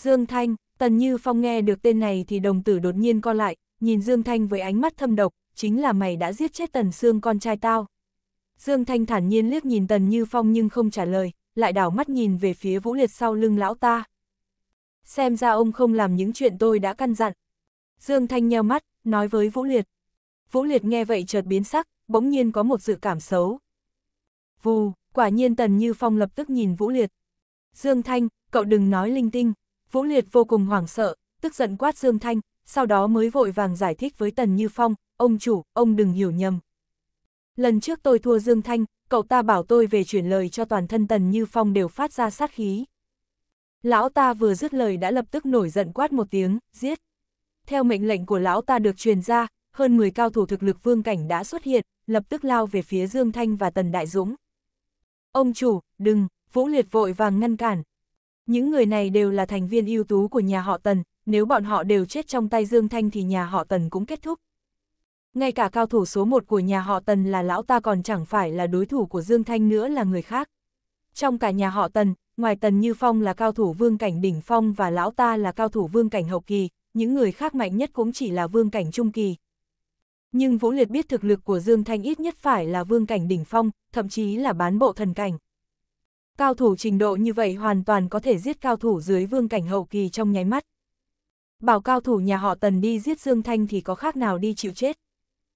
Dương Thanh, Tần Như Phong nghe được tên này thì đồng tử đột nhiên co lại, nhìn Dương Thanh với ánh mắt thâm độc, chính là mày đã giết chết Tần Sương con trai tao. Dương Thanh thản nhiên liếc nhìn Tần Như Phong nhưng không trả lời, lại đảo mắt nhìn về phía Vũ Liệt sau lưng lão ta. Xem ra ông không làm những chuyện tôi đã căn dặn. Dương Thanh nheo mắt, nói với Vũ Liệt. Vũ Liệt nghe vậy chợt biến sắc, bỗng nhiên có một dự cảm xấu. Vù, quả nhiên Tần Như Phong lập tức nhìn Vũ Liệt. Dương Thanh, cậu đừng nói linh tinh, Vũ Liệt vô cùng hoảng sợ, tức giận quát Dương Thanh, sau đó mới vội vàng giải thích với Tần Như Phong, ông chủ, ông đừng hiểu nhầm. Lần trước tôi thua Dương Thanh, cậu ta bảo tôi về chuyển lời cho toàn thân Tần Như Phong đều phát ra sát khí. Lão ta vừa dứt lời đã lập tức nổi giận quát một tiếng, giết. Theo mệnh lệnh của lão ta được truyền ra, hơn 10 cao thủ thực lực vương cảnh đã xuất hiện, lập tức lao về phía Dương Thanh và Tần Đại Dũng. Ông chủ, đừng, Vũ Liệt vội vàng ngăn cản, những người này đều là thành viên ưu tú của nhà họ Tần, nếu bọn họ đều chết trong tay Dương Thanh thì nhà họ Tần cũng kết thúc. Ngay cả cao thủ số một của nhà họ Tần là lão ta còn chẳng phải là đối thủ của Dương Thanh nữa là người khác. Trong cả nhà họ Tần, ngoài Tần Như Phong là cao thủ vương cảnh đỉnh phong và lão ta là cao thủ vương cảnh hậu kỳ, những người khác mạnh nhất cũng chỉ là vương cảnh trung kỳ. Nhưng Vũ Liệt biết thực lực của Dương Thanh ít nhất phải là vương cảnh đỉnh phong, thậm chí là bán bộ thần cảnh. Cao thủ trình độ như vậy hoàn toàn có thể giết cao thủ dưới vương cảnh hậu kỳ trong nháy mắt. Bảo cao thủ nhà họ Tần đi giết Dương Thanh thì có khác nào đi chịu chết.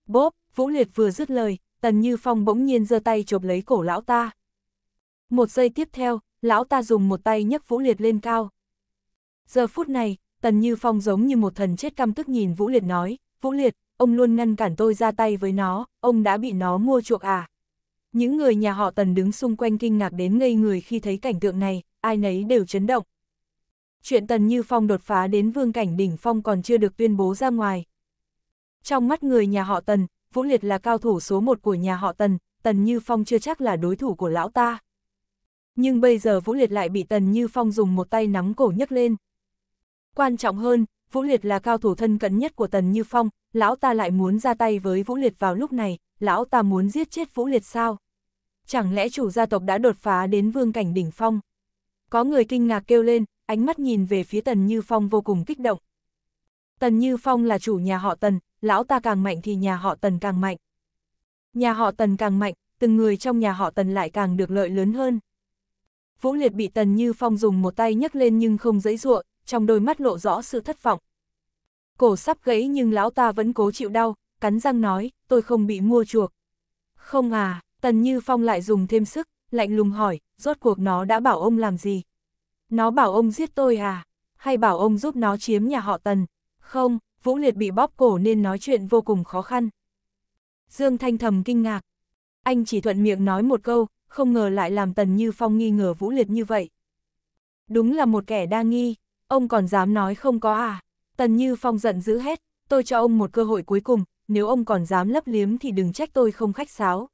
Bốp, Vũ Liệt vừa dứt lời, Tần Như Phong bỗng nhiên giơ tay chộp lấy cổ lão ta. Một giây tiếp theo, lão ta dùng một tay nhấc Vũ Liệt lên cao. Giờ phút này, Tần Như Phong giống như một thần chết căm tức nhìn Vũ Liệt nói, Vũ Liệt, ông luôn ngăn cản tôi ra tay với nó, ông đã bị nó mua chuộc à. Những người nhà họ Tần đứng xung quanh kinh ngạc đến ngây người khi thấy cảnh tượng này, ai nấy đều chấn động. Chuyện Tần Như Phong đột phá đến vương cảnh đỉnh phong còn chưa được tuyên bố ra ngoài. Trong mắt người nhà họ Tần, Vũ Liệt là cao thủ số một của nhà họ Tần, Tần Như Phong chưa chắc là đối thủ của lão ta. Nhưng bây giờ Vũ Liệt lại bị Tần Như Phong dùng một tay nắm cổ nhấc lên. Quan trọng hơn, Vũ Liệt là cao thủ thân cận nhất của Tần Như Phong, lão ta lại muốn ra tay với Vũ Liệt vào lúc này, lão ta muốn giết chết Vũ Liệt sao? chẳng lẽ chủ gia tộc đã đột phá đến vương cảnh đỉnh phong? Có người kinh ngạc kêu lên, ánh mắt nhìn về phía Tần Như Phong vô cùng kích động. Tần Như Phong là chủ nhà họ Tần, lão ta càng mạnh thì nhà họ Tần càng mạnh. Nhà họ Tần càng mạnh, từng người trong nhà họ Tần lại càng được lợi lớn hơn. Vũ Liệt bị Tần Như Phong dùng một tay nhấc lên nhưng không dễ ruộng, trong đôi mắt lộ rõ sự thất vọng. Cổ sắp gãy nhưng lão ta vẫn cố chịu đau, cắn răng nói, tôi không bị mua chuộc. Không à, Tần Như Phong lại dùng thêm sức, lạnh lùng hỏi, rốt cuộc nó đã bảo ông làm gì? Nó bảo ông giết tôi à? Hay bảo ông giúp nó chiếm nhà họ Tần? Không, Vũ Liệt bị bóp cổ nên nói chuyện vô cùng khó khăn. Dương Thanh thầm kinh ngạc. Anh chỉ thuận miệng nói một câu, không ngờ lại làm Tần Như Phong nghi ngờ Vũ Liệt như vậy. Đúng là một kẻ đa nghi, ông còn dám nói không có à? Tần Như Phong giận dữ hết, tôi cho ông một cơ hội cuối cùng, nếu ông còn dám lấp liếm thì đừng trách tôi không khách sáo.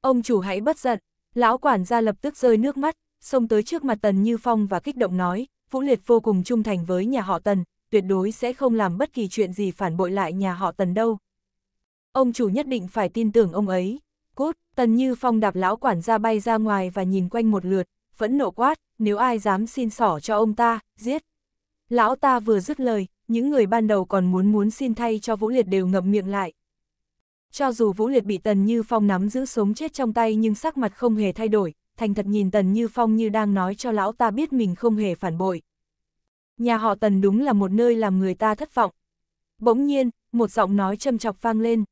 Ông chủ hãy bất giận, lão quản gia lập tức rơi nước mắt, xông tới trước mặt Tần Như Phong và kích động nói, Vũ Liệt vô cùng trung thành với nhà họ Tần, tuyệt đối sẽ không làm bất kỳ chuyện gì phản bội lại nhà họ Tần đâu. Ông chủ nhất định phải tin tưởng ông ấy. Cốt, Tần Như Phong đạp lão quản gia bay ra ngoài và nhìn quanh một lượt, phẫn nộ quát, nếu ai dám xin sỏ cho ông ta, giết. Lão ta vừa dứt lời, những người ban đầu còn muốn muốn xin thay cho Vũ Liệt đều ngậm miệng lại, cho dù Vũ Liệt bị Tần Như Phong nắm giữ sống chết trong tay nhưng sắc mặt không hề thay đổi, thành thật nhìn Tần Như Phong như đang nói cho lão ta biết mình không hề phản bội. Nhà họ Tần đúng là một nơi làm người ta thất vọng. Bỗng nhiên, một giọng nói châm chọc vang lên.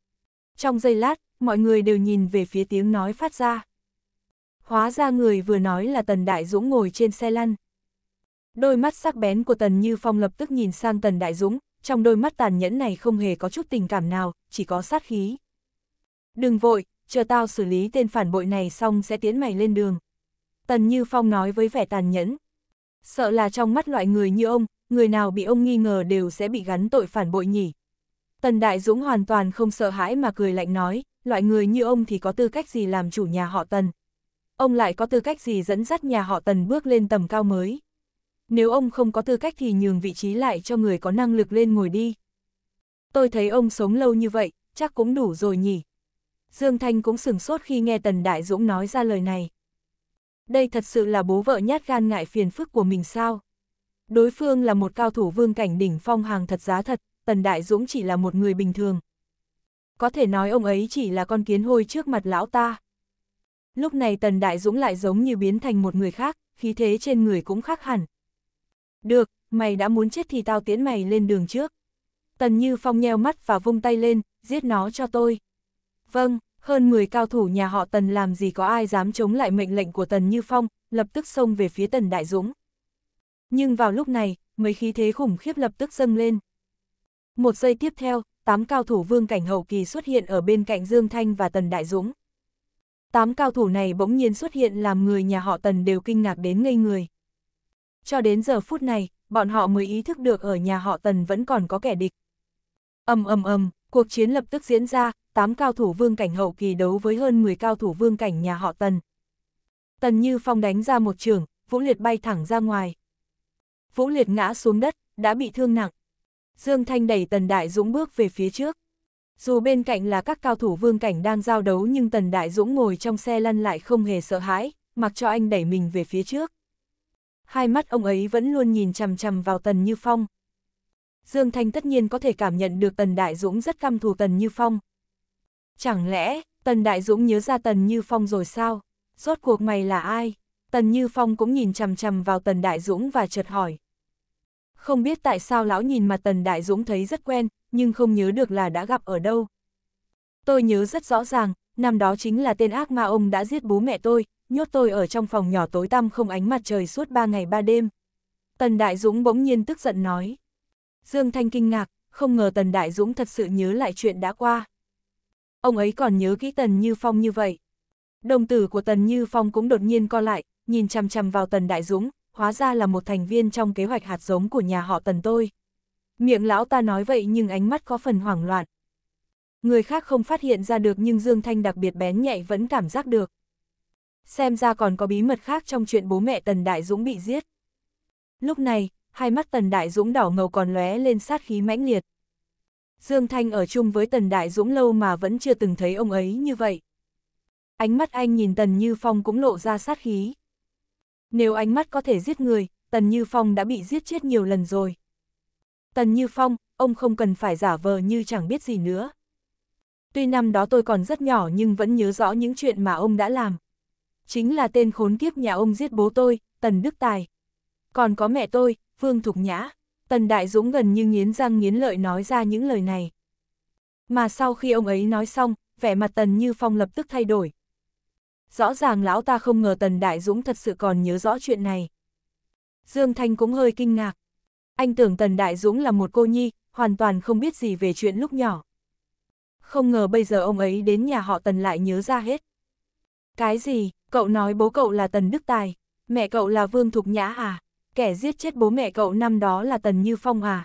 Trong giây lát, mọi người đều nhìn về phía tiếng nói phát ra. Hóa ra người vừa nói là Tần Đại Dũng ngồi trên xe lăn. Đôi mắt sắc bén của Tần Như Phong lập tức nhìn sang Tần Đại Dũng, trong đôi mắt tàn nhẫn này không hề có chút tình cảm nào, chỉ có sát khí. Đừng vội, chờ tao xử lý tên phản bội này xong sẽ tiến mày lên đường. Tần Như Phong nói với vẻ tàn nhẫn. Sợ là trong mắt loại người như ông, người nào bị ông nghi ngờ đều sẽ bị gắn tội phản bội nhỉ. Tần Đại Dũng hoàn toàn không sợ hãi mà cười lạnh nói, loại người như ông thì có tư cách gì làm chủ nhà họ Tần. Ông lại có tư cách gì dẫn dắt nhà họ Tần bước lên tầm cao mới. Nếu ông không có tư cách thì nhường vị trí lại cho người có năng lực lên ngồi đi. Tôi thấy ông sống lâu như vậy, chắc cũng đủ rồi nhỉ. Dương Thanh cũng sửng sốt khi nghe Tần Đại Dũng nói ra lời này. Đây thật sự là bố vợ nhát gan ngại phiền phức của mình sao? Đối phương là một cao thủ vương cảnh đỉnh phong hàng thật giá thật, Tần Đại Dũng chỉ là một người bình thường. Có thể nói ông ấy chỉ là con kiến hôi trước mặt lão ta. Lúc này Tần Đại Dũng lại giống như biến thành một người khác, khí thế trên người cũng khác hẳn. Được, mày đã muốn chết thì tao tiến mày lên đường trước. Tần Như Phong nheo mắt và vung tay lên, giết nó cho tôi. Vâng, hơn 10 cao thủ nhà họ Tần làm gì có ai dám chống lại mệnh lệnh của Tần Như Phong, lập tức xông về phía Tần Đại Dũng. Nhưng vào lúc này, mấy khí thế khủng khiếp lập tức dâng lên. Một giây tiếp theo, tám cao thủ vương cảnh hậu kỳ xuất hiện ở bên cạnh Dương Thanh và Tần Đại Dũng. Tám cao thủ này bỗng nhiên xuất hiện làm người nhà họ Tần đều kinh ngạc đến ngây người. Cho đến giờ phút này, bọn họ mới ý thức được ở nhà họ Tần vẫn còn có kẻ địch. ầm ầm ầm, cuộc chiến lập tức diễn ra, 8 cao thủ vương cảnh hậu kỳ đấu với hơn 10 cao thủ vương cảnh nhà họ Tần. Tần Như Phong đánh ra một trường, Vũ Liệt bay thẳng ra ngoài. Vũ Liệt ngã xuống đất, đã bị thương nặng. Dương Thanh đẩy Tần Đại Dũng bước về phía trước. Dù bên cạnh là các cao thủ vương cảnh đang giao đấu nhưng Tần Đại Dũng ngồi trong xe lăn lại không hề sợ hãi, mặc cho anh đẩy mình về phía trước. Hai mắt ông ấy vẫn luôn nhìn chằm chằm vào Tần Như Phong. Dương Thanh tất nhiên có thể cảm nhận được Tần Đại Dũng rất căm thù Tần Như Phong, Chẳng lẽ, Tần Đại Dũng nhớ ra Tần Như Phong rồi sao? Rốt cuộc mày là ai? Tần Như Phong cũng nhìn chằm chằm vào Tần Đại Dũng và chợt hỏi. Không biết tại sao lão nhìn mà Tần Đại Dũng thấy rất quen, nhưng không nhớ được là đã gặp ở đâu. Tôi nhớ rất rõ ràng, năm đó chính là tên ác ma ông đã giết bố mẹ tôi, nhốt tôi ở trong phòng nhỏ tối tăm không ánh mặt trời suốt ba ngày ba đêm. Tần Đại Dũng bỗng nhiên tức giận nói. Dương Thanh kinh ngạc, không ngờ Tần Đại Dũng thật sự nhớ lại chuyện đã qua ông ấy còn nhớ kỹ Tần Như Phong như vậy. Đồng tử của Tần Như Phong cũng đột nhiên co lại, nhìn chăm chăm vào Tần Đại Dũng, hóa ra là một thành viên trong kế hoạch hạt giống của nhà họ Tần tôi. Miệng lão ta nói vậy nhưng ánh mắt có phần hoảng loạn. Người khác không phát hiện ra được nhưng Dương Thanh đặc biệt bén nhạy vẫn cảm giác được. Xem ra còn có bí mật khác trong chuyện bố mẹ Tần Đại Dũng bị giết. Lúc này, hai mắt Tần Đại Dũng đỏ ngầu còn lóe lên sát khí mãnh liệt. Dương Thanh ở chung với Tần Đại Dũng lâu mà vẫn chưa từng thấy ông ấy như vậy. Ánh mắt anh nhìn Tần Như Phong cũng lộ ra sát khí. Nếu ánh mắt có thể giết người, Tần Như Phong đã bị giết chết nhiều lần rồi. Tần Như Phong, ông không cần phải giả vờ như chẳng biết gì nữa. Tuy năm đó tôi còn rất nhỏ nhưng vẫn nhớ rõ những chuyện mà ông đã làm. Chính là tên khốn kiếp nhà ông giết bố tôi, Tần Đức Tài. Còn có mẹ tôi, Phương Thục Nhã. Tần Đại Dũng gần như nghiến răng nghiến lợi nói ra những lời này. Mà sau khi ông ấy nói xong, vẻ mặt Tần Như Phong lập tức thay đổi. Rõ ràng lão ta không ngờ Tần Đại Dũng thật sự còn nhớ rõ chuyện này. Dương Thanh cũng hơi kinh ngạc. Anh tưởng Tần Đại Dũng là một cô nhi, hoàn toàn không biết gì về chuyện lúc nhỏ. Không ngờ bây giờ ông ấy đến nhà họ Tần lại nhớ ra hết. Cái gì, cậu nói bố cậu là Tần Đức Tài, mẹ cậu là Vương Thục Nhã à? kẻ giết chết bố mẹ cậu năm đó là Tần Như Phong à?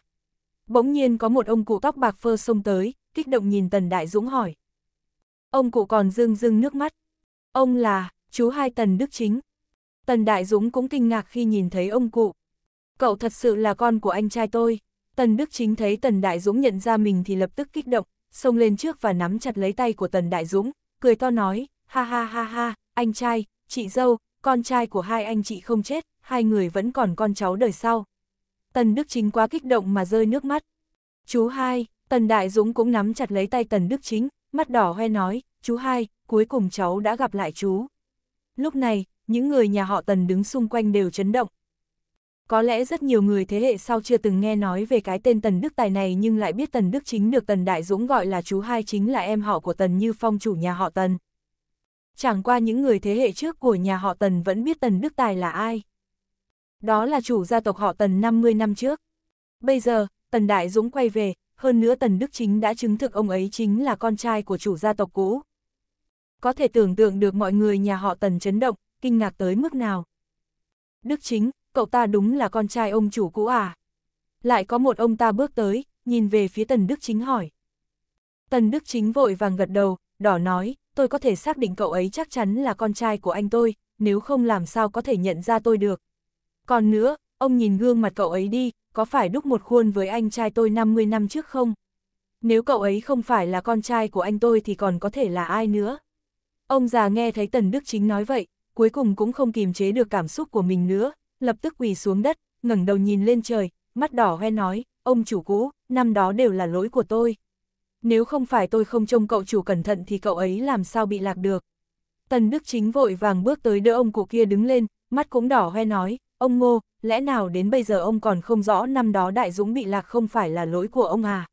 Bỗng nhiên có một ông cụ tóc bạc phơ xông tới, kích động nhìn Tần Đại Dũng hỏi. Ông cụ còn rưng rưng nước mắt. Ông là, chú hai Tần Đức Chính. Tần Đại Dũng cũng kinh ngạc khi nhìn thấy ông cụ. Cậu thật sự là con của anh trai tôi. Tần Đức Chính thấy Tần Đại Dũng nhận ra mình thì lập tức kích động, xông lên trước và nắm chặt lấy tay của Tần Đại Dũng, cười to nói, ha ha ha ha, anh trai, chị dâu, con trai của hai anh chị không chết, hai người vẫn còn con cháu đời sau. Tần Đức Chính quá kích động mà rơi nước mắt. Chú hai, Tần Đại Dũng cũng nắm chặt lấy tay Tần Đức Chính, mắt đỏ hoe nói, chú hai, cuối cùng cháu đã gặp lại chú. Lúc này, những người nhà họ Tần đứng xung quanh đều chấn động. Có lẽ rất nhiều người thế hệ sau chưa từng nghe nói về cái tên Tần Đức Tài này nhưng lại biết Tần Đức Chính được Tần Đại Dũng gọi là chú hai chính là em họ của Tần Như Phong chủ nhà họ Tần. Chẳng qua những người thế hệ trước của nhà họ Tần vẫn biết Tần Đức Tài là ai đó là chủ gia tộc họ Tần 50 năm trước. Bây giờ, Tần Đại Dũng quay về, hơn nữa Tần Đức Chính đã chứng thực ông ấy chính là con trai của chủ gia tộc cũ. Có thể tưởng tượng được mọi người nhà họ Tần chấn động, kinh ngạc tới mức nào. Đức Chính, cậu ta đúng là con trai ông chủ cũ à? Lại có một ông ta bước tới, nhìn về phía Tần Đức Chính hỏi. Tần Đức Chính vội vàng gật đầu, đỏ nói, tôi có thể xác định cậu ấy chắc chắn là con trai của anh tôi, nếu không làm sao có thể nhận ra tôi được. Còn nữa, ông nhìn gương mặt cậu ấy đi, có phải đúc một khuôn với anh trai tôi 50 năm trước không? Nếu cậu ấy không phải là con trai của anh tôi thì còn có thể là ai nữa? Ông già nghe thấy Tần Đức Chính nói vậy, cuối cùng cũng không kìm chế được cảm xúc của mình nữa, lập tức quỳ xuống đất, ngẩng đầu nhìn lên trời, mắt đỏ hoe nói, ông chủ cũ, năm đó đều là lỗi của tôi. Nếu không phải tôi không trông cậu chủ cẩn thận thì cậu ấy làm sao bị lạc được. Tần Đức Chính vội vàng bước tới đỡ ông cụ kia đứng lên, mắt cũng đỏ hoe nói, Ông Ngô, lẽ nào đến bây giờ ông còn không rõ năm đó Đại Dũng bị lạc không phải là lỗi của ông à?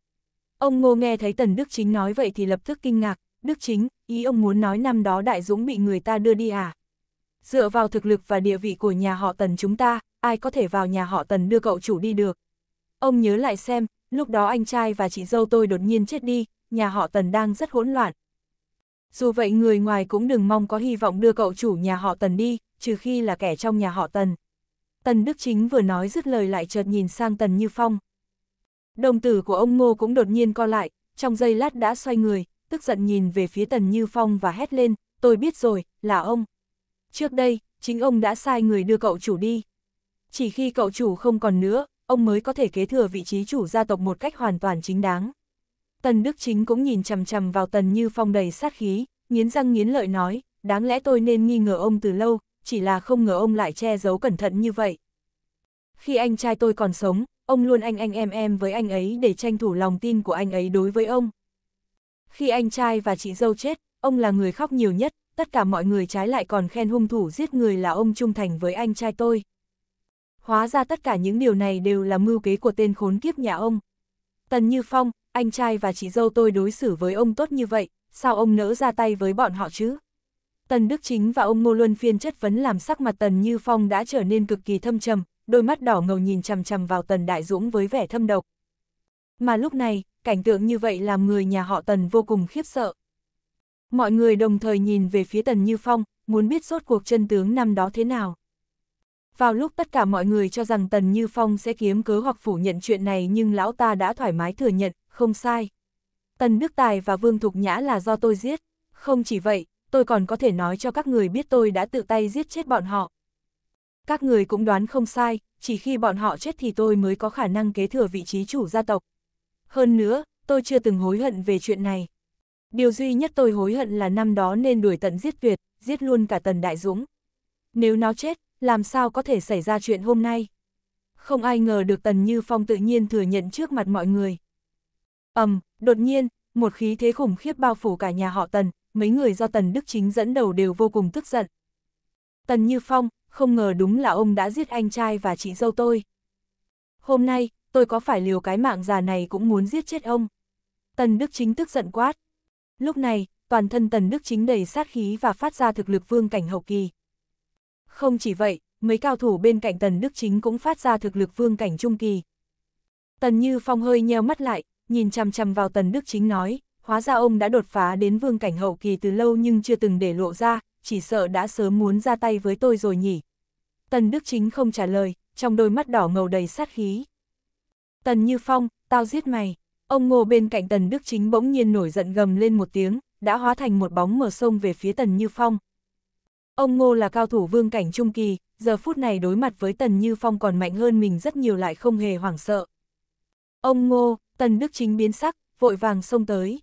Ông Ngô nghe thấy Tần Đức Chính nói vậy thì lập tức kinh ngạc, Đức Chính, ý ông muốn nói năm đó Đại Dũng bị người ta đưa đi à? Dựa vào thực lực và địa vị của nhà họ Tần chúng ta, ai có thể vào nhà họ Tần đưa cậu chủ đi được? Ông nhớ lại xem, lúc đó anh trai và chị dâu tôi đột nhiên chết đi, nhà họ Tần đang rất hỗn loạn. Dù vậy người ngoài cũng đừng mong có hy vọng đưa cậu chủ nhà họ Tần đi, trừ khi là kẻ trong nhà họ Tần. Tần Đức Chính vừa nói dứt lời lại chợt nhìn sang Tần Như Phong. Đồng tử của ông Ngô cũng đột nhiên co lại, trong giây lát đã xoay người, tức giận nhìn về phía Tần Như Phong và hét lên, tôi biết rồi, là ông. Trước đây, chính ông đã sai người đưa cậu chủ đi. Chỉ khi cậu chủ không còn nữa, ông mới có thể kế thừa vị trí chủ gia tộc một cách hoàn toàn chính đáng. Tần Đức Chính cũng nhìn chằm chằm vào Tần Như Phong đầy sát khí, nghiến răng nghiến lợi nói, đáng lẽ tôi nên nghi ngờ ông từ lâu, chỉ là không ngờ ông lại che giấu cẩn thận như vậy. Khi anh trai tôi còn sống, ông luôn anh anh em em với anh ấy để tranh thủ lòng tin của anh ấy đối với ông. Khi anh trai và chị dâu chết, ông là người khóc nhiều nhất, tất cả mọi người trái lại còn khen hung thủ giết người là ông trung thành với anh trai tôi. Hóa ra tất cả những điều này đều là mưu kế của tên khốn kiếp nhà ông. Tần Như Phong, anh trai và chị dâu tôi đối xử với ông tốt như vậy, sao ông nỡ ra tay với bọn họ chứ? Tần Đức Chính và ông Ngô Luân Phiên chất vấn làm sắc mặt Tần Như Phong đã trở nên cực kỳ thâm trầm, đôi mắt đỏ ngầu nhìn chằm chằm vào Tần Đại Dũng với vẻ thâm độc. Mà lúc này, cảnh tượng như vậy làm người nhà họ Tần vô cùng khiếp sợ. Mọi người đồng thời nhìn về phía Tần Như Phong, muốn biết sốt cuộc chân tướng năm đó thế nào. Vào lúc tất cả mọi người cho rằng Tần Như Phong sẽ kiếm cớ hoặc phủ nhận chuyện này nhưng lão ta đã thoải mái thừa nhận, không sai. Tần Đức Tài và Vương Thục Nhã là do tôi giết. Không chỉ vậy, tôi còn có thể nói cho các người biết tôi đã tự tay giết chết bọn họ. Các người cũng đoán không sai, chỉ khi bọn họ chết thì tôi mới có khả năng kế thừa vị trí chủ gia tộc. Hơn nữa, tôi chưa từng hối hận về chuyện này. Điều duy nhất tôi hối hận là năm đó nên đuổi tận giết Việt, giết luôn cả Tần Đại Dũng. Nếu nó chết, làm sao có thể xảy ra chuyện hôm nay? Không ai ngờ được Tần Như Phong tự nhiên thừa nhận trước mặt mọi người. ầm, đột nhiên, một khí thế khủng khiếp bao phủ cả nhà họ Tần, mấy người do Tần Đức Chính dẫn đầu đều vô cùng tức giận. Tần Như Phong, không ngờ đúng là ông đã giết anh trai và chị dâu tôi. Hôm nay, tôi có phải liều cái mạng già này cũng muốn giết chết ông. Tần Đức Chính tức giận quát. Lúc này, toàn thân Tần Đức Chính đầy sát khí và phát ra thực lực vương cảnh hậu kỳ. Không chỉ vậy, mấy cao thủ bên cạnh Tần Đức Chính cũng phát ra thực lực vương cảnh trung kỳ. Tần Như Phong hơi nheo mắt lại, nhìn chằm chằm vào Tần Đức Chính nói, hóa ra ông đã đột phá đến vương cảnh hậu kỳ từ lâu nhưng chưa từng để lộ ra, chỉ sợ đã sớm muốn ra tay với tôi rồi nhỉ. Tần Đức Chính không trả lời, trong đôi mắt đỏ ngầu đầy sát khí. Tần Như Phong, tao giết mày. Ông ngô bên cạnh Tần Đức Chính bỗng nhiên nổi giận gầm lên một tiếng, đã hóa thành một bóng mở sông về phía Tần Như Phong. Ông ngô là cao thủ vương cảnh trung kỳ, giờ phút này đối mặt với Tần Như Phong còn mạnh hơn mình rất nhiều lại không hề hoảng sợ. Ông ngô, Tần Đức Chính biến sắc, vội vàng xông tới.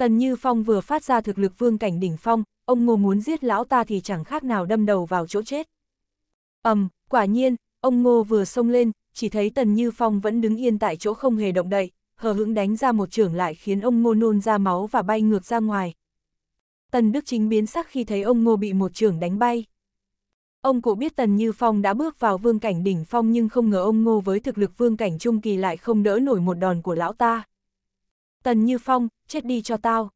Tần Như Phong vừa phát ra thực lực vương cảnh đỉnh phong, ông Ngô muốn giết lão ta thì chẳng khác nào đâm đầu vào chỗ chết. ầm, um, quả nhiên, ông Ngô vừa xông lên, chỉ thấy Tần Như Phong vẫn đứng yên tại chỗ không hề động đậy, hờ hững đánh ra một trưởng lại khiến ông Ngô nôn ra máu và bay ngược ra ngoài. Tần Đức Chính biến sắc khi thấy ông Ngô bị một trưởng đánh bay. Ông cụ biết Tần Như Phong đã bước vào vương cảnh đỉnh phong nhưng không ngờ ông Ngô với thực lực vương cảnh trung kỳ lại không đỡ nổi một đòn của lão ta. Tần Như Phong, chết đi cho tao.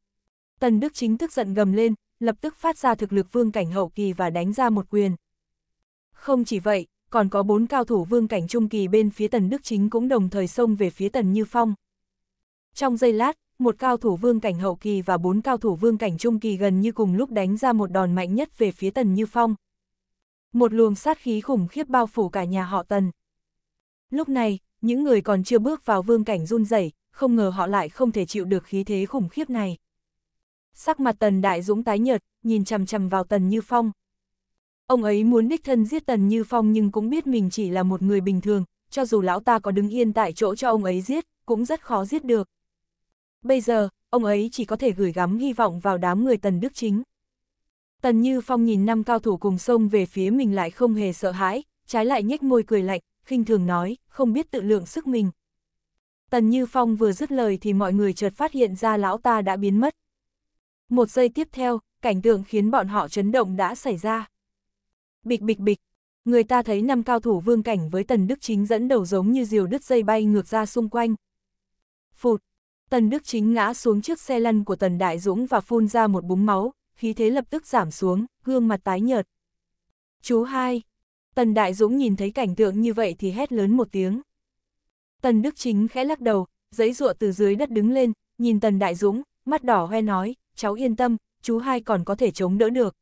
Tần Đức Chính tức giận gầm lên, lập tức phát ra thực lực vương cảnh hậu kỳ và đánh ra một quyền. Không chỉ vậy, còn có bốn cao thủ vương cảnh trung kỳ bên phía Tần Đức Chính cũng đồng thời xông về phía Tần Như Phong. Trong giây lát, một cao thủ vương cảnh hậu kỳ và bốn cao thủ vương cảnh trung kỳ gần như cùng lúc đánh ra một đòn mạnh nhất về phía Tần Như Phong. Một luồng sát khí khủng khiếp bao phủ cả nhà họ Tần. Lúc này, những người còn chưa bước vào vương cảnh run rẩy, không ngờ họ lại không thể chịu được khí thế khủng khiếp này. Sắc mặt Tần Đại Dũng tái nhợt, nhìn chằm chằm vào Tần Như Phong. Ông ấy muốn đích thân giết Tần Như Phong nhưng cũng biết mình chỉ là một người bình thường, cho dù lão ta có đứng yên tại chỗ cho ông ấy giết, cũng rất khó giết được. Bây giờ, ông ấy chỉ có thể gửi gắm hy vọng vào đám người Tần Đức Chính. Tần Như Phong nhìn năm cao thủ cùng sông về phía mình lại không hề sợ hãi, trái lại nhếch môi cười lạnh, khinh thường nói, không biết tự lượng sức mình. Tần Như Phong vừa dứt lời thì mọi người chợt phát hiện ra lão ta đã biến mất. Một giây tiếp theo, cảnh tượng khiến bọn họ chấn động đã xảy ra. Bịch bịch bịch, người ta thấy năm cao thủ vương cảnh với Tần Đức Chính dẫn đầu giống như diều đứt dây bay ngược ra xung quanh. Phụt, Tần Đức Chính ngã xuống trước xe lăn của Tần Đại Dũng và phun ra một búng máu, khí thế lập tức giảm xuống, gương mặt tái nhợt. Chú hai, Tần Đại Dũng nhìn thấy cảnh tượng như vậy thì hét lớn một tiếng. Tần Đức Chính khẽ lắc đầu, giấy rụa từ dưới đất đứng lên, nhìn Tần Đại Dũng, mắt đỏ hoe nói, cháu yên tâm, chú hai còn có thể chống đỡ được.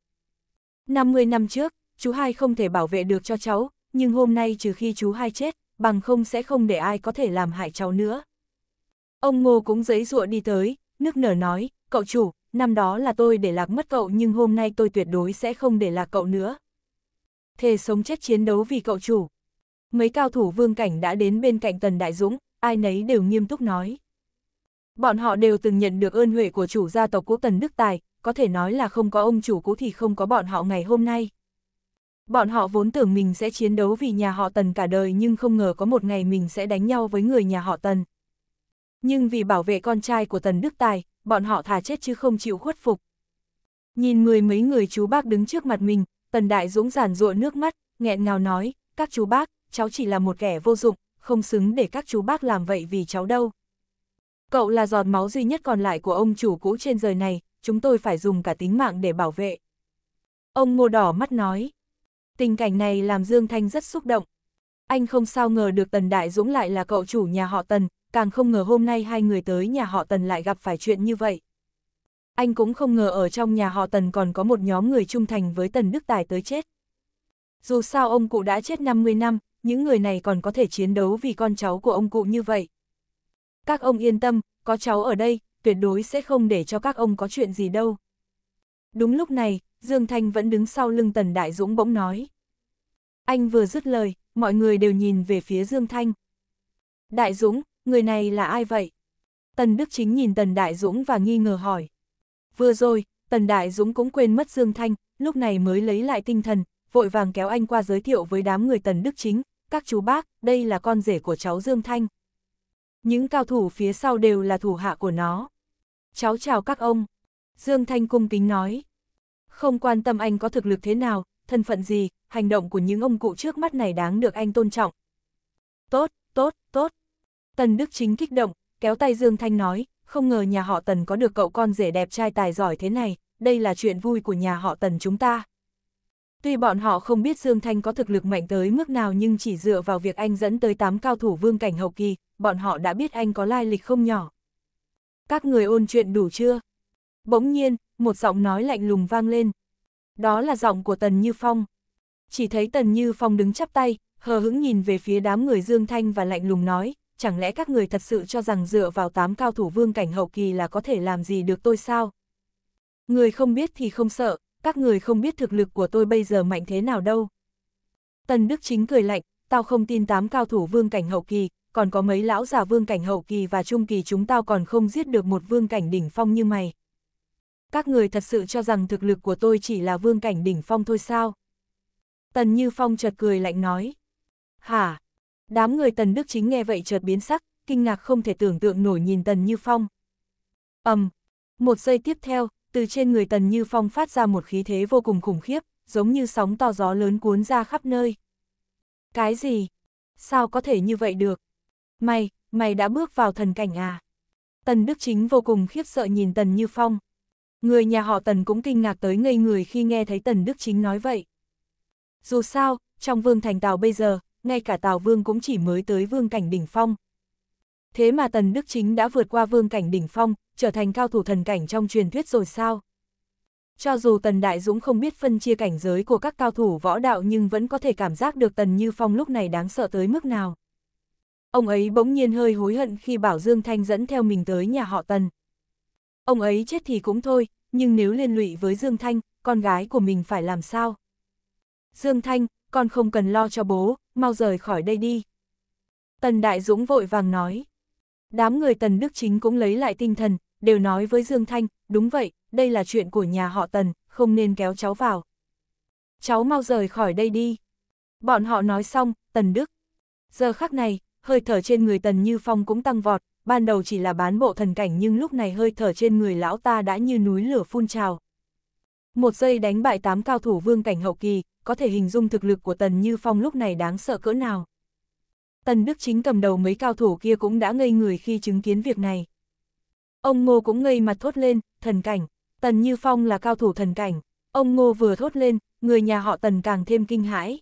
50 năm trước, chú hai không thể bảo vệ được cho cháu, nhưng hôm nay trừ khi chú hai chết, bằng không sẽ không để ai có thể làm hại cháu nữa. Ông Ngô cũng giấy rụa đi tới, nước nở nói, cậu chủ, năm đó là tôi để lạc mất cậu nhưng hôm nay tôi tuyệt đối sẽ không để lạc cậu nữa thề sống chết chiến đấu vì cậu chủ. Mấy cao thủ vương cảnh đã đến bên cạnh Tần Đại Dũng, ai nấy đều nghiêm túc nói. Bọn họ đều từng nhận được ơn huệ của chủ gia tộc cũ Tần Đức Tài, có thể nói là không có ông chủ cũ thì không có bọn họ ngày hôm nay. Bọn họ vốn tưởng mình sẽ chiến đấu vì nhà họ Tần cả đời nhưng không ngờ có một ngày mình sẽ đánh nhau với người nhà họ Tần. Nhưng vì bảo vệ con trai của Tần Đức Tài, bọn họ thà chết chứ không chịu khuất phục. Nhìn mười mấy người chú bác đứng trước mặt mình, Tần Đại Dũng giàn rụa nước mắt, nghẹn ngào nói, các chú bác, cháu chỉ là một kẻ vô dụng, không xứng để các chú bác làm vậy vì cháu đâu. Cậu là giọt máu duy nhất còn lại của ông chủ cũ trên đời này, chúng tôi phải dùng cả tính mạng để bảo vệ. Ông ngô đỏ mắt nói. Tình cảnh này làm Dương Thanh rất xúc động. Anh không sao ngờ được Tần Đại Dũng lại là cậu chủ nhà họ Tần, càng không ngờ hôm nay hai người tới nhà họ Tần lại gặp phải chuyện như vậy. Anh cũng không ngờ ở trong nhà họ Tần còn có một nhóm người trung thành với Tần Đức Tài tới chết. Dù sao ông cụ đã chết 50 năm, những người này còn có thể chiến đấu vì con cháu của ông cụ như vậy. Các ông yên tâm, có cháu ở đây, tuyệt đối sẽ không để cho các ông có chuyện gì đâu. Đúng lúc này, Dương Thanh vẫn đứng sau lưng Tần Đại Dũng bỗng nói. Anh vừa dứt lời, mọi người đều nhìn về phía Dương Thanh. Đại Dũng, người này là ai vậy? Tần Đức Chính nhìn Tần Đại Dũng và nghi ngờ hỏi. Vừa rồi, Tần Đại Dũng cũng quên mất Dương Thanh, lúc này mới lấy lại tinh thần, vội vàng kéo anh qua giới thiệu với đám người Tần Đức Chính, các chú bác, đây là con rể của cháu Dương Thanh. Những cao thủ phía sau đều là thủ hạ của nó. Cháu chào các ông. Dương Thanh cung kính nói. Không quan tâm anh có thực lực thế nào, thân phận gì, hành động của những ông cụ trước mắt này đáng được anh tôn trọng. Tốt, tốt, tốt. Tần Đức Chính kích động, kéo tay Dương Thanh nói, không ngờ nhà họ Tần có được cậu con rể đẹp trai tài giỏi thế này, đây là chuyện vui của nhà họ Tần chúng ta. Tuy bọn họ không biết Dương Thanh có thực lực mạnh tới mức nào nhưng chỉ dựa vào việc anh dẫn tới 8 cao thủ vương cảnh hậu kỳ, bọn họ đã biết anh có lai lịch không nhỏ. Các người ôn chuyện đủ chưa? Bỗng nhiên, một giọng nói lạnh lùng vang lên. Đó là giọng của Tần Như Phong. Chỉ thấy Tần Như Phong đứng chắp tay, hờ hững nhìn về phía đám người Dương Thanh và lạnh lùng nói, chẳng lẽ các người thật sự cho rằng dựa vào tám cao thủ vương cảnh hậu kỳ là có thể làm gì được tôi sao? Người không biết thì không sợ, các người không biết thực lực của tôi bây giờ mạnh thế nào đâu. Tần Đức Chính cười lạnh, tao không tin tám cao thủ vương cảnh hậu kỳ, còn có mấy lão già vương cảnh hậu kỳ và trung kỳ chúng tao còn không giết được một vương cảnh đỉnh phong như mày. Các người thật sự cho rằng thực lực của tôi chỉ là vương cảnh đỉnh phong thôi sao? Tần Như Phong chợt cười lạnh nói. Hả, Đám người Tần Đức Chính nghe vậy chợt biến sắc, kinh ngạc không thể tưởng tượng nổi nhìn Tần Như Phong. ầm um, Một giây tiếp theo, từ trên người Tần Như Phong phát ra một khí thế vô cùng khủng khiếp, giống như sóng to gió lớn cuốn ra khắp nơi. Cái gì? Sao có thể như vậy được? Mày, mày đã bước vào thần cảnh à? Tần Đức Chính vô cùng khiếp sợ nhìn Tần Như Phong. Người nhà họ Tần cũng kinh ngạc tới ngây người khi nghe thấy Tần Đức Chính nói vậy. Dù sao, trong vương thành tàu bây giờ, ngay cả Tào Vương cũng chỉ mới tới vương cảnh đỉnh phong. Thế mà Tần Đức Chính đã vượt qua vương cảnh đỉnh phong, trở thành cao thủ thần cảnh trong truyền thuyết rồi sao? Cho dù Tần Đại Dũng không biết phân chia cảnh giới của các cao thủ võ đạo nhưng vẫn có thể cảm giác được Tần Như Phong lúc này đáng sợ tới mức nào. Ông ấy bỗng nhiên hơi hối hận khi bảo Dương Thanh dẫn theo mình tới nhà họ Tần. Ông ấy chết thì cũng thôi, nhưng nếu liên lụy với Dương Thanh, con gái của mình phải làm sao? Dương Thanh, con không cần lo cho bố, mau rời khỏi đây đi. Tần Đại Dũng vội vàng nói. Đám người Tần Đức Chính cũng lấy lại tinh thần, đều nói với Dương Thanh, đúng vậy, đây là chuyện của nhà họ Tần, không nên kéo cháu vào. Cháu mau rời khỏi đây đi. Bọn họ nói xong, Tần Đức. Giờ khắc này, hơi thở trên người Tần Như Phong cũng tăng vọt, ban đầu chỉ là bán bộ thần cảnh nhưng lúc này hơi thở trên người lão ta đã như núi lửa phun trào. Một giây đánh bại tám cao thủ vương cảnh hậu kỳ, có thể hình dung thực lực của Tần Như Phong lúc này đáng sợ cỡ nào. Tần Đức Chính cầm đầu mấy cao thủ kia cũng đã ngây người khi chứng kiến việc này. Ông Ngô cũng ngây mặt thốt lên, thần cảnh, Tần Như Phong là cao thủ thần cảnh, ông Ngô vừa thốt lên, người nhà họ Tần càng thêm kinh hãi.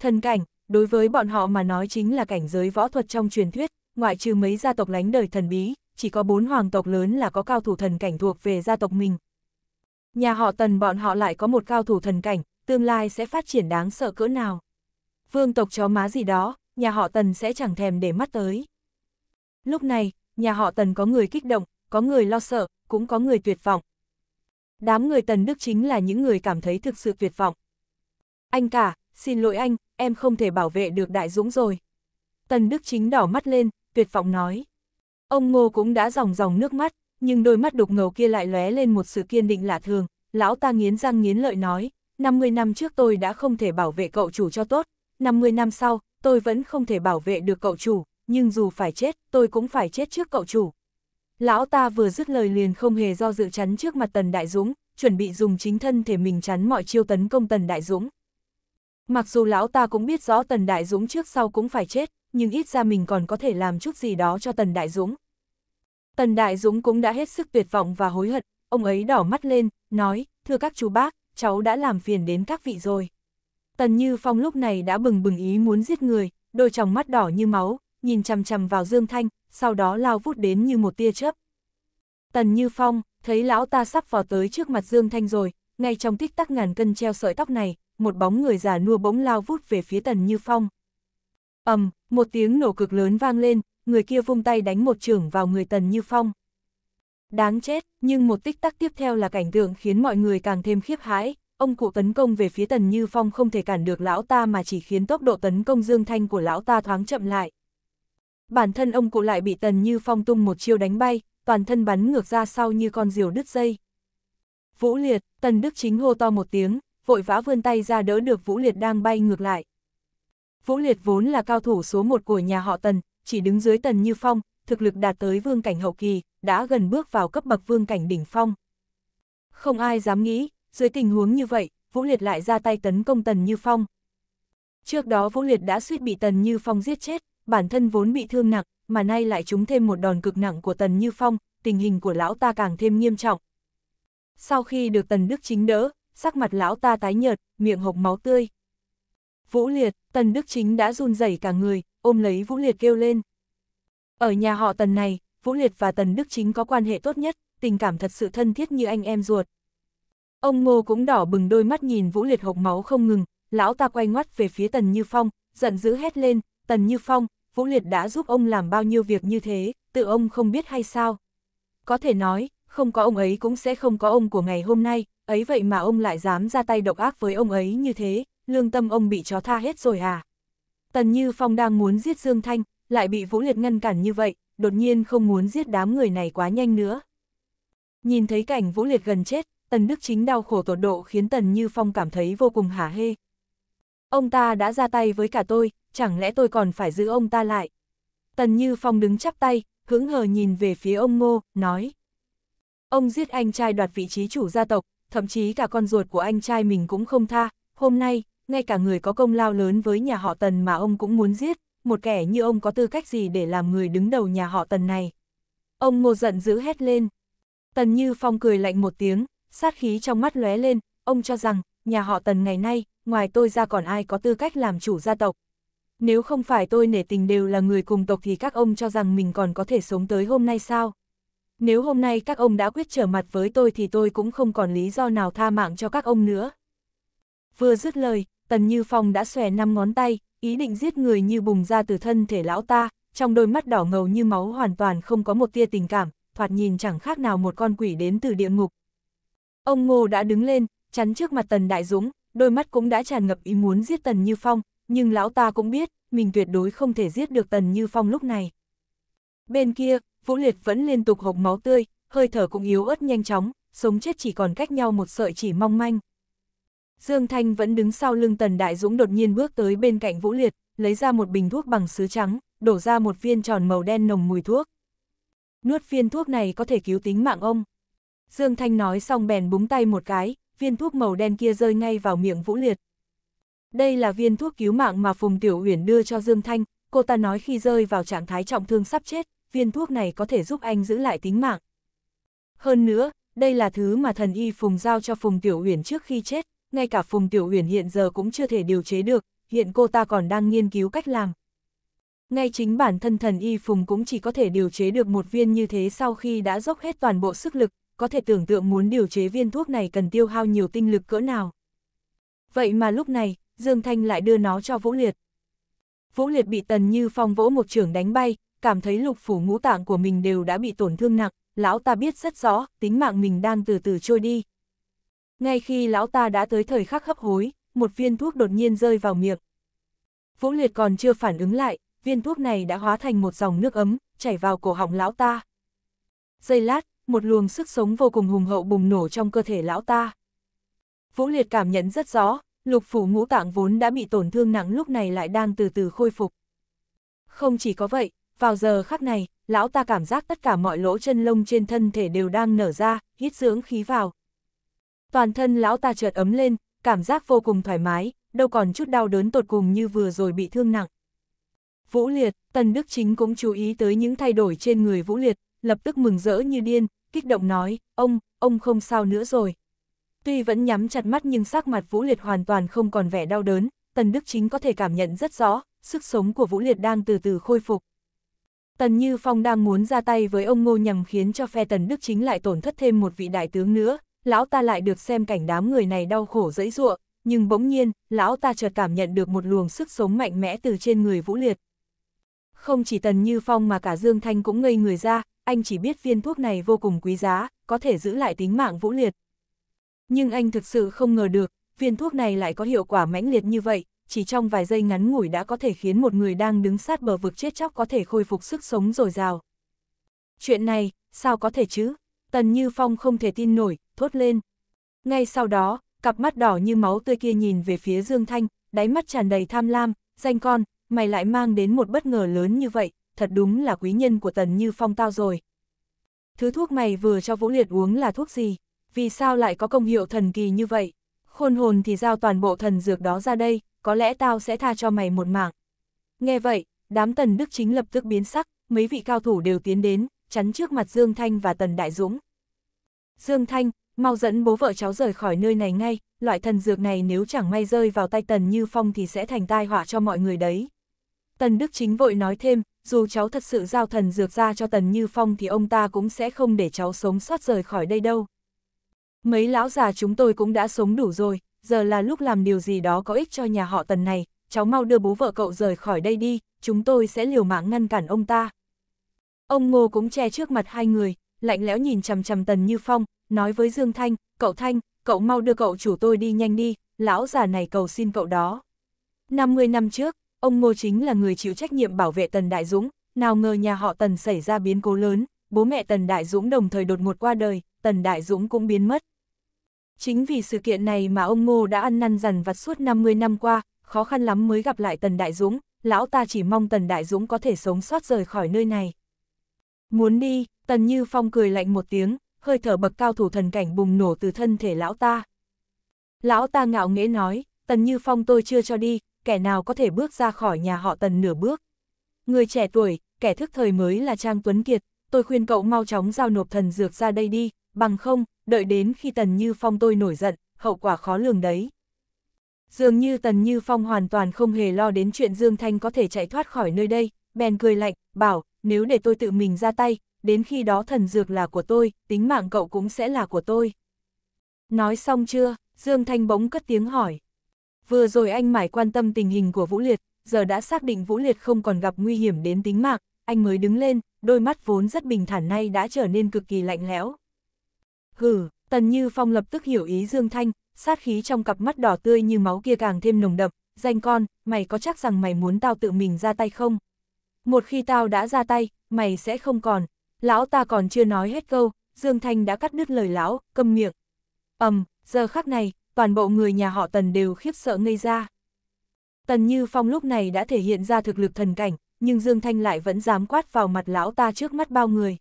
Thần cảnh, đối với bọn họ mà nói chính là cảnh giới võ thuật trong truyền thuyết, ngoại trừ mấy gia tộc lánh đời thần bí, chỉ có bốn hoàng tộc lớn là có cao thủ thần cảnh thuộc về gia tộc mình, Nhà họ tần bọn họ lại có một cao thủ thần cảnh, tương lai sẽ phát triển đáng sợ cỡ nào. Vương tộc chó má gì đó, nhà họ tần sẽ chẳng thèm để mắt tới. Lúc này, nhà họ tần có người kích động, có người lo sợ, cũng có người tuyệt vọng. Đám người tần đức chính là những người cảm thấy thực sự tuyệt vọng. Anh cả, xin lỗi anh, em không thể bảo vệ được đại dũng rồi. Tần đức chính đỏ mắt lên, tuyệt vọng nói. Ông Ngô cũng đã ròng ròng nước mắt nhưng đôi mắt đục ngầu kia lại lóe lên một sự kiên định lạ thường, lão ta nghiến răng nghiến lợi nói, 50 năm trước tôi đã không thể bảo vệ cậu chủ cho tốt, 50 năm sau, tôi vẫn không thể bảo vệ được cậu chủ, nhưng dù phải chết, tôi cũng phải chết trước cậu chủ. Lão ta vừa dứt lời liền không hề do dự chắn trước mặt Tần Đại Dũng, chuẩn bị dùng chính thân thể mình chắn mọi chiêu tấn công Tần Đại Dũng. Mặc dù lão ta cũng biết rõ Tần Đại Dũng trước sau cũng phải chết, nhưng ít ra mình còn có thể làm chút gì đó cho Tần Đại Dũng. Tần Đại Dũng cũng đã hết sức tuyệt vọng và hối hận, ông ấy đỏ mắt lên, nói, thưa các chú bác, cháu đã làm phiền đến các vị rồi. Tần Như Phong lúc này đã bừng bừng ý muốn giết người, đôi tròng mắt đỏ như máu, nhìn chằm chằm vào Dương Thanh, sau đó lao vút đến như một tia chớp. Tần Như Phong, thấy lão ta sắp vào tới trước mặt Dương Thanh rồi, ngay trong tích tắc ngàn cân treo sợi tóc này, một bóng người già nua bỗng lao vút về phía Tần Như Phong. ầm, một tiếng nổ cực lớn vang lên, người kia vung tay đánh một trưởng vào người Tần Như Phong. Đáng chết, nhưng một tích tắc tiếp theo là cảnh tượng khiến mọi người càng thêm khiếp hãi, ông cụ tấn công về phía Tần Như Phong không thể cản được lão ta mà chỉ khiến tốc độ tấn công dương thanh của lão ta thoáng chậm lại. Bản thân ông cụ lại bị Tần Như Phong tung một chiêu đánh bay, toàn thân bắn ngược ra sau như con diều đứt dây. Vũ Liệt, Tần Đức Chính hô to một tiếng, vội vã vươn tay ra đỡ được Vũ Liệt đang bay ngược lại. Vũ Liệt vốn là cao thủ số một của nhà họ Tần, chỉ đứng dưới Tần Như Phong, thực lực đạt tới vương cảnh hậu kỳ, đã gần bước vào cấp bậc vương cảnh đỉnh phong. Không ai dám nghĩ, dưới tình huống như vậy, Vũ Liệt lại ra tay tấn công Tần Như Phong. Trước đó Vũ Liệt đã suýt bị Tần Như Phong giết chết, bản thân vốn bị thương nặng, mà nay lại trúng thêm một đòn cực nặng của Tần Như Phong, tình hình của lão ta càng thêm nghiêm trọng. Sau khi được Tần Đức Chính đỡ, sắc mặt lão ta tái nhợt, miệng hộc máu tươi. Vũ Liệt, Tần Đức Chính đã run rẩy cả người, ôm lấy Vũ Liệt kêu lên. Ở nhà họ Tần này, Vũ Liệt và Tần Đức Chính có quan hệ tốt nhất, tình cảm thật sự thân thiết như anh em ruột. Ông Ngô cũng đỏ bừng đôi mắt nhìn Vũ Liệt hộc máu không ngừng, lão ta quay ngoắt về phía Tần Như Phong, giận dữ hét lên, Tần Như Phong, Vũ Liệt đã giúp ông làm bao nhiêu việc như thế, tự ông không biết hay sao. Có thể nói, không có ông ấy cũng sẽ không có ông của ngày hôm nay, ấy vậy mà ông lại dám ra tay độc ác với ông ấy như thế, lương tâm ông bị chó tha hết rồi à. Tần Như Phong đang muốn giết Dương Thanh, lại bị Vũ Liệt ngăn cản như vậy, đột nhiên không muốn giết đám người này quá nhanh nữa. Nhìn thấy cảnh Vũ Liệt gần chết, Tần Đức Chính đau khổ tột độ khiến Tần Như Phong cảm thấy vô cùng hả hê. Ông ta đã ra tay với cả tôi, chẳng lẽ tôi còn phải giữ ông ta lại? Tần Như Phong đứng chắp tay, hững hờ nhìn về phía ông Ngô, nói. Ông giết anh trai đoạt vị trí chủ gia tộc, thậm chí cả con ruột của anh trai mình cũng không tha, hôm nay, ngay cả người có công lao lớn với nhà họ Tần mà ông cũng muốn giết, một kẻ như ông có tư cách gì để làm người đứng đầu nhà họ Tần này. Ông Ngô giận dữ hét lên. Tần Như Phong cười lạnh một tiếng, sát khí trong mắt lóe lên, ông cho rằng, nhà họ Tần ngày nay, ngoài tôi ra còn ai có tư cách làm chủ gia tộc. Nếu không phải tôi nể tình đều là người cùng tộc thì các ông cho rằng mình còn có thể sống tới hôm nay sao? Nếu hôm nay các ông đã quyết trở mặt với tôi thì tôi cũng không còn lý do nào tha mạng cho các ông nữa. Vừa dứt lời, Tần Như Phong đã xòe năm ngón tay, ý định giết người như bùng ra từ thân thể lão ta, trong đôi mắt đỏ ngầu như máu hoàn toàn không có một tia tình cảm, thoạt nhìn chẳng khác nào một con quỷ đến từ địa ngục. Ông Ngô đã đứng lên, chắn trước mặt Tần Đại Dũng, đôi mắt cũng đã tràn ngập ý muốn giết Tần Như Phong, nhưng lão ta cũng biết, mình tuyệt đối không thể giết được Tần Như Phong lúc này. Bên kia, Vũ Liệt vẫn liên tục hộc máu tươi, hơi thở cũng yếu ớt nhanh chóng, sống chết chỉ còn cách nhau một sợi chỉ mong manh. Dương Thanh vẫn đứng sau lưng Tần Đại Dũng đột nhiên bước tới bên cạnh Vũ Liệt, lấy ra một bình thuốc bằng sứ trắng, đổ ra một viên tròn màu đen nồng mùi thuốc. Nuốt viên thuốc này có thể cứu tính mạng ông. Dương Thanh nói xong bèn búng tay một cái, viên thuốc màu đen kia rơi ngay vào miệng Vũ Liệt. Đây là viên thuốc cứu mạng mà Phùng Tiểu Uyển đưa cho Dương Thanh, cô ta nói khi rơi vào trạng thái trọng thương sắp chết, viên thuốc này có thể giúp anh giữ lại tính mạng. Hơn nữa, đây là thứ mà thần y Phùng giao cho Phùng Tiểu Uyển trước khi chết, ngay cả Phùng Tiểu Uyển hiện giờ cũng chưa thể điều chế được, hiện cô ta còn đang nghiên cứu cách làm. Ngay chính bản thân thần y Phùng cũng chỉ có thể điều chế được một viên như thế sau khi đã dốc hết toàn bộ sức lực, có thể tưởng tượng muốn điều chế viên thuốc này cần tiêu hao nhiều tinh lực cỡ nào. Vậy mà lúc này, Dương Thanh lại đưa nó cho Vũ Liệt. Vũ Liệt bị Tần Như Phong vỗ một trưởng đánh bay, cảm thấy lục phủ ngũ tạng của mình đều đã bị tổn thương nặng, lão ta biết rất rõ, tính mạng mình đang từ từ trôi đi, ngay khi lão ta đã tới thời khắc hấp hối, một viên thuốc đột nhiên rơi vào miệng. Vũ Liệt còn chưa phản ứng lại, viên thuốc này đã hóa thành một dòng nước ấm, chảy vào cổ họng lão ta. Giây lát, một luồng sức sống vô cùng hùng hậu bùng nổ trong cơ thể lão ta. Vũ Liệt cảm nhận rất rõ, lục phủ ngũ tạng vốn đã bị tổn thương nặng lúc này lại đang từ từ khôi phục. Không chỉ có vậy, vào giờ khắc này, lão ta cảm giác tất cả mọi lỗ chân lông trên thân thể đều đang nở ra, hít dưỡng khí vào, Toàn thân lão ta chợt ấm lên, cảm giác vô cùng thoải mái, đâu còn chút đau đớn tột cùng như vừa rồi bị thương nặng. Vũ Liệt, Tần Đức Chính cũng chú ý tới những thay đổi trên người Vũ Liệt, lập tức mừng rỡ như điên, kích động nói, ông, ông không sao nữa rồi. Tuy vẫn nhắm chặt mắt nhưng sắc mặt Vũ Liệt hoàn toàn không còn vẻ đau đớn, Tần Đức Chính có thể cảm nhận rất rõ, sức sống của Vũ Liệt đang từ từ khôi phục. Tần Như Phong đang muốn ra tay với ông Ngô nhằm khiến cho phe Tần Đức Chính lại tổn thất thêm một vị đại tướng nữa, lão ta lại được xem cảnh đám người này đau khổ dẫy ruộng, nhưng bỗng nhiên, lão ta chợt cảm nhận được một luồng sức sống mạnh mẽ từ trên người Vũ Liệt. Không chỉ Tần Như Phong mà cả Dương Thanh cũng ngây người ra, anh chỉ biết viên thuốc này vô cùng quý giá, có thể giữ lại tính mạng Vũ Liệt. Nhưng anh thực sự không ngờ được, viên thuốc này lại có hiệu quả mãnh liệt như vậy, chỉ trong vài giây ngắn ngủi đã có thể khiến một người đang đứng sát bờ vực chết chóc có thể khôi phục sức sống dồi dào. Chuyện này, sao có thể chứ? Tần Như Phong không thể tin nổi, thốt lên. Ngay sau đó, cặp mắt đỏ như máu tươi kia nhìn về phía Dương Thanh, đáy mắt tràn đầy tham lam, danh con, mày lại mang đến một bất ngờ lớn như vậy, thật đúng là quý nhân của Tần Như Phong tao rồi. Thứ thuốc mày vừa cho Vũ Liệt uống là thuốc gì? Vì sao lại có công hiệu thần kỳ như vậy? Khôn hồn thì giao toàn bộ thần dược đó ra đây, có lẽ tao sẽ tha cho mày một mạng. Nghe vậy, đám Tần Đức Chính lập tức biến sắc, mấy vị cao thủ đều tiến đến, chắn trước mặt Dương Thanh và Tần Đại Dũng. Dương Thanh, Mau dẫn bố vợ cháu rời khỏi nơi này ngay, loại thần dược này nếu chẳng may rơi vào tay Tần Như Phong thì sẽ thành tai họa cho mọi người đấy. Tần Đức Chính vội nói thêm, dù cháu thật sự giao thần dược ra cho Tần Như Phong thì ông ta cũng sẽ không để cháu sống sót rời khỏi đây đâu. Mấy lão già chúng tôi cũng đã sống đủ rồi, giờ là lúc làm điều gì đó có ích cho nhà họ Tần này, cháu mau đưa bố vợ cậu rời khỏi đây đi, chúng tôi sẽ liều mạng ngăn cản ông ta. Ông Ngô cũng che trước mặt hai người, lạnh lẽo nhìn chằm chằm Tần Như Phong, nói với Dương Thanh, cậu Thanh, cậu mau đưa cậu chủ tôi đi nhanh đi, lão già này cầu xin cậu đó. 50 năm trước, ông Ngô chính là người chịu trách nhiệm bảo vệ Tần Đại Dũng, nào ngờ nhà họ Tần xảy ra biến cố lớn, bố mẹ Tần Đại Dũng đồng thời đột ngột qua đời, Tần Đại Dũng cũng biến mất. Chính vì sự kiện này mà ông Ngô đã ăn năn dằn vặt suốt 50 năm qua, khó khăn lắm mới gặp lại Tần Đại Dũng, lão ta chỉ mong Tần Đại Dũng có thể sống sót rời khỏi nơi này. Muốn đi, Tần Như Phong cười lạnh một tiếng, hơi thở bậc cao thủ thần cảnh bùng nổ từ thân thể lão ta. Lão ta ngạo nghễ nói, Tần Như Phong tôi chưa cho đi, kẻ nào có thể bước ra khỏi nhà họ Tần nửa bước. Người trẻ tuổi, kẻ thức thời mới là Trang Tuấn Kiệt, tôi khuyên cậu mau chóng giao nộp thần dược ra đây đi, bằng không, đợi đến khi Tần Như Phong tôi nổi giận, hậu quả khó lường đấy. Dường như Tần Như Phong hoàn toàn không hề lo đến chuyện Dương Thanh có thể chạy thoát khỏi nơi đây, bèn cười lạnh, bảo, nếu để tôi tự mình ra tay, đến khi đó thần dược là của tôi, tính mạng cậu cũng sẽ là của tôi. Nói xong chưa, Dương Thanh bỗng cất tiếng hỏi. Vừa rồi anh mải quan tâm tình hình của Vũ Liệt, giờ đã xác định Vũ Liệt không còn gặp nguy hiểm đến tính mạng, anh mới đứng lên, đôi mắt vốn rất bình thản nay đã trở nên cực kỳ lạnh lẽo. Hừ, Tần Như Phong lập tức hiểu ý Dương Thanh, sát khí trong cặp mắt đỏ tươi như máu kia càng thêm nồng đậm, danh con, mày có chắc rằng mày muốn tao tự mình ra tay không? Một khi tao đã ra tay, mày sẽ không còn. Lão ta còn chưa nói hết câu, Dương Thanh đã cắt đứt lời lão, câm miệng. ầm, um, giờ khắc này, toàn bộ người nhà họ Tần đều khiếp sợ ngây ra. Tần Như Phong lúc này đã thể hiện ra thực lực thần cảnh, nhưng Dương Thanh lại vẫn dám quát vào mặt lão ta trước mắt bao người.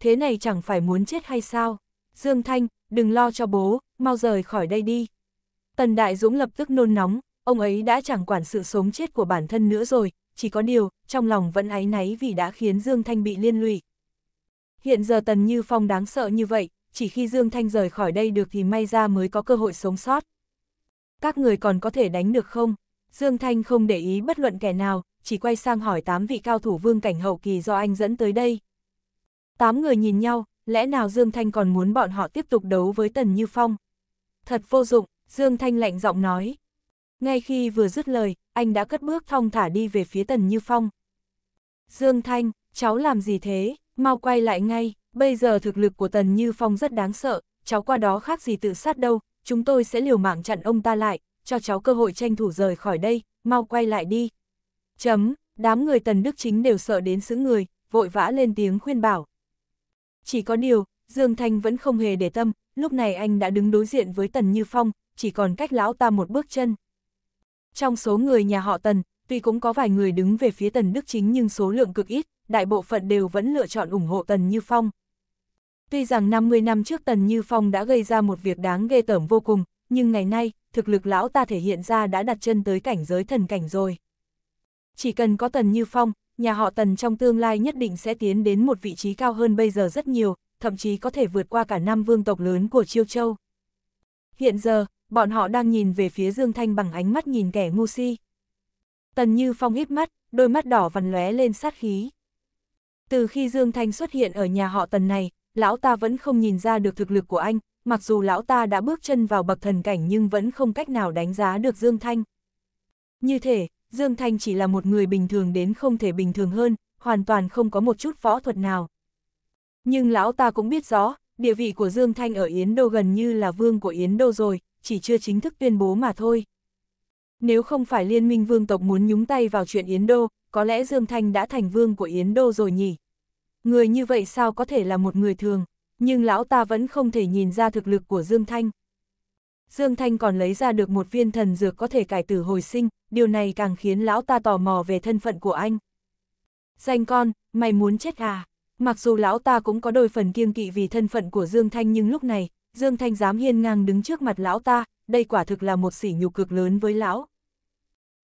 Thế này chẳng phải muốn chết hay sao? Dương Thanh, đừng lo cho bố, mau rời khỏi đây đi. Tần Đại Dũng lập tức nôn nóng, ông ấy đã chẳng quản sự sống chết của bản thân nữa rồi, chỉ có điều, trong lòng vẫn áy náy vì đã khiến Dương Thanh bị liên lụy. Hiện giờ Tần Như Phong đáng sợ như vậy, chỉ khi Dương Thanh rời khỏi đây được thì may ra mới có cơ hội sống sót. Các người còn có thể đánh được không? Dương Thanh không để ý bất luận kẻ nào, chỉ quay sang hỏi tám vị cao thủ vương cảnh hậu kỳ do anh dẫn tới đây. Tám người nhìn nhau, lẽ nào Dương Thanh còn muốn bọn họ tiếp tục đấu với Tần Như Phong? Thật vô dụng, Dương Thanh lạnh giọng nói. Ngay khi vừa dứt lời, anh đã cất bước thong thả đi về phía Tần Như Phong. Dương Thanh, cháu làm gì thế, mau quay lại ngay, bây giờ thực lực của Tần Như Phong rất đáng sợ, cháu qua đó khác gì tự sát đâu, chúng tôi sẽ liều mạng chặn ông ta lại, cho cháu cơ hội tranh thủ rời khỏi đây, mau quay lại đi. Chấm, đám người Tần Đức Chính đều sợ đến xứ người, vội vã lên tiếng khuyên bảo. Chỉ có điều, Dương Thanh vẫn không hề để tâm, lúc này anh đã đứng đối diện với Tần Như Phong, chỉ còn cách lão ta một bước chân. Trong số người nhà họ Tần, tuy cũng có vài người đứng về phía Tần Đức Chính nhưng số lượng cực ít, đại bộ phận đều vẫn lựa chọn ủng hộ Tần Như Phong. Tuy rằng 50 năm trước Tần Như Phong đã gây ra một việc đáng ghê tởm vô cùng, nhưng ngày nay, thực lực lão ta thể hiện ra đã đặt chân tới cảnh giới thần cảnh rồi. Chỉ cần có Tần Như Phong, nhà họ Tần trong tương lai nhất định sẽ tiến đến một vị trí cao hơn bây giờ rất nhiều, thậm chí có thể vượt qua cả năm vương tộc lớn của Chiêu Châu. Hiện giờ, bọn họ đang nhìn về phía Dương Thanh bằng ánh mắt nhìn kẻ ngu si. Tần Như Phong híp mắt, đôi mắt đỏ vằn lóe lên sát khí. Từ khi Dương Thanh xuất hiện ở nhà họ Tần này, lão ta vẫn không nhìn ra được thực lực của anh, mặc dù lão ta đã bước chân vào bậc thần cảnh nhưng vẫn không cách nào đánh giá được Dương Thanh. Như thể, Dương Thanh chỉ là một người bình thường đến không thể bình thường hơn, hoàn toàn không có một chút võ thuật nào. Nhưng lão ta cũng biết rõ, địa vị của Dương Thanh ở Yến Đô gần như là vương của Yến Đô rồi, chỉ chưa chính thức tuyên bố mà thôi. Nếu không phải liên minh vương tộc muốn nhúng tay vào chuyện Yến Đô, có lẽ Dương Thanh đã thành vương của Yến Đô rồi nhỉ? Người như vậy sao có thể là một người thường, nhưng lão ta vẫn không thể nhìn ra thực lực của Dương Thanh. Dương Thanh còn lấy ra được một viên thần dược có thể cải tử hồi sinh, điều này càng khiến lão ta tò mò về thân phận của anh. Danh con, mày muốn chết à? Mặc dù lão ta cũng có đôi phần kiêng kỵ vì thân phận của Dương Thanh nhưng lúc này, Dương Thanh dám hiên ngang đứng trước mặt lão ta, đây quả thực là một sỉ nhục cực lớn với lão.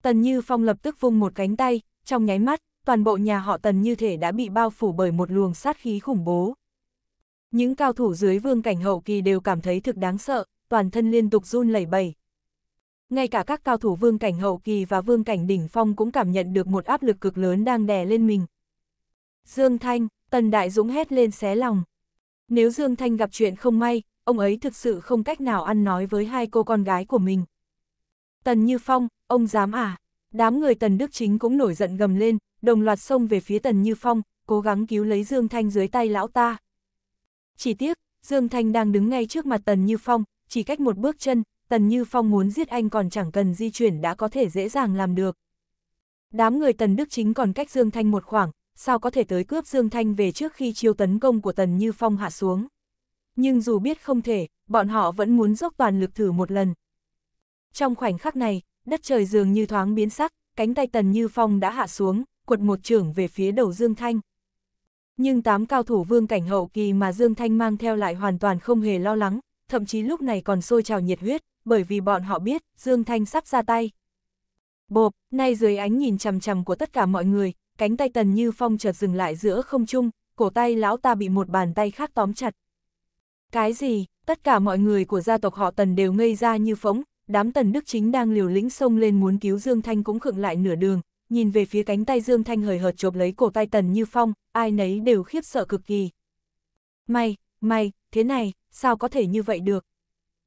Tần Như Phong lập tức vung một cánh tay, trong nháy mắt, toàn bộ nhà họ Tần như thể đã bị bao phủ bởi một luồng sát khí khủng bố. Những cao thủ dưới vương cảnh hậu kỳ đều cảm thấy thực đáng sợ, toàn thân liên tục run lẩy bẩy. Ngay cả các cao thủ vương cảnh hậu kỳ và vương cảnh đỉnh phong cũng cảm nhận được một áp lực cực lớn đang đè lên mình. Dương Thanh, Tần Đại Dũng hét lên xé lòng. Nếu Dương Thanh gặp chuyện không may, ông ấy thực sự không cách nào ăn nói với hai cô con gái của mình. Tần Như Phong, ông dám à? Đám người Tần Đức Chính cũng nổi giận gầm lên, đồng loạt xông về phía Tần Như Phong, cố gắng cứu lấy Dương Thanh dưới tay lão ta. Chỉ tiếc, Dương Thanh đang đứng ngay trước mặt Tần Như Phong, chỉ cách một bước chân, Tần Như Phong muốn giết anh còn chẳng cần di chuyển đã có thể dễ dàng làm được. Đám người Tần Đức Chính còn cách Dương Thanh một khoảng, sao có thể tới cướp Dương Thanh về trước khi chiêu tấn công của Tần Như Phong hạ xuống. Nhưng dù biết không thể, bọn họ vẫn muốn dốc toàn lực thử một lần. Trong khoảnh khắc này, đất trời dường như thoáng biến sắc, cánh tay Tần Như Phong đã hạ xuống, quật một trưởng về phía đầu Dương Thanh. Nhưng tám cao thủ vương cảnh hậu kỳ mà Dương Thanh mang theo lại hoàn toàn không hề lo lắng, thậm chí lúc này còn sôi trào nhiệt huyết, bởi vì bọn họ biết Dương Thanh sắp ra tay. Bộp, nay dưới ánh nhìn chằm chằm của tất cả mọi người, cánh tay Tần Như Phong chợt dừng lại giữa không trung, cổ tay lão ta bị một bàn tay khác tóm chặt. Cái gì, tất cả mọi người của gia tộc họ Tần đều ngây ra như phóng, đám Tần Đức Chính đang liều lĩnh xông lên muốn cứu Dương Thanh cũng khựng lại nửa đường, nhìn về phía cánh tay Dương Thanh hời hợt chộp lấy cổ tay Tần Như Phong, ai nấy đều khiếp sợ cực kỳ. May, may, thế này, sao có thể như vậy được?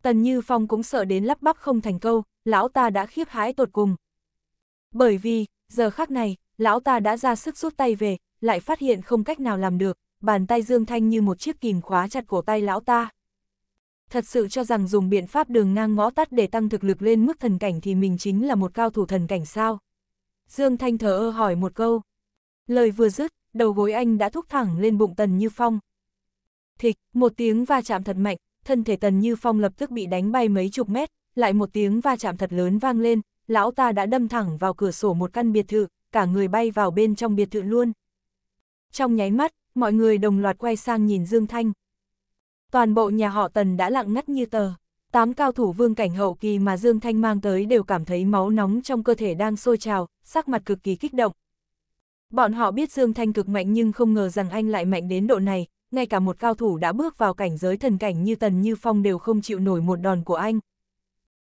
Tần Như Phong cũng sợ đến lắp bắp không thành câu, lão ta đã khiếp hái tột cùng. Bởi vì, giờ khắc này, lão ta đã ra sức rút tay về, lại phát hiện không cách nào làm được, bàn tay Dương Thanh như một chiếc kìm khóa chặt cổ tay lão ta. Thật sự cho rằng dùng biện pháp đường ngang ngõ tắt để tăng thực lực lên mức thần cảnh thì mình chính là một cao thủ thần cảnh sao? Dương Thanh thờ ơ hỏi một câu. Lời vừa dứt, đầu gối anh đã thúc thẳng lên bụng Tần Như Phong. Thịch, một tiếng va chạm thật mạnh, thân thể Tần Như Phong lập tức bị đánh bay mấy chục mét, lại một tiếng va chạm thật lớn vang lên, lão ta đã đâm thẳng vào cửa sổ một căn biệt thự, cả người bay vào bên trong biệt thự luôn. Trong nháy mắt, mọi người đồng loạt quay sang nhìn Dương Thanh. Toàn bộ nhà họ Tần đã lặng ngắt như tờ. Tám cao thủ vương cảnh hậu kỳ mà Dương Thanh mang tới đều cảm thấy máu nóng trong cơ thể đang sôi trào, sắc mặt cực kỳ kích động. Bọn họ biết Dương Thanh cực mạnh nhưng không ngờ rằng anh lại mạnh đến độ này, ngay cả một cao thủ đã bước vào cảnh giới thần cảnh như Tần Như Phong đều không chịu nổi một đòn của anh.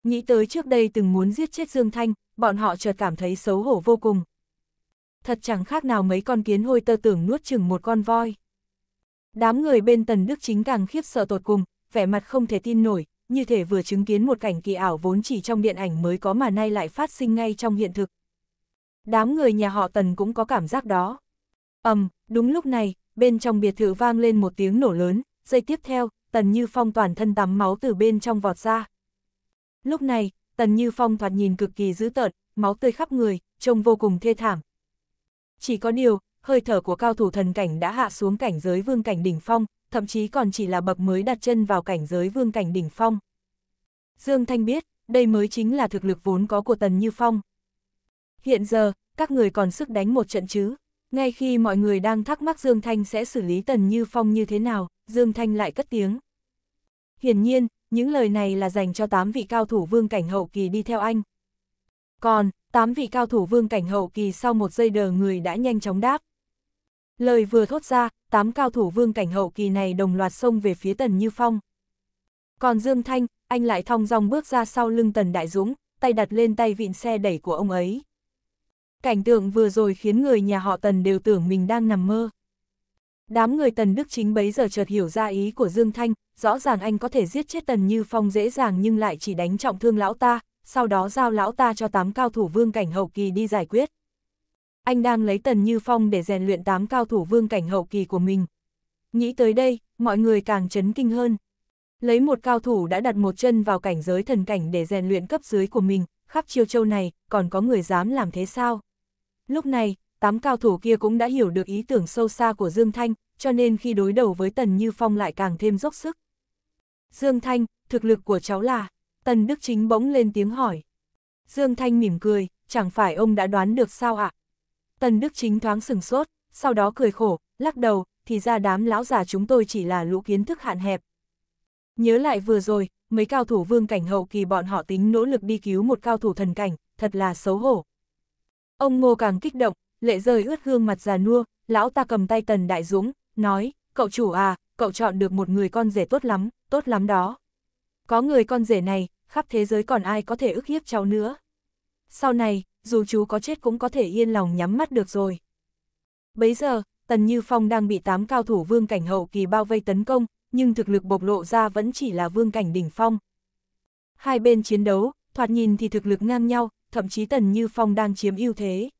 Nghĩ tới trước đây từng muốn giết chết Dương Thanh, bọn họ chợt cảm thấy xấu hổ vô cùng thật chẳng khác nào mấy con kiến hôi tơ tưởng nuốt chừng một con voi. Đám người bên Tần Đức Chính càng khiếp sợ tột cùng, vẻ mặt không thể tin nổi, như thể vừa chứng kiến một cảnh kỳ ảo vốn chỉ trong điện ảnh mới có mà nay lại phát sinh ngay trong hiện thực. Đám người nhà họ Tần cũng có cảm giác đó. ầm, đúng lúc này, bên trong biệt thự vang lên một tiếng nổ lớn, giây tiếp theo, Tần Như Phong toàn thân tắm máu từ bên trong vọt ra. Lúc này, Tần Như Phong thoạt nhìn cực kỳ dữ tợn, máu tươi khắp người, trông vô cùng thê thảm, chỉ có điều, hơi thở của cao thủ thần cảnh đã hạ xuống cảnh giới vương cảnh đỉnh phong, thậm chí còn chỉ là bậc mới đặt chân vào cảnh giới vương cảnh đỉnh phong. Dương Thanh biết, đây mới chính là thực lực vốn có của Tần Như Phong. Hiện giờ, các người còn sức đánh một trận chứ. Ngay khi mọi người đang thắc mắc Dương Thanh sẽ xử lý Tần Như Phong như thế nào, Dương Thanh lại cất tiếng. Hiển nhiên, những lời này là dành cho 8 vị cao thủ vương cảnh hậu kỳ đi theo anh. Còn, tám vị cao thủ vương cảnh hậu kỳ sau một giây đờ người đã nhanh chóng đáp. Lời vừa thốt ra, tám cao thủ vương cảnh hậu kỳ này đồng loạt xông về phía Tần Như Phong. Còn Dương Thanh, anh lại thong dong bước ra sau lưng Tần Đại Dũng, tay đặt lên tay vịn xe đẩy của ông ấy. Cảnh tượng vừa rồi khiến người nhà họ Tần đều tưởng mình đang nằm mơ. Đám người Tần Đức Chính bấy giờ chợt hiểu ra ý của Dương Thanh, rõ ràng anh có thể giết chết Tần Như Phong dễ dàng nhưng lại chỉ đánh trọng thương lão ta, sau đó giao lão ta cho tám cao thủ vương cảnh hậu kỳ đi giải quyết. Anh đang lấy Tần Như Phong để rèn luyện tám cao thủ vương cảnh hậu kỳ của mình. Nghĩ tới đây, mọi người càng chấn kinh hơn. Lấy một cao thủ đã đặt một chân vào cảnh giới thần cảnh để rèn luyện cấp dưới của mình, khắp chiêu châu này, còn có người dám làm thế sao? Lúc này, tám cao thủ kia cũng đã hiểu được ý tưởng sâu xa của Dương Thanh, cho nên khi đối đầu với Tần Như Phong lại càng thêm dốc sức. Dương Thanh, thực lực của cháu là... Tân Đức Chính bỗng lên tiếng hỏi. Dương Thanh mỉm cười, chẳng phải ông đã đoán được sao ạ? À? Tân Đức Chính thoáng sừng sốt, sau đó cười khổ, lắc đầu, thì ra đám lão già chúng tôi chỉ là lũ kiến thức hạn hẹp. Nhớ lại vừa rồi, mấy cao thủ vương cảnh hậu kỳ bọn họ tính nỗ lực đi cứu một cao thủ thần cảnh, thật là xấu hổ. Ông Ngô càng kích động, lệ rơi ướt gương mặt già nua, lão ta cầm tay Tần Đại Dũng, nói, cậu chủ à, cậu chọn được một người con rể tốt lắm, tốt lắm đó. Có người con rể này, khắp thế giới còn ai có thể ức hiếp cháu nữa. Sau này, dù chú có chết cũng có thể yên lòng nhắm mắt được rồi. Bấy giờ, Tần Như Phong đang bị tám cao thủ vương cảnh hậu kỳ bao vây tấn công, nhưng thực lực bộc lộ ra vẫn chỉ là vương cảnh đỉnh phong. Hai bên chiến đấu, thoạt nhìn thì thực lực ngang nhau, thậm chí Tần Như Phong đang chiếm ưu thế.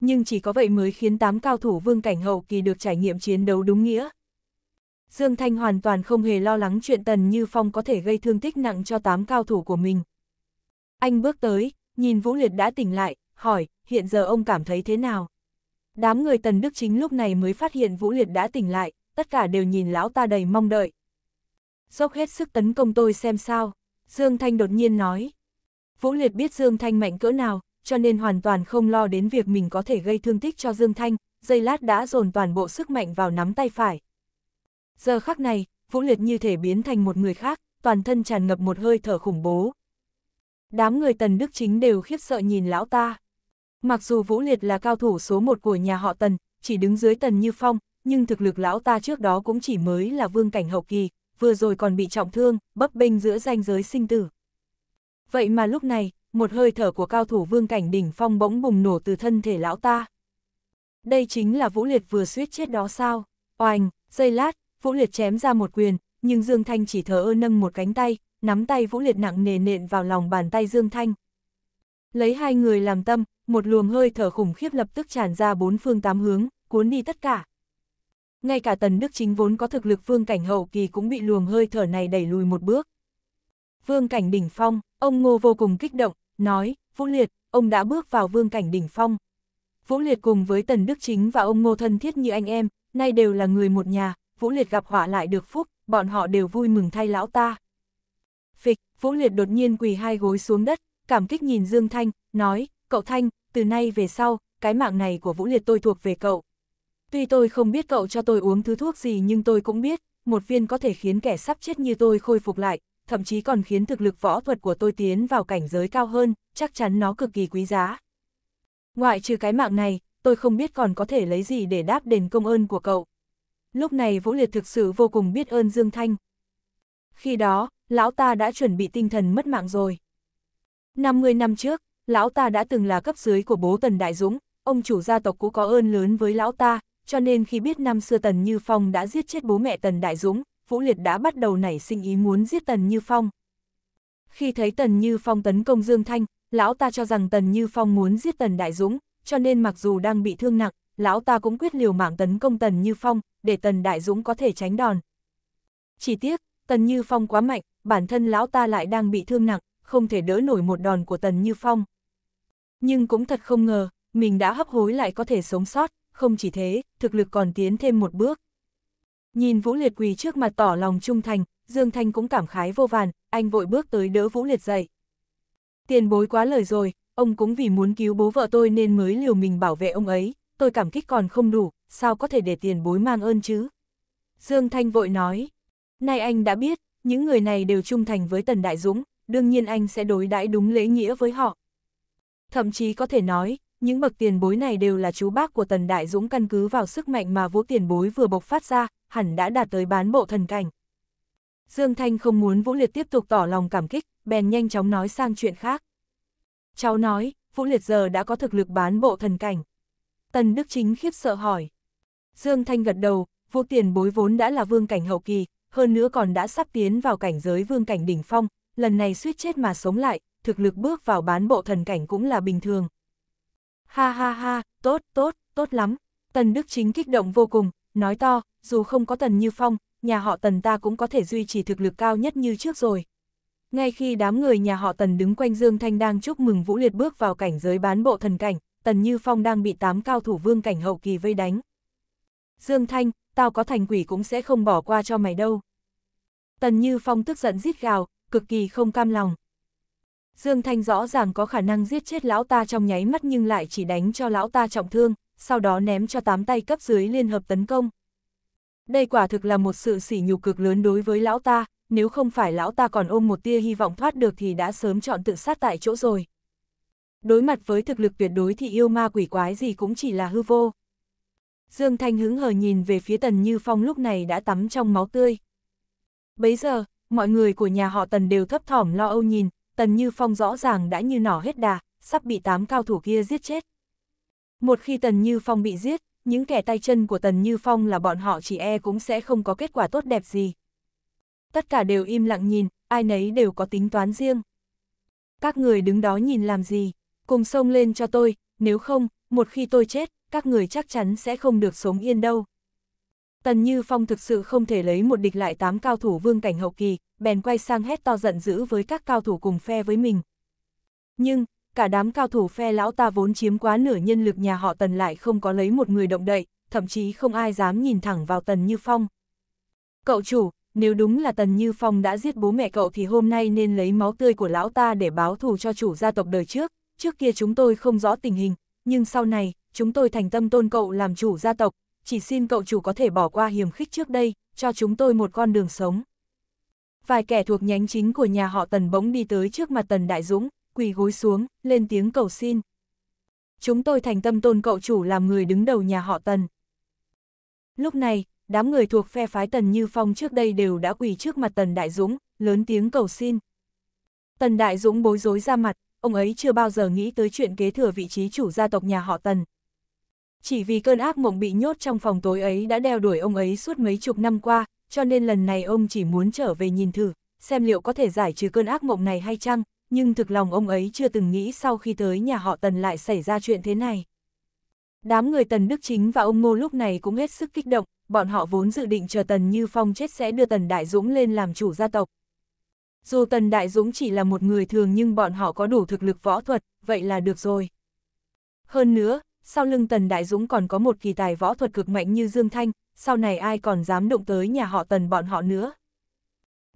Nhưng chỉ có vậy mới khiến tám cao thủ vương cảnh hậu kỳ được trải nghiệm chiến đấu đúng nghĩa, Dương Thanh hoàn toàn không hề lo lắng chuyện Tần Như Phong có thể gây thương tích nặng cho tám cao thủ của mình. Anh bước tới, nhìn Vũ Liệt đã tỉnh lại, hỏi, hiện giờ ông cảm thấy thế nào? Đám người Tần Đức Chính lúc này mới phát hiện Vũ Liệt đã tỉnh lại, tất cả đều nhìn lão ta đầy mong đợi. Dốc hết sức tấn công tôi xem sao, Dương Thanh đột nhiên nói. Vũ Liệt biết Dương Thanh mạnh cỡ nào, cho nên hoàn toàn không lo đến việc mình có thể gây thương tích cho Dương Thanh, dây lát đã dồn toàn bộ sức mạnh vào nắm tay phải, Giờ khắc này, Vũ Liệt như thể biến thành một người khác, toàn thân tràn ngập một hơi thở khủng bố. Đám người Tần Đức Chính đều khiếp sợ nhìn lão ta. Mặc dù Vũ Liệt là cao thủ số một của nhà họ Tần, chỉ đứng dưới Tần Như Phong, nhưng thực lực lão ta trước đó cũng chỉ mới là vương cảnh hậu kỳ, vừa rồi còn bị trọng thương, bấp bênh giữa ranh giới sinh tử. Vậy mà lúc này, một hơi thở của cao thủ vương cảnh đỉnh phong bỗng bùng nổ từ thân thể lão ta. Đây chính là Vũ Liệt vừa suýt chết đó sao? oanh giây lát, Vũ Liệt chém ra một quyền, nhưng Dương Thanh chỉ thờ ơ nâng một cánh tay, nắm tay Vũ Liệt nặng nề nện vào lòng bàn tay Dương Thanh. Lấy hai người làm tâm, một luồng hơi thở khủng khiếp lập tức tràn ra bốn phương tám hướng, cuốn đi tất cả. Ngay cả Tần Đức Chính vốn có thực lực vương cảnh hậu kỳ cũng bị luồng hơi thở này đẩy lùi một bước. Vương cảnh đỉnh phong, ông Ngô vô cùng kích động, nói, Vũ Liệt, ông đã bước vào vương cảnh đỉnh phong. Vũ Liệt cùng với Tần Đức Chính và ông Ngô thân thiết như anh em, nay đều là người một nhà, Vũ Liệt gặp họa lại được phúc, bọn họ đều vui mừng thay lão ta. Phịch, Vũ Liệt đột nhiên quỳ hai gối xuống đất, cảm kích nhìn Dương Thanh, nói, cậu Thanh, từ nay về sau, cái mạng này của Vũ Liệt tôi thuộc về cậu. Tuy tôi không biết cậu cho tôi uống thứ thuốc gì nhưng tôi cũng biết, một viên có thể khiến kẻ sắp chết như tôi khôi phục lại, thậm chí còn khiến thực lực võ thuật của tôi tiến vào cảnh giới cao hơn, chắc chắn nó cực kỳ quý giá. Ngoại trừ cái mạng này, tôi không biết còn có thể lấy gì để đáp đền công ơn của cậu lúc này Vũ Liệt thực sự vô cùng biết ơn Dương Thanh. Khi đó, lão ta đã chuẩn bị tinh thần mất mạng rồi. 50 năm trước, lão ta đã từng là cấp dưới của bố Tần Đại Dũng, ông chủ gia tộc cũng có ơn lớn với lão ta, cho nên khi biết năm xưa Tần Như Phong đã giết chết bố mẹ Tần Đại Dũng, Vũ Liệt đã bắt đầu nảy sinh ý muốn giết Tần Như Phong. Khi thấy Tần Như Phong tấn công Dương Thanh, lão ta cho rằng Tần Như Phong muốn giết Tần Đại Dũng, cho nên mặc dù đang bị thương nặng, lão ta cũng quyết liều mạng tấn công Tần Như Phong, để Tần Đại Dũng có thể tránh đòn. Chỉ tiếc, Tần Như Phong quá mạnh, bản thân lão ta lại đang bị thương nặng, không thể đỡ nổi một đòn của Tần Như Phong. Nhưng cũng thật không ngờ, mình đã hấp hối lại có thể sống sót, không chỉ thế, thực lực còn tiến thêm một bước. Nhìn Vũ Liệt quỳ trước mặt tỏ lòng trung thành, Dương Thanh cũng cảm khái vô vàn, anh vội bước tới đỡ Vũ Liệt dậy. Tiền bối quá lời rồi, ông cũng vì muốn cứu bố vợ tôi nên mới liều mình bảo vệ ông ấy, tôi cảm kích còn không đủ, sao có thể để tiền bối mang ơn chứ? Dương Thanh vội nói, nay anh đã biết, những người này đều trung thành với Tần Đại Dũng, đương nhiên anh sẽ đối đãi đúng lễ nghĩa với họ. Thậm chí có thể nói, những bậc tiền bối này đều là chú bác của Tần Đại Dũng căn cứ vào sức mạnh mà vũ tiền bối vừa bộc phát ra, hẳn đã đạt tới bán bộ thần cảnh. Dương Thanh không muốn Vũ Liệt tiếp tục tỏ lòng cảm kích, bèn nhanh chóng nói sang chuyện khác. Cháu nói, Vũ Liệt giờ đã có thực lực bán bộ thần cảnh. Tần Đức Chính khiếp sợ hỏi. Dương Thanh gật đầu, vô tiền bối vốn đã là vương cảnh hậu kỳ, hơn nữa còn đã sắp tiến vào cảnh giới vương cảnh đỉnh phong, lần này suýt chết mà sống lại, thực lực bước vào bán bộ thần cảnh cũng là bình thường. Ha ha ha, tốt, tốt, tốt lắm. Tần Đức Chính kích động vô cùng, nói to, dù không có Tần Như Phong, nhà họ Tần ta cũng có thể duy trì thực lực cao nhất như trước rồi. Ngay khi đám người nhà họ Tần đứng quanh Dương Thanh đang chúc mừng Vũ Liệt bước vào cảnh giới bán bộ thần cảnh, Tần Như Phong đang bị tám cao thủ vương cảnh hậu kỳ vây đánh. Dương Thanh, tao có thành quỷ cũng sẽ không bỏ qua cho mày đâu. Tần Như Phong tức giận giết gào, cực kỳ không cam lòng. Dương Thanh rõ ràng có khả năng giết chết lão ta trong nháy mắt nhưng lại chỉ đánh cho lão ta trọng thương, sau đó ném cho tám tay cấp dưới liên hợp tấn công. Đây quả thực là một sự sỉ nhục cực lớn đối với lão ta, nếu không phải lão ta còn ôm một tia hy vọng thoát được thì đã sớm chọn tự sát tại chỗ rồi đối mặt với thực lực tuyệt đối thì yêu ma quỷ quái gì cũng chỉ là hư vô. Dương Thanh hứng hờ nhìn về phía Tần Như Phong lúc này đã tắm trong máu tươi. Bấy giờ, mọi người của nhà họ Tần đều thấp thỏm lo âu nhìn, Tần Như Phong rõ ràng đã như nỏ hết đà, sắp bị tám cao thủ kia giết chết. Một khi Tần Như Phong bị giết, những kẻ tay chân của Tần Như Phong là bọn họ chỉ e cũng sẽ không có kết quả tốt đẹp gì. Tất cả đều im lặng nhìn, ai nấy đều có tính toán riêng. Các người đứng đó nhìn làm gì? cùng sông lên cho tôi, nếu không, một khi tôi chết, các người chắc chắn sẽ không được sống yên đâu. Tần Như Phong thực sự không thể lấy một địch lại tám cao thủ vương cảnh hậu kỳ, bèn quay sang hét to giận dữ với các cao thủ cùng phe với mình. Nhưng, cả đám cao thủ phe lão ta vốn chiếm quá nửa nhân lực nhà họ Tần lại không có lấy một người động đậy, thậm chí không ai dám nhìn thẳng vào Tần Như Phong. Cậu chủ, nếu đúng là Tần Như Phong đã giết bố mẹ cậu thì hôm nay nên lấy máu tươi của lão ta để báo thù cho chủ gia tộc đời trước, trước kia chúng tôi không rõ tình hình, nhưng sau này, chúng tôi thành tâm tôn cậu làm chủ gia tộc, chỉ xin cậu chủ có thể bỏ qua hiểm khích trước đây, cho chúng tôi một con đường sống. Vài kẻ thuộc nhánh chính của nhà họ Tần bỗng đi tới trước mặt Tần Đại Dũng, quỳ gối xuống, lên tiếng cầu xin. Chúng tôi thành tâm tôn cậu chủ làm người đứng đầu nhà họ Tần. Lúc này, đám người thuộc phe phái Tần Như Phong trước đây đều đã quỳ trước mặt Tần Đại Dũng, lớn tiếng cầu xin. Tần Đại Dũng bối rối ra mặt, ông ấy chưa bao giờ nghĩ tới chuyện kế thừa vị trí chủ gia tộc nhà họ Tần. Chỉ vì cơn ác mộng bị nhốt trong phòng tối ấy đã đeo đuổi ông ấy suốt mấy chục năm qua, cho nên lần này ông chỉ muốn trở về nhìn thử, xem liệu có thể giải trừ cơn ác mộng này hay chăng, nhưng thực lòng ông ấy chưa từng nghĩ sau khi tới nhà họ Tần lại xảy ra chuyện thế này. Đám người Tần Đức Chính và ông Ngô lúc này cũng hết sức kích động, bọn họ vốn dự định chờ Tần Như Phong chết sẽ đưa Tần Đại Dũng lên làm chủ gia tộc, dù Tần Đại Dũng chỉ là một người thường nhưng bọn họ có đủ thực lực võ thuật, vậy là được rồi. Hơn nữa, sau lưng Tần Đại Dũng còn có một kỳ tài võ thuật cực mạnh như Dương Thanh, sau này ai còn dám động tới nhà họ Tần bọn họ nữa.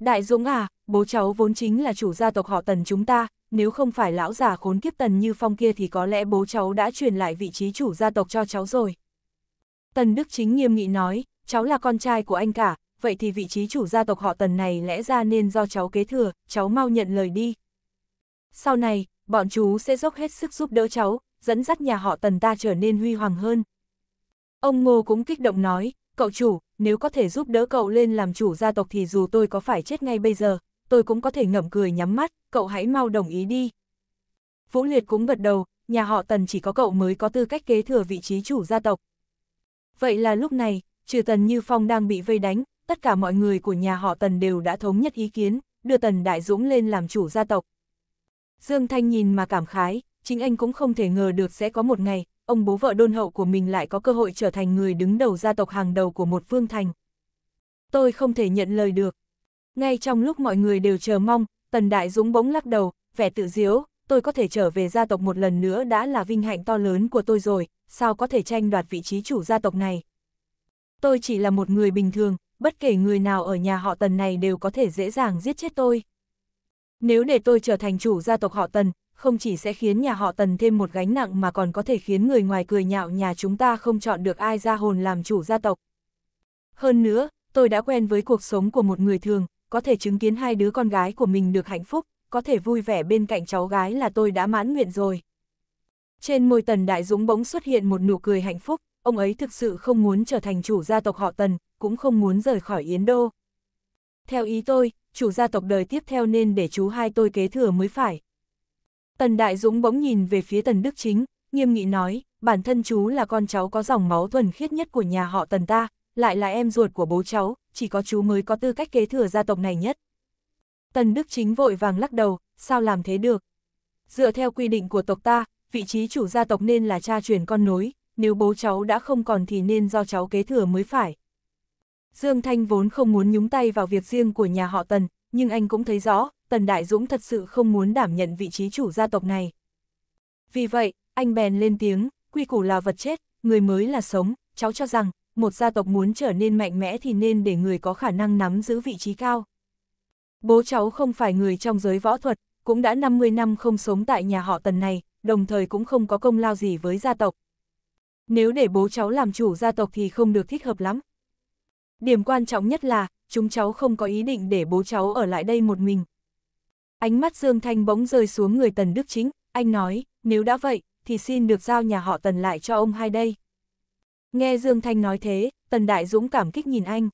Đại Dũng à, bố cháu vốn chính là chủ gia tộc họ Tần chúng ta, nếu không phải lão già khốn kiếp Tần như Phong kia thì có lẽ bố cháu đã truyền lại vị trí chủ gia tộc cho cháu rồi. Tần Đức Chính nghiêm nghị nói, cháu là con trai của anh cả, vậy thì vị trí chủ gia tộc họ tần này lẽ ra nên do cháu kế thừa, cháu mau nhận lời đi. Sau này, bọn chú sẽ dốc hết sức giúp đỡ cháu, dẫn dắt nhà họ tần ta trở nên huy hoàng hơn. Ông Ngô cũng kích động nói, cậu chủ, nếu có thể giúp đỡ cậu lên làm chủ gia tộc thì dù tôi có phải chết ngay bây giờ, tôi cũng có thể ngậm cười nhắm mắt, cậu hãy mau đồng ý đi. Vũ Liệt cũng gật đầu, nhà họ Tần chỉ có cậu mới có tư cách kế thừa vị trí chủ gia tộc. Vậy là lúc này, trừ Tần Như Phong đang bị vây đánh, tất cả mọi người của nhà họ Tần đều đã thống nhất ý kiến, đưa Tần Đại Dũng lên làm chủ gia tộc. Dương Thanh nhìn mà cảm khái, chính anh cũng không thể ngờ được sẽ có một ngày, ông bố vợ đôn hậu của mình lại có cơ hội trở thành người đứng đầu gia tộc hàng đầu của một phương thành. Tôi không thể nhận lời được. Ngay trong lúc mọi người đều chờ mong, Tần Đại Dũng bỗng lắc đầu, vẻ tự diếu, tôi có thể trở về gia tộc một lần nữa đã là vinh hạnh to lớn của tôi rồi, sao có thể tranh đoạt vị trí chủ gia tộc này. Tôi chỉ là một người bình thường, bất kể người nào ở nhà họ tần này đều có thể dễ dàng giết chết tôi. Nếu để tôi trở thành chủ gia tộc họ tần, không chỉ sẽ khiến nhà họ tần thêm một gánh nặng mà còn có thể khiến người ngoài cười nhạo nhà chúng ta không chọn được ai ra hồn làm chủ gia tộc. Hơn nữa, tôi đã quen với cuộc sống của một người thường, có thể chứng kiến hai đứa con gái của mình được hạnh phúc, có thể vui vẻ bên cạnh cháu gái là tôi đã mãn nguyện rồi. Trên môi tần đại dũng bỗng xuất hiện một nụ cười hạnh phúc, ông ấy thực sự không muốn trở thành chủ gia tộc họ Tần, cũng không muốn rời khỏi Yến Đô. Theo ý tôi, chủ gia tộc đời tiếp theo nên để chú hai tôi kế thừa mới phải. Tần Đại Dũng bỗng nhìn về phía Tần Đức Chính, nghiêm nghị nói, bản thân chú là con cháu có dòng máu thuần khiết nhất của nhà họ Tần ta, lại là em ruột của bố cháu, chỉ có chú mới có tư cách kế thừa gia tộc này nhất. Tần Đức Chính vội vàng lắc đầu, sao làm thế được? Dựa theo quy định của tộc ta, vị trí chủ gia tộc nên là cha truyền con nối, nếu bố cháu đã không còn thì nên do cháu kế thừa mới phải. Dương Thanh vốn không muốn nhúng tay vào việc riêng của nhà họ Tần, nhưng anh cũng thấy rõ, Tần Đại Dũng thật sự không muốn đảm nhận vị trí chủ gia tộc này. Vì vậy, anh bèn lên tiếng, quy củ là vật chết, người mới là sống, cháu cho rằng, một gia tộc muốn trở nên mạnh mẽ thì nên để người có khả năng nắm giữ vị trí cao. Bố cháu không phải người trong giới võ thuật, cũng đã 50 năm không sống tại nhà họ Tần này, đồng thời cũng không có công lao gì với gia tộc, nếu để bố cháu làm chủ gia tộc thì không được thích hợp lắm. Điểm quan trọng nhất là, chúng cháu không có ý định để bố cháu ở lại đây một mình. Ánh mắt Dương Thanh bỗng rơi xuống người Tần Đức Chính, anh nói, nếu đã vậy, thì xin được giao nhà họ Tần lại cho ông hai đây. Nghe Dương Thanh nói thế, Tần Đại Dũng cảm kích nhìn anh.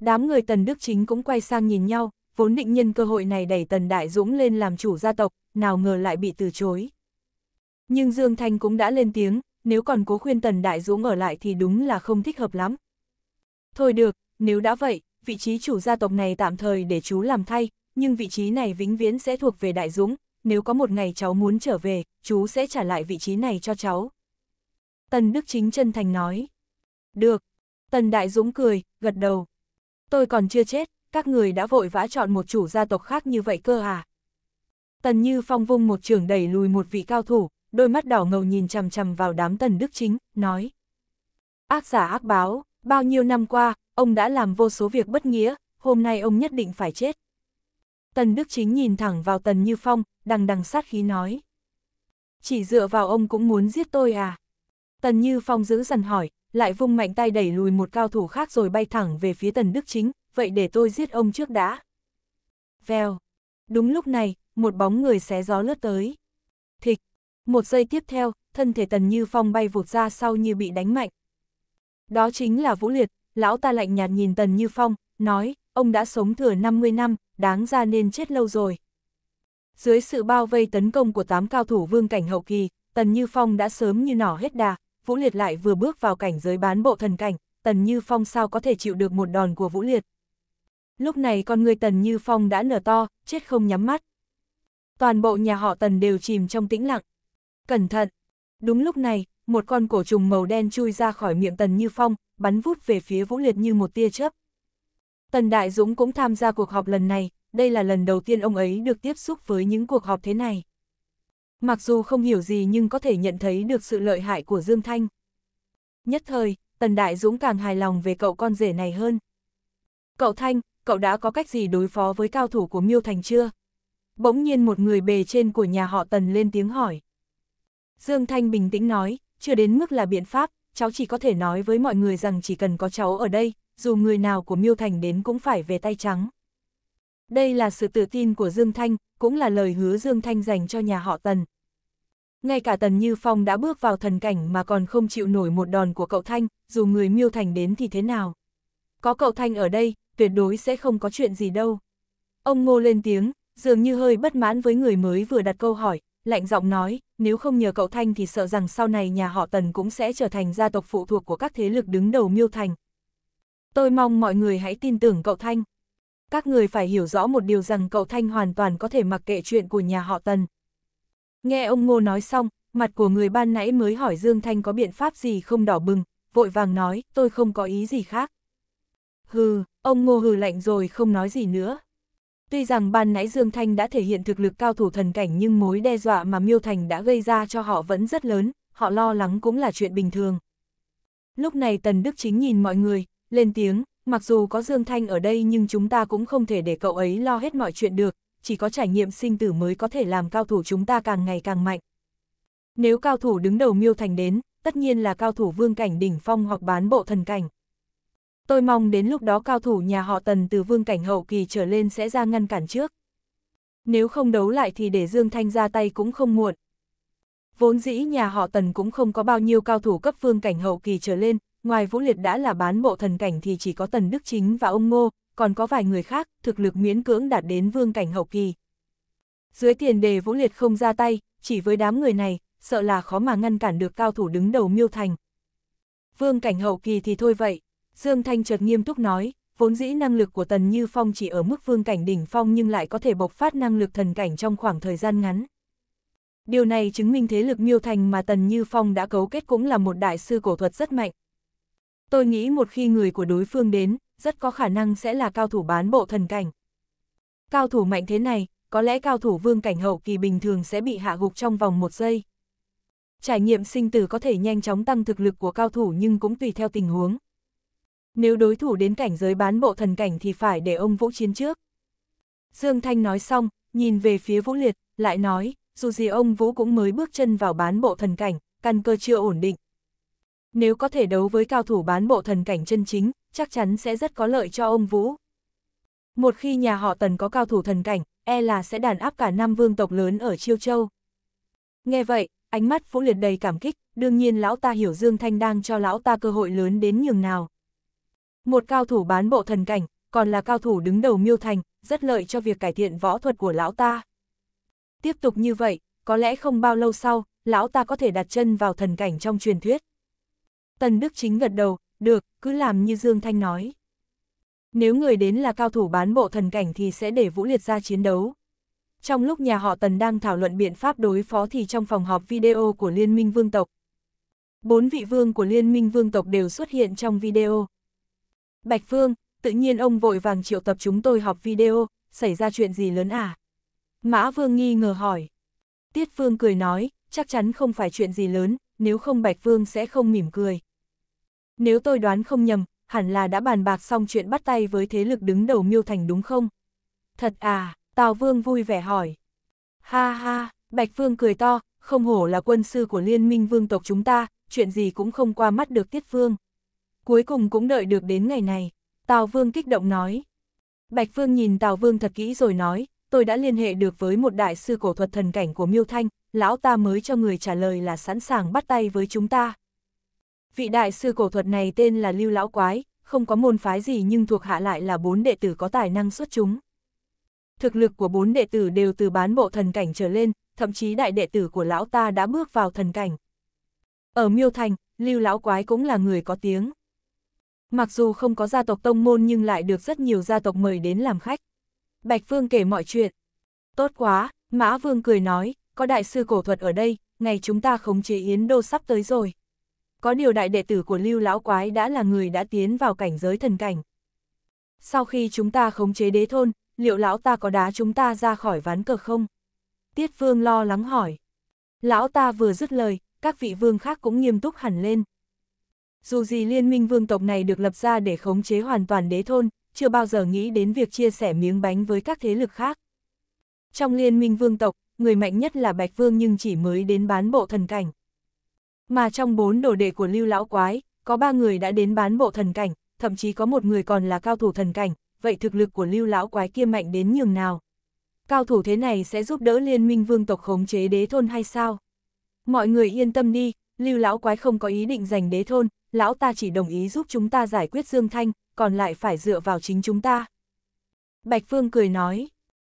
Đám người Tần Đức Chính cũng quay sang nhìn nhau, vốn định nhân cơ hội này đẩy Tần Đại Dũng lên làm chủ gia tộc, nào ngờ lại bị từ chối. Nhưng Dương Thanh cũng đã lên tiếng, nếu còn cố khuyên Tần Đại Dũng ở lại thì đúng là không thích hợp lắm. Thôi được, nếu đã vậy, vị trí chủ gia tộc này tạm thời để chú làm thay, nhưng vị trí này vĩnh viễn sẽ thuộc về Đại Dũng, nếu có một ngày cháu muốn trở về, chú sẽ trả lại vị trí này cho cháu. Tần Đức Chính chân thành nói. Được. Tần Đại Dũng cười, gật đầu. Tôi còn chưa chết, các người đã vội vã chọn một chủ gia tộc khác như vậy cơ à? Tần Như Phong vung một trường đẩy lùi một vị cao thủ, đôi mắt đỏ ngầu nhìn chằm chằm vào đám tần đức chính, nói. Ác giả ác báo, bao nhiêu năm qua, ông đã làm vô số việc bất nghĩa, hôm nay ông nhất định phải chết. Tần Đức Chính nhìn thẳng vào Tần Như Phong, đằng đằng sát khí nói. Chỉ dựa vào ông cũng muốn giết tôi à? Tần Như Phong giữ dần hỏi, lại vung mạnh tay đẩy lùi một cao thủ khác rồi bay thẳng về phía Tần Đức Chính, vậy để tôi giết ông trước đã. Vèo. Đúng lúc này, một bóng người xé gió lướt tới. Thịch, một giây tiếp theo, thân thể Tần Như Phong bay vụt ra sau như bị đánh mạnh. Đó chính là Vũ Liệt, lão ta lạnh nhạt nhìn Tần Như Phong, nói, ông đã sống thừa 50 năm, đáng ra nên chết lâu rồi. Dưới sự bao vây tấn công của tám cao thủ vương cảnh hậu kỳ, Tần Như Phong đã sớm như nỏ hết đà, Vũ Liệt lại vừa bước vào cảnh giới bán bộ thần cảnh, Tần Như Phong sao có thể chịu được một đòn của Vũ Liệt. Lúc này con người Tần Như Phong đã nở to, chết không nhắm mắt. Toàn bộ nhà họ Tần đều chìm trong tĩnh lặng, Cẩn thận! Đúng lúc này, một con cổ trùng màu đen chui ra khỏi miệng Tần Như Phong, bắn vút về phía Vũ Liệt như một tia chớp. Tần Đại Dũng cũng tham gia cuộc họp lần này, đây là lần đầu tiên ông ấy được tiếp xúc với những cuộc họp thế này. Mặc dù không hiểu gì nhưng có thể nhận thấy được sự lợi hại của Dương Thanh. Nhất thời, Tần Đại Dũng càng hài lòng về cậu con rể này hơn. Cậu Thanh, cậu đã có cách gì đối phó với cao thủ của Miêu Thành chưa? Bỗng nhiên một người bề trên của nhà họ Tần lên tiếng hỏi. Dương Thanh bình tĩnh nói, chưa đến mức là biện pháp, cháu chỉ có thể nói với mọi người rằng chỉ cần có cháu ở đây, dù người nào của Miêu Thành đến cũng phải về tay trắng. Đây là sự tự tin của Dương Thanh, cũng là lời hứa Dương Thanh dành cho nhà họ Tần. Ngay cả Tần Như Phong đã bước vào thần cảnh mà còn không chịu nổi một đòn của cậu Thanh, dù người Miêu Thành đến thì thế nào. Có cậu Thanh ở đây, tuyệt đối sẽ không có chuyện gì đâu. Ông Ngô lên tiếng, dường như hơi bất mãn với người mới vừa đặt câu hỏi, lạnh giọng nói, nếu không nhờ cậu Thanh thì sợ rằng sau này nhà họ Tần cũng sẽ trở thành gia tộc phụ thuộc của các thế lực đứng đầu Miêu Thành. Tôi mong mọi người hãy tin tưởng cậu Thanh. Các người phải hiểu rõ một điều rằng cậu Thanh hoàn toàn có thể mặc kệ chuyện của nhà họ Tần. Nghe ông Ngô nói xong, mặt của người ban nãy mới hỏi Dương Thanh có biện pháp gì không đỏ bừng, vội vàng nói, tôi không có ý gì khác. Hừ, ông Ngô hừ lạnh rồi không nói gì nữa, Tuy rằng ban nãy Dương Thanh đã thể hiện thực lực cao thủ thần cảnh nhưng mối đe dọa mà Miêu Thành đã gây ra cho họ vẫn rất lớn, họ lo lắng cũng là chuyện bình thường. Lúc này Tần Đức Chính nhìn mọi người, lên tiếng, mặc dù có Dương Thanh ở đây nhưng chúng ta cũng không thể để cậu ấy lo hết mọi chuyện được, chỉ có trải nghiệm sinh tử mới có thể làm cao thủ chúng ta càng ngày càng mạnh. Nếu cao thủ đứng đầu Miêu Thành đến, tất nhiên là cao thủ vương cảnh đỉnh phong hoặc bán bộ thần cảnh. Tôi mong đến lúc đó cao thủ nhà họ Tần từ vương cảnh hậu kỳ trở lên sẽ ra ngăn cản trước. Nếu không đấu lại thì để Dương Thanh ra tay cũng không muộn. Vốn dĩ nhà họ Tần cũng không có bao nhiêu cao thủ cấp vương cảnh hậu kỳ trở lên, ngoài Vũ Liệt đã là bán bộ thần cảnh thì chỉ có Tần Đức Chính và ông Ngô, còn có vài người khác, thực lực miễn cưỡng đạt đến vương cảnh hậu kỳ. Dưới tiền đề Vũ Liệt không ra tay, chỉ với đám người này, sợ là khó mà ngăn cản được cao thủ đứng đầu miêu thành. Vương cảnh hậu kỳ thì thôi vậy, Dương Thanh chợt nghiêm túc nói, vốn dĩ năng lực của Tần Như Phong chỉ ở mức vương cảnh đỉnh phong nhưng lại có thể bộc phát năng lực thần cảnh trong khoảng thời gian ngắn. Điều này chứng minh thế lực miêu thành mà Tần Như Phong đã cấu kết cũng là một đại sư cổ thuật rất mạnh. Tôi nghĩ một khi người của đối phương đến, rất có khả năng sẽ là cao thủ bán bộ thần cảnh. Cao thủ mạnh thế này, có lẽ cao thủ vương cảnh hậu kỳ bình thường sẽ bị hạ gục trong vòng một giây. Trải nghiệm sinh tử có thể nhanh chóng tăng thực lực của cao thủ nhưng cũng tùy theo tình huống nếu đối thủ đến cảnh giới bán bộ thần cảnh thì phải để ông Vũ chiến trước. Dương Thanh nói xong, nhìn về phía Vũ Liệt, lại nói, dù gì ông Vũ cũng mới bước chân vào bán bộ thần cảnh, căn cơ chưa ổn định. Nếu có thể đấu với cao thủ bán bộ thần cảnh chân chính, chắc chắn sẽ rất có lợi cho ông Vũ. Một khi nhà họ Tần có cao thủ thần cảnh, e là sẽ đàn áp cả năm vương tộc lớn ở Chiêu Châu. Nghe vậy, ánh mắt Vũ Liệt đầy cảm kích, đương nhiên lão ta hiểu Dương Thanh đang cho lão ta cơ hội lớn đến nhường nào. Một cao thủ bán bộ thần cảnh, còn là cao thủ đứng đầu miêu thành, rất lợi cho việc cải thiện võ thuật của lão ta. Tiếp tục như vậy, có lẽ không bao lâu sau, lão ta có thể đặt chân vào thần cảnh trong truyền thuyết. Tần Đức Chính gật đầu, được, cứ làm như Dương Thanh nói. Nếu người đến là cao thủ bán bộ thần cảnh thì sẽ để Vũ Liệt ra chiến đấu. Trong lúc nhà họ Tần đang thảo luận biện pháp đối phó thì trong phòng họp video của Liên minh Vương tộc. Bốn vị vương của Liên minh Vương tộc đều xuất hiện trong video, Bạch Phương, tự nhiên ông vội vàng triệu tập chúng tôi học video, xảy ra chuyện gì lớn à? Mã Vương nghi ngờ hỏi. Tiết Phương cười nói, chắc chắn không phải chuyện gì lớn, nếu không Bạch Phương sẽ không mỉm cười. Nếu tôi đoán không nhầm, hẳn là đã bàn bạc xong chuyện bắt tay với thế lực đứng đầu miêu thành đúng không? Thật à, Tào Vương vui vẻ hỏi. Ha ha, Bạch Phương cười to, không hổ là quân sư của liên minh vương tộc chúng ta, chuyện gì cũng không qua mắt được Tiết Phương cuối cùng cũng đợi được đến ngày này. Tào Vương kích động nói. Bạch Vương nhìn Tào Vương thật kỹ rồi nói, tôi đã liên hệ được với một đại sư cổ thuật thần cảnh của Miêu Thanh, lão ta mới cho người trả lời là sẵn sàng bắt tay với chúng ta. Vị đại sư cổ thuật này tên là Lưu Lão Quái, không có môn phái gì nhưng thuộc hạ lại là bốn đệ tử có tài năng xuất chúng. Thực lực của bốn đệ tử đều từ bán bộ thần cảnh trở lên, thậm chí đại đệ tử của lão ta đã bước vào thần cảnh. Ở Miêu Thành, Lưu Lão Quái cũng là người có tiếng mặc dù không có gia tộc tông môn nhưng lại được rất nhiều gia tộc mời đến làm khách. Bạch vương kể mọi chuyện. Tốt quá, Mã Vương cười nói, có đại sư cổ thuật ở đây, ngày chúng ta khống chế Yến Đô sắp tới rồi. Có điều đại đệ tử của Lưu Lão Quái đã là người đã tiến vào cảnh giới thần cảnh. Sau khi chúng ta khống chế đế thôn, liệu lão ta có đá chúng ta ra khỏi ván cờ không? Tiết Vương lo lắng hỏi. Lão ta vừa dứt lời, các vị vương khác cũng nghiêm túc hẳn lên, dù gì liên minh vương tộc này được lập ra để khống chế hoàn toàn đế thôn, chưa bao giờ nghĩ đến việc chia sẻ miếng bánh với các thế lực khác. Trong liên minh vương tộc, người mạnh nhất là Bạch Vương nhưng chỉ mới đến bán bộ thần cảnh. Mà trong bốn đồ đệ của Lưu Lão Quái, có ba người đã đến bán bộ thần cảnh, thậm chí có một người còn là cao thủ thần cảnh, vậy thực lực của Lưu Lão Quái kia mạnh đến nhường nào? Cao thủ thế này sẽ giúp đỡ liên minh vương tộc khống chế đế thôn hay sao? Mọi người yên tâm đi, Lưu Lão Quái không có ý định giành đế thôn, lão ta chỉ đồng ý giúp chúng ta giải quyết Dương Thanh, còn lại phải dựa vào chính chúng ta. Bạch Phương cười nói,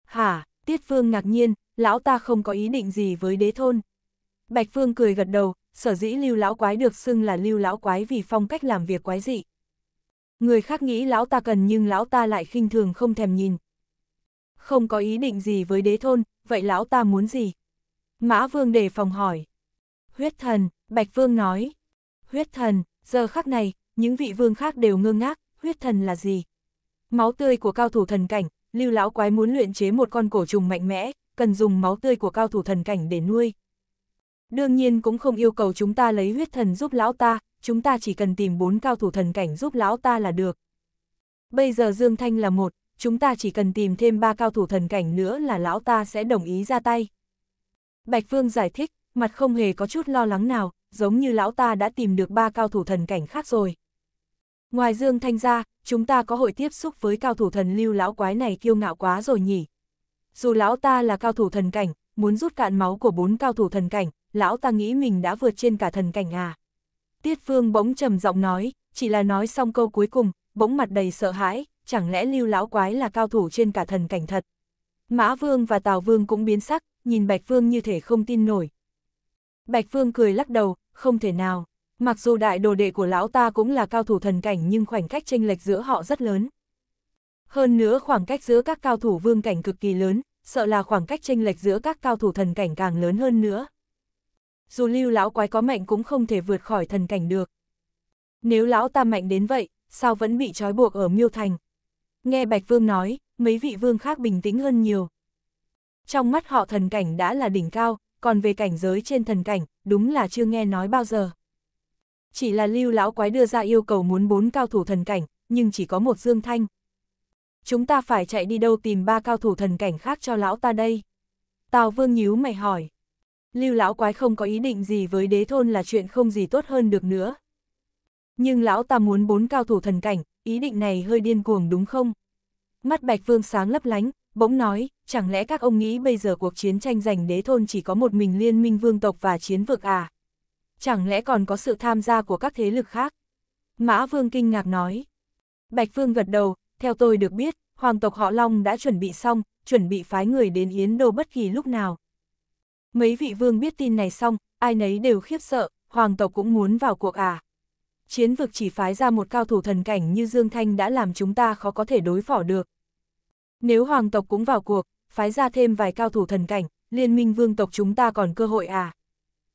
hả, Tiết Phương ngạc nhiên, lão ta không có ý định gì với đế thôn. Bạch Phương cười gật đầu, sở dĩ lưu lão quái được xưng là lưu lão quái vì phong cách làm việc quái dị. Người khác nghĩ lão ta cần nhưng lão ta lại khinh thường không thèm nhìn. Không có ý định gì với đế thôn, vậy lão ta muốn gì? Mã Vương đề phòng hỏi. Huyết thần, Bạch Phương nói. Huyết thần, Giờ khác này, những vị vương khác đều ngơ ngác, huyết thần là gì? Máu tươi của cao thủ thần cảnh, lưu lão quái muốn luyện chế một con cổ trùng mạnh mẽ, cần dùng máu tươi của cao thủ thần cảnh để nuôi. Đương nhiên cũng không yêu cầu chúng ta lấy huyết thần giúp lão ta, chúng ta chỉ cần tìm bốn cao thủ thần cảnh giúp lão ta là được. Bây giờ Dương Thanh là một, chúng ta chỉ cần tìm thêm ba cao thủ thần cảnh nữa là lão ta sẽ đồng ý ra tay. Bạch Vương giải thích, mặt không hề có chút lo lắng nào, giống như lão ta đã tìm được ba cao thủ thần cảnh khác rồi. Ngoài Dương Thanh ra, chúng ta có hội tiếp xúc với cao thủ thần lưu lão quái này kiêu ngạo quá rồi nhỉ. Dù lão ta là cao thủ thần cảnh, muốn rút cạn máu của bốn cao thủ thần cảnh, lão ta nghĩ mình đã vượt trên cả thần cảnh à. Tiết Phương bỗng trầm giọng nói, chỉ là nói xong câu cuối cùng, bỗng mặt đầy sợ hãi, chẳng lẽ lưu lão quái là cao thủ trên cả thần cảnh thật. Mã Vương và Tào Vương cũng biến sắc, nhìn Bạch Vương như thể không tin nổi. Bạch Vương cười lắc đầu, không thể nào. Mặc dù đại đồ đệ của lão ta cũng là cao thủ thần cảnh nhưng khoảnh cách tranh lệch giữa họ rất lớn. Hơn nữa khoảng cách giữa các cao thủ vương cảnh cực kỳ lớn, sợ là khoảng cách tranh lệch giữa các cao thủ thần cảnh càng lớn hơn nữa. Dù lưu lão quái có mạnh cũng không thể vượt khỏi thần cảnh được. Nếu lão ta mạnh đến vậy, sao vẫn bị trói buộc ở miêu thành? Nghe Bạch Vương nói, mấy vị vương khác bình tĩnh hơn nhiều. Trong mắt họ thần cảnh đã là đỉnh cao, còn về cảnh giới trên thần cảnh, đúng là chưa nghe nói bao giờ. Chỉ là lưu lão quái đưa ra yêu cầu muốn bốn cao thủ thần cảnh, nhưng chỉ có một Dương Thanh. Chúng ta phải chạy đi đâu tìm ba cao thủ thần cảnh khác cho lão ta đây? Tào Vương nhíu mày hỏi. Lưu lão quái không có ý định gì với đế thôn là chuyện không gì tốt hơn được nữa. Nhưng lão ta muốn bốn cao thủ thần cảnh, ý định này hơi điên cuồng đúng không? Mắt Bạch Vương sáng lấp lánh, bỗng nói, chẳng lẽ các ông nghĩ bây giờ cuộc chiến tranh giành đế thôn chỉ có một mình liên minh vương tộc và chiến vực à? Chẳng lẽ còn có sự tham gia của các thế lực khác? Mã Vương kinh ngạc nói. Bạch Vương gật đầu, theo tôi được biết, hoàng tộc họ Long đã chuẩn bị xong, chuẩn bị phái người đến Yến Đô bất kỳ lúc nào. Mấy vị vương biết tin này xong, ai nấy đều khiếp sợ, hoàng tộc cũng muốn vào cuộc à. Chiến vực chỉ phái ra một cao thủ thần cảnh như Dương Thanh đã làm chúng ta khó có thể đối phó được, nếu hoàng tộc cũng vào cuộc, phái ra thêm vài cao thủ thần cảnh, liên minh vương tộc chúng ta còn cơ hội à?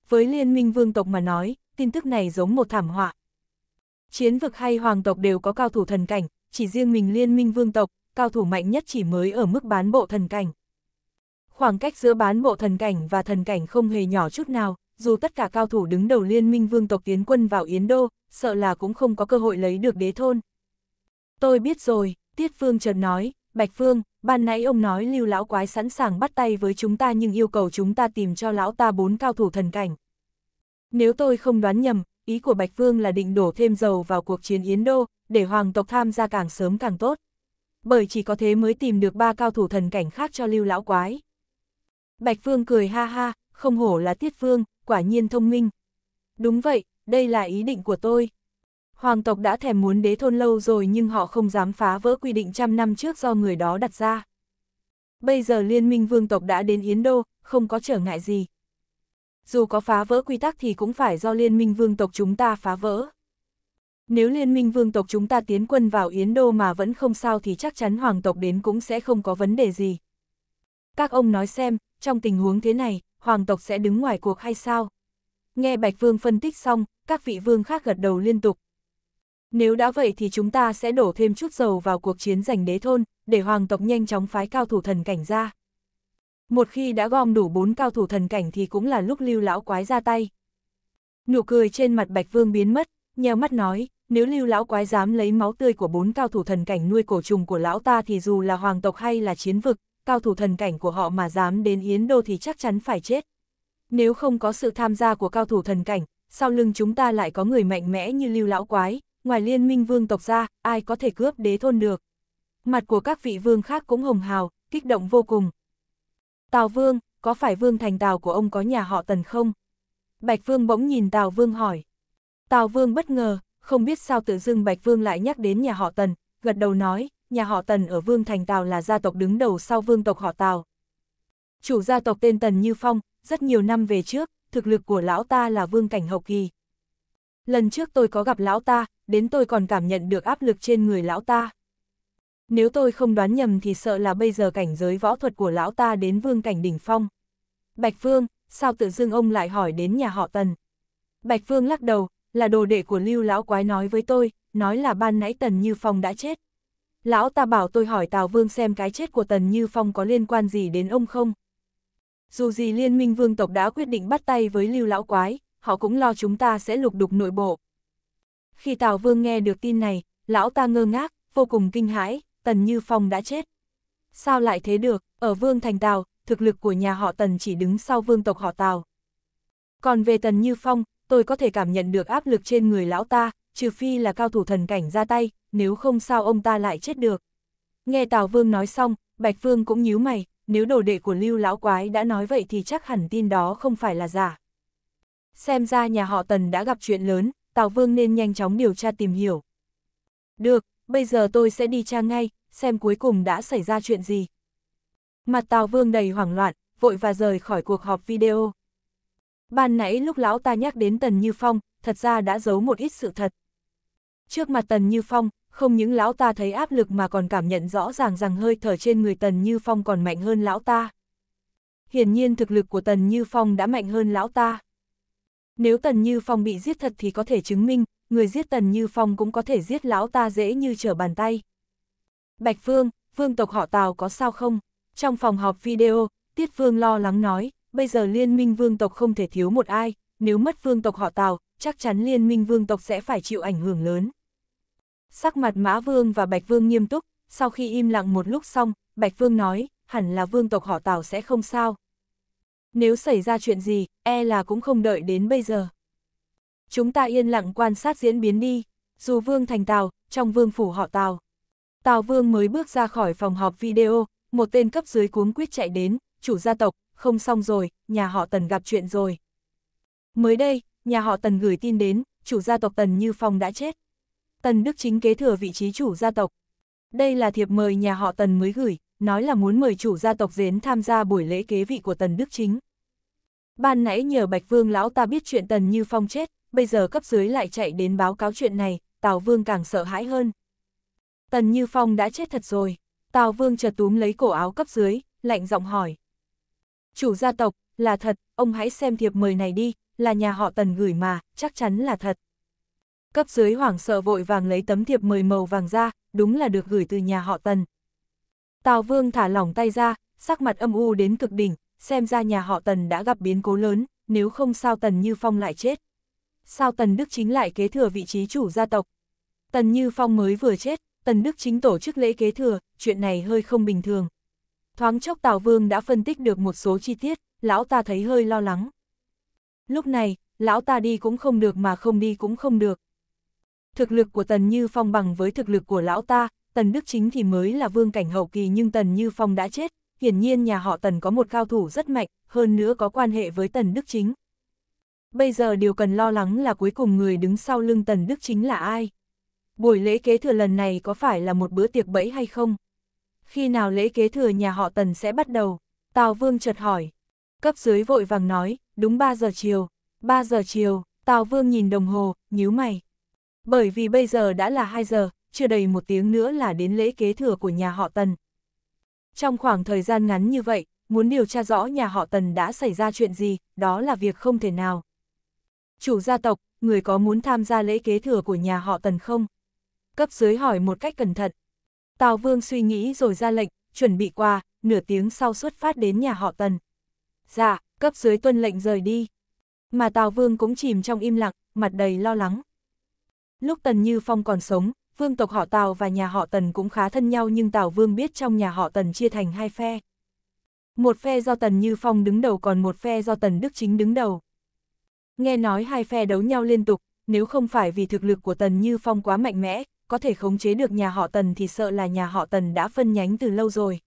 Với liên minh vương tộc mà nói, tin tức này giống một thảm họa. Chiến vực hay hoàng tộc đều có cao thủ thần cảnh, chỉ riêng mình liên minh vương tộc, cao thủ mạnh nhất chỉ mới ở mức bán bộ thần cảnh. Khoảng cách giữa bán bộ thần cảnh và thần cảnh không hề nhỏ chút nào, dù tất cả cao thủ đứng đầu liên minh vương tộc tiến quân vào Yến Đô, sợ là cũng không có cơ hội lấy được đế thôn. Tôi biết rồi, Tiết vương Trần nói, Bạch Phương, ban nãy ông nói lưu lão quái sẵn sàng bắt tay với chúng ta nhưng yêu cầu chúng ta tìm cho lão ta bốn cao thủ thần cảnh. Nếu tôi không đoán nhầm, ý của Bạch Phương là định đổ thêm dầu vào cuộc chiến Yến Đô, để hoàng tộc tham gia càng sớm càng tốt. Bởi chỉ có thế mới tìm được ba cao thủ thần cảnh khác cho lưu lão quái. Bạch Phương cười ha ha, không hổ là Tiết Phương, quả nhiên thông minh. Đúng vậy, đây là ý định của tôi. Hoàng tộc đã thèm muốn đế thôn lâu rồi nhưng họ không dám phá vỡ quy định trăm năm trước do người đó đặt ra. Bây giờ liên minh vương tộc đã đến Yến Đô, không có trở ngại gì. Dù có phá vỡ quy tắc thì cũng phải do liên minh vương tộc chúng ta phá vỡ. Nếu liên minh vương tộc chúng ta tiến quân vào Yến Đô mà vẫn không sao thì chắc chắn hoàng tộc đến cũng sẽ không có vấn đề gì. Các ông nói xem, trong tình huống thế này, hoàng tộc sẽ đứng ngoài cuộc hay sao? Nghe Bạch Vương phân tích xong, các vị vương khác gật đầu liên tục, nếu đã vậy thì chúng ta sẽ đổ thêm chút dầu vào cuộc chiến giành đế thôn, để hoàng tộc nhanh chóng phái cao thủ thần cảnh ra. Một khi đã gom đủ bốn cao thủ thần cảnh thì cũng là lúc lưu lão quái ra tay. Nụ cười trên mặt Bạch Vương biến mất, nheo mắt nói, nếu lưu lão quái dám lấy máu tươi của bốn cao thủ thần cảnh nuôi cổ trùng của lão ta thì dù là hoàng tộc hay là chiến vực, cao thủ thần cảnh của họ mà dám đến Yến Đô thì chắc chắn phải chết. Nếu không có sự tham gia của cao thủ thần cảnh, sau lưng chúng ta lại có người mạnh mẽ như lưu lão quái, ngoài liên minh vương tộc ra, ai có thể cướp đế thôn được. Mặt của các vị vương khác cũng hồng hào, kích động vô cùng. Tào vương, có phải vương thành tào của ông có nhà họ tần không? Bạch vương bỗng nhìn tào vương hỏi. Tào vương bất ngờ, không biết sao tự dưng Bạch vương lại nhắc đến nhà họ tần, gật đầu nói, nhà họ tần ở vương thành tào là gia tộc đứng đầu sau vương tộc họ tào. Chủ gia tộc tên Tần Như Phong, rất nhiều năm về trước, thực lực của lão ta là vương cảnh hậu kỳ, Lần trước tôi có gặp lão ta, đến tôi còn cảm nhận được áp lực trên người lão ta. Nếu tôi không đoán nhầm thì sợ là bây giờ cảnh giới võ thuật của lão ta đến vương cảnh đỉnh phong. Bạch Vương, sao tự dưng ông lại hỏi đến nhà họ Tần? Bạch Vương lắc đầu, là đồ đệ của lưu lão quái nói với tôi, nói là ban nãy Tần Như Phong đã chết. Lão ta bảo tôi hỏi Tào Vương xem cái chết của Tần Như Phong có liên quan gì đến ông không? Dù gì liên minh vương tộc đã quyết định bắt tay với lưu lão quái, họ cũng lo chúng ta sẽ lục đục nội bộ. Khi Tào Vương nghe được tin này, lão ta ngơ ngác, vô cùng kinh hãi, Tần Như Phong đã chết. Sao lại thế được, ở Vương Thành Tào, thực lực của nhà họ Tần chỉ đứng sau vương tộc họ Tào. Còn về Tần Như Phong, tôi có thể cảm nhận được áp lực trên người lão ta, trừ phi là cao thủ thần cảnh ra tay, nếu không sao ông ta lại chết được. Nghe Tào Vương nói xong, Bạch Vương cũng nhíu mày, nếu đồ đệ của Lưu Lão Quái đã nói vậy thì chắc hẳn tin đó không phải là giả xem ra nhà họ Tần đã gặp chuyện lớn, Tào Vương nên nhanh chóng điều tra tìm hiểu. Được, bây giờ tôi sẽ đi tra ngay, xem cuối cùng đã xảy ra chuyện gì. Mặt Tào Vương đầy hoảng loạn, vội và rời khỏi cuộc họp video. Ban nãy lúc lão ta nhắc đến Tần Như Phong, thật ra đã giấu một ít sự thật. Trước mặt Tần Như Phong, không những lão ta thấy áp lực mà còn cảm nhận rõ ràng rằng hơi thở trên người Tần Như Phong còn mạnh hơn lão ta. Hiển nhiên thực lực của Tần Như Phong đã mạnh hơn lão ta. Nếu Tần Như Phong bị giết thật thì có thể chứng minh, người giết Tần Như Phong cũng có thể giết lão ta dễ như trở bàn tay. Bạch Vương, vương tộc họ Tào có sao không? Trong phòng họp video, Tiết Vương lo lắng nói, bây giờ liên minh vương tộc không thể thiếu một ai, nếu mất vương tộc họ Tào, chắc chắn liên minh vương tộc sẽ phải chịu ảnh hưởng lớn. Sắc mặt Mã Vương và Bạch Vương nghiêm túc, sau khi im lặng một lúc xong, Bạch Vương nói, hẳn là vương tộc họ Tào sẽ không sao, nếu xảy ra chuyện gì, e là cũng không đợi đến bây giờ. Chúng ta yên lặng quan sát diễn biến đi, dù vương thành Tào, trong vương phủ họ Tào. Tào vương mới bước ra khỏi phòng họp video, một tên cấp dưới cuống quyết chạy đến, chủ gia tộc, không xong rồi, nhà họ Tần gặp chuyện rồi. Mới đây, nhà họ Tần gửi tin đến, chủ gia tộc Tần Như Phong đã chết. Tần Đức Chính kế thừa vị trí chủ gia tộc. Đây là thiệp mời nhà họ Tần mới gửi, nói là muốn mời chủ gia tộc Dến tham gia buổi lễ kế vị của Tần Đức Chính. Ban nãy nhờ Bạch Vương lão ta biết chuyện Tần Như Phong chết, bây giờ cấp dưới lại chạy đến báo cáo chuyện này, Tào Vương càng sợ hãi hơn. Tần Như Phong đã chết thật rồi, Tào Vương chợt túm lấy cổ áo cấp dưới, lạnh giọng hỏi. Chủ gia tộc, là thật, ông hãy xem thiệp mời này đi, là nhà họ Tần gửi mà, chắc chắn là thật. Cấp dưới hoảng sợ vội vàng lấy tấm thiệp mời màu vàng ra, đúng là được gửi từ nhà họ Tần, Tào Vương thả lỏng tay ra, sắc mặt âm u đến cực đỉnh, xem ra nhà họ Tần đã gặp biến cố lớn, nếu không sao Tần Như Phong lại chết. Sao Tần Đức Chính lại kế thừa vị trí chủ gia tộc? Tần Như Phong mới vừa chết, Tần Đức Chính tổ chức lễ kế thừa, chuyện này hơi không bình thường. Thoáng chốc Tào Vương đã phân tích được một số chi tiết, lão ta thấy hơi lo lắng. Lúc này, lão ta đi cũng không được mà không đi cũng không được. Thực lực của Tần Như Phong bằng với thực lực của lão ta, Tần Đức Chính thì mới là vương cảnh hậu kỳ nhưng Tần Như Phong đã chết, hiển nhiên nhà họ Tần có một cao thủ rất mạnh, hơn nữa có quan hệ với Tần Đức Chính. Bây giờ điều cần lo lắng là cuối cùng người đứng sau lưng Tần Đức Chính là ai? Buổi lễ kế thừa lần này có phải là một bữa tiệc bẫy hay không? Khi nào lễ kế thừa nhà họ Tần sẽ bắt đầu? Tào Vương chợt hỏi. Cấp dưới vội vàng nói, đúng 3 giờ chiều. 3 giờ chiều, Tào Vương nhìn đồng hồ, nhíu mày. Bởi vì bây giờ đã là 2 giờ, chưa đầy một tiếng nữa là đến lễ kế thừa của nhà họ Tần. Trong khoảng thời gian ngắn như vậy, muốn điều tra rõ nhà họ Tần đã xảy ra chuyện gì, đó là việc không thể nào. Chủ gia tộc, người có muốn tham gia lễ kế thừa của nhà họ Tần không? Cấp dưới hỏi một cách cẩn thận. Tào Vương suy nghĩ rồi ra lệnh, chuẩn bị qua, nửa tiếng sau xuất phát đến nhà họ Tần. Dạ, cấp dưới tuân lệnh rời đi. Mà Tào Vương cũng chìm trong im lặng, mặt đầy lo lắng. Lúc Tần Như Phong còn sống, vương tộc họ Tào và nhà họ Tần cũng khá thân nhau nhưng Tào Vương biết trong nhà họ Tần chia thành hai phe. Một phe do Tần Như Phong đứng đầu còn một phe do Tần Đức Chính đứng đầu. Nghe nói hai phe đấu nhau liên tục, nếu không phải vì thực lực của Tần Như Phong quá mạnh mẽ, có thể khống chế được nhà họ Tần thì sợ là nhà họ Tần đã phân nhánh từ lâu rồi.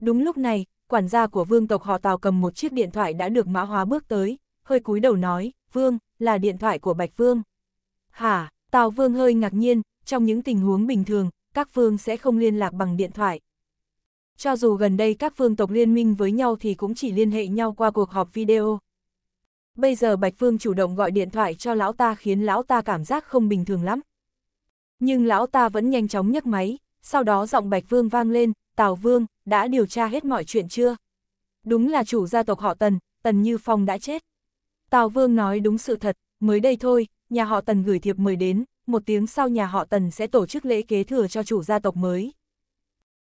Đúng lúc này, quản gia của vương tộc họ Tào cầm một chiếc điện thoại đã được mã hóa bước tới, hơi cúi đầu nói, Vương, là điện thoại của Bạch Vương. Hả, Tào Vương hơi ngạc nhiên, trong những tình huống bình thường, các phương sẽ không liên lạc bằng điện thoại. Cho dù gần đây các phương tộc liên minh với nhau thì cũng chỉ liên hệ nhau qua cuộc họp video. Bây giờ Bạch Phương chủ động gọi điện thoại cho lão ta khiến lão ta cảm giác không bình thường lắm. Nhưng lão ta vẫn nhanh chóng nhấc máy, sau đó giọng Bạch Vương vang lên, Tào Vương, đã điều tra hết mọi chuyện chưa? Đúng là chủ gia tộc họ Tần, Tần Như Phong đã chết. Tào Vương nói đúng sự thật, mới đây thôi, nhà họ Tần gửi thiệp mời đến, một tiếng sau nhà họ Tần sẽ tổ chức lễ kế thừa cho chủ gia tộc mới.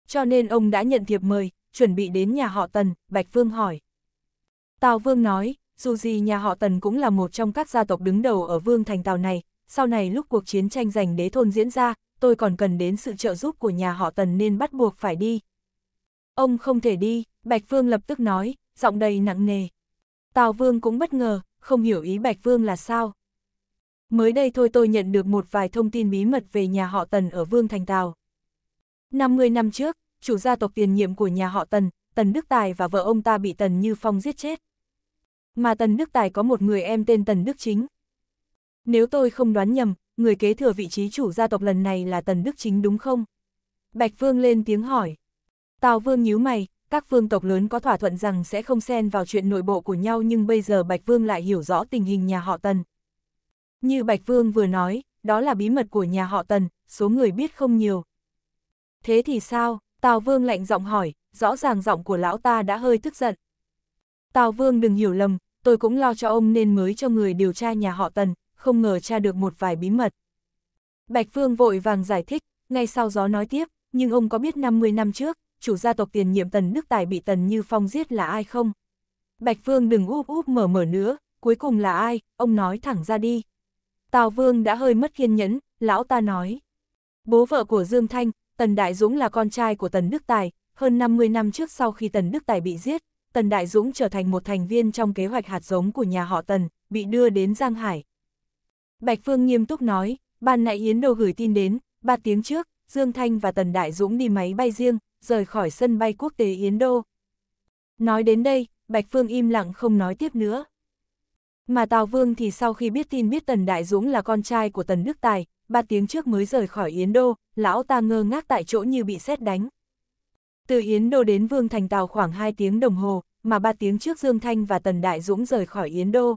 Cho nên ông đã nhận thiệp mời, chuẩn bị đến nhà họ Tần, Bạch Vương hỏi. Tào Vương nói, dù gì nhà họ Tần cũng là một trong các gia tộc đứng đầu ở Vương Thành Tào này, sau này lúc cuộc chiến tranh giành đế thôn diễn ra, tôi còn cần đến sự trợ giúp của nhà họ Tần nên bắt buộc phải đi. Ông không thể đi, Bạch Vương lập tức nói, giọng đầy nặng nề. Tào Vương cũng bất ngờ, không hiểu ý Bạch Vương là sao. Mới đây thôi tôi nhận được một vài thông tin bí mật về nhà họ Tần ở Vương Thành Tào. 50 năm trước, chủ gia tộc tiền nhiệm của nhà họ Tần, Tần Đức Tài và vợ ông ta bị Tần Như Phong giết chết. Mà Tần Đức Tài có một người em tên Tần Đức Chính. Nếu tôi không đoán nhầm, người kế thừa vị trí chủ gia tộc lần này là Tần Đức Chính đúng không? Bạch Vương lên tiếng hỏi. Tào Vương nhíu mày, các vương tộc lớn có thỏa thuận rằng sẽ không xen vào chuyện nội bộ của nhau nhưng bây giờ Bạch Vương lại hiểu rõ tình hình nhà họ Tần. Như Bạch Vương vừa nói, đó là bí mật của nhà họ Tần, số người biết không nhiều. Thế thì sao? Tào Vương lạnh giọng hỏi, rõ ràng giọng của lão ta đã hơi tức giận. Tào Vương đừng hiểu lầm, tôi cũng lo cho ông nên mới cho người điều tra nhà họ Tần, không ngờ tra được một vài bí mật. Bạch Vương vội vàng giải thích, ngay sau gió nói tiếp, nhưng ông có biết 50 năm trước, chủ gia tộc tiền nhiệm Tần Đức Tài bị Tần Như Phong giết là ai không? Bạch Vương đừng úp úp mở mở nữa, cuối cùng là ai, ông nói thẳng ra đi. Tào Vương đã hơi mất kiên nhẫn, lão ta nói. Bố vợ của Dương Thanh, Tần Đại Dũng là con trai của Tần Đức Tài, hơn 50 năm trước sau khi Tần Đức Tài bị giết, Tần Đại Dũng trở thành một thành viên trong kế hoạch hạt giống của nhà họ Tần, bị đưa đến Giang Hải. Bạch Phương nghiêm túc nói, ban nãy Yến Đô gửi tin đến, ba tiếng trước, Dương Thanh và Tần Đại Dũng đi máy bay riêng, rời khỏi sân bay quốc tế Yến Đô. Nói đến đây, Bạch Phương im lặng không nói tiếp nữa. Mà Tào Vương thì sau khi biết tin biết Tần Đại Dũng là con trai của Tần Đức Tài, ba tiếng trước mới rời khỏi Yến Đô, lão ta ngơ ngác tại chỗ như bị xét đánh. Từ Yến Đô đến Vương Thành Tào khoảng 2 tiếng đồng hồ, mà ba tiếng trước Dương Thanh và Tần Đại Dũng rời khỏi Yến Đô.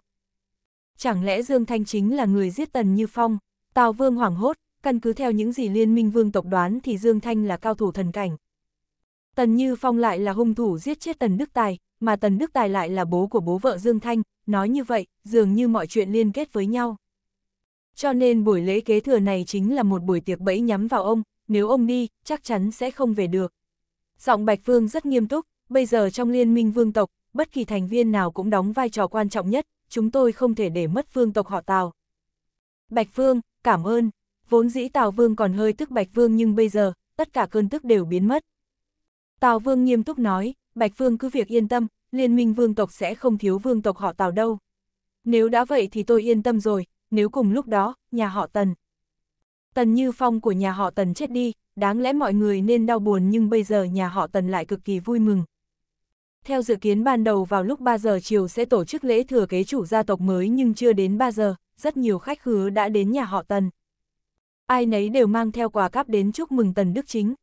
Chẳng lẽ Dương Thanh chính là người giết Tần Như Phong? Tào Vương hoảng hốt, căn cứ theo những gì liên minh vương tộc đoán thì Dương Thanh là cao thủ thần cảnh. Tần Như Phong lại là hung thủ giết chết Tần Đức Tài, mà Tần Đức Tài lại là bố của bố vợ Dương Thanh, nói như vậy, dường như mọi chuyện liên kết với nhau. Cho nên buổi lễ kế thừa này chính là một buổi tiệc bẫy nhắm vào ông, nếu ông đi, chắc chắn sẽ không về được. Giọng Bạch Vương rất nghiêm túc, bây giờ trong liên minh vương tộc, bất kỳ thành viên nào cũng đóng vai trò quan trọng nhất, chúng tôi không thể để mất vương tộc họ Tào. Bạch Vương, cảm ơn, vốn dĩ Tào Vương còn hơi tức Bạch Vương nhưng bây giờ, tất cả cơn tức đều biến mất. Tào Vương nghiêm túc nói, Bạch Vương cứ việc yên tâm, liên minh vương tộc sẽ không thiếu vương tộc họ Tào đâu. Nếu đã vậy thì tôi yên tâm rồi, nếu cùng lúc đó, nhà họ Tần. Tần Như Phong của nhà họ Tần chết đi, đáng lẽ mọi người nên đau buồn nhưng bây giờ nhà họ Tần lại cực kỳ vui mừng. Theo dự kiến ban đầu vào lúc 3 giờ chiều sẽ tổ chức lễ thừa kế chủ gia tộc mới nhưng chưa đến 3 giờ, rất nhiều khách khứa đã đến nhà họ Tần. Ai nấy đều mang theo quà cáp đến chúc mừng Tần Đức Chính.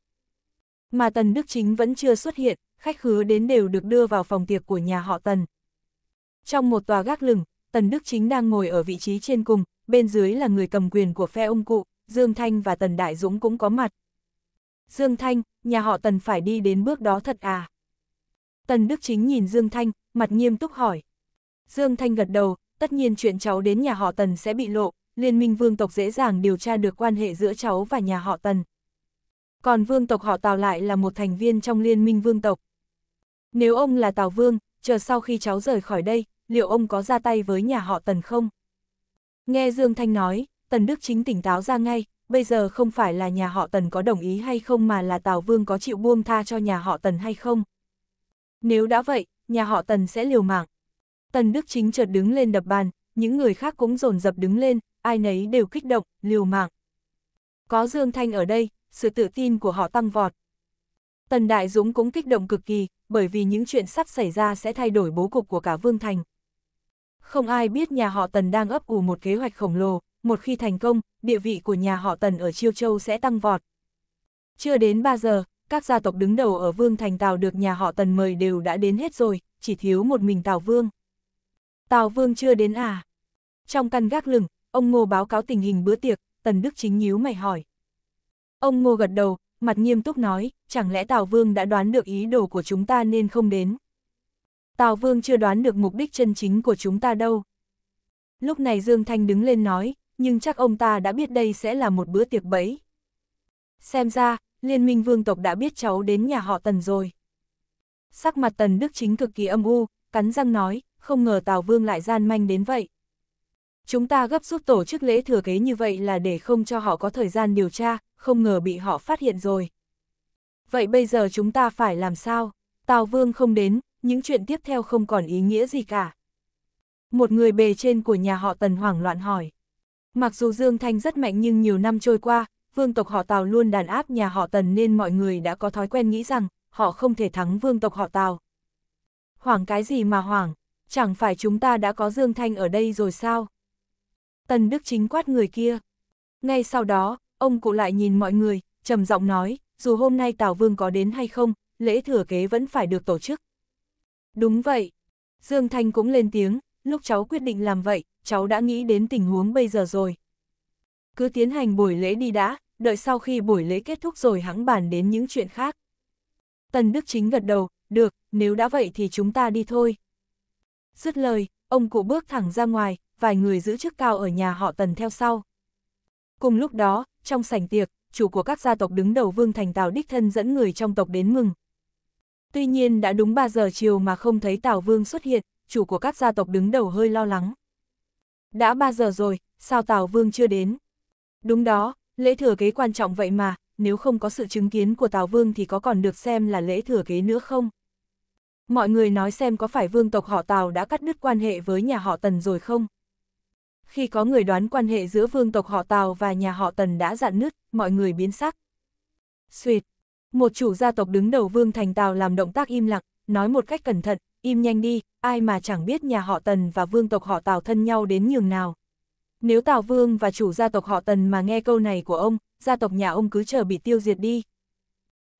Mà Tần Đức Chính vẫn chưa xuất hiện, khách khứa đến đều được đưa vào phòng tiệc của nhà họ Tần. Trong một tòa gác lửng, Tần Đức Chính đang ngồi ở vị trí trên cùng, bên dưới là người cầm quyền của phe ông cụ, Dương Thanh và Tần Đại Dũng cũng có mặt. Dương Thanh, nhà họ Tần phải đi đến bước đó thật à? Tần Đức Chính nhìn Dương Thanh, mặt nghiêm túc hỏi. Dương Thanh gật đầu, tất nhiên chuyện cháu đến nhà họ Tần sẽ bị lộ, Liên minh vương tộc dễ dàng điều tra được quan hệ giữa cháu và nhà họ Tần còn vương tộc họ Tào lại là một thành viên trong liên minh vương tộc. Nếu ông là Tào Vương, chờ sau khi cháu rời khỏi đây, liệu ông có ra tay với nhà họ Tần không? Nghe Dương Thanh nói, Tần Đức Chính tỉnh táo ra ngay, bây giờ không phải là nhà họ Tần có đồng ý hay không mà là Tào Vương có chịu buông tha cho nhà họ Tần hay không. Nếu đã vậy, nhà họ Tần sẽ liều mạng. Tần Đức Chính chợt đứng lên đập bàn, những người khác cũng dồn dập đứng lên, ai nấy đều kích động, liều mạng. Có Dương Thanh ở đây, sự tự tin của họ tăng vọt. Tần Đại Dũng cũng kích động cực kỳ, bởi vì những chuyện sắp xảy ra sẽ thay đổi bố cục của cả Vương Thành. Không ai biết nhà họ Tần đang ấp ủ một kế hoạch khổng lồ, một khi thành công, địa vị của nhà họ Tần ở Chiêu Châu sẽ tăng vọt. Chưa đến 3 giờ, các gia tộc đứng đầu ở Vương Thành Tào được nhà họ Tần mời đều đã đến hết rồi, chỉ thiếu một mình Tào Vương. Tào Vương chưa đến à? Trong căn gác lửng, ông Ngô báo cáo tình hình bữa tiệc, Tần Đức Chính nhíu mày hỏi. Ông Ngô gật đầu, mặt nghiêm túc nói, chẳng lẽ Tào Vương đã đoán được ý đồ của chúng ta nên không đến. Tào Vương chưa đoán được mục đích chân chính của chúng ta đâu. Lúc này Dương Thanh đứng lên nói, nhưng chắc ông ta đã biết đây sẽ là một bữa tiệc bẫy. Xem ra, Liên minh Vương tộc đã biết cháu đến nhà họ Tần rồi. Sắc mặt Tần Đức Chính cực kỳ âm u, cắn răng nói, không ngờ Tào Vương lại gian manh đến vậy. Chúng ta gấp rút tổ chức lễ thừa kế như vậy là để không cho họ có thời gian điều tra, không ngờ bị họ phát hiện rồi. Vậy bây giờ chúng ta phải làm sao? Tào Vương không đến, những chuyện tiếp theo không còn ý nghĩa gì cả. Một người bề trên của nhà họ Tần hoảng loạn hỏi. Mặc dù Dương Thanh rất mạnh nhưng nhiều năm trôi qua, vương tộc họ Tào luôn đàn áp nhà họ Tần nên mọi người đã có thói quen nghĩ rằng họ không thể thắng vương tộc họ Tào. Hoảng cái gì mà hoảng, chẳng phải chúng ta đã có Dương Thanh ở đây rồi sao? Tần Đức Chính quát người kia. Ngay sau đó, ông cụ lại nhìn mọi người, trầm giọng nói, dù hôm nay Tào Vương có đến hay không, lễ thừa kế vẫn phải được tổ chức. Đúng vậy. Dương Thanh cũng lên tiếng, lúc cháu quyết định làm vậy, cháu đã nghĩ đến tình huống bây giờ rồi. Cứ tiến hành buổi lễ đi đã, đợi sau khi buổi lễ kết thúc rồi hãng bàn đến những chuyện khác. Tần Đức Chính gật đầu, được, nếu đã vậy thì chúng ta đi thôi. Dứt lời, ông cụ bước thẳng ra ngoài, vài người giữ chức cao ở nhà họ Tần theo sau. Cùng lúc đó, trong sảnh tiệc, chủ của các gia tộc đứng đầu Vương Thành Tào Đích Thân dẫn người trong tộc đến mừng. Tuy nhiên đã đúng 3 giờ chiều mà không thấy Tào Vương xuất hiện, chủ của các gia tộc đứng đầu hơi lo lắng. Đã 3 giờ rồi, sao Tào Vương chưa đến? Đúng đó, lễ thừa kế quan trọng vậy mà, nếu không có sự chứng kiến của Tào Vương thì có còn được xem là lễ thừa kế nữa không? Mọi người nói xem có phải vương tộc họ Tào đã cắt đứt quan hệ với nhà họ Tần rồi không? Khi có người đoán quan hệ giữa vương tộc họ Tào và nhà họ Tần đã dạn nứt, mọi người biến sắc. Xuyệt, một chủ gia tộc đứng đầu vương thành Tào làm động tác im lặng, nói một cách cẩn thận, im nhanh đi, ai mà chẳng biết nhà họ Tần và vương tộc họ Tào thân nhau đến nhường nào. Nếu Tào Vương và chủ gia tộc họ Tần mà nghe câu này của ông, gia tộc nhà ông cứ chờ bị tiêu diệt đi.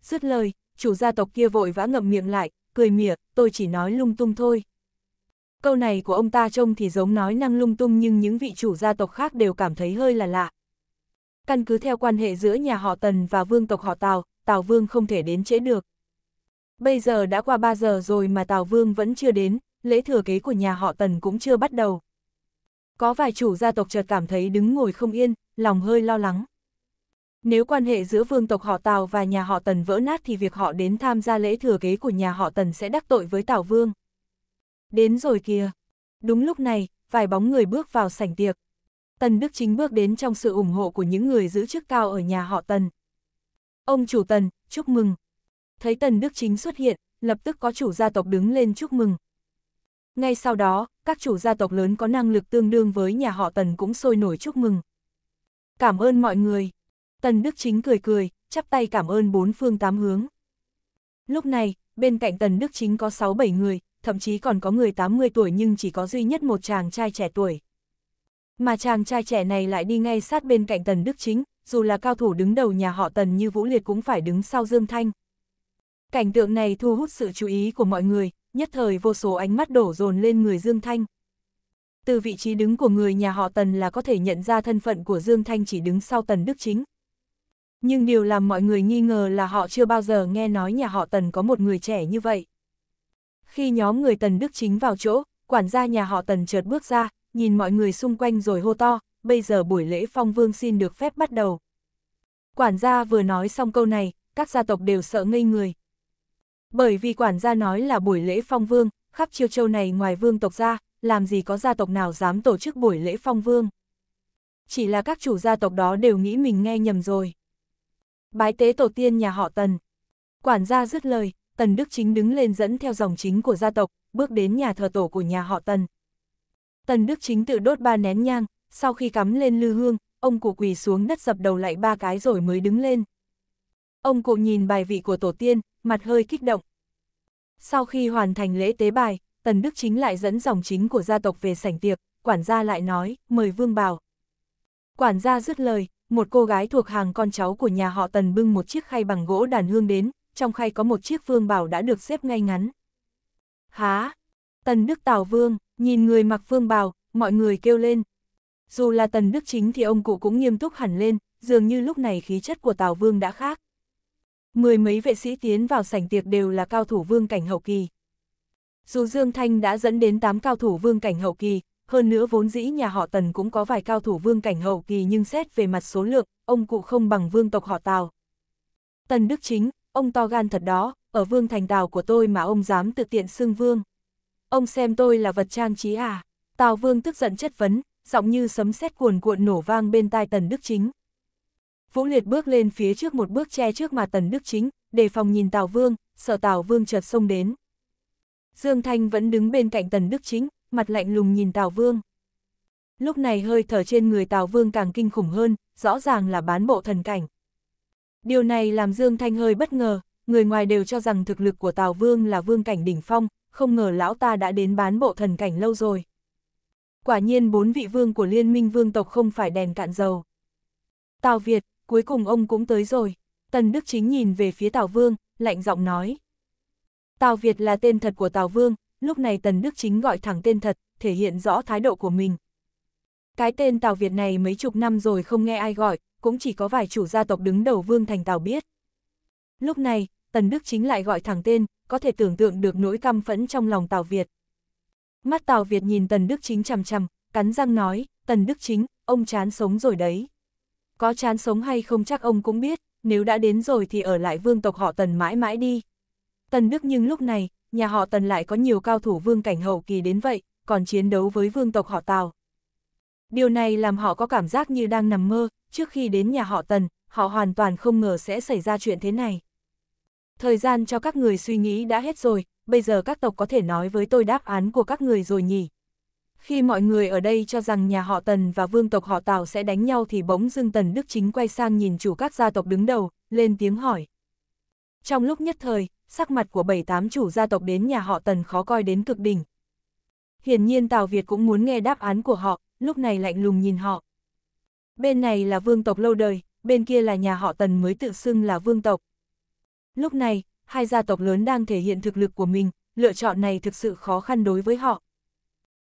Dứt lời, chủ gia tộc kia vội vã ngậm miệng lại, cười mỉa, tôi chỉ nói lung tung thôi. Câu này của ông ta trông thì giống nói năng lung tung nhưng những vị chủ gia tộc khác đều cảm thấy hơi là lạ. Căn cứ theo quan hệ giữa nhà họ Tần và vương tộc họ Tào, Tào Vương không thể đến trễ được. Bây giờ đã qua 3 giờ rồi mà Tào Vương vẫn chưa đến, lễ thừa kế của nhà họ Tần cũng chưa bắt đầu. Có vài chủ gia tộc chợt cảm thấy đứng ngồi không yên, lòng hơi lo lắng. Nếu quan hệ giữa vương tộc họ Tào và nhà họ Tần vỡ nát thì việc họ đến tham gia lễ thừa kế của nhà họ Tần sẽ đắc tội với Tào Vương. Đến rồi kìa. Đúng lúc này, vài bóng người bước vào sảnh tiệc. Tần Đức Chính bước đến trong sự ủng hộ của những người giữ chức cao ở nhà họ Tần. Ông chủ Tần, chúc mừng. Thấy Tần Đức Chính xuất hiện, lập tức có chủ gia tộc đứng lên chúc mừng. Ngay sau đó, các chủ gia tộc lớn có năng lực tương đương với nhà họ Tần cũng sôi nổi chúc mừng. Cảm ơn mọi người. Tần Đức Chính cười cười, chắp tay cảm ơn bốn phương tám hướng. Lúc này, bên cạnh Tần Đức Chính có 6-7 người, thậm chí còn có người 80 tuổi nhưng chỉ có duy nhất một chàng trai trẻ tuổi. Mà chàng trai trẻ này lại đi ngay sát bên cạnh Tần Đức Chính, dù là cao thủ đứng đầu nhà họ Tần như Vũ Liệt cũng phải đứng sau Dương Thanh. Cảnh tượng này thu hút sự chú ý của mọi người, nhất thời vô số ánh mắt đổ dồn lên người Dương Thanh. Từ vị trí đứng của người nhà họ Tần là có thể nhận ra thân phận của Dương Thanh chỉ đứng sau Tần Đức Chính. Nhưng điều làm mọi người nghi ngờ là họ chưa bao giờ nghe nói nhà họ Tần có một người trẻ như vậy. Khi nhóm người Tần Đức Chính vào chỗ, quản gia nhà họ Tần chợt bước ra, nhìn mọi người xung quanh rồi hô to, bây giờ buổi lễ phong vương xin được phép bắt đầu. Quản gia vừa nói xong câu này, các gia tộc đều sợ ngây người. Bởi vì quản gia nói là buổi lễ phong vương, khắp chiêu châu này ngoài vương tộc ra, làm gì có gia tộc nào dám tổ chức buổi lễ phong vương. Chỉ là các chủ gia tộc đó đều nghĩ mình nghe nhầm rồi. Bái tế tổ tiên nhà họ Tần. Quản gia dứt lời, Tần Đức Chính đứng lên dẫn theo dòng chính của gia tộc, bước đến nhà thờ tổ của nhà họ Tần. Tần Đức Chính tự đốt ba nén nhang, sau khi cắm lên lư hương, ông cụ quỳ xuống đất dập đầu lại ba cái rồi mới đứng lên. Ông cụ nhìn bài vị của tổ tiên, mặt hơi kích động. Sau khi hoàn thành lễ tế bài, Tần Đức Chính lại dẫn dòng chính của gia tộc về sảnh tiệc, quản gia lại nói, mời Vương Bảo. Quản gia dứt lời, một cô gái thuộc hàng con cháu của nhà họ Tần bưng một chiếc khay bằng gỗ đàn hương đến, trong khay có một chiếc vương bảo đã được xếp ngay ngắn. Há! Tần Đức Tào Vương, nhìn người mặc vương bào, mọi người kêu lên. Dù là Tần Đức Chính thì ông cụ cũng nghiêm túc hẳn lên, dường như lúc này khí chất của Tào Vương đã khác. Mười mấy vệ sĩ tiến vào sảnh tiệc đều là cao thủ vương cảnh hậu kỳ. Dù Dương Thanh đã dẫn đến 8 cao thủ vương cảnh hậu kỳ, hơn nữa vốn dĩ nhà họ Tần cũng có vài cao thủ vương cảnh hậu kỳ nhưng xét về mặt số lượng, ông cụ không bằng vương tộc họ Tào. Tần Đức Chính, ông to gan thật đó, ở vương thành tào của tôi mà ông dám tự tiện xưng vương. Ông xem tôi là vật trang trí à? Tào vương tức giận chất vấn, giọng như sấm sét cuồn cuộn nổ vang bên tai Tần Đức Chính. Vũ Liệt bước lên phía trước một bước che trước mặt Tần Đức Chính, đề phòng nhìn Tào vương, sợ Tào vương chợt xông đến. Dương Thanh vẫn đứng bên cạnh Tần Đức Chính, mặt lạnh lùng nhìn Tào vương. Lúc này hơi thở trên người Tào vương càng kinh khủng hơn, rõ ràng là bán bộ thần cảnh. Điều này làm Dương Thanh hơi bất ngờ, người ngoài đều cho rằng thực lực của Tào Vương là vương cảnh đỉnh phong, không ngờ lão ta đã đến bán bộ thần cảnh lâu rồi. Quả nhiên bốn vị vương của liên minh vương tộc không phải đèn cạn dầu. Tào Việt, cuối cùng ông cũng tới rồi. Tần Đức Chính nhìn về phía Tào Vương, lạnh giọng nói. Tào Việt là tên thật của Tào Vương, lúc này Tần Đức Chính gọi thẳng tên thật, thể hiện rõ thái độ của mình. Cái tên Tào Việt này mấy chục năm rồi không nghe ai gọi, cũng chỉ có vài chủ gia tộc đứng đầu Vương Thành Tào biết. Lúc này, Tần Đức chính lại gọi thẳng tên, có thể tưởng tượng được nỗi căm phẫn trong lòng Tào Việt. Mắt Tào Việt nhìn Tần Đức chính chằm chằm, cắn răng nói, Tần Đức chính, ông chán sống rồi đấy. Có chán sống hay không chắc ông cũng biết, nếu đã đến rồi thì ở lại vương tộc họ Tần mãi mãi đi. Tần Đức nhưng lúc này, nhà họ Tần lại có nhiều cao thủ vương cảnh hậu kỳ đến vậy, còn chiến đấu với vương tộc họ Tào. Điều này làm họ có cảm giác như đang nằm mơ, trước khi đến nhà họ Tần, họ hoàn toàn không ngờ sẽ xảy ra chuyện thế này. Thời gian cho các người suy nghĩ đã hết rồi, bây giờ các tộc có thể nói với tôi đáp án của các người rồi nhỉ. Khi mọi người ở đây cho rằng nhà họ Tần và vương tộc họ Tào sẽ đánh nhau thì bỗng dưng Tần Đức Chính quay sang nhìn chủ các gia tộc đứng đầu, lên tiếng hỏi. Trong lúc nhất thời, sắc mặt của bảy tám chủ gia tộc đến nhà họ Tần khó coi đến cực đỉnh. Hiển nhiên Tào Việt cũng muốn nghe đáp án của họ, lúc này lạnh lùng nhìn họ. Bên này là vương tộc lâu đời, bên kia là nhà họ Tần mới tự xưng là vương tộc. Lúc này, hai gia tộc lớn đang thể hiện thực lực của mình, lựa chọn này thực sự khó khăn đối với họ.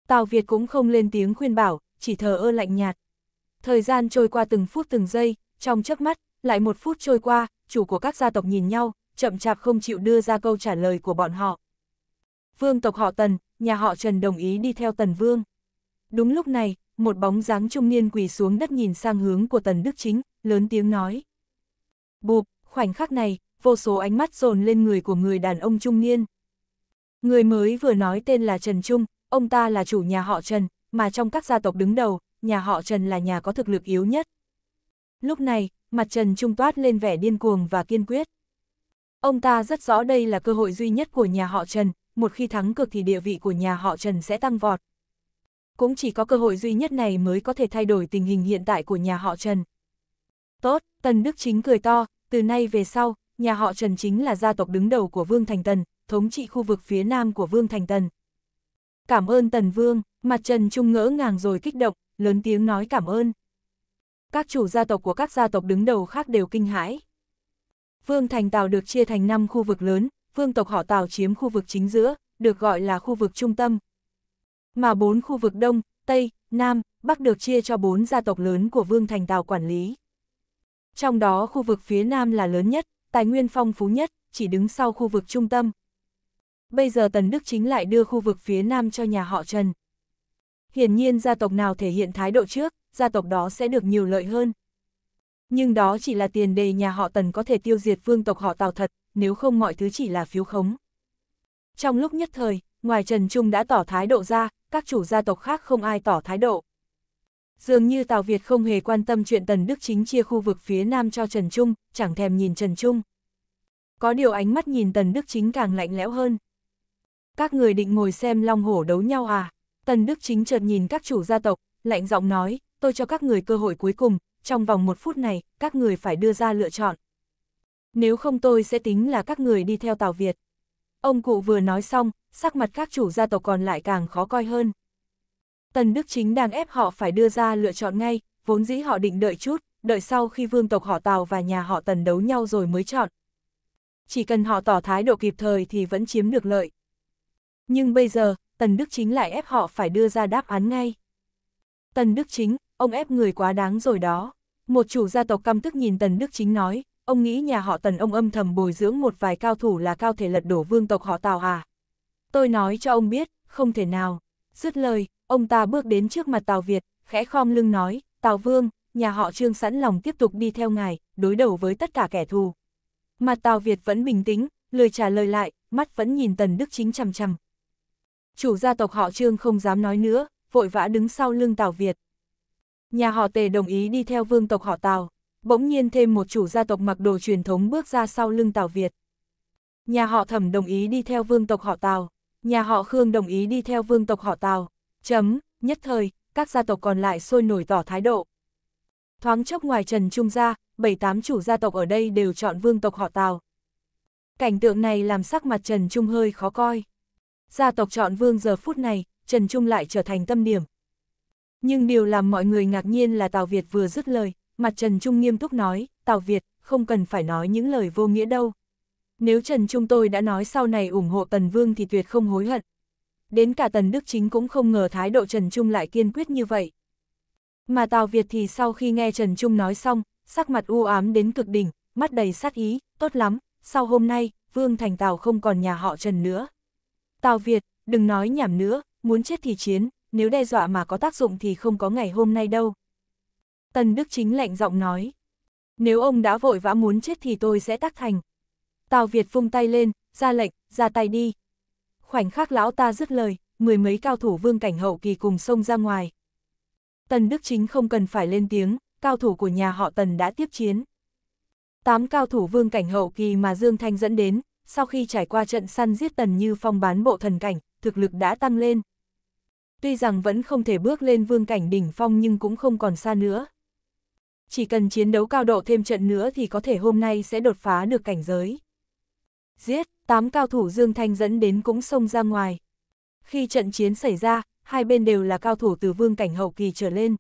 Tào Việt cũng không lên tiếng khuyên bảo, chỉ thờ ơ lạnh nhạt. Thời gian trôi qua từng phút từng giây, trong chớp mắt, lại một phút trôi qua, chủ của các gia tộc nhìn nhau, chậm chạp không chịu đưa ra câu trả lời của bọn họ. Vương tộc họ Tần, nhà họ Trần đồng ý đi theo Tần Vương. Đúng lúc này, một bóng dáng trung niên quỳ xuống đất nhìn sang hướng của Tần Đức Chính, lớn tiếng nói. Bụp, khoảnh khắc này, vô số ánh mắt dồn lên người của người đàn ông trung niên. Người mới vừa nói tên là Trần Trung, ông ta là chủ nhà họ Trần, mà trong các gia tộc đứng đầu, nhà họ Trần là nhà có thực lực yếu nhất. Lúc này, mặt Trần Trung toát lên vẻ điên cuồng và kiên quyết. Ông ta rất rõ đây là cơ hội duy nhất của nhà họ Trần, một khi thắng cực thì địa vị của nhà họ Trần sẽ tăng vọt, cũng chỉ có cơ hội duy nhất này mới có thể thay đổi tình hình hiện tại của nhà họ Trần. Tốt, Tần Đức Chính cười to, từ nay về sau, nhà họ Trần chính là gia tộc đứng đầu của Vương Thành Tần, thống trị khu vực phía nam của Vương Thành Tần. Cảm ơn Tần Vương, mặt Trần Trung ngỡ ngàng rồi kích động, lớn tiếng nói cảm ơn. Các chủ gia tộc của các gia tộc đứng đầu khác đều kinh hãi. Vương Thành Tào được chia thành 5 khu vực lớn, vương tộc họ Tào chiếm khu vực chính giữa, được gọi là khu vực trung tâm, mà bốn khu vực Đông, Tây, Nam, Bắc được chia cho bốn gia tộc lớn của Vương Thành Tào quản lý. Trong đó khu vực phía Nam là lớn nhất, tài nguyên phong phú nhất, chỉ đứng sau khu vực trung tâm. Bây giờ Tần Đức Chính lại đưa khu vực phía Nam cho nhà họ Trần. Hiển nhiên gia tộc nào thể hiện thái độ trước, gia tộc đó sẽ được nhiều lợi hơn. Nhưng đó chỉ là tiền đề nhà họ Tần có thể tiêu diệt vương tộc họ Tào thật, nếu không mọi thứ chỉ là phiếu khống. Trong lúc nhất thời, ngoài Trần Trung đã tỏ thái độ ra, các chủ gia tộc khác không ai tỏ thái độ. Dường như Tào Việt không hề quan tâm chuyện Tần Đức Chính chia khu vực phía Nam cho Trần Trung, chẳng thèm nhìn Trần Trung. Có điều ánh mắt nhìn Tần Đức Chính càng lạnh lẽo hơn. Các người định ngồi xem long hổ đấu nhau à? Tần Đức Chính chợt nhìn các chủ gia tộc, lạnh giọng nói, tôi cho các người cơ hội cuối cùng, trong vòng một phút này, các người phải đưa ra lựa chọn. Nếu không tôi sẽ tính là các người đi theo Tào Việt. Ông cụ vừa nói xong, sắc mặt các chủ gia tộc còn lại càng khó coi hơn. Tần Đức Chính đang ép họ phải đưa ra lựa chọn ngay, vốn dĩ họ định đợi chút, đợi sau khi vương tộc họ Tào và nhà họ Tần đấu nhau rồi mới chọn. Chỉ cần họ tỏ thái độ kịp thời thì vẫn chiếm được lợi. Nhưng bây giờ, Tần Đức Chính lại ép họ phải đưa ra đáp án ngay. Tần Đức Chính, ông ép người quá đáng rồi đó. Một chủ gia tộc căm tức nhìn Tần Đức Chính nói, ông nghĩ nhà họ tần ông âm thầm bồi dưỡng một vài cao thủ là cao thể lật đổ vương tộc họ Tào à. Tôi nói cho ông biết, không thể nào. Dứt lời, ông ta bước đến trước mặt Tào Việt, khẽ khom lưng nói, Tào Vương, nhà họ Trương sẵn lòng tiếp tục đi theo ngài, đối đầu với tất cả kẻ thù. Mà Tào Việt vẫn bình tĩnh, lời trả lời lại, mắt vẫn nhìn Tần Đức Chính chằm chằm. Chủ gia tộc họ Trương không dám nói nữa, vội vã đứng sau lưng Tào Việt. Nhà họ Tề đồng ý đi theo vương tộc họ Tào bỗng nhiên thêm một chủ gia tộc mặc đồ truyền thống bước ra sau lưng Tào Việt. Nhà họ Thẩm đồng ý đi theo vương tộc họ Tào, nhà họ Khương đồng ý đi theo vương tộc họ Tào. Chấm, nhất thời, các gia tộc còn lại sôi nổi tỏ thái độ. Thoáng chốc ngoài Trần Trung gia, bảy tám chủ gia tộc ở đây đều chọn vương tộc họ Tào. Cảnh tượng này làm sắc mặt Trần Trung hơi khó coi. Gia tộc chọn vương giờ phút này, Trần Trung lại trở thành tâm điểm. Nhưng điều làm mọi người ngạc nhiên là Tào Việt vừa dứt lời, mặt Trần Trung nghiêm túc nói, Tào Việt, không cần phải nói những lời vô nghĩa đâu. Nếu Trần Trung tôi đã nói sau này ủng hộ Tần Vương thì tuyệt không hối hận. Đến cả Tần Đức Chính cũng không ngờ thái độ Trần Trung lại kiên quyết như vậy. Mà Tào Việt thì sau khi nghe Trần Trung nói xong, sắc mặt u ám đến cực đỉnh, mắt đầy sát ý, tốt lắm, sau hôm nay, Vương Thành Tào không còn nhà họ Trần nữa. Tào Việt, đừng nói nhảm nữa, muốn chết thì chiến, nếu đe dọa mà có tác dụng thì không có ngày hôm nay đâu. Tần Đức Chính lạnh giọng nói. Nếu ông đã vội vã muốn chết thì tôi sẽ tác thành. Tào Việt vung tay lên, ra lệnh, ra tay đi. Khoảnh khắc lão ta dứt lời, mười mấy cao thủ vương cảnh hậu kỳ cùng xông ra ngoài. Tần Đức Chính không cần phải lên tiếng, cao thủ của nhà họ Tần đã tiếp chiến. Tám cao thủ vương cảnh hậu kỳ mà Dương Thanh dẫn đến, sau khi trải qua trận săn giết Tần Như Phong bán bộ thần cảnh, thực lực đã tăng lên. Tuy rằng vẫn không thể bước lên vương cảnh đỉnh phong nhưng cũng không còn xa nữa chỉ cần chiến đấu cao độ thêm trận nữa thì có thể hôm nay sẽ đột phá được cảnh giới. Giết, tám cao thủ Dương Thanh dẫn đến cũng xông ra ngoài. Khi trận chiến xảy ra, hai bên đều là cao thủ từ vương cảnh hậu kỳ trở lên.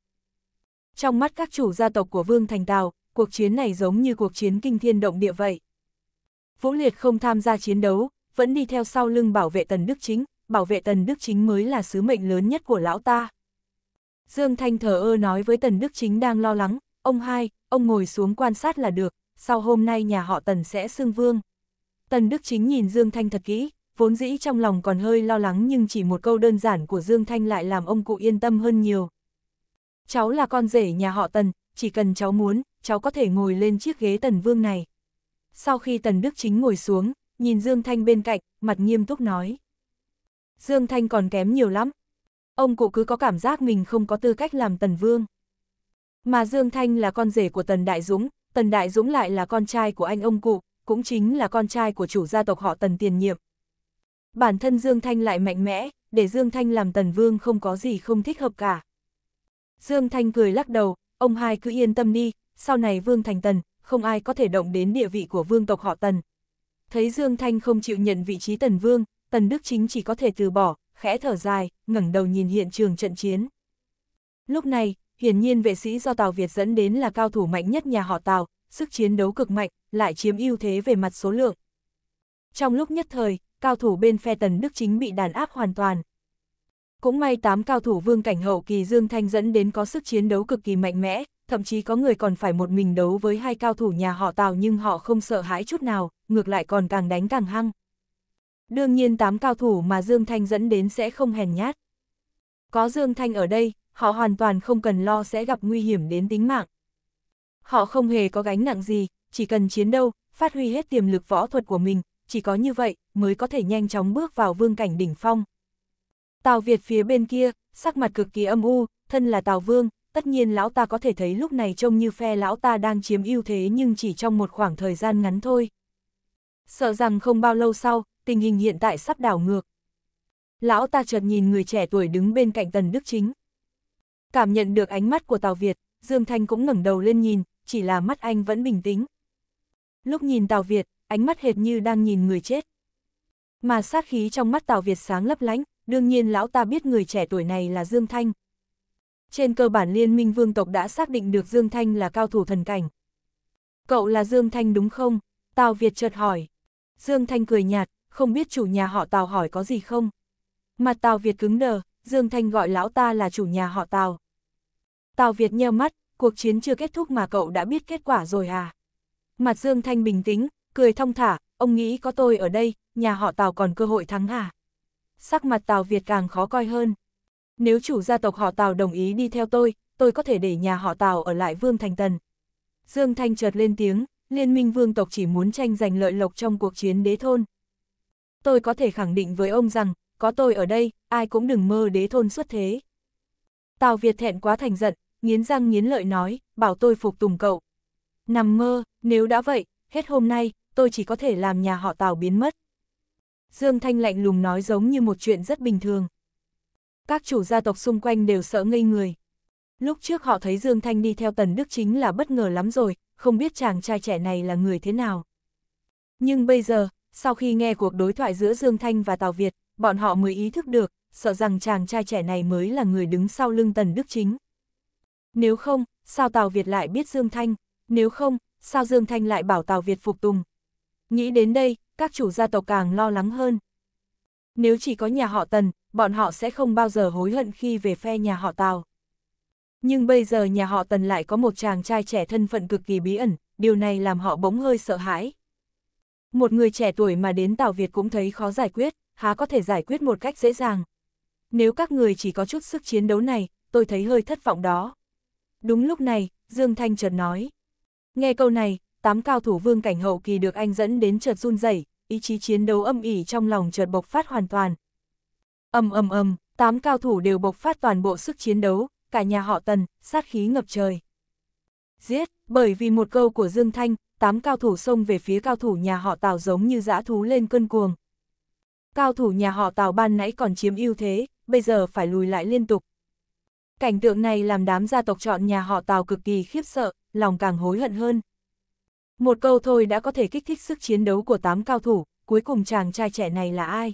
Trong mắt các chủ gia tộc của vương thành tào, cuộc chiến này giống như cuộc chiến kinh thiên động địa vậy. Vũ Liệt không tham gia chiến đấu, vẫn đi theo sau lưng bảo vệ Tần Đức Chính, bảo vệ Tần Đức Chính mới là sứ mệnh lớn nhất của lão ta. Dương Thanh thờ ơ nói với Tần Đức Chính đang lo lắng, Ông hai, ông ngồi xuống quan sát là được, sau hôm nay nhà họ Tần sẽ xưng vương. Tần Đức Chính nhìn Dương Thanh thật kỹ, vốn dĩ trong lòng còn hơi lo lắng nhưng chỉ một câu đơn giản của Dương Thanh lại làm ông cụ yên tâm hơn nhiều. Cháu là con rể nhà họ Tần, chỉ cần cháu muốn, cháu có thể ngồi lên chiếc ghế Tần Vương này. Sau khi Tần Đức Chính ngồi xuống, nhìn Dương Thanh bên cạnh, mặt nghiêm túc nói. Dương Thanh còn kém nhiều lắm. Ông cụ cứ có cảm giác mình không có tư cách làm Tần Vương. Mà Dương Thanh là con rể của Tần Đại Dũng, Tần Đại Dũng lại là con trai của anh ông cụ, cũng chính là con trai của chủ gia tộc họ Tần Tiền Nhiệm. Bản thân Dương Thanh lại mạnh mẽ, để Dương Thanh làm Tần Vương không có gì không thích hợp cả. Dương Thanh cười lắc đầu, ông hai cứ yên tâm đi, sau này Vương Thành Tần, không ai có thể động đến địa vị của Vương tộc họ Tần. Thấy Dương Thanh không chịu nhận vị trí Tần Vương, Tần Đức Chính chỉ có thể từ bỏ, khẽ thở dài, ngẩng đầu nhìn hiện trường trận chiến. Lúc này, hiển nhiên vệ sĩ do Tào Việt dẫn đến là cao thủ mạnh nhất nhà họ Tào, sức chiến đấu cực mạnh, lại chiếm ưu thế về mặt số lượng. Trong lúc nhất thời, cao thủ bên phe Tần Đức Chính bị đàn áp hoàn toàn. Cũng may tám cao thủ vương cảnh hậu kỳ Dương Thanh dẫn đến có sức chiến đấu cực kỳ mạnh mẽ, thậm chí có người còn phải một mình đấu với hai cao thủ nhà họ Tào nhưng họ không sợ hãi chút nào, ngược lại còn càng đánh càng hăng. Đương nhiên tám cao thủ mà Dương Thanh dẫn đến sẽ không hèn nhát. Có Dương Thanh ở đây, họ hoàn toàn không cần lo sẽ gặp nguy hiểm đến tính mạng. Họ không hề có gánh nặng gì, chỉ cần chiến đấu, phát huy hết tiềm lực võ thuật của mình, chỉ có như vậy mới có thể nhanh chóng bước vào vương cảnh đỉnh phong. Tào Việt phía bên kia, sắc mặt cực kỳ âm u, thân là Tào Vương, tất nhiên lão ta có thể thấy lúc này trông như phe lão ta đang chiếm ưu thế nhưng chỉ trong một khoảng thời gian ngắn thôi. Sợ rằng không bao lâu sau, tình hình hiện tại sắp đảo ngược. Lão ta chợt nhìn người trẻ tuổi đứng bên cạnh Tần Đức Chính, Cảm nhận được ánh mắt của Tào Việt, Dương Thanh cũng ngẩng đầu lên nhìn, chỉ là mắt anh vẫn bình tĩnh. Lúc nhìn Tào Việt, ánh mắt hệt như đang nhìn người chết. Mà sát khí trong mắt Tào Việt sáng lấp lánh, đương nhiên lão ta biết người trẻ tuổi này là Dương Thanh. Trên cơ bản liên minh vương tộc đã xác định được Dương Thanh là cao thủ thần cảnh. Cậu là Dương Thanh đúng không? Tào Việt chợt hỏi. Dương Thanh cười nhạt, không biết chủ nhà họ Tào hỏi có gì không? Mặt Tào Việt cứng đờ, Dương Thanh gọi lão ta là chủ nhà họ Tào. Tào Việt nheo mắt, cuộc chiến chưa kết thúc mà cậu đã biết kết quả rồi à? Mặt Dương Thanh bình tĩnh, cười thong thả, ông nghĩ có tôi ở đây, nhà họ Tào còn cơ hội thắng à? Sắc mặt Tào Việt càng khó coi hơn. Nếu chủ gia tộc họ Tào đồng ý đi theo tôi, tôi có thể để nhà họ Tào ở lại Vương Thành Tần. Dương Thanh chợt lên tiếng, liên minh vương tộc chỉ muốn tranh giành lợi lộc trong cuộc chiến đế thôn. Tôi có thể khẳng định với ông rằng, có tôi ở đây, ai cũng đừng mơ đế thôn xuất thế. Tào Việt thẹn quá thành giận, nghiến răng nghiến lợi nói, bảo tôi phục tùng cậu. Nằm mơ, nếu đã vậy, hết hôm nay, tôi chỉ có thể làm nhà họ Tào biến mất. Dương Thanh lạnh lùng nói giống như một chuyện rất bình thường. Các chủ gia tộc xung quanh đều sợ ngây người. Lúc trước họ thấy Dương Thanh đi theo Tần Đức Chính là bất ngờ lắm rồi, không biết chàng trai trẻ này là người thế nào. Nhưng bây giờ, sau khi nghe cuộc đối thoại giữa Dương Thanh và Tào Việt, bọn họ mới ý thức được, sợ rằng chàng trai trẻ này mới là người đứng sau lưng Tần Đức Chính. Nếu không, sao Tào Việt lại biết Dương Thanh, nếu không, sao Dương Thanh lại bảo Tào Việt phục tùng. Nghĩ đến đây, các chủ gia tộc càng lo lắng hơn. Nếu chỉ có nhà họ Tần, bọn họ sẽ không bao giờ hối hận khi về phe nhà họ Tào. Nhưng bây giờ nhà họ Tần lại có một chàng trai trẻ thân phận cực kỳ bí ẩn, điều này làm họ bỗng hơi sợ hãi. Một người trẻ tuổi mà đến Tào Việt cũng thấy khó giải quyết, há có thể giải quyết một cách dễ dàng. Nếu các người chỉ có chút sức chiến đấu này, tôi thấy hơi thất vọng đó. Đúng lúc này, Dương Thanh chợt nói. Nghe câu này, tám cao thủ vương cảnh hậu kỳ được anh dẫn đến chợt run rẩy, ý chí chiến đấu âm ỉ trong lòng chợt bộc phát hoàn toàn. Âm âm âm, tám cao thủ đều bộc phát toàn bộ sức chiến đấu, cả nhà họ Tần, sát khí ngập trời. Giết, bởi vì một câu của Dương Thanh, tám cao thủ xông về phía cao thủ nhà họ Tào giống như dã thú lên cơn cuồng, cao thủ nhà họ Tào ban nãy còn chiếm ưu thế, bây giờ phải lùi lại liên tục. Cảnh tượng này làm đám gia tộc chọn nhà họ Tào cực kỳ khiếp sợ, lòng càng hối hận hơn. Một câu thôi đã có thể kích thích sức chiến đấu của tám cao thủ, cuối cùng chàng trai trẻ này là ai?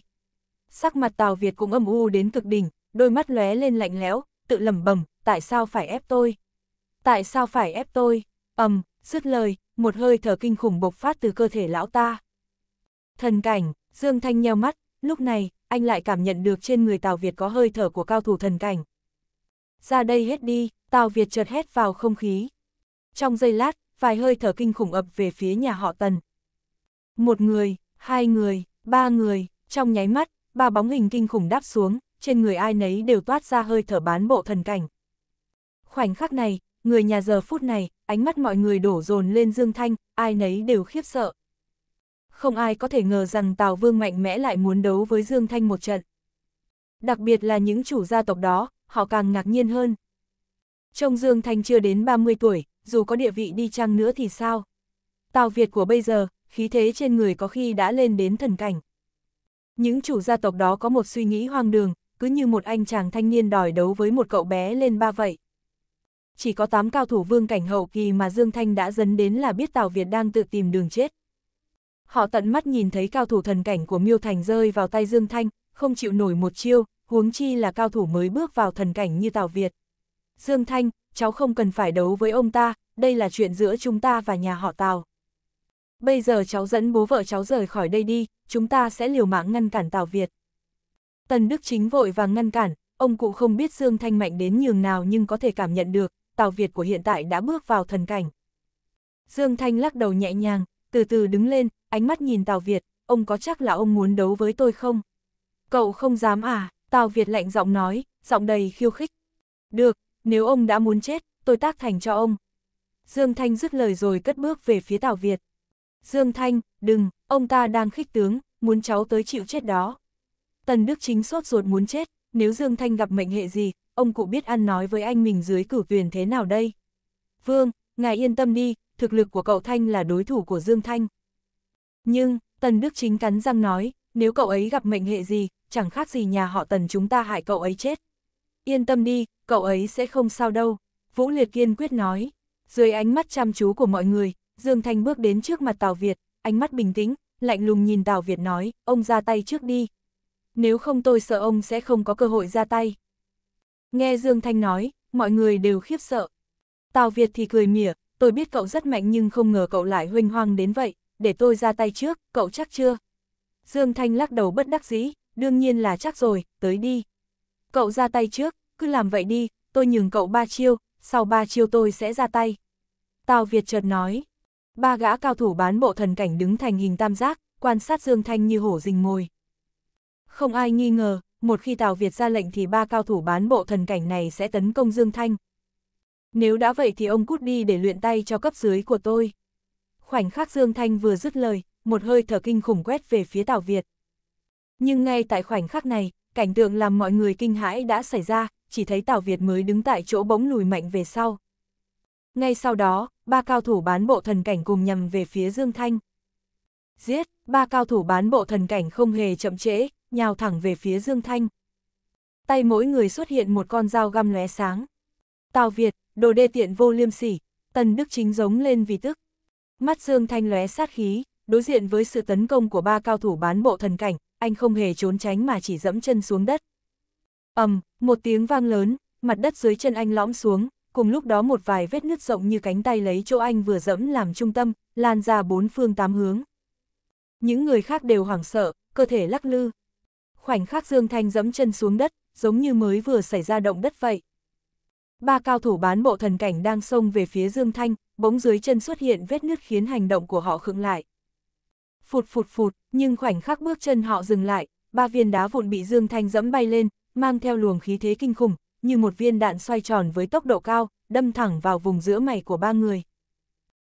Sắc mặt Tào Việt cũng âm u đến cực đỉnh, đôi mắt lóe lên lạnh lẽo, tự lẩm bẩm, tại sao phải ép tôi? Tại sao phải ép tôi? Ầm, um, lời, một hơi thở kinh khủng bộc phát từ cơ thể lão ta. Thần cảnh, Dương Thanh nheo mắt, lúc này, anh lại cảm nhận được trên người Tào Việt có hơi thở của cao thủ thần cảnh. Ra đây hết đi, Tào Việt chợt hét vào không khí. Trong giây lát, vài hơi thở kinh khủng ập về phía nhà họ Tần. Một người, hai người, ba người, trong nháy mắt, ba bóng hình kinh khủng đáp xuống, trên người ai nấy đều toát ra hơi thở bán bộ thần cảnh. Khoảnh khắc này, người nhà giờ phút này, ánh mắt mọi người đổ dồn lên Dương Thanh, ai nấy đều khiếp sợ không ai có thể ngờ rằng Tào Vương mạnh mẽ lại muốn đấu với Dương Thanh một trận. Đặc biệt là những chủ gia tộc đó, họ càng ngạc nhiên hơn. Trông Dương Thanh chưa đến 30 tuổi, dù có địa vị đi chăng nữa thì sao? Tào Việt của bây giờ, khí thế trên người có khi đã lên đến thần cảnh. Những chủ gia tộc đó có một suy nghĩ hoang đường, cứ như một anh chàng thanh niên đòi đấu với một cậu bé lên ba vậy. Chỉ có 8 cao thủ vương cảnh hậu kỳ mà Dương Thanh đã dấn đến là biết Tào Việt đang tự tìm đường chết. Họ tận mắt nhìn thấy cao thủ thần cảnh của Miêu Thành rơi vào tay Dương Thanh, không chịu nổi một chiêu, huống chi là cao thủ mới bước vào thần cảnh như Tào Việt. Dương Thanh, cháu không cần phải đấu với ông ta, đây là chuyện giữa chúng ta và nhà họ Tào. Bây giờ cháu dẫn bố vợ cháu rời khỏi đây đi, chúng ta sẽ liều mạng ngăn cản Tào Việt. Tần Đức Chính vội vàng ngăn cản, ông cụ không biết Dương Thanh mạnh đến nhường nào nhưng có thể cảm nhận được, Tào Việt của hiện tại đã bước vào thần cảnh. Dương Thanh lắc đầu nhẹ nhàng, từ từ đứng lên, ánh mắt nhìn Tào Việt, ông có chắc là ông muốn đấu với tôi không? Cậu không dám à? Tào Việt lạnh giọng nói, giọng đầy khiêu khích. Được, nếu ông đã muốn chết, tôi tác thành cho ông. Dương Thanh dứt lời rồi cất bước về phía Tào Việt. Dương Thanh, đừng, ông ta đang khích tướng, muốn cháu tới chịu chết đó. Tần Đức Chính sốt ruột muốn chết, nếu Dương Thanh gặp mệnh hệ gì, ông cụ biết ăn nói với anh mình dưới cử tuyển thế nào đây? Vương, ngài yên tâm đi, thực lực của cậu Thanh là đối thủ của Dương Thanh. Nhưng, Tần Đức Chính cắn răng nói, nếu cậu ấy gặp mệnh hệ gì, chẳng khác gì nhà họ Tần chúng ta hại cậu ấy chết. Yên tâm đi, cậu ấy sẽ không sao đâu, Vũ Liệt kiên quyết nói. Dưới ánh mắt chăm chú của mọi người, Dương Thanh bước đến trước mặt Tào Việt, ánh mắt bình tĩnh, lạnh lùng nhìn Tào Việt nói, ông ra tay trước đi. Nếu không tôi sợ ông sẽ không có cơ hội ra tay. Nghe Dương Thanh nói, mọi người đều khiếp sợ. Tào Việt thì cười mỉa, tôi biết cậu rất mạnh nhưng không ngờ cậu lại huynh hoang đến vậy, để tôi ra tay trước, cậu chắc chưa? Dương Thanh lắc đầu bất đắc dĩ, đương nhiên là chắc rồi, tới đi. Cậu ra tay trước, cứ làm vậy đi, tôi nhường cậu ba chiêu, sau ba chiêu tôi sẽ ra tay. Tào Việt chợt nói, ba gã cao thủ bán bộ thần cảnh đứng thành hình tam giác, quan sát Dương Thanh như hổ rình mồi. Không ai nghi ngờ, một khi Tào Việt ra lệnh thì ba cao thủ bán bộ thần cảnh này sẽ tấn công Dương Thanh, nếu đã vậy thì ông cút đi để luyện tay cho cấp dưới của tôi. Khoảnh khắc Dương Thanh vừa dứt lời, một hơi thở kinh khủng quét về phía Tào Việt. Nhưng ngay tại khoảnh khắc này, cảnh tượng làm mọi người kinh hãi đã xảy ra, chỉ thấy Tào Việt mới đứng tại chỗ bỗng lùi mạnh về sau. Ngay sau đó, ba cao thủ bán bộ thần cảnh cùng nhằm về phía Dương Thanh. Giết, ba cao thủ bán bộ thần cảnh không hề chậm trễ, nhào thẳng về phía Dương Thanh. Tay mỗi người xuất hiện một con dao găm lóe sáng. Tào Việt, đồ đê tiện vô liêm sỉ, Tần Đức Chính giống lên vì tức. Mắt Dương Thanh lóe sát khí, đối diện với sự tấn công của ba cao thủ bán bộ thần cảnh, anh không hề trốn tránh mà chỉ dẫm chân xuống đất. ầm, một tiếng vang lớn, mặt đất dưới chân anh lõm xuống, cùng lúc đó một vài vết nứt rộng như cánh tay lấy chỗ anh vừa dẫm làm trung tâm, lan ra bốn phương tám hướng. Những người khác đều hoảng sợ, cơ thể lắc lư. Khoảnh khắc Dương Thanh dẫm chân xuống đất, giống như mới vừa xảy ra động đất vậy ba cao thủ bán bộ thần cảnh đang xông về phía Dương Thanh, bỗng dưới chân xuất hiện vết nứt khiến hành động của họ khựng lại. Phụt phụt phụt, nhưng khoảnh khắc bước chân họ dừng lại, ba viên đá vụn bị Dương Thanh dẫm bay lên, mang theo luồng khí thế kinh khủng, như một viên đạn xoay tròn với tốc độ cao, đâm thẳng vào vùng giữa mày của ba người.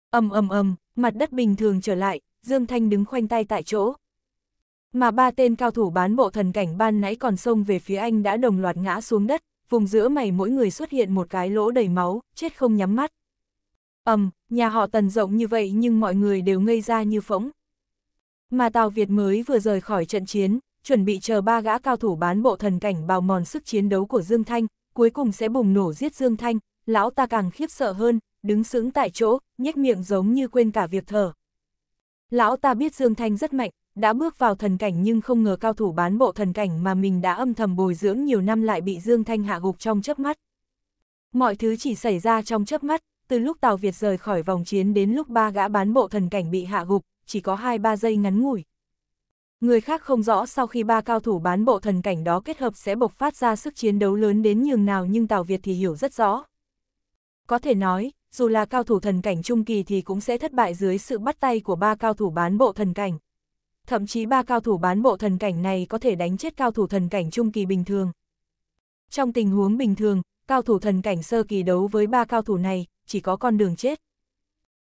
Ầm ầm ầm, mặt đất bình thường trở lại, Dương Thanh đứng khoanh tay tại chỗ. Mà ba tên cao thủ bán bộ thần cảnh ban nãy còn xông về phía anh đã đồng loạt ngã xuống đất, vùng giữa mày mỗi người xuất hiện một cái lỗ đầy máu, chết không nhắm mắt. ầm, um, nhà họ tần rộng như vậy nhưng mọi người đều ngây ra như phỗng. Mà Tào Việt mới vừa rời khỏi trận chiến, chuẩn bị chờ ba gã cao thủ bán bộ thần cảnh bào mòn sức chiến đấu của Dương Thanh, cuối cùng sẽ bùng nổ giết Dương Thanh, lão ta càng khiếp sợ hơn, đứng sững tại chỗ, nhếch miệng giống như quên cả việc thở. Lão ta biết Dương Thanh rất mạnh, đã bước vào thần cảnh nhưng không ngờ cao thủ bán bộ thần cảnh mà mình đã âm thầm bồi dưỡng nhiều năm lại bị Dương Thanh hạ gục trong chớp mắt. Mọi thứ chỉ xảy ra trong chớp mắt, từ lúc Tào Việt rời khỏi vòng chiến đến lúc ba gã bán bộ thần cảnh bị hạ gục, chỉ có 2-3 giây ngắn ngủi. Người khác không rõ sau khi ba cao thủ bán bộ thần cảnh đó kết hợp sẽ bộc phát ra sức chiến đấu lớn đến nhường nào nhưng Tào Việt thì hiểu rất rõ. Có thể nói, dù là cao thủ thần cảnh trung kỳ thì cũng sẽ thất bại dưới sự bắt tay của ba cao thủ bán bộ thần cảnh thậm chí ba cao thủ bán bộ thần cảnh này có thể đánh chết cao thủ thần cảnh trung kỳ bình thường. Trong tình huống bình thường, cao thủ thần cảnh sơ kỳ đấu với ba cao thủ này, chỉ có con đường chết.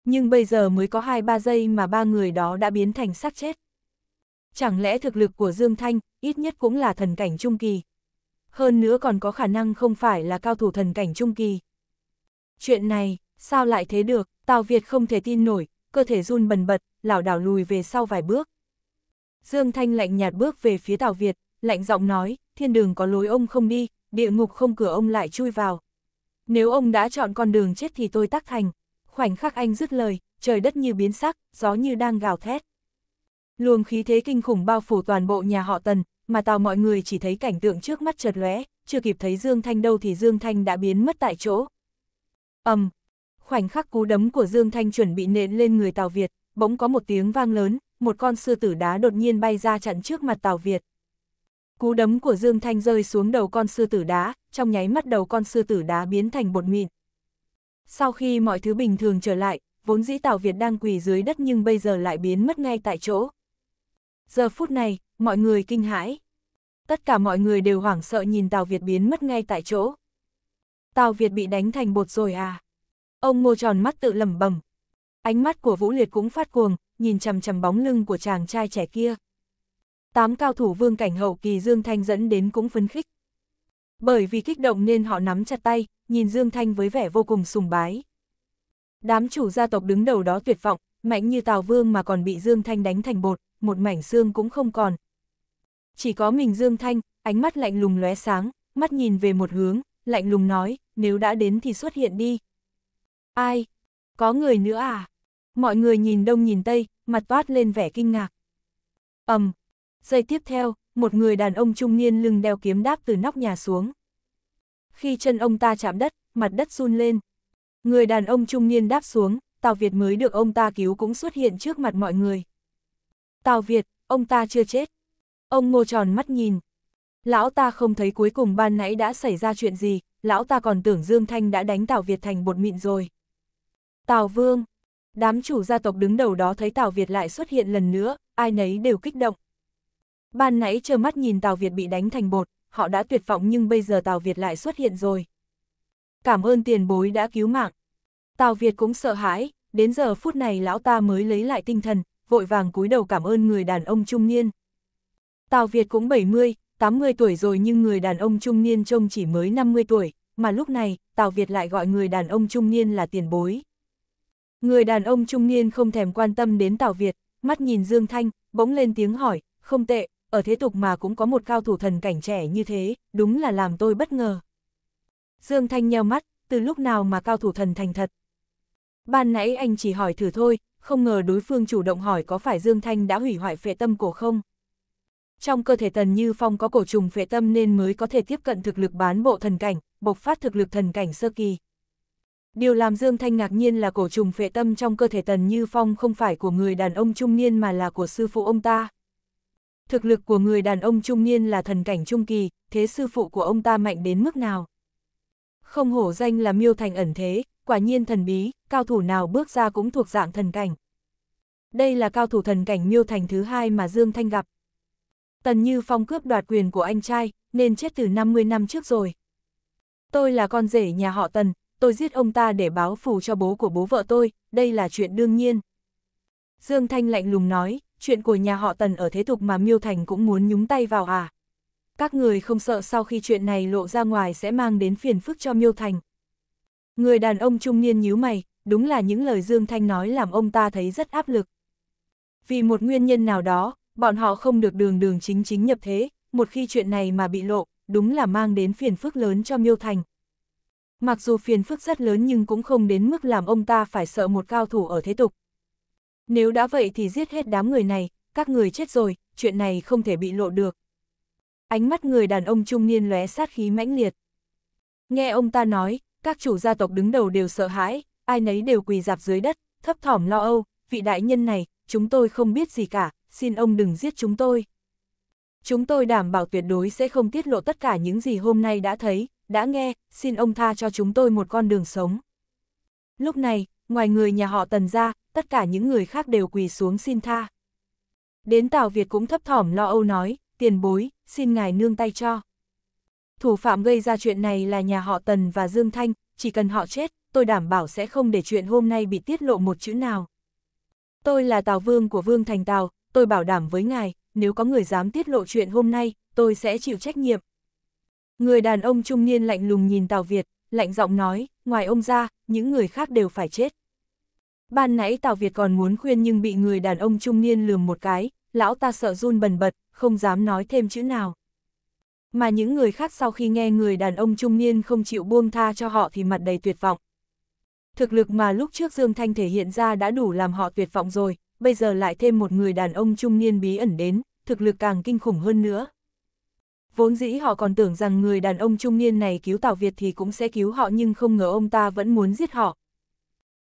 Nhưng bây giờ mới có 2-3 giây mà ba người đó đã biến thành xác chết. Chẳng lẽ thực lực của Dương Thanh ít nhất cũng là thần cảnh trung kỳ. Hơn nữa còn có khả năng không phải là cao thủ thần cảnh trung kỳ. Chuyện này, sao lại thế được, Tào Việt không thể tin nổi, cơ thể run bần bật, lảo đảo lùi về sau vài bước. Dương Thanh lạnh nhạt bước về phía Tào Việt, lạnh giọng nói, thiên đường có lối ông không đi, địa ngục không cửa ông lại chui vào. Nếu ông đã chọn con đường chết thì tôi tắc thành. Khoảnh khắc anh dứt lời, trời đất như biến sắc, gió như đang gào thét. Luồng khí thế kinh khủng bao phủ toàn bộ nhà họ Tần, mà tào mọi người chỉ thấy cảnh tượng trước mắt chợt lóe, chưa kịp thấy Dương Thanh đâu thì Dương Thanh đã biến mất tại chỗ. Ầm. Um, khoảnh khắc cú đấm của Dương Thanh chuẩn bị nện lên người Tào Việt, bỗng có một tiếng vang lớn, một con sư tử đá đột nhiên bay ra chặn trước mặt Tào Việt. Cú đấm của Dương Thanh rơi xuống đầu con sư tử đá, trong nháy mắt đầu con sư tử đá biến thành bột mịn. Sau khi mọi thứ bình thường trở lại, vốn dĩ Tào Việt đang quỳ dưới đất nhưng bây giờ lại biến mất ngay tại chỗ. Giờ phút này, mọi người kinh hãi. Tất cả mọi người đều hoảng sợ nhìn Tào Việt biến mất ngay tại chỗ. Tào Việt bị đánh thành bột rồi à? Ông ngô tròn mắt tự lẩm bẩm. Ánh mắt của Vũ Liệt cũng phát cuồng, nhìn chằm chằm bóng lưng của chàng trai trẻ kia. Tám cao thủ vương cảnh hậu kỳ Dương Thanh dẫn đến cũng phấn khích. Bởi vì kích động nên họ nắm chặt tay, nhìn Dương Thanh với vẻ vô cùng sùng bái. Đám chủ gia tộc đứng đầu đó tuyệt vọng, mạnh như Tào Vương mà còn bị Dương Thanh đánh thành bột, một mảnh xương cũng không còn. Chỉ có mình Dương Thanh, ánh mắt lạnh lùng lóe sáng, mắt nhìn về một hướng, lạnh lùng nói, nếu đã đến thì xuất hiện đi. Ai? Có người nữa à? mọi người nhìn đông nhìn tây, mặt toát lên vẻ kinh ngạc. ầm, um, giây tiếp theo, một người đàn ông trung niên lưng đeo kiếm đáp từ nóc nhà xuống. Khi chân ông ta chạm đất, mặt đất run lên. Người đàn ông trung niên đáp xuống, Tào Việt mới được ông ta cứu cũng xuất hiện trước mặt mọi người. Tào Việt, ông ta chưa chết. Ông ngô tròn mắt nhìn. Lão ta không thấy cuối cùng ban nãy đã xảy ra chuyện gì, lão ta còn tưởng Dương Thanh đã đánh Tào Việt thành bột mịn rồi. Tào Vương, Đám chủ gia tộc đứng đầu đó thấy Tào Việt lại xuất hiện lần nữa, ai nấy đều kích động. Ban nãy trơ mắt nhìn Tào Việt bị đánh thành bột, họ đã tuyệt vọng nhưng bây giờ Tào Việt lại xuất hiện rồi. Cảm ơn tiền bối đã cứu mạng. Tào Việt cũng sợ hãi, đến giờ phút này lão ta mới lấy lại tinh thần, vội vàng cúi đầu cảm ơn người đàn ông trung niên. Tào Việt cũng 70, 80 tuổi rồi nhưng người đàn ông trung niên trông chỉ mới 50 tuổi, mà lúc này, Tào Việt lại gọi người đàn ông trung niên là tiền bối. Người đàn ông trung niên không thèm quan tâm đến Tào Việt, mắt nhìn Dương Thanh, bỗng lên tiếng hỏi, không tệ, ở thế tục mà cũng có một cao thủ thần cảnh trẻ như thế, đúng là làm tôi bất ngờ. Dương Thanh nheo mắt, từ lúc nào mà cao thủ thần thành thật. Ban nãy anh chỉ hỏi thử thôi, không ngờ đối phương chủ động hỏi có phải Dương Thanh đã hủy hoại phệ tâm cổ không. Trong cơ thể Tần Như Phong có cổ trùng phệ tâm nên mới có thể tiếp cận thực lực bán bộ thần cảnh, bộc phát thực lực thần cảnh sơ kỳ. Điều làm Dương Thanh ngạc nhiên là cổ trùng phệ tâm trong cơ thể Tần Như Phong không phải của người đàn ông trung niên mà là của sư phụ ông ta. Thực lực của người đàn ông trung niên là thần cảnh trung kỳ, thế sư phụ của ông ta mạnh đến mức nào? Không hổ danh là miêu thành ẩn thế, quả nhiên thần bí, cao thủ nào bước ra cũng thuộc dạng thần cảnh. Đây là cao thủ thần cảnh miêu thành thứ hai mà Dương Thanh gặp. Tần Như Phong cướp đoạt quyền của anh trai, nên chết từ 50 năm trước rồi. Tôi là con rể nhà họ Tần, tôi giết ông ta để báo phù cho bố của bố vợ tôi, đây là chuyện đương nhiên. Dương Thanh lạnh lùng nói, chuyện của nhà họ Tần ở thế tục mà Miêu Thành cũng muốn nhúng tay vào à. Các người không sợ sau khi chuyện này lộ ra ngoài sẽ mang đến phiền phức cho Miêu Thành. Người đàn ông trung niên nhíu mày, đúng là những lời Dương Thanh nói làm ông ta thấy rất áp lực. Vì một nguyên nhân nào đó, bọn họ không được đường đường chính chính nhập thế, một khi chuyện này mà bị lộ, đúng là mang đến phiền phức lớn cho Miêu Thành. Mặc dù phiền phức rất lớn nhưng cũng không đến mức làm ông ta phải sợ một cao thủ ở thế tục. Nếu đã vậy thì giết hết đám người này, các người chết rồi, chuyện này không thể bị lộ được. Ánh mắt người đàn ông trung niên lóe sát khí mãnh liệt. Nghe ông ta nói, các chủ gia tộc đứng đầu đều sợ hãi, ai nấy đều quỳ dạp dưới đất, thấp thỏm lo âu, vị đại nhân này, chúng tôi không biết gì cả, xin ông đừng giết chúng tôi. Chúng tôi đảm bảo tuyệt đối sẽ không tiết lộ tất cả những gì hôm nay đã thấy, đã nghe, xin ông tha cho chúng tôi một con đường sống. Lúc này, ngoài người nhà họ tần ra, tất cả những người khác đều quỳ xuống xin tha. Đến Tào Việt cũng thấp thỏm lo âu nói, tiền bối, xin ngài nương tay cho. Thủ phạm gây ra chuyện này là nhà họ Tần và Dương Thanh, chỉ cần họ chết, tôi đảm bảo sẽ không để chuyện hôm nay bị tiết lộ một chữ nào. Tôi là Tào Vương của Vương Thành Tào, tôi bảo đảm với ngài, nếu có người dám tiết lộ chuyện hôm nay, tôi sẽ chịu trách nhiệm. Người đàn ông trung niên lạnh lùng nhìn Tào Việt, lạnh giọng nói, ngoài ông ra, những người khác đều phải chết. Ban nãy Tào Việt còn muốn khuyên nhưng bị người đàn ông trung niên lườm một cái, lão ta sợ run bần bật, không dám nói thêm chữ nào. Mà những người khác sau khi nghe người đàn ông trung niên không chịu buông tha cho họ thì mặt đầy tuyệt vọng. Thực lực mà lúc trước Dương Thanh thể hiện ra đã đủ làm họ tuyệt vọng rồi, bây giờ lại thêm một người đàn ông trung niên bí ẩn đến, thực lực càng kinh khủng hơn nữa. Vốn dĩ họ còn tưởng rằng người đàn ông trung niên này cứu Tào Việt thì cũng sẽ cứu họ nhưng không ngờ ông ta vẫn muốn giết họ.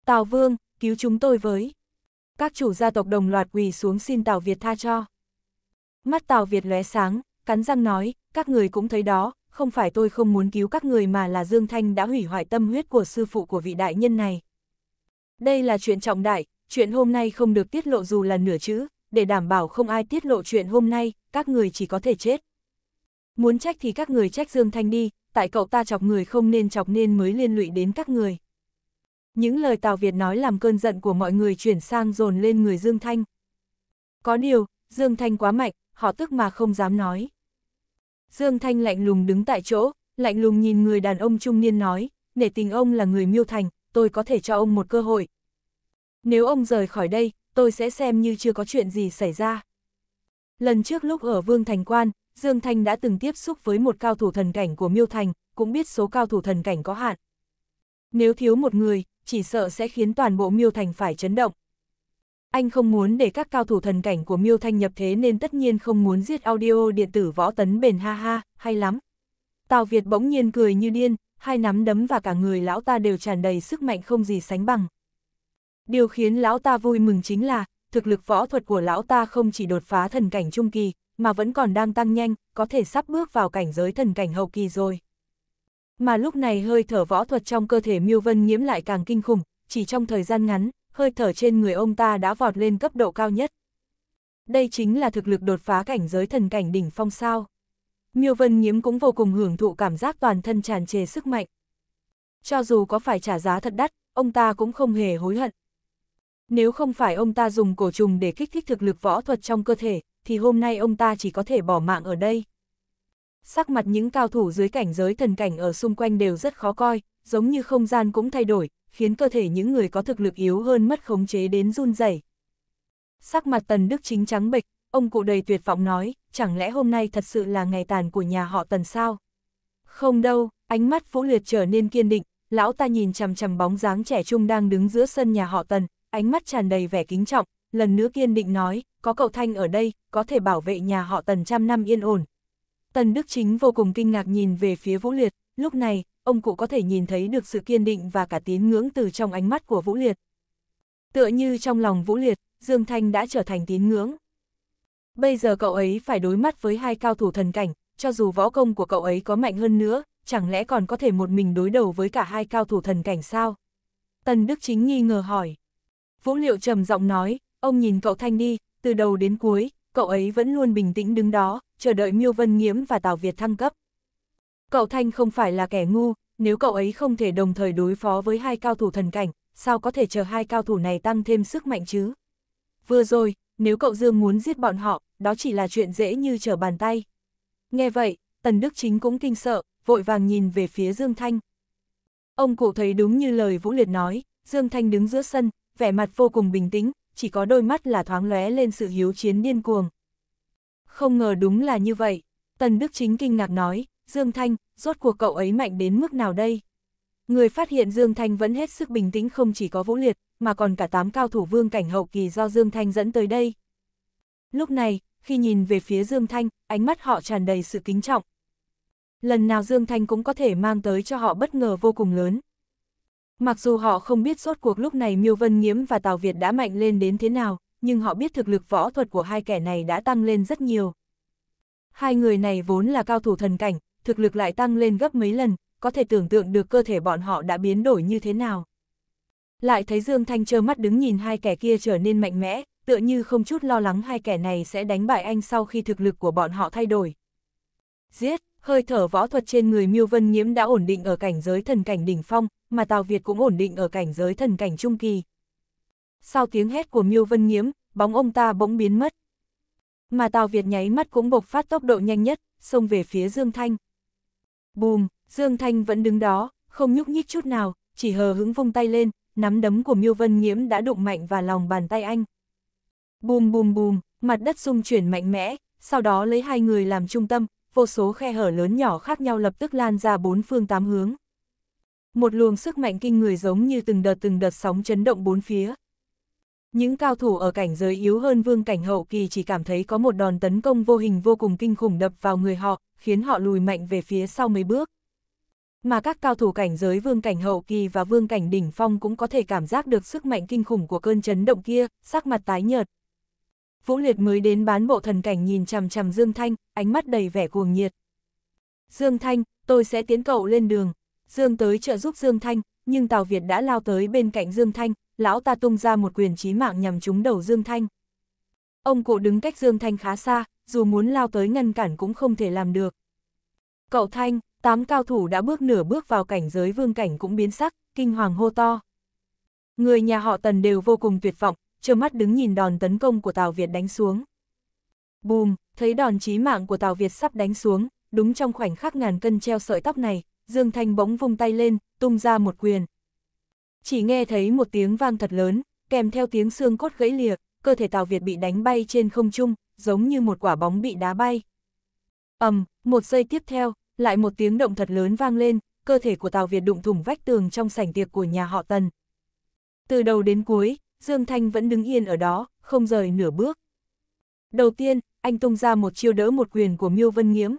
Tào Vương, cứu chúng tôi với. Các chủ gia tộc đồng loạt quỳ xuống xin Tào Việt tha cho. Mắt Tào Việt lóe sáng, cắn răng nói, các người cũng thấy đó, không phải tôi không muốn cứu các người mà là Dương Thanh đã hủy hoại tâm huyết của sư phụ của vị đại nhân này. Đây là chuyện trọng đại, chuyện hôm nay không được tiết lộ dù là nửa chữ, để đảm bảo không ai tiết lộ chuyện hôm nay, các người chỉ có thể chết. Muốn trách thì các người trách Dương Thanh đi, tại cậu ta chọc người không nên chọc nên mới liên lụy đến các người. Những lời Tào Việt nói làm cơn giận của mọi người chuyển sang dồn lên người Dương Thanh. Có điều, Dương Thanh quá mạnh, họ tức mà không dám nói. Dương Thanh lạnh lùng đứng tại chỗ, lạnh lùng nhìn người đàn ông trung niên nói, nể tình ông là người miêu thành, tôi có thể cho ông một cơ hội, nếu ông rời khỏi đây, tôi sẽ xem như chưa có chuyện gì xảy ra. Lần trước lúc ở Vương Thành Quan, Dương Thanh đã từng tiếp xúc với một cao thủ thần cảnh của Miêu Thành, cũng biết số cao thủ thần cảnh có hạn. Nếu thiếu một người, chỉ sợ sẽ khiến toàn bộ Miêu Thành phải chấn động. Anh không muốn để các cao thủ thần cảnh của Miêu Thanh nhập thế nên tất nhiên không muốn giết audio điện tử võ tấn bền ha ha, hay lắm. Tào Việt bỗng nhiên cười như điên, hai nắm đấm và cả người lão ta đều tràn đầy sức mạnh không gì sánh bằng. Điều khiến lão ta vui mừng chính là, thực lực võ thuật của lão ta không chỉ đột phá thần cảnh trung kỳ, mà vẫn còn đang tăng nhanh, có thể sắp bước vào cảnh giới thần cảnh hậu kỳ rồi. Mà lúc này hơi thở võ thuật trong cơ thể Miêu Vân nhiễm lại càng kinh khủng, chỉ trong thời gian ngắn, hơi thở trên người ông ta đã vọt lên cấp độ cao nhất. Đây chính là thực lực đột phá cảnh giới thần cảnh đỉnh phong sao. Miêu Vân nhiễm cũng vô cùng hưởng thụ cảm giác toàn thân tràn trề sức mạnh. Cho dù có phải trả giá thật đắt, ông ta cũng không hề hối hận, nếu không phải ông ta dùng cổ trùng để kích thích thực lực võ thuật trong cơ thể, thì hôm nay ông ta chỉ có thể bỏ mạng ở đây. Sắc mặt những cao thủ dưới cảnh giới thần cảnh ở xung quanh đều rất khó coi, giống như không gian cũng thay đổi, khiến cơ thể những người có thực lực yếu hơn mất khống chế đến run rẩy. Sắc mặt Tần Đức Chính trắng bệch, ông cụ đầy tuyệt vọng nói, chẳng lẽ hôm nay thật sự là ngày tàn của nhà họ Tần sao? Không đâu, ánh mắt vũ Liệt trở nên kiên định, lão ta nhìn chằm chằm bóng dáng trẻ trung đang đứng giữa sân nhà họ Tần, ánh mắt tràn đầy vẻ kính trọng, lần nữa kiên định nói, có cậu Thanh ở đây, có thể bảo vệ nhà họ Tần trăm năm yên ổn. Tần Đức Chính vô cùng kinh ngạc nhìn về phía Vũ Liệt, lúc này, ông cụ có thể nhìn thấy được sự kiên định và cả tín ngưỡng từ trong ánh mắt của Vũ Liệt. Tựa như trong lòng Vũ Liệt, Dương Thanh đã trở thành tín ngưỡng. Bây giờ cậu ấy phải đối mắt với hai cao thủ thần cảnh, cho dù võ công của cậu ấy có mạnh hơn nữa, chẳng lẽ còn có thể một mình đối đầu với cả hai cao thủ thần cảnh sao? Tần Đức Chính nghi ngờ hỏi. Vũ Liệu trầm giọng nói, ông nhìn cậu Thanh đi, từ đầu đến cuối, cậu ấy vẫn luôn bình tĩnh đứng đó, chờ đợi Miêu Vân Nghiễm và Tào Việt thăng cấp. Cậu Thanh không phải là kẻ ngu, nếu cậu ấy không thể đồng thời đối phó với hai cao thủ thần cảnh, sao có thể chờ hai cao thủ này tăng thêm sức mạnh chứ? Vừa rồi, nếu cậu Dương muốn giết bọn họ, đó chỉ là chuyện dễ như trở bàn tay. Nghe vậy, Tần Đức Chính cũng kinh sợ, vội vàng nhìn về phía Dương Thanh. Ông cụ thấy đúng như lời Vũ Liệt nói, Dương Thanh đứng giữa sân, vẻ mặt vô cùng bình tĩnh, chỉ có đôi mắt là thoáng lóe lên sự hiếu chiến điên cuồng. Không ngờ đúng là như vậy, Tần Đức Chính kinh ngạc nói, Dương Thanh, rốt cuộc cậu ấy mạnh đến mức nào đây? Người phát hiện Dương Thanh vẫn hết sức bình tĩnh không chỉ có Vũ Liệt, mà còn cả tám cao thủ vương cảnh hậu kỳ do Dương Thanh dẫn tới đây. Lúc này, khi nhìn về phía Dương Thanh, ánh mắt họ tràn đầy sự kính trọng. Lần nào Dương Thanh cũng có thể mang tới cho họ bất ngờ vô cùng lớn. Mặc dù họ không biết rốt cuộc lúc này Miêu Vân Nghiễm và Tào Việt đã mạnh lên đến thế nào, nhưng họ biết thực lực võ thuật của hai kẻ này đã tăng lên rất nhiều. Hai người này vốn là cao thủ thần cảnh, thực lực lại tăng lên gấp mấy lần, có thể tưởng tượng được cơ thể bọn họ đã biến đổi như thế nào. Lại thấy Dương Thanh trơ mắt đứng nhìn hai kẻ kia trở nên mạnh mẽ, tựa như không chút lo lắng hai kẻ này sẽ đánh bại anh sau khi thực lực của bọn họ thay đổi. Giết, hơi thở võ thuật trên người Miêu Vân Nhiễm đã ổn định ở cảnh giới thần cảnh đỉnh phong, mà Tào Việt cũng ổn định ở cảnh giới thần cảnh trung kỳ. Sau tiếng hét của Miêu Vân Nhiễm, bóng ông ta bỗng biến mất. Mà Tào Việt nháy mắt cũng bộc phát tốc độ nhanh nhất, xông về phía Dương Thanh. Bùm, Dương Thanh vẫn đứng đó, không nhúc nhích chút nào, chỉ hờ hững vung tay lên, nắm đấm của Miêu Vân Nhiễm đã đụng mạnh vào lòng bàn tay anh. Bùm bùm bùm, mặt đất rung chuyển mạnh mẽ, sau đó lấy hai người làm trung tâm, vô số khe hở lớn nhỏ khác nhau lập tức lan ra bốn phương tám hướng một luồng sức mạnh kinh người giống như từng đợt từng đợt sóng chấn động bốn phía. Những cao thủ ở cảnh giới yếu hơn vương cảnh hậu kỳ chỉ cảm thấy có một đòn tấn công vô hình vô cùng kinh khủng đập vào người họ, khiến họ lùi mạnh về phía sau mấy bước. Mà các cao thủ cảnh giới vương cảnh hậu kỳ và vương cảnh đỉnh phong cũng có thể cảm giác được sức mạnh kinh khủng của cơn chấn động kia, sắc mặt tái nhợt. Vũ Liệt mới đến bán bộ thần cảnh nhìn chằm chằm Dương Thanh, ánh mắt đầy vẻ cuồng nhiệt. Dương Thanh, tôi sẽ tiến cậu lên đường, Dương tới trợ giúp Dương Thanh, nhưng Tào Việt đã lao tới bên cạnh Dương Thanh, lão ta tung ra một quyền chí mạng nhằm trúng đầu Dương Thanh. Ông cụ đứng cách Dương Thanh khá xa, dù muốn lao tới ngăn cản cũng không thể làm được. Cậu Thanh, tám cao thủ đã bước nửa bước vào cảnh giới vương cảnh cũng biến sắc, kinh hoàng hô to. Người nhà họ Tần đều vô cùng tuyệt vọng, trơ mắt đứng nhìn đòn tấn công của Tào Việt đánh xuống. Bùm, thấy đòn chí mạng của Tào Việt sắp đánh xuống, đúng trong khoảnh khắc ngàn cân treo sợi tóc này, Dương Thanh bỗng vung tay lên, tung ra một quyền. Chỉ nghe thấy một tiếng vang thật lớn, kèm theo tiếng xương cốt gãy lìa, cơ thể Tào Việt bị đánh bay trên không trung, giống như một quả bóng bị đá bay. ầm, một giây tiếp theo, lại một tiếng động thật lớn vang lên, cơ thể của Tào Việt đụng thủng vách tường trong sảnh tiệc của nhà họ Tần. Từ đầu đến cuối, Dương Thanh vẫn đứng yên ở đó, không rời nửa bước. Đầu tiên, anh tung ra một chiêu đỡ một quyền của Miêu Vân Nghiễm.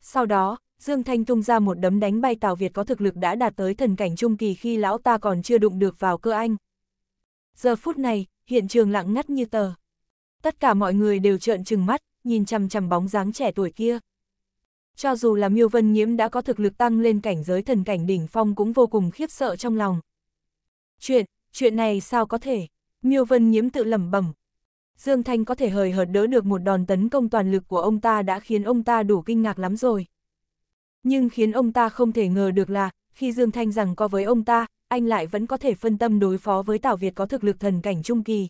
Sau đó, Dương Thanh tung ra một đấm đánh bay Tào Việt có thực lực đã đạt tới thần cảnh trung kỳ khi lão ta còn chưa đụng được vào cơ anh. Giờ phút này, hiện trường lặng ngắt như tờ. Tất cả mọi người đều trợn trừng mắt, nhìn chằm chằm bóng dáng trẻ tuổi kia. Cho dù là Miêu Vân Nhiễm đã có thực lực tăng lên cảnh giới thần cảnh đỉnh phong cũng vô cùng khiếp sợ trong lòng. Chuyện, chuyện này sao có thể? Miêu Vân Nhiễm tự lẩm bẩm. Dương Thanh có thể hời hợt đỡ được một đòn tấn công toàn lực của ông ta đã khiến ông ta đủ kinh ngạc lắm rồi. Nhưng khiến ông ta không thể ngờ được là, khi Dương Thanh rằng có với ông ta, anh lại vẫn có thể phân tâm đối phó với Tào Việt có thực lực thần cảnh trung kỳ.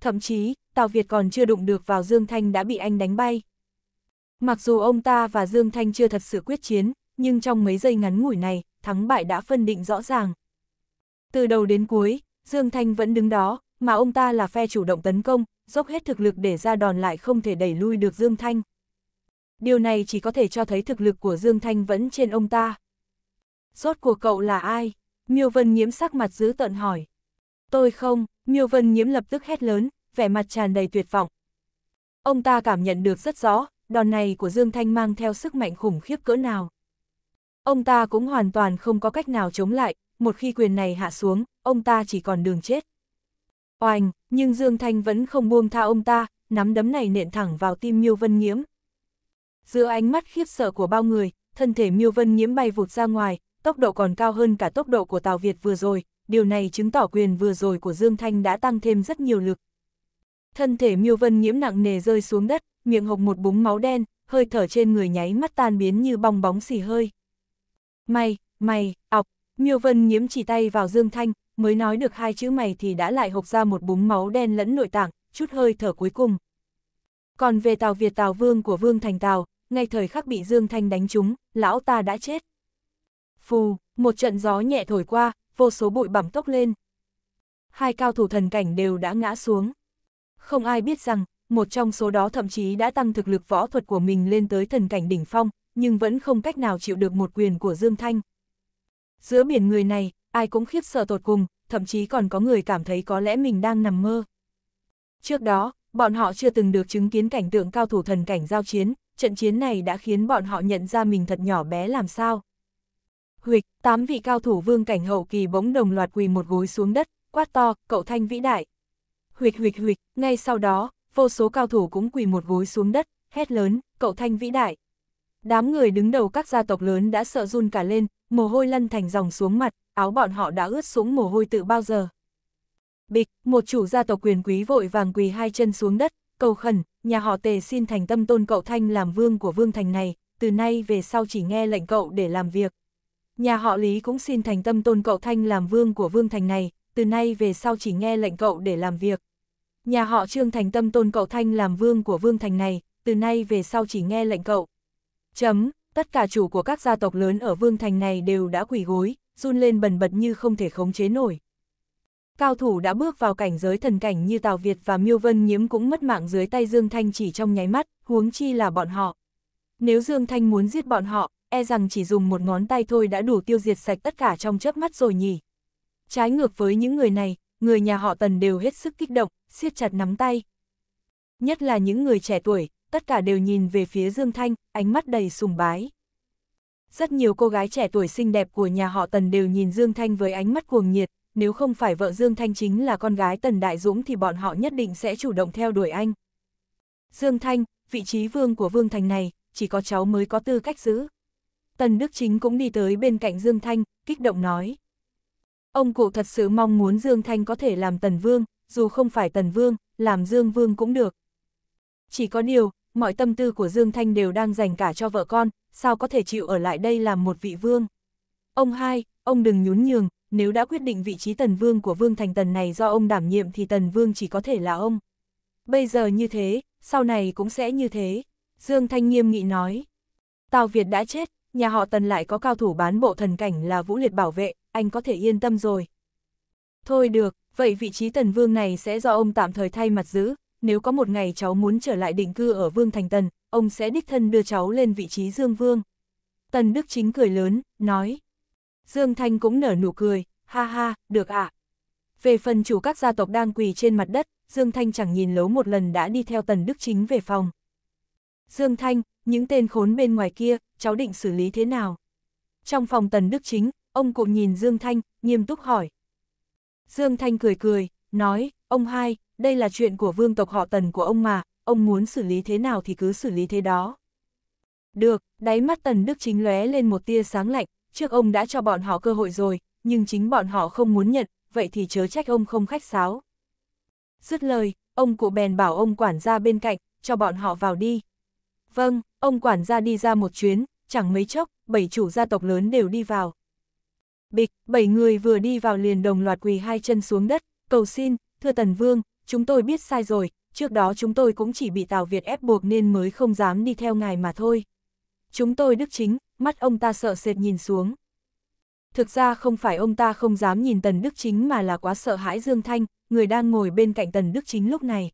Thậm chí, Tào Việt còn chưa đụng được vào Dương Thanh đã bị anh đánh bay. Mặc dù ông ta và Dương Thanh chưa thật sự quyết chiến, nhưng trong mấy giây ngắn ngủi này, thắng bại đã phân định rõ ràng. Từ đầu đến cuối, Dương Thanh vẫn đứng đó, mà ông ta là phe chủ động tấn công, dốc hết thực lực để ra đòn lại không thể đẩy lui được Dương Thanh điều này chỉ có thể cho thấy thực lực của Dương Thanh vẫn trên ông ta. Rốt của cậu là ai? Miêu Vân Nhiễm sắc mặt giữ tận hỏi. Tôi không, Miêu Vân Nhiễm lập tức hét lớn, vẻ mặt tràn đầy tuyệt vọng. Ông ta cảm nhận được rất rõ, đòn này của Dương Thanh mang theo sức mạnh khủng khiếp cỡ nào. Ông ta cũng hoàn toàn không có cách nào chống lại, một khi quyền này hạ xuống, ông ta chỉ còn đường chết. Oanh! nhưng Dương Thanh vẫn không buông tha ông ta, nắm đấm này nện thẳng vào tim Miêu Vân Nhiễm. Giữa ánh mắt khiếp sợ của bao người, thân thể Miêu Vân nhiễm bay vụt ra ngoài, tốc độ còn cao hơn cả tốc độ của Tào Việt vừa rồi, điều này chứng tỏ quyền vừa rồi của Dương Thanh đã tăng thêm rất nhiều lực. Thân thể Miêu Vân nhiễm nặng nề rơi xuống đất, miệng hộc một búng máu đen, hơi thở trên người nháy mắt tan biến như bong bóng xì hơi. Mày, mày, ọc, Miêu Vân nhiễm chỉ tay vào Dương Thanh, mới nói được hai chữ mày thì đã lại hộc ra một búng máu đen lẫn nội tạng, chút hơi thở cuối cùng. Còn về Tào Việt Tào Vương của Vương Thành Tào, ngay thời khắc bị Dương Thanh đánh trúng, lão ta đã chết. Phù, một trận gió nhẹ thổi qua, vô số bụi bặm tốc lên. Hai cao thủ thần cảnh đều đã ngã xuống. Không ai biết rằng, một trong số đó thậm chí đã tăng thực lực võ thuật của mình lên tới thần cảnh đỉnh phong, nhưng vẫn không cách nào chịu được một quyền của Dương Thanh. Giữa biển người này, ai cũng khiếp sợ tột cùng, thậm chí còn có người cảm thấy có lẽ mình đang nằm mơ. Trước đó, bọn họ chưa từng được chứng kiến cảnh tượng cao thủ thần cảnh giao chiến, trận chiến này đã khiến bọn họ nhận ra mình thật nhỏ bé làm sao. Huịch, tám vị cao thủ vương cảnh hậu kỳ bỗng đồng loạt quỳ một gối xuống đất, quát to, cậu thanh vĩ đại. Huịch huịch huịch, ngay sau đó, vô số cao thủ cũng quỳ một gối xuống đất, hét lớn, cậu thanh vĩ đại. Đám người đứng đầu các gia tộc lớn đã sợ run cả lên, mồ hôi lăn thành dòng xuống mặt, áo bọn họ đã ướt sũng mồ hôi tự bao giờ. Bịch, một chủ gia tộc quyền quý vội vàng quỳ hai chân xuống đất, cầu khẩn, nhà họ tề xin thành tâm tôn cậu Thanh làm vương của vương thành này, từ nay về sau chỉ nghe lệnh cậu để làm việc. Nhà họ Lý cũng xin thành tâm tôn cậu Thanh làm vương của vương thành này, từ nay về sau chỉ nghe lệnh cậu để làm việc. Nhà họ Trương thành tâm tôn cậu Thanh làm vương của vương thành này, từ nay về sau chỉ nghe lệnh cậu. Chấm, tất cả chủ của các gia tộc lớn ở vương thành này đều đã quỳ gối, run lên bần bật như không thể khống chế nổi. Cao thủ đã bước vào cảnh giới thần cảnh như Tào Việt và Miêu Vân Nhiễm cũng mất mạng dưới tay Dương Thanh chỉ trong nháy mắt, huống chi là bọn họ. Nếu Dương Thanh muốn giết bọn họ, e rằng chỉ dùng một ngón tay thôi đã đủ tiêu diệt sạch tất cả trong chớp mắt rồi nhỉ. Trái ngược với những người này, người nhà họ Tần đều hết sức kích động, siết chặt nắm tay. Nhất là những người trẻ tuổi, tất cả đều nhìn về phía Dương Thanh, ánh mắt đầy sùng bái. Rất nhiều cô gái trẻ tuổi xinh đẹp của nhà họ Tần đều nhìn Dương Thanh với ánh mắt cuồng nhiệt, nếu không phải vợ Dương Thanh chính là con gái Tần Đại Dũng thì bọn họ nhất định sẽ chủ động theo đuổi anh. Dương Thanh, vị trí vương của Vương Thành này, chỉ có cháu mới có tư cách giữ. Tần Đức Chính cũng đi tới bên cạnh Dương Thanh, kích động nói. Ông cụ thật sự mong muốn Dương Thanh có thể làm Tần Vương, dù không phải Tần Vương, làm Dương Vương cũng được. Chỉ có điều, mọi tâm tư của Dương Thanh đều đang dành cả cho vợ con, sao có thể chịu ở lại đây làm một vị vương. Ông hai, ông đừng nhún nhường, nếu đã quyết định vị trí tần vương của vương thành tần này do ông đảm nhiệm thì tần vương chỉ có thể là ông. Bây giờ như thế, sau này cũng sẽ như thế. Dương Thanh nghiêm nghị nói. Tào Việt đã chết, nhà họ tần lại có cao thủ bán bộ thần cảnh là Vũ Liệt bảo vệ, anh có thể yên tâm rồi. Thôi được, vậy vị trí tần vương này sẽ do ông tạm thời thay mặt giữ, nếu có một ngày cháu muốn trở lại định cư ở Vương Thành Tần, ông sẽ đích thân đưa cháu lên vị trí Dương Vương. Tần Đức Chính cười lớn, nói. Dương Thanh cũng nở nụ cười, ha ha, được ạ. Về phần chủ các gia tộc đang quỳ trên mặt đất, Dương Thanh chẳng nhìn lấu một lần đã đi theo Tần Đức Chính về phòng. Dương Thanh, những tên khốn bên ngoài kia, cháu định xử lý thế nào? Trong phòng Tần Đức Chính, ông cụ nhìn Dương Thanh, nghiêm túc hỏi. Dương Thanh cười cười, nói, ông hai, đây là chuyện của vương tộc họ Tần của ông mà, ông muốn xử lý thế nào thì cứ xử lý thế đó. Được, đáy mắt Tần Đức Chính lóe lên một tia sáng lạnh, trước ông đã cho bọn họ cơ hội rồi, nhưng chính bọn họ không muốn nhận, vậy thì chớ trách ông không khách sáo. Dứt lời, ông cụ bèn bảo ông quản gia bên cạnh, cho bọn họ vào đi. Vâng, ông quản gia đi ra một chuyến, chẳng mấy chốc, bảy chủ gia tộc lớn đều đi vào. Bịch, bảy người vừa đi vào liền đồng loạt quỳ hai chân xuống đất, cầu xin, thưa Tần Vương, chúng tôi biết sai rồi, trước đó chúng tôi cũng chỉ bị Tào Việt ép buộc nên mới không dám đi theo ngài mà thôi. Chúng tôi đức chính, mắt ông ta sợ sệt nhìn xuống. Thực ra không phải ông ta không dám nhìn Tần Đức Chính mà là quá sợ hãi Dương Thanh, người đang ngồi bên cạnh Tần Đức Chính lúc này.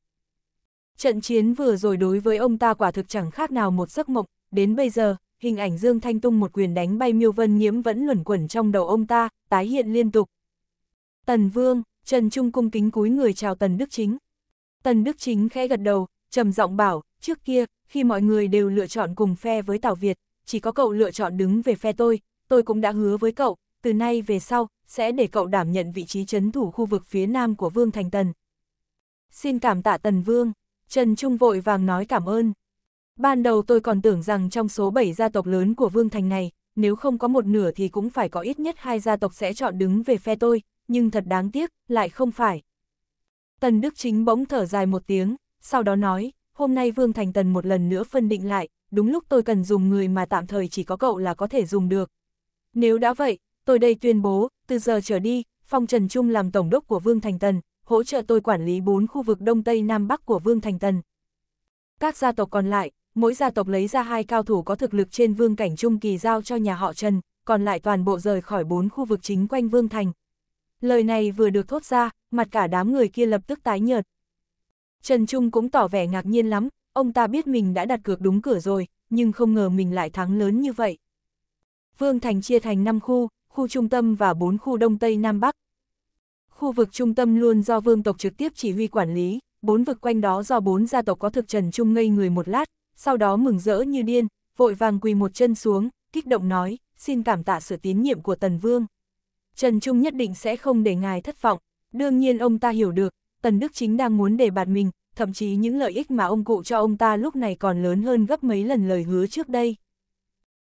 Trận chiến vừa rồi đối với ông ta quả thực chẳng khác nào một giấc mộng, đến bây giờ, hình ảnh Dương Thanh tung một quyền đánh bay Miêu Vân Nhiễm vẫn luẩn quẩn trong đầu ông ta, tái hiện liên tục. Tần Vương, Trần Trung cung kính cúi người chào Tần Đức Chính. Tần Đức Chính khẽ gật đầu, trầm giọng bảo, trước kia, khi mọi người đều lựa chọn cùng phe với Tào Việt, chỉ có cậu lựa chọn đứng về phe tôi, tôi cũng đã hứa với cậu, từ nay về sau, sẽ để cậu đảm nhận vị trí chấn thủ khu vực phía nam của Vương Thành Tần. Xin cảm tạ Tần Vương, Trần Trung vội vàng nói cảm ơn. Ban đầu tôi còn tưởng rằng trong số 7 gia tộc lớn của Vương Thành này, nếu không có một nửa thì cũng phải có ít nhất hai gia tộc sẽ chọn đứng về phe tôi, nhưng thật đáng tiếc, lại không phải. Tần Đức Chính bỗng thở dài một tiếng, sau đó nói, hôm nay Vương Thành Tần một lần nữa phân định lại, đúng lúc tôi cần dùng người mà tạm thời chỉ có cậu là có thể dùng được. Nếu đã vậy, tôi đây tuyên bố, từ giờ trở đi, Phong Trần Trung làm tổng đốc của Vương Thành Tần, hỗ trợ tôi quản lý 4 khu vực Đông Tây Nam Bắc của Vương Thành Tần. Các gia tộc còn lại, mỗi gia tộc lấy ra hai cao thủ có thực lực trên Vương Cảnh Trung kỳ giao cho nhà họ Trần, còn lại toàn bộ rời khỏi 4 khu vực chính quanh Vương Thành. Lời này vừa được thốt ra, mặt cả đám người kia lập tức tái nhợt. Trần Trung cũng tỏ vẻ ngạc nhiên lắm, ông ta biết mình đã đặt cược đúng cửa rồi, nhưng không ngờ mình lại thắng lớn như vậy. Vương Thành chia thành 5 khu, khu trung tâm và 4 khu đông tây nam bắc. Khu vực trung tâm luôn do vương tộc trực tiếp chỉ huy quản lý, bốn vực quanh đó do bốn gia tộc có thực trần trung ngây người một lát, sau đó mừng rỡ như điên, vội vàng quỳ một chân xuống, kích động nói, xin cảm tạ sự tín nhiệm của Tần Vương. Trần Trung nhất định sẽ không để ngài thất vọng, đương nhiên ông ta hiểu được, Tần Đức Chính đang muốn để bạt mình, thậm chí những lợi ích mà ông cụ cho ông ta lúc này còn lớn hơn gấp mấy lần lời hứa trước đây.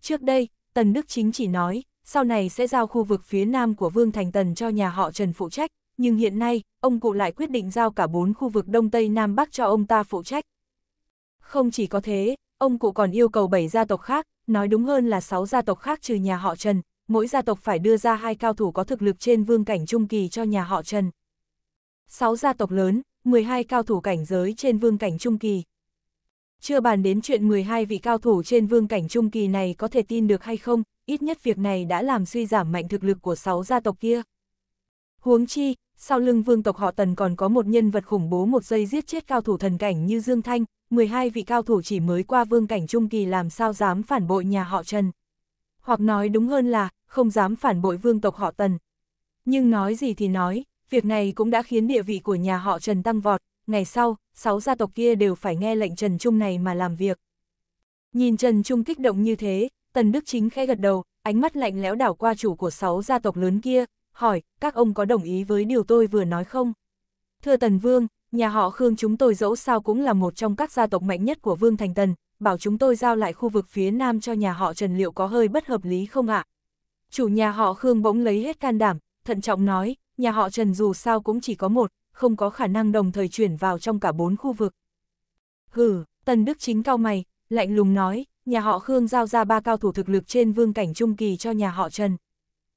Trước đây, Tần Đức Chính chỉ nói, sau này sẽ giao khu vực phía nam của Vương Thành Tần cho nhà họ Trần phụ trách, nhưng hiện nay, ông cụ lại quyết định giao cả bốn khu vực Đông Tây Nam Bắc cho ông ta phụ trách. Không chỉ có thế, ông cụ còn yêu cầu bảy gia tộc khác, nói đúng hơn là sáu gia tộc khác trừ nhà họ Trần, mỗi gia tộc phải đưa ra hai cao thủ có thực lực trên vương cảnh trung kỳ cho nhà họ Trần. Sáu gia tộc lớn, 12 cao thủ cảnh giới trên vương cảnh trung kỳ. Chưa bàn đến chuyện 12 vị cao thủ trên vương cảnh trung kỳ này có thể tin được hay không, ít nhất việc này đã làm suy giảm mạnh thực lực của 6 gia tộc kia. Huống chi, sau lưng vương tộc họ Tần còn có một nhân vật khủng bố một giây giết chết cao thủ thần cảnh như Dương Thanh, 12 vị cao thủ chỉ mới qua vương cảnh trung kỳ làm sao dám phản bội nhà họ Trần. Hoặc nói đúng hơn là, không dám phản bội vương tộc họ Tần. Nhưng nói gì thì nói, Việc này cũng đã khiến địa vị của nhà họ Trần tăng vọt, ngày sau, sáu gia tộc kia đều phải nghe lệnh Trần Trung này mà làm việc. Nhìn Trần Trung kích động như thế, Tần Đức Chính khẽ gật đầu, ánh mắt lạnh lẽo đảo qua chủ của sáu gia tộc lớn kia, hỏi, các ông có đồng ý với điều tôi vừa nói không? Thưa Tần Vương, nhà họ Khương chúng tôi dẫu sao cũng là một trong các gia tộc mạnh nhất của Vương Thành Tần, bảo chúng tôi giao lại khu vực phía Nam cho nhà họ Trần liệu có hơi bất hợp lý không ạ? Chủ nhà họ Khương bỗng lấy hết can đảm, thận trọng nói, nhà họ Trần dù sao cũng chỉ có một, không có khả năng đồng thời chuyển vào trong cả bốn khu vực. Hừ, Tần Đức Chính cao mày, lạnh lùng nói, nhà họ Khương giao ra ba cao thủ thực lực trên vương cảnh trung kỳ cho nhà họ Trần.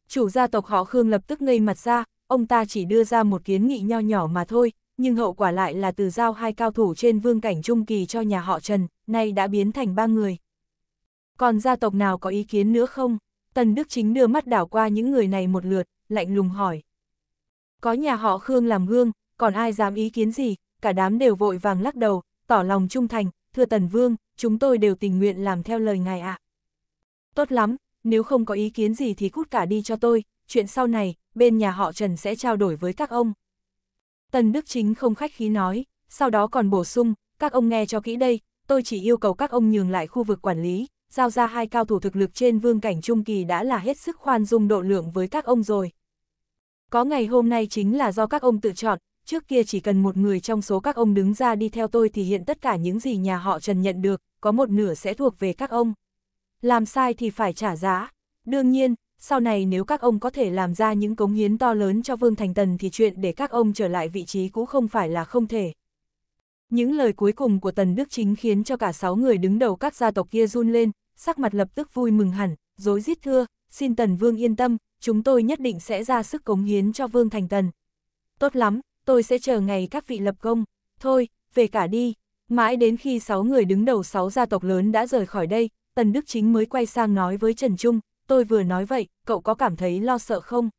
Chủ gia tộc họ Khương lập tức ngây mặt ra, ông ta chỉ đưa ra một kiến nghị nho nhỏ mà thôi, nhưng hậu quả lại là từ giao hai cao thủ trên vương cảnh trung kỳ cho nhà họ Trần, nay đã biến thành ba người. Còn gia tộc nào có ý kiến nữa không? Tần Đức Chính đưa mắt đảo qua những người này một lượt, lạnh lùng hỏi. Có nhà họ Khương làm gương, còn ai dám ý kiến gì, cả đám đều vội vàng lắc đầu, tỏ lòng trung thành, thưa Tần Vương, chúng tôi đều tình nguyện làm theo lời ngài ạ. Tốt lắm, nếu không có ý kiến gì thì cút cả đi cho tôi, chuyện sau này, bên nhà họ Trần sẽ trao đổi với các ông. Tần Đức Chính không khách khí nói, sau đó còn bổ sung, các ông nghe cho kỹ đây, tôi chỉ yêu cầu các ông nhường lại khu vực quản lý, giao ra hai cao thủ thực lực trên vương cảnh trung kỳ đã là hết sức khoan dung độ lượng với các ông rồi. Có ngày hôm nay chính là do các ông tự chọn, trước kia chỉ cần một người trong số các ông đứng ra đi theo tôi thì hiện tất cả những gì nhà họ Trần nhận được, có một nửa sẽ thuộc về các ông. Làm sai thì phải trả giá. Đương nhiên, sau này nếu các ông có thể làm ra những cống hiến to lớn cho Vương Thành Tần thì chuyện để các ông trở lại vị trí cũng không phải là không thể. Những lời cuối cùng của Tần Đức Chính khiến cho cả sáu người đứng đầu các gia tộc kia run lên, sắc mặt lập tức vui mừng hẳn, dối rít thưa, xin Tần Vương yên tâm, chúng tôi nhất định sẽ ra sức cống hiến cho Vương Thành Tần. Tốt lắm, tôi sẽ chờ ngày các vị lập công. Thôi, về cả đi. Mãi đến khi sáu người đứng đầu sáu gia tộc lớn đã rời khỏi đây, Tần Đức Chính mới quay sang nói với Trần Trung, tôi vừa nói vậy, cậu có cảm thấy lo sợ không?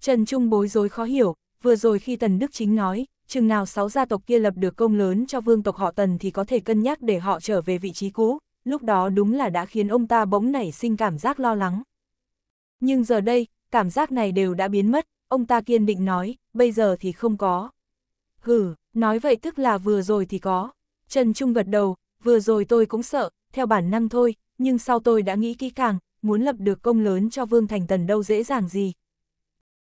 Trần Trung bối rối khó hiểu, vừa rồi khi Tần Đức Chính nói, chừng nào sáu gia tộc kia lập được công lớn cho vương tộc họ Tần thì có thể cân nhắc để họ trở về vị trí cũ, lúc đó đúng là đã khiến ông ta bỗng nảy sinh cảm giác lo lắng. Nhưng giờ đây, cảm giác này đều đã biến mất, ông ta kiên định nói, bây giờ thì không có. Hừ, nói vậy tức là vừa rồi thì có. Trần Trung gật đầu, vừa rồi tôi cũng sợ, theo bản năng thôi, nhưng sau tôi đã nghĩ kỹ càng, muốn lập được công lớn cho Vương Thành Tần đâu dễ dàng gì.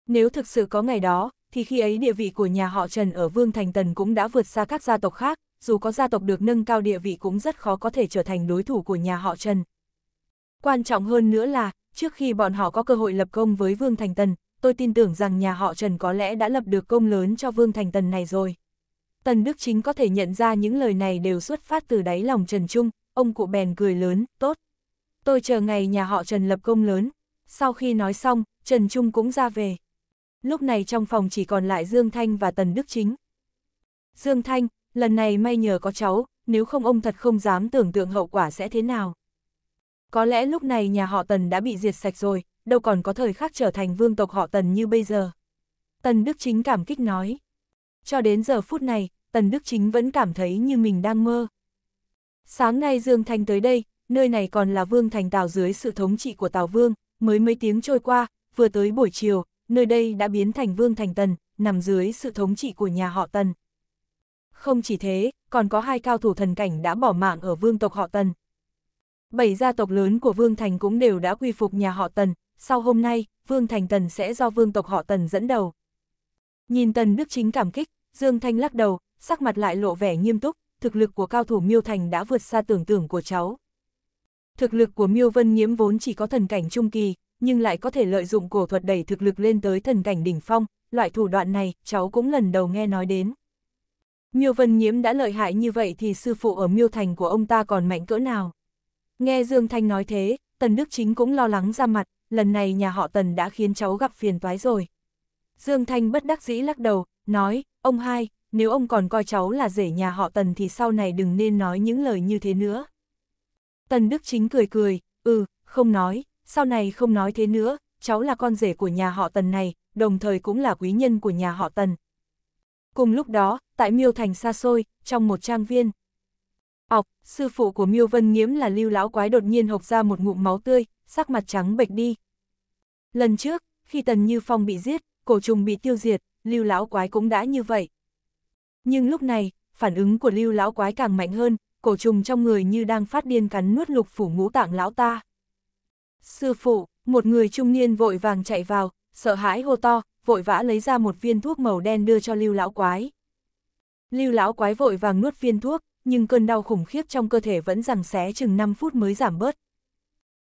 Nếu thực sự có ngày đó, thì khi ấy địa vị của nhà họ Trần ở Vương Thành Tần cũng đã vượt xa các gia tộc khác, dù có gia tộc được nâng cao địa vị cũng rất khó có thể trở thành đối thủ của nhà họ Trần, Quan trọng hơn nữa là, trước khi bọn họ có cơ hội lập công với Vương Thành Tần, tôi tin tưởng rằng nhà họ Trần có lẽ đã lập được công lớn cho Vương Thành Tần này rồi. Tần Đức Chính có thể nhận ra những lời này đều xuất phát từ đáy lòng Trần Trung, ông cụ bèn cười lớn, tốt. Tôi chờ ngày nhà họ Trần lập công lớn. Sau khi nói xong, Trần Trung cũng ra về. Lúc này trong phòng chỉ còn lại Dương Thanh và Tần Đức Chính. Dương Thanh, lần này may nhờ có cháu, nếu không ông thật không dám tưởng tượng hậu quả sẽ thế nào. Có lẽ lúc này nhà họ Tần đã bị diệt sạch rồi, đâu còn có thời khắc trở thành vương tộc họ Tần như bây giờ. Tần Đức Chính cảm kích nói. Cho đến giờ phút này, Tần Đức Chính vẫn cảm thấy như mình đang mơ. Sáng nay Dương Thanh tới đây, nơi này còn là vương thành Tào dưới sự thống trị của Tào Vương, mới mấy tiếng trôi qua, vừa tới buổi chiều, nơi đây đã biến thành vương thành Tần, nằm dưới sự thống trị của nhà họ Tần. Không chỉ thế, còn có hai cao thủ thần cảnh đã bỏ mạng ở vương tộc họ Tần, Bảy gia tộc lớn của Vương Thành cũng đều đã quy phục nhà họ Tần, sau hôm nay, Vương Thành Tần sẽ do vương tộc họ Tần dẫn đầu. Nhìn Tần Đức Chính cảm kích, Dương Thanh lắc đầu, sắc mặt lại lộ vẻ nghiêm túc, thực lực của cao thủ Miêu Thành đã vượt xa tưởng tưởng của cháu. Thực lực của Miêu Vân Nhiễm vốn chỉ có thần cảnh trung kỳ, nhưng lại có thể lợi dụng cổ thuật đẩy thực lực lên tới thần cảnh đỉnh phong, loại thủ đoạn này cháu cũng lần đầu nghe nói đến. Miêu Vân Nhiễm đã lợi hại như vậy thì sư phụ ở Miêu Thành của ông ta còn mạnh cỡ nào? Nghe Dương Thanh nói thế, Tần Đức Chính cũng lo lắng ra mặt, lần này nhà họ Tần đã khiến cháu gặp phiền toái rồi. Dương Thanh bất đắc dĩ lắc đầu, nói, ông hai, nếu ông còn coi cháu là rể nhà họ Tần thì sau này đừng nên nói những lời như thế nữa. Tần Đức Chính cười cười, ừ, không nói, sau này không nói thế nữa, cháu là con rể của nhà họ Tần này, đồng thời cũng là quý nhân của nhà họ Tần. Cùng lúc đó, tại Miêu Thành xa xôi, trong một trang viên, Ọc, sư phụ của Miêu Vân Nghiễm là Lưu lão quái đột nhiên hộc ra một ngụm máu tươi, sắc mặt trắng bệch đi. Lần trước, khi Tần Như Phong bị giết, cổ trùng bị tiêu diệt, Lưu lão quái cũng đã như vậy. Nhưng lúc này, phản ứng của Lưu lão quái càng mạnh hơn, cổ trùng trong người như đang phát điên cắn nuốt lục phủ ngũ tạng lão ta. Sư phụ, một người trung niên vội vàng chạy vào, sợ hãi hô to, vội vã lấy ra một viên thuốc màu đen đưa cho Lưu lão quái. Lưu lão quái vội vàng nuốt viên thuốc, nhưng cơn đau khủng khiếp trong cơ thể vẫn rằng xé chừng 5 phút mới giảm bớt.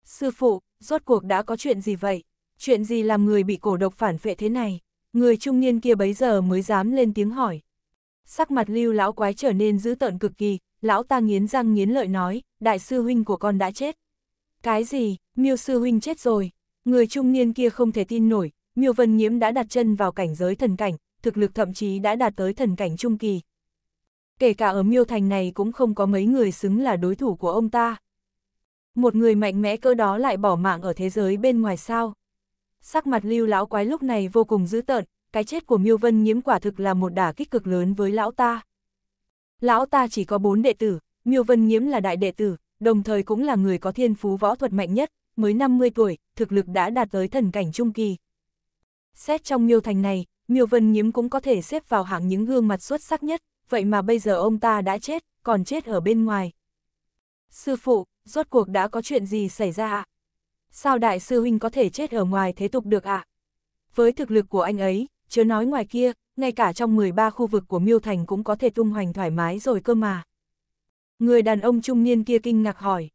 Sư phụ, rốt cuộc đã có chuyện gì vậy? Chuyện gì làm người bị cổ độc phản phệ thế này? Người trung niên kia bấy giờ mới dám lên tiếng hỏi. Sắc mặt lưu lão quái trở nên dữ tợn cực kỳ, lão ta nghiến răng nghiến lợi nói, đại sư huynh của con đã chết. Cái gì, miêu sư huynh chết rồi, người trung niên kia không thể tin nổi, miêu vân nhiễm đã đặt chân vào cảnh giới thần cảnh, thực lực thậm chí đã đạt tới thần cảnh trung kỳ, kể cả ở miêu thành này cũng không có mấy người xứng là đối thủ của ông ta. Một người mạnh mẽ cỡ đó lại bỏ mạng ở thế giới bên ngoài sao. Sắc mặt lưu lão quái lúc này vô cùng dữ tợn, cái chết của miêu vân nhiễm quả thực là một đả kích cực lớn với lão ta. Lão ta chỉ có bốn đệ tử, miêu vân nhiễm là đại đệ tử, đồng thời cũng là người có thiên phú võ thuật mạnh nhất, mới 50 tuổi, thực lực đã đạt tới thần cảnh trung kỳ. Xét trong miêu thành này, miêu vân nhiễm cũng có thể xếp vào hạng những gương mặt xuất sắc nhất, vậy mà bây giờ ông ta đã chết, còn chết ở bên ngoài. Sư phụ, rốt cuộc đã có chuyện gì xảy ra ạ? Sao đại sư huynh có thể chết ở ngoài thế tục được ạ? Với thực lực của anh ấy, chớ nói ngoài kia, ngay cả trong 13 khu vực của Miêu Thành cũng có thể tung hoành thoải mái rồi cơ mà. Người đàn ông trung niên kia kinh ngạc hỏi.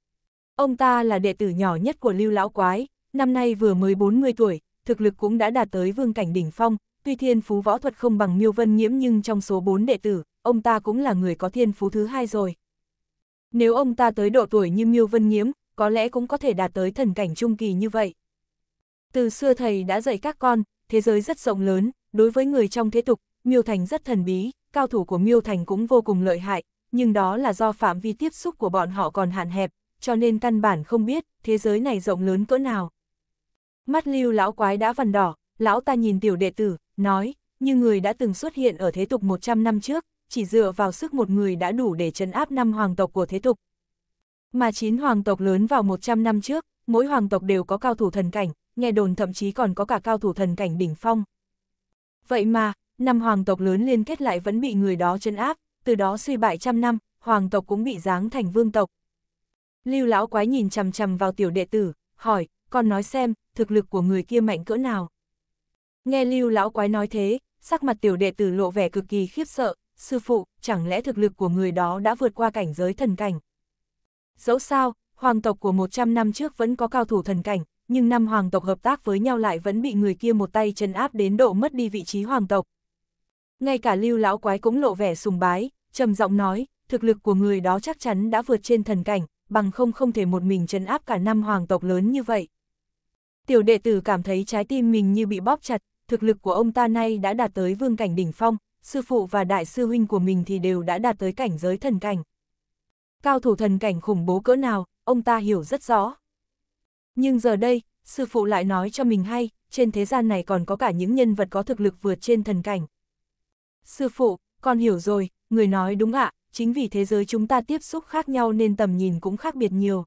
Ông ta là đệ tử nhỏ nhất của Lưu Lão Quái, năm nay vừa mới 40 tuổi, thực lực cũng đã đạt tới vương cảnh đỉnh phong, tuy thiên phú võ thuật không bằng Miêu Vân Nhiễm nhưng trong số 4 đệ tử, ông ta cũng là người có thiên phú thứ hai rồi. Nếu ông ta tới độ tuổi như Miêu Vân Nhiễm, có lẽ cũng có thể đạt tới thần cảnh trung kỳ như vậy. Từ xưa thầy đã dạy các con, thế giới rất rộng lớn, đối với người trong thế tục, Miêu Thành rất thần bí, cao thủ của Miêu Thành cũng vô cùng lợi hại, nhưng đó là do phạm vi tiếp xúc của bọn họ còn hạn hẹp, cho nên căn bản không biết thế giới này rộng lớn cỡ nào. Mắt lưu lão quái đã vằn đỏ, lão ta nhìn tiểu đệ tử, nói, như người đã từng xuất hiện ở thế tục 100 năm trước, chỉ dựa vào sức một người đã đủ để chấn áp năm hoàng tộc của thế tục. Mà chín hoàng tộc lớn vào 100 năm trước, mỗi hoàng tộc đều có cao thủ thần cảnh, nghe đồn thậm chí còn có cả cao thủ thần cảnh đỉnh phong. Vậy mà, năm hoàng tộc lớn liên kết lại vẫn bị người đó chấn áp, từ đó suy bại trăm năm, hoàng tộc cũng bị giáng thành vương tộc. Lưu lão quái nhìn chằm chằm vào tiểu đệ tử, hỏi, con nói xem, thực lực của người kia mạnh cỡ nào. Nghe lưu lão quái nói thế, sắc mặt tiểu đệ tử lộ vẻ cực kỳ khiếp sợ, sư phụ, chẳng lẽ thực lực của người đó đã vượt qua cảnh giới thần cảnh? Dẫu sao, hoàng tộc của 100 năm trước vẫn có cao thủ thần cảnh, nhưng năm hoàng tộc hợp tác với nhau lại vẫn bị người kia một tay chân áp đến độ mất đi vị trí hoàng tộc. Ngay cả lưu lão quái cũng lộ vẻ sùng bái, trầm giọng nói, thực lực của người đó chắc chắn đã vượt trên thần cảnh, bằng không không thể một mình chân áp cả năm hoàng tộc lớn như vậy. Tiểu đệ tử cảm thấy trái tim mình như bị bóp chặt, thực lực của ông ta nay đã đạt tới vương cảnh đỉnh phong, sư phụ và đại sư huynh của mình thì đều đã đạt tới cảnh giới thần cảnh. Cao thủ thần cảnh khủng bố cỡ nào, ông ta hiểu rất rõ. Nhưng giờ đây, sư phụ lại nói cho mình hay, trên thế gian này còn có cả những nhân vật có thực lực vượt trên thần cảnh. Sư phụ, con hiểu rồi, người nói đúng ạ, chính vì thế giới chúng ta tiếp xúc khác nhau nên tầm nhìn cũng khác biệt nhiều.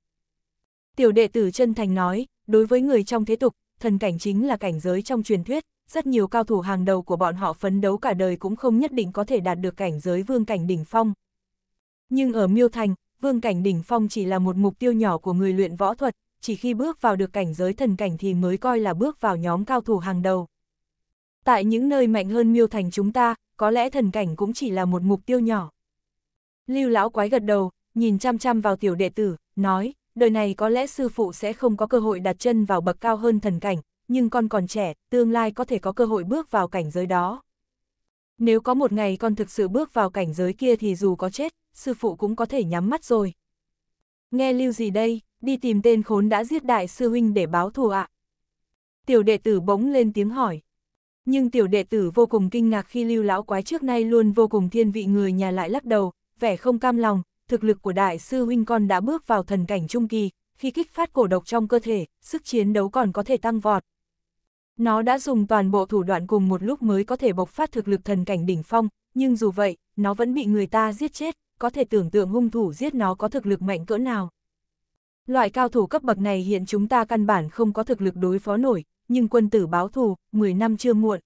Tiểu đệ tử chân thành nói, đối với người trong thế tục, thần cảnh chính là cảnh giới trong truyền thuyết, rất nhiều cao thủ hàng đầu của bọn họ phấn đấu cả đời cũng không nhất định có thể đạt được cảnh giới vương cảnh đỉnh phong. Nhưng ở Miêu Thành, vương cảnh đỉnh phong chỉ là một mục tiêu nhỏ của người luyện võ thuật, chỉ khi bước vào được cảnh giới thần cảnh thì mới coi là bước vào nhóm cao thủ hàng đầu. Tại những nơi mạnh hơn Miêu Thành chúng ta, có lẽ thần cảnh cũng chỉ là một mục tiêu nhỏ. Lưu lão quái gật đầu, nhìn chăm chăm vào tiểu đệ tử, nói, đời này có lẽ sư phụ sẽ không có cơ hội đặt chân vào bậc cao hơn thần cảnh, nhưng con còn trẻ, tương lai có thể có cơ hội bước vào cảnh giới đó. Nếu có một ngày con thực sự bước vào cảnh giới kia thì dù có chết, sư phụ cũng có thể nhắm mắt rồi. Nghe lưu gì đây, đi tìm tên khốn đã giết đại sư huynh để báo thù ạ. Tiểu đệ tử bỗng lên tiếng hỏi. Nhưng tiểu đệ tử vô cùng kinh ngạc khi lưu lão quái trước nay luôn vô cùng thiên vị người nhà lại lắc đầu, vẻ không cam lòng, thực lực của đại sư huynh con đã bước vào thần cảnh trung kỳ, khi kích phát cổ độc trong cơ thể, sức chiến đấu còn có thể tăng vọt, nó đã dùng toàn bộ thủ đoạn cùng một lúc mới có thể bộc phát thực lực thần cảnh đỉnh phong, nhưng dù vậy, nó vẫn bị người ta giết chết, có thể tưởng tượng hung thủ giết nó có thực lực mạnh cỡ nào. Loại cao thủ cấp bậc này hiện chúng ta căn bản không có thực lực đối phó nổi, nhưng quân tử báo thù, 10 năm chưa muộn.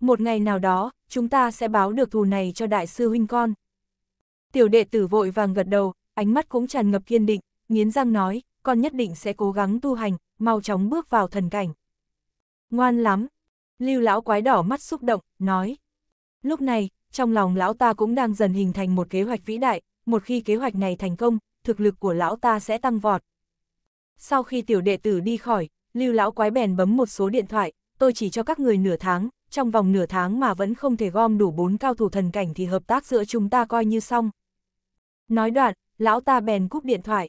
Một ngày nào đó, chúng ta sẽ báo được thù này cho đại sư huynh con. Tiểu đệ tử vội vàng gật đầu, ánh mắt cũng tràn ngập kiên định, nghiến răng nói, con nhất định sẽ cố gắng tu hành, mau chóng bước vào thần cảnh. Ngoan lắm. Lưu lão quái đỏ mắt xúc động, nói. Lúc này, trong lòng lão ta cũng đang dần hình thành một kế hoạch vĩ đại, một khi kế hoạch này thành công, thực lực của lão ta sẽ tăng vọt. Sau khi tiểu đệ tử đi khỏi, lưu lão quái bèn bấm một số điện thoại, tôi chỉ cho các người nửa tháng, trong vòng nửa tháng mà vẫn không thể gom đủ bốn cao thủ thần cảnh thì hợp tác giữa chúng ta coi như xong. Nói đoạn, lão ta bèn cúp điện thoại.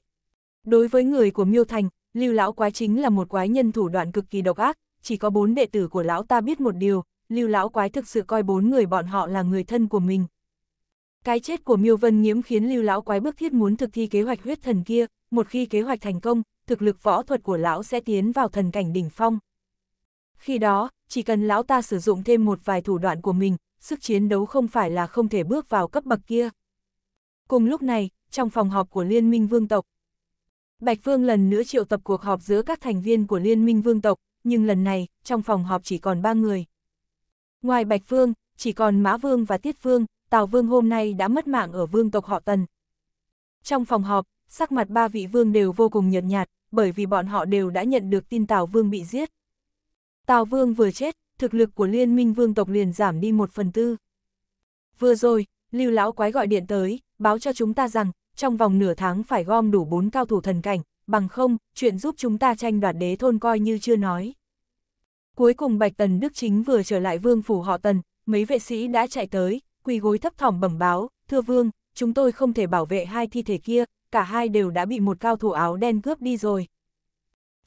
Đối với người của Miêu Thành, lưu lão quái chính là một quái nhân thủ đoạn cực kỳ độc ác, chỉ có bốn đệ tử của lão ta biết một điều, lưu lão quái thực sự coi bốn người bọn họ là người thân của mình. Cái chết của Miêu Vân Nhiễm khiến lưu lão quái bức thiết muốn thực thi kế hoạch huyết thần kia, một khi kế hoạch thành công, thực lực võ thuật của lão sẽ tiến vào thần cảnh đỉnh phong. Khi đó, chỉ cần lão ta sử dụng thêm một vài thủ đoạn của mình, sức chiến đấu không phải là không thể bước vào cấp bậc kia. Cùng lúc này, trong phòng họp của Liên minh Vương tộc, Bạch Vương lần nữa triệu tập cuộc họp giữa các thành viên của Liên minh Vương tộc, nhưng lần này, trong phòng họp chỉ còn ba người. Ngoài Bạch Vương, chỉ còn Mã Vương và Tiết Vương, Tào Vương hôm nay đã mất mạng ở vương tộc họ Tần. Trong phòng họp, sắc mặt ba vị vương đều vô cùng nhợt nhạt, bởi vì bọn họ đều đã nhận được tin Tào Vương bị giết. Tào Vương vừa chết, thực lực của liên minh vương tộc liền giảm đi một phần tư. Vừa rồi, Lưu Lão Quái gọi điện tới, báo cho chúng ta rằng, trong vòng nửa tháng phải gom đủ bốn cao thủ thần cảnh, bằng không, chuyện giúp chúng ta tranh đoạt đế thôn coi như chưa nói. Cuối cùng Bạch Tần Đức Chính vừa trở lại vương phủ họ Tần, mấy vệ sĩ đã chạy tới, quỳ gối thấp thỏm bẩm báo, thưa vương, chúng tôi không thể bảo vệ hai thi thể kia, cả hai đều đã bị một cao thủ áo đen cướp đi rồi.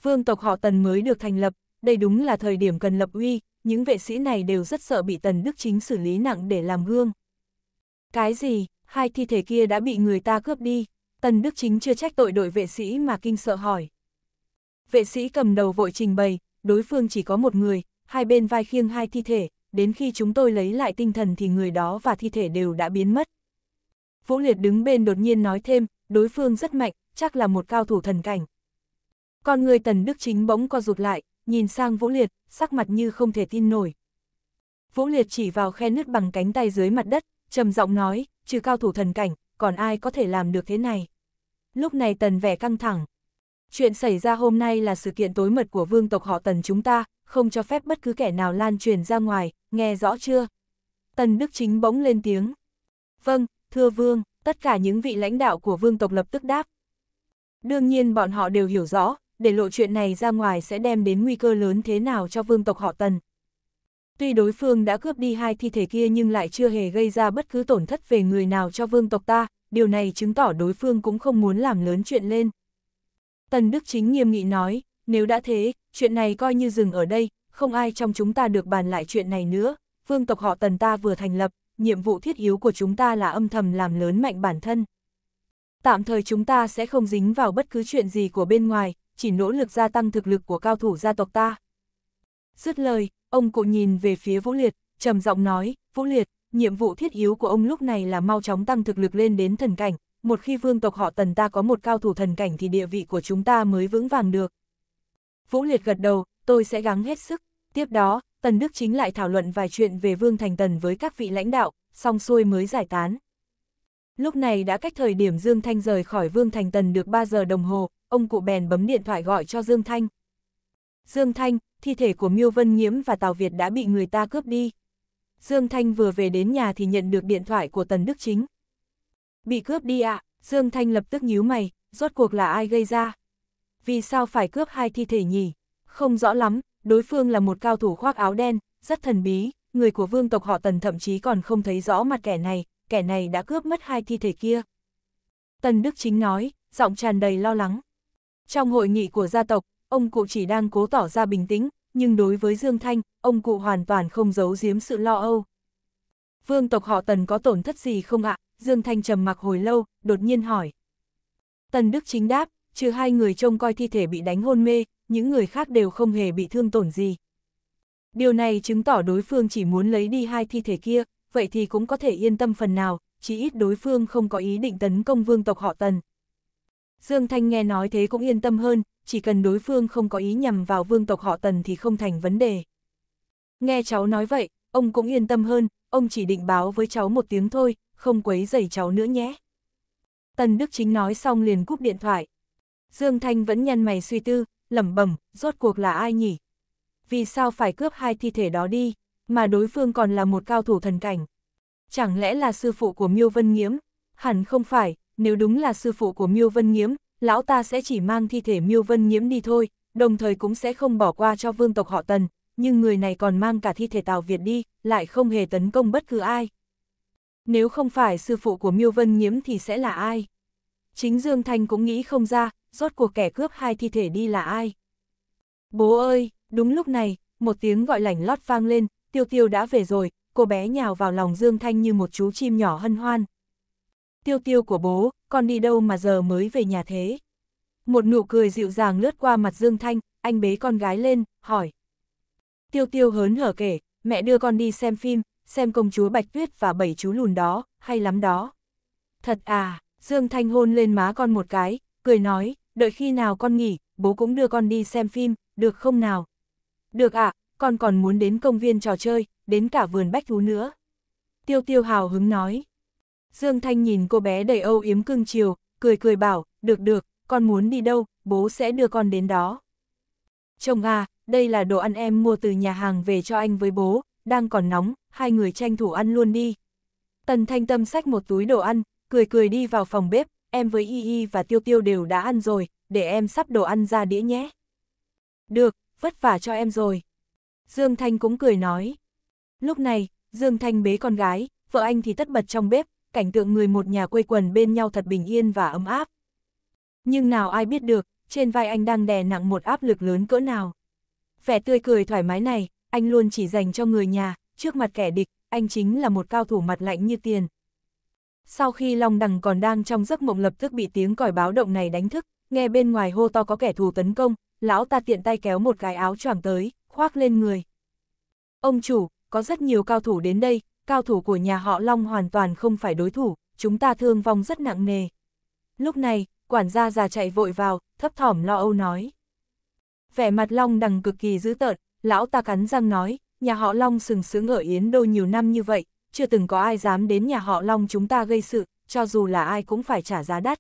Vương tộc họ Tần mới được thành lập, đây đúng là thời điểm cần lập uy, những vệ sĩ này đều rất sợ bị Tần Đức Chính xử lý nặng để làm gương. Cái gì, hai thi thể kia đã bị người ta cướp đi. Tần Đức Chính chưa trách tội đội vệ sĩ mà kinh sợ hỏi. Vệ sĩ cầm đầu vội trình bày, đối phương chỉ có một người, hai bên vai khiêng hai thi thể, đến khi chúng tôi lấy lại tinh thần thì người đó và thi thể đều đã biến mất. Vũ Liệt đứng bên đột nhiên nói thêm, đối phương rất mạnh, chắc là một cao thủ thần cảnh. Con người Tần Đức Chính bỗng co rụt lại, nhìn sang Vũ Liệt, sắc mặt như không thể tin nổi. Vũ Liệt chỉ vào khe nứt bằng cánh tay dưới mặt đất, trầm giọng nói, trừ cao thủ thần cảnh, còn ai có thể làm được thế này lúc này tần vẻ căng thẳng. Chuyện xảy ra hôm nay là sự kiện tối mật của vương tộc họ tần chúng ta, không cho phép bất cứ kẻ nào lan truyền ra ngoài, nghe rõ chưa? Tần Đức Chính bỗng lên tiếng. Vâng, thưa vương, tất cả những vị lãnh đạo của vương tộc lập tức đáp. Đương nhiên bọn họ đều hiểu rõ, để lộ chuyện này ra ngoài sẽ đem đến nguy cơ lớn thế nào cho vương tộc họ tần. Tuy đối phương đã cướp đi hai thi thể kia nhưng lại chưa hề gây ra bất cứ tổn thất về người nào cho vương tộc ta, điều này chứng tỏ đối phương cũng không muốn làm lớn chuyện lên. Tần Đức Chính nghiêm nghị nói, nếu đã thế, chuyện này coi như dừng ở đây, không ai trong chúng ta được bàn lại chuyện này nữa, vương tộc họ tần ta vừa thành lập, nhiệm vụ thiết yếu của chúng ta là âm thầm làm lớn mạnh bản thân. Tạm thời chúng ta sẽ không dính vào bất cứ chuyện gì của bên ngoài, chỉ nỗ lực gia tăng thực lực của cao thủ gia tộc ta. Dứt lời, ông cụ nhìn về phía Vũ Liệt, trầm giọng nói, Vũ Liệt, nhiệm vụ thiết yếu của ông lúc này là mau chóng tăng thực lực lên đến thần cảnh, một khi vương tộc họ tần ta có một cao thủ thần cảnh thì địa vị của chúng ta mới vững vàng được. Vũ Liệt gật đầu, tôi sẽ gắng hết sức. Tiếp đó, Tần Đức Chính lại thảo luận vài chuyện về Vương Thành Tần với các vị lãnh đạo, xong xuôi mới giải tán. Lúc này đã cách thời điểm Dương Thanh rời khỏi Vương Thành Tần được 3 giờ đồng hồ, ông cụ bèn bấm điện thoại gọi cho Dương Thanh. Dương Thanh, thi thể của Miêu Vân Nhiễm và Tào Việt đã bị người ta cướp đi. Dương Thanh vừa về đến nhà thì nhận được điện thoại của Tần Đức Chính. Bị cướp đi ạ, à, Dương Thanh lập tức nhíu mày, rốt cuộc là ai gây ra? Vì sao phải cướp hai thi thể nhỉ? Không rõ lắm, đối phương là một cao thủ khoác áo đen, rất thần bí, người của vương tộc họ Tần thậm chí còn không thấy rõ mặt kẻ này, kẻ này đã cướp mất hai thi thể kia. Tần Đức Chính nói, giọng tràn đầy lo lắng. Trong hội nghị của gia tộc, ông cụ chỉ đang cố tỏ ra bình tĩnh, nhưng đối với Dương Thanh, ông cụ hoàn toàn không giấu giếm sự lo âu. Vương tộc họ Tần có tổn thất gì không ạ? Dương Thanh trầm mặc hồi lâu, đột nhiên hỏi. Tần Đức chính đáp, trừ hai người trông coi thi thể bị đánh hôn mê, những người khác đều không hề bị thương tổn gì. Điều này chứng tỏ đối phương chỉ muốn lấy đi hai thi thể kia, vậy thì cũng có thể yên tâm phần nào, chỉ ít đối phương không có ý định tấn công vương tộc họ Tần. Dương Thanh nghe nói thế cũng yên tâm hơn, chỉ cần đối phương không có ý nhằm vào vương tộc họ tần thì không thành vấn đề. Nghe cháu nói vậy, ông cũng yên tâm hơn, ông chỉ định báo với cháu một tiếng thôi, không quấy rầy cháu nữa nhé. Tần Đức Chính nói xong liền cúp điện thoại. Dương Thanh vẫn nhăn mày suy tư, lẩm bẩm, rốt cuộc là ai nhỉ? Vì sao phải cướp hai thi thể đó đi, mà đối phương còn là một cao thủ thần cảnh? Chẳng lẽ là sư phụ của Miêu Vân Nghiễm? Hẳn không phải, nếu đúng là sư phụ của Miêu Vân Nghiễm, lão ta sẽ chỉ mang thi thể Miêu Vân Nhiễm đi thôi, đồng thời cũng sẽ không bỏ qua cho vương tộc họ Tần, nhưng người này còn mang cả thi thể Tào Việt đi, lại không hề tấn công bất cứ ai. Nếu không phải sư phụ của Miêu Vân Nhiễm thì sẽ là ai? Chính Dương Thanh cũng nghĩ không ra, rốt cuộc kẻ cướp hai thi thể đi là ai? Bố ơi, đúng lúc này, một tiếng gọi lảnh lót vang lên, Tiêu Tiêu đã về rồi, cô bé nhào vào lòng Dương Thanh như một chú chim nhỏ hân hoan. Tiêu Tiêu của bố, con đi đâu mà giờ mới về nhà thế? Một nụ cười dịu dàng lướt qua mặt Dương Thanh, anh bế con gái lên, hỏi. Tiêu tiêu hớn hở kể, mẹ đưa con đi xem phim, xem công chúa Bạch Tuyết và bảy chú lùn đó, hay lắm đó. Thật à, Dương Thanh hôn lên má con một cái, cười nói, đợi khi nào con nghỉ, bố cũng đưa con đi xem phim, được không nào? Được ạ, con còn muốn đến công viên trò chơi, đến cả vườn bách thú nữa. Tiêu tiêu hào hứng nói. Dương Thanh nhìn cô bé đầy âu yếm cưng chiều, cười cười bảo, được được, con muốn đi đâu, bố sẽ đưa con đến đó. Chồng à, đây là đồ ăn em mua từ nhà hàng về cho anh với bố, đang còn nóng, hai người tranh thủ ăn luôn đi. Tần Thanh Tâm xách một túi đồ ăn, cười cười đi vào phòng bếp, em với Y Y và Tiêu Tiêu đều đã ăn rồi, để em sắp đồ ăn ra đĩa nhé. Được, vất vả cho em rồi. Dương Thanh cũng cười nói. Lúc này, Dương Thanh bế con gái, vợ anh thì tất bật trong bếp, cảnh tượng người một nhà quây quần bên nhau thật bình yên và ấm áp. Nhưng nào ai biết được, trên vai anh đang đè nặng một áp lực lớn cỡ nào. Vẻ tươi cười thoải mái này, anh luôn chỉ dành cho người nhà, trước mặt kẻ địch, anh chính là một cao thủ mặt lạnh như tiền. Sau khi Long Đằng còn đang trong giấc mộng lập tức bị tiếng còi báo động này đánh thức, nghe bên ngoài hô to có kẻ thù tấn công, lão ta tiện tay kéo một cái áo choàng tới, khoác lên người. Ông chủ, có rất nhiều cao thủ đến đây, cao thủ của nhà họ Long hoàn toàn không phải đối thủ, chúng ta thương vong rất nặng nề. Lúc này, quản gia già chạy vội vào, thấp thỏm lo âu nói. Vẻ mặt Long đằng cực kỳ dữ tợn, lão ta cắn răng nói, nhà họ Long sừng sướng ở Yến Đô nhiều năm như vậy, chưa từng có ai dám đến nhà họ Long chúng ta gây sự, cho dù là ai cũng phải trả giá đắt.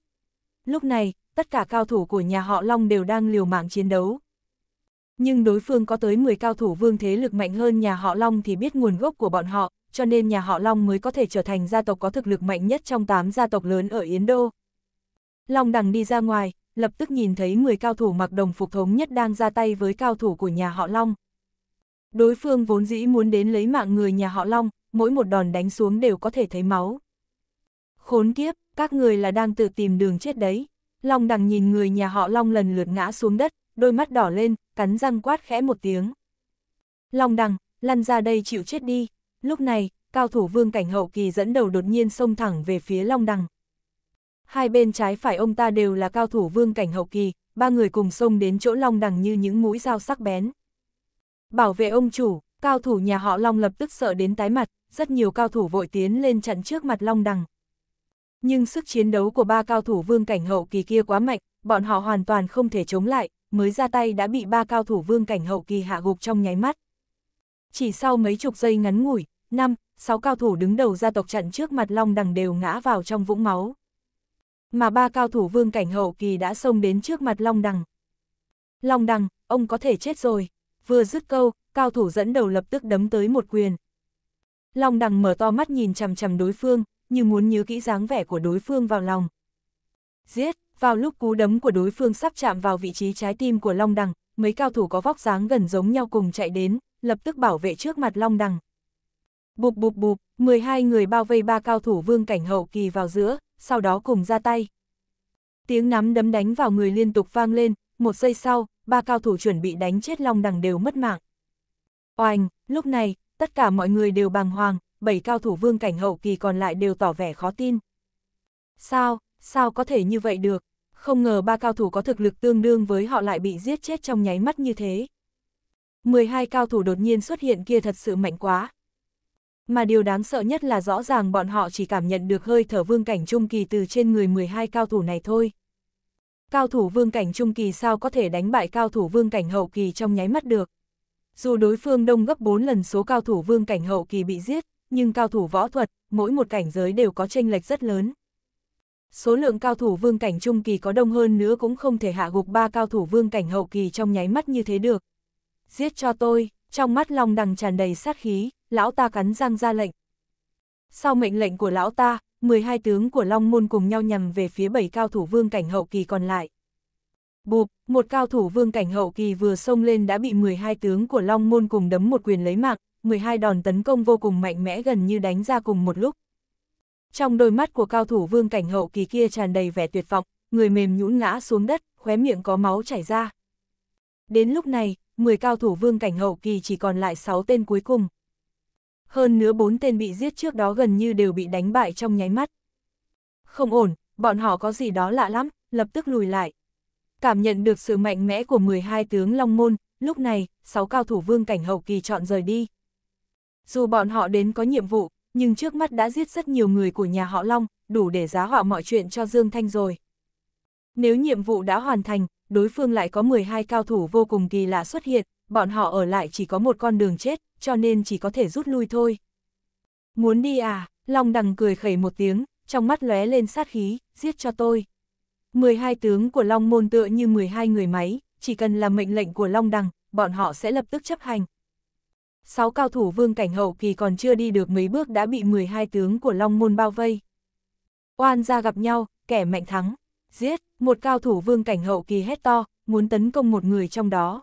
Lúc này, tất cả cao thủ của nhà họ Long đều đang liều mạng chiến đấu. Nhưng đối phương có tới 10 cao thủ vương thế lực mạnh hơn nhà họ Long thì biết nguồn gốc của bọn họ, cho nên nhà họ Long mới có thể trở thành gia tộc có thực lực mạnh nhất trong 8 gia tộc lớn ở Yến Đô. Long đằng đi ra ngoài, lập tức nhìn thấy 10 cao thủ mặc đồng phục thống nhất đang ra tay với cao thủ của nhà họ Long. Đối phương vốn dĩ muốn đến lấy mạng người nhà họ Long, mỗi một đòn đánh xuống đều có thể thấy máu. Khốn kiếp, các người là đang tự tìm đường chết đấy. Long đằng nhìn người nhà họ Long lần lượt ngã xuống đất, đôi mắt đỏ lên, cắn răng quát khẽ một tiếng. Long đằng, lăn ra đây chịu chết đi. Lúc này, cao thủ vương cảnh hậu kỳ dẫn đầu đột nhiên xông thẳng về phía Long Đằng. Hai bên trái phải ông ta đều là cao thủ vương cảnh hậu kỳ, ba người cùng xông đến chỗ Long Đằng như những mũi dao sắc bén. Bảo vệ ông chủ, cao thủ nhà họ Long lập tức sợ đến tái mặt, rất nhiều cao thủ vội tiến lên chặn trước mặt Long Đằng. Nhưng sức chiến đấu của ba cao thủ vương cảnh hậu kỳ kia quá mạnh, bọn họ hoàn toàn không thể chống lại, mới ra tay đã bị ba cao thủ vương cảnh hậu kỳ hạ gục trong nháy mắt. Chỉ sau mấy chục giây ngắn ngủi, năm sáu cao thủ đứng đầu gia tộc trận trước mặt Long Đằng đều ngã vào trong vũng máu. Mà ba cao thủ vương cảnh hậu kỳ đã xông đến trước mặt Long Đằng. Long Đằng, ông có thể chết rồi. Vừa dứt câu, cao thủ dẫn đầu lập tức đấm tới một quyền. Long Đằng mở to mắt nhìn chằm chằm đối phương, như muốn nhớ kỹ dáng vẻ của đối phương vào lòng. Giết, vào lúc cú đấm của đối phương sắp chạm vào vị trí trái tim của Long Đằng, mấy cao thủ có vóc dáng gần giống nhau cùng chạy đến, lập tức bảo vệ trước mặt Long Đằng. Bụp bụp bụp, 12 người bao vây ba cao thủ vương cảnh hậu kỳ vào giữa, sau đó cùng ra tay. Tiếng nắm đấm đánh vào người liên tục vang lên, một giây sau, ba cao thủ chuẩn bị đánh chết Long Đằng đều mất mạng. Oanh, lúc này, tất cả mọi người đều bàng hoàng, bảy cao thủ vương cảnh hậu kỳ còn lại đều tỏ vẻ khó tin. Sao, sao có thể như vậy được? Không ngờ ba cao thủ có thực lực tương đương với họ lại bị giết chết trong nháy mắt như thế. 12 cao thủ đột nhiên xuất hiện kia thật sự mạnh quá, mà điều đáng sợ nhất là rõ ràng bọn họ chỉ cảm nhận được hơi thở vương cảnh trung kỳ từ trên người 12 cao thủ này thôi. Cao thủ vương cảnh trung kỳ sao có thể đánh bại cao thủ vương cảnh hậu kỳ trong nháy mắt được. Dù đối phương đông gấp 4 lần số cao thủ vương cảnh hậu kỳ bị giết, nhưng cao thủ võ thuật, mỗi một cảnh giới đều có tranh lệch rất lớn. Số lượng cao thủ vương cảnh trung kỳ có đông hơn nữa cũng không thể hạ gục ba cao thủ vương cảnh hậu kỳ trong nháy mắt như thế được. Giết cho tôi, trong mắt Long Đằng tràn đầy sát khí lão ta cắn răng ra lệnh. Sau mệnh lệnh của lão ta, 12 tướng của Long Môn cùng nhau nhằm về phía 7 cao thủ vương cảnh hậu kỳ còn lại. Bụp, một cao thủ vương cảnh hậu kỳ vừa xông lên đã bị 12 tướng của Long Môn cùng đấm một quyền lấy mạng, 12 đòn tấn công vô cùng mạnh mẽ gần như đánh ra cùng một lúc. Trong đôi mắt của cao thủ vương cảnh hậu kỳ kia tràn đầy vẻ tuyệt vọng, người mềm nhũn ngã xuống đất, khóe miệng có máu chảy ra. Đến lúc này, 10 cao thủ vương cảnh hậu kỳ chỉ còn lại 6 tên cuối cùng hơn nữa bốn tên bị giết trước đó gần như đều bị đánh bại trong nháy mắt. Không ổn, bọn họ có gì đó lạ lắm, lập tức lùi lại. Cảm nhận được sự mạnh mẽ của 12 tướng Long Môn, lúc này, 6 cao thủ vương cảnh hậu kỳ chọn rời đi. Dù bọn họ đến có nhiệm vụ, nhưng trước mắt đã giết rất nhiều người của nhà họ Long, đủ để giá họ mọi chuyện cho Dương Thanh rồi. Nếu nhiệm vụ đã hoàn thành, đối phương lại có 12 cao thủ vô cùng kỳ lạ xuất hiện, bọn họ ở lại chỉ có một con đường chết, cho nên chỉ có thể rút lui thôi. Muốn đi à, Long đằng cười khẩy một tiếng, trong mắt lóe lên sát khí, giết cho tôi. 12 tướng của Long môn tựa như 12 người máy, chỉ cần là mệnh lệnh của Long đằng, bọn họ sẽ lập tức chấp hành. Sáu cao thủ vương cảnh hậu kỳ còn chưa đi được mấy bước đã bị 12 tướng của Long môn bao vây. Oan ra gặp nhau, kẻ mạnh thắng, giết, một cao thủ vương cảnh hậu kỳ hét to, muốn tấn công một người trong đó.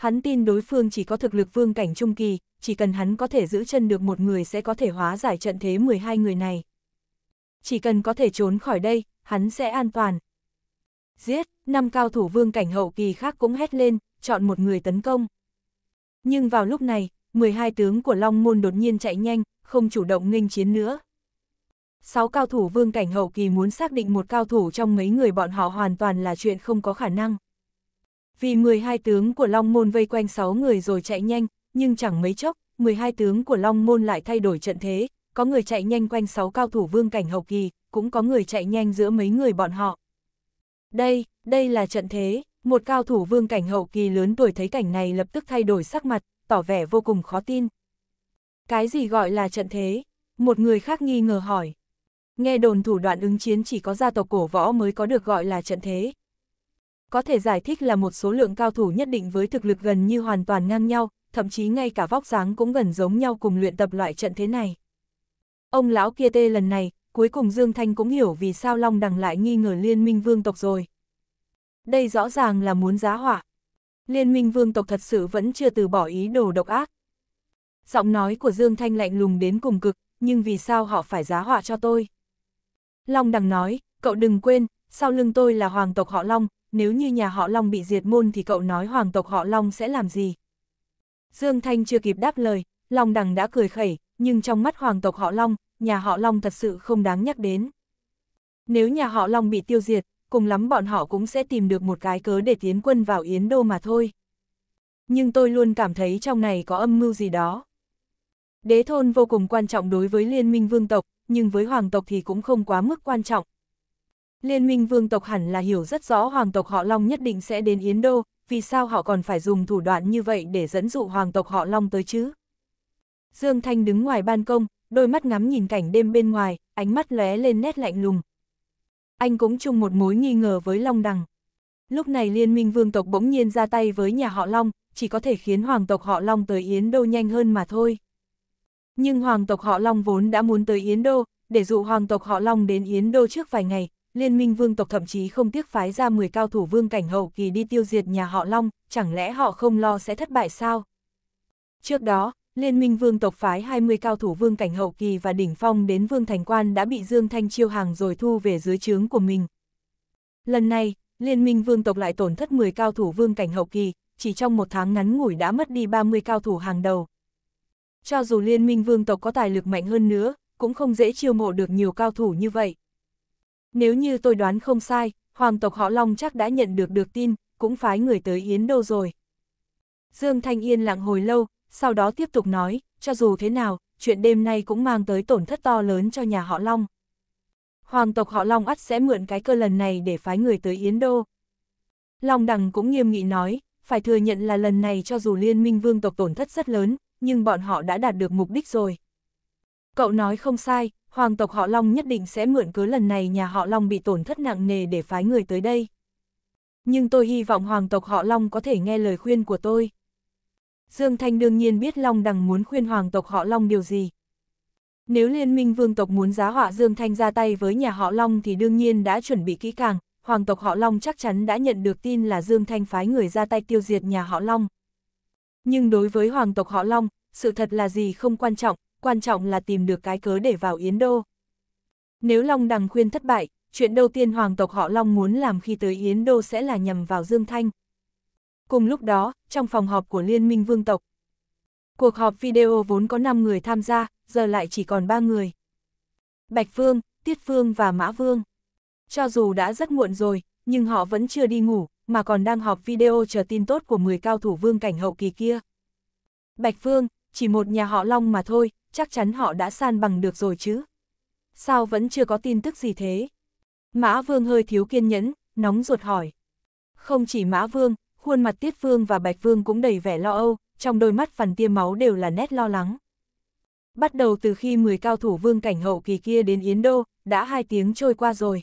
Hắn tin đối phương chỉ có thực lực vương cảnh trung kỳ, chỉ cần hắn có thể giữ chân được một người sẽ có thể hóa giải trận thế 12 người này. Chỉ cần có thể trốn khỏi đây, hắn sẽ an toàn. Giết, năm cao thủ vương cảnh hậu kỳ khác cũng hét lên, chọn một người tấn công. Nhưng vào lúc này, 12 tướng của Long Môn đột nhiên chạy nhanh, không chủ động nghênh chiến nữa. Sáu cao thủ vương cảnh hậu kỳ muốn xác định một cao thủ trong mấy người bọn họ hoàn toàn là chuyện không có khả năng vì 12 tướng của Long Môn vây quanh 6 người rồi chạy nhanh, nhưng chẳng mấy chốc, 12 tướng của Long Môn lại thay đổi trận thế, có người chạy nhanh quanh 6 cao thủ vương cảnh hậu kỳ, cũng có người chạy nhanh giữa mấy người bọn họ. Đây, đây là trận thế, một cao thủ vương cảnh hậu kỳ lớn tuổi thấy cảnh này lập tức thay đổi sắc mặt, tỏ vẻ vô cùng khó tin. Cái gì gọi là trận thế? Một người khác nghi ngờ hỏi. Nghe đồn thủ đoạn ứng chiến chỉ có gia tộc cổ võ mới có được gọi là trận thế có thể giải thích là một số lượng cao thủ nhất định với thực lực gần như hoàn toàn ngang nhau, thậm chí ngay cả vóc dáng cũng gần giống nhau cùng luyện tập loại trận thế này. Ông lão kia tê lần này, cuối cùng Dương Thanh cũng hiểu vì sao Long Đằng lại nghi ngờ liên minh vương tộc rồi. Đây rõ ràng là muốn giá họa. Liên minh vương tộc thật sự vẫn chưa từ bỏ ý đồ độc ác. Giọng nói của Dương Thanh lạnh lùng đến cùng cực, nhưng vì sao họ phải giá họa cho tôi? Long Đằng nói, cậu đừng quên, sau lưng tôi là hoàng tộc họ Long, nếu như nhà họ Long bị diệt môn thì cậu nói hoàng tộc họ Long sẽ làm gì? Dương Thanh chưa kịp đáp lời, Long Đằng đã cười khẩy, nhưng trong mắt hoàng tộc họ Long, nhà họ Long thật sự không đáng nhắc đến. Nếu nhà họ Long bị tiêu diệt, cùng lắm bọn họ cũng sẽ tìm được một cái cớ để tiến quân vào Yến Đô mà thôi. Nhưng tôi luôn cảm thấy trong này có âm mưu gì đó. Đế thôn vô cùng quan trọng đối với liên minh vương tộc, nhưng với hoàng tộc thì cũng không quá mức quan trọng, Liên minh vương tộc hẳn là hiểu rất rõ hoàng tộc họ Long nhất định sẽ đến Yến Đô, vì sao họ còn phải dùng thủ đoạn như vậy để dẫn dụ hoàng tộc họ Long tới chứ? Dương Thanh đứng ngoài ban công, đôi mắt ngắm nhìn cảnh đêm bên ngoài, ánh mắt lóe lên nét lạnh lùng. Anh cũng chung một mối nghi ngờ với Long Đằng. Lúc này liên minh vương tộc bỗng nhiên ra tay với nhà họ Long, chỉ có thể khiến hoàng tộc họ Long tới Yến Đô nhanh hơn mà thôi. Nhưng hoàng tộc họ Long vốn đã muốn tới Yến Đô, để dụ hoàng tộc họ Long đến Yến Đô trước vài ngày, Liên minh vương tộc thậm chí không tiếc phái ra 10 cao thủ vương cảnh hậu kỳ đi tiêu diệt nhà họ Long, chẳng lẽ họ không lo sẽ thất bại sao? Trước đó, Liên minh vương tộc phái 20 cao thủ vương cảnh hậu kỳ và đỉnh phong đến vương thành quan đã bị Dương Thanh chiêu hàng rồi thu về dưới trướng của mình. Lần này, Liên minh vương tộc lại tổn thất 10 cao thủ vương cảnh hậu kỳ, chỉ trong một tháng ngắn ngủi đã mất đi 30 cao thủ hàng đầu. Cho dù liên minh vương tộc có tài lực mạnh hơn nữa, cũng không dễ chiêu mộ được nhiều cao thủ như vậy. Nếu như tôi đoán không sai, hoàng tộc họ Long chắc đã nhận được được tin, cũng phái người tới Yến đô rồi. Dương Thanh Yên lặng hồi lâu, sau đó tiếp tục nói, cho dù thế nào, chuyện đêm nay cũng mang tới tổn thất to lớn cho nhà họ Long. Hoàng tộc họ Long ắt sẽ mượn cái cơ lần này để phái người tới Yến Đô. Long Đằng cũng nghiêm nghị nói, phải thừa nhận là lần này cho dù liên minh vương tộc tổn thất rất lớn, nhưng bọn họ đã đạt được mục đích rồi. Cậu nói không sai, hoàng tộc họ Long nhất định sẽ mượn cớ lần này nhà họ Long bị tổn thất nặng nề để phái người tới đây. Nhưng tôi hy vọng hoàng tộc họ Long có thể nghe lời khuyên của tôi. Dương Thanh đương nhiên biết Long Đằng muốn khuyên hoàng tộc họ Long điều gì. Nếu liên minh vương tộc muốn giá họa Dương Thanh ra tay với nhà họ Long thì đương nhiên đã chuẩn bị kỹ càng, hoàng tộc họ Long chắc chắn đã nhận được tin là Dương Thanh phái người ra tay tiêu diệt nhà họ Long. Nhưng đối với hoàng tộc họ Long, sự thật là gì không quan trọng, quan trọng là tìm được cái cớ để vào Yến Đô. Nếu Long Đằng khuyên thất bại, chuyện đầu tiên hoàng tộc họ Long muốn làm khi tới Yến Đô sẽ là nhằm vào Dương Thanh. Cùng lúc đó, trong phòng họp của Liên minh Vương tộc, cuộc họp video vốn có 5 người tham gia, giờ lại chỉ còn 3 người. Bạch Vương, Tiết Vương và Mã Vương. Cho dù đã rất muộn rồi, nhưng họ vẫn chưa đi ngủ, mà còn đang họp video chờ tin tốt của 10 cao thủ vương cảnh hậu kỳ kia. Bạch Vương, chỉ một nhà họ Long mà thôi, chắc chắn họ đã san bằng được rồi chứ. Sao vẫn chưa có tin tức gì thế? Mã Vương hơi thiếu kiên nhẫn, nóng ruột hỏi. Không chỉ Mã Vương, khuôn mặt Tiết Vương và Bạch Vương cũng đầy vẻ lo âu, trong đôi mắt phần tia máu đều là nét lo lắng. Bắt đầu từ khi 10 cao thủ vương cảnh hậu kỳ kia đến Yến Đô, đã hai tiếng trôi qua rồi.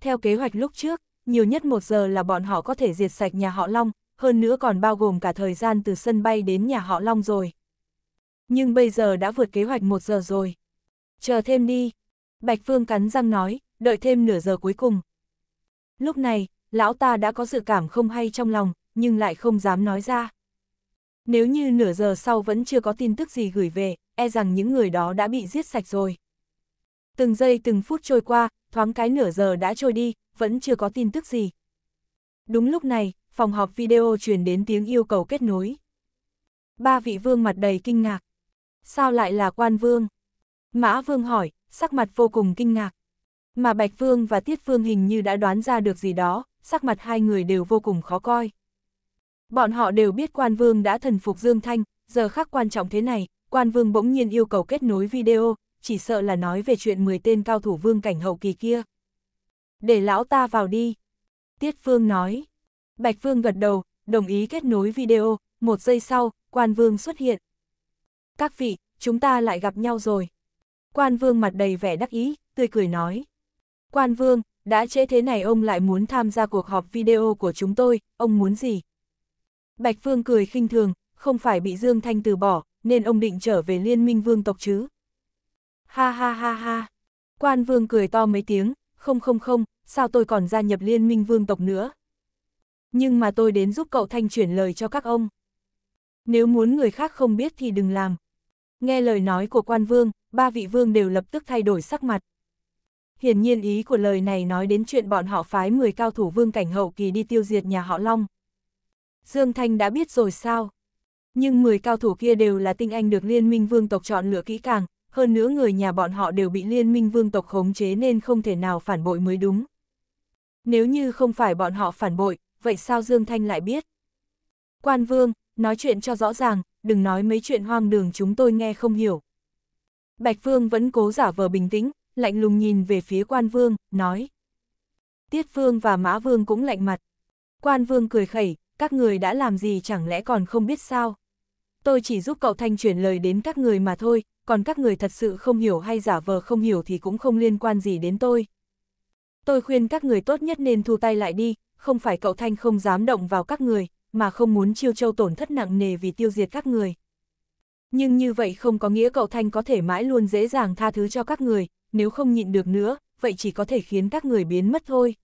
Theo kế hoạch lúc trước, nhiều nhất một giờ là bọn họ có thể diệt sạch nhà họ Long, hơn nữa còn bao gồm cả thời gian từ sân bay đến nhà họ Long rồi nhưng bây giờ đã vượt kế hoạch một giờ rồi. Chờ thêm đi. Bạch Phương cắn răng nói, đợi thêm nửa giờ cuối cùng. Lúc này, lão ta đã có dự cảm không hay trong lòng, nhưng lại không dám nói ra. Nếu như nửa giờ sau vẫn chưa có tin tức gì gửi về, e rằng những người đó đã bị giết sạch rồi. Từng giây từng phút trôi qua, thoáng cái nửa giờ đã trôi đi, vẫn chưa có tin tức gì. Đúng lúc này, phòng họp video truyền đến tiếng yêu cầu kết nối. Ba vị vương mặt đầy kinh ngạc. Sao lại là quan vương? Mã vương hỏi, sắc mặt vô cùng kinh ngạc. Mà Bạch Vương và Tiết Vương hình như đã đoán ra được gì đó, sắc mặt hai người đều vô cùng khó coi. Bọn họ đều biết quan vương đã thần phục Dương Thanh, giờ khác quan trọng thế này, quan vương bỗng nhiên yêu cầu kết nối video, chỉ sợ là nói về chuyện 10 tên cao thủ vương cảnh hậu kỳ kia. Để lão ta vào đi. Tiết Vương nói. Bạch Vương gật đầu, đồng ý kết nối video, một giây sau, quan vương xuất hiện các vị, chúng ta lại gặp nhau rồi. Quan vương mặt đầy vẻ đắc ý, tươi cười nói. Quan vương, đã trễ thế này ông lại muốn tham gia cuộc họp video của chúng tôi, ông muốn gì? Bạch vương cười khinh thường, không phải bị Dương Thanh từ bỏ, nên ông định trở về liên minh vương tộc chứ. Ha ha ha ha. Quan vương cười to mấy tiếng, không không không, sao tôi còn gia nhập liên minh vương tộc nữa. Nhưng mà tôi đến giúp cậu Thanh chuyển lời cho các ông. Nếu muốn người khác không biết thì đừng làm, Nghe lời nói của quan vương, ba vị vương đều lập tức thay đổi sắc mặt. Hiển nhiên ý của lời này nói đến chuyện bọn họ phái 10 cao thủ vương cảnh hậu kỳ đi tiêu diệt nhà họ Long. Dương Thanh đã biết rồi sao? Nhưng 10 cao thủ kia đều là tinh anh được liên minh vương tộc chọn lựa kỹ càng, hơn nữa người nhà bọn họ đều bị liên minh vương tộc khống chế nên không thể nào phản bội mới đúng. Nếu như không phải bọn họ phản bội, vậy sao Dương Thanh lại biết? Quan vương, nói chuyện cho rõ ràng, đừng nói mấy chuyện hoang đường chúng tôi nghe không hiểu. Bạch Phương vẫn cố giả vờ bình tĩnh, lạnh lùng nhìn về phía quan vương, nói. Tiết Phương và Mã Vương cũng lạnh mặt. Quan vương cười khẩy, các người đã làm gì chẳng lẽ còn không biết sao? Tôi chỉ giúp cậu Thanh chuyển lời đến các người mà thôi, còn các người thật sự không hiểu hay giả vờ không hiểu thì cũng không liên quan gì đến tôi. Tôi khuyên các người tốt nhất nên thu tay lại đi, không phải cậu Thanh không dám động vào các người, mà không muốn chiêu châu tổn thất nặng nề vì tiêu diệt các người. Nhưng như vậy không có nghĩa cậu Thanh có thể mãi luôn dễ dàng tha thứ cho các người, nếu không nhịn được nữa, vậy chỉ có thể khiến các người biến mất thôi.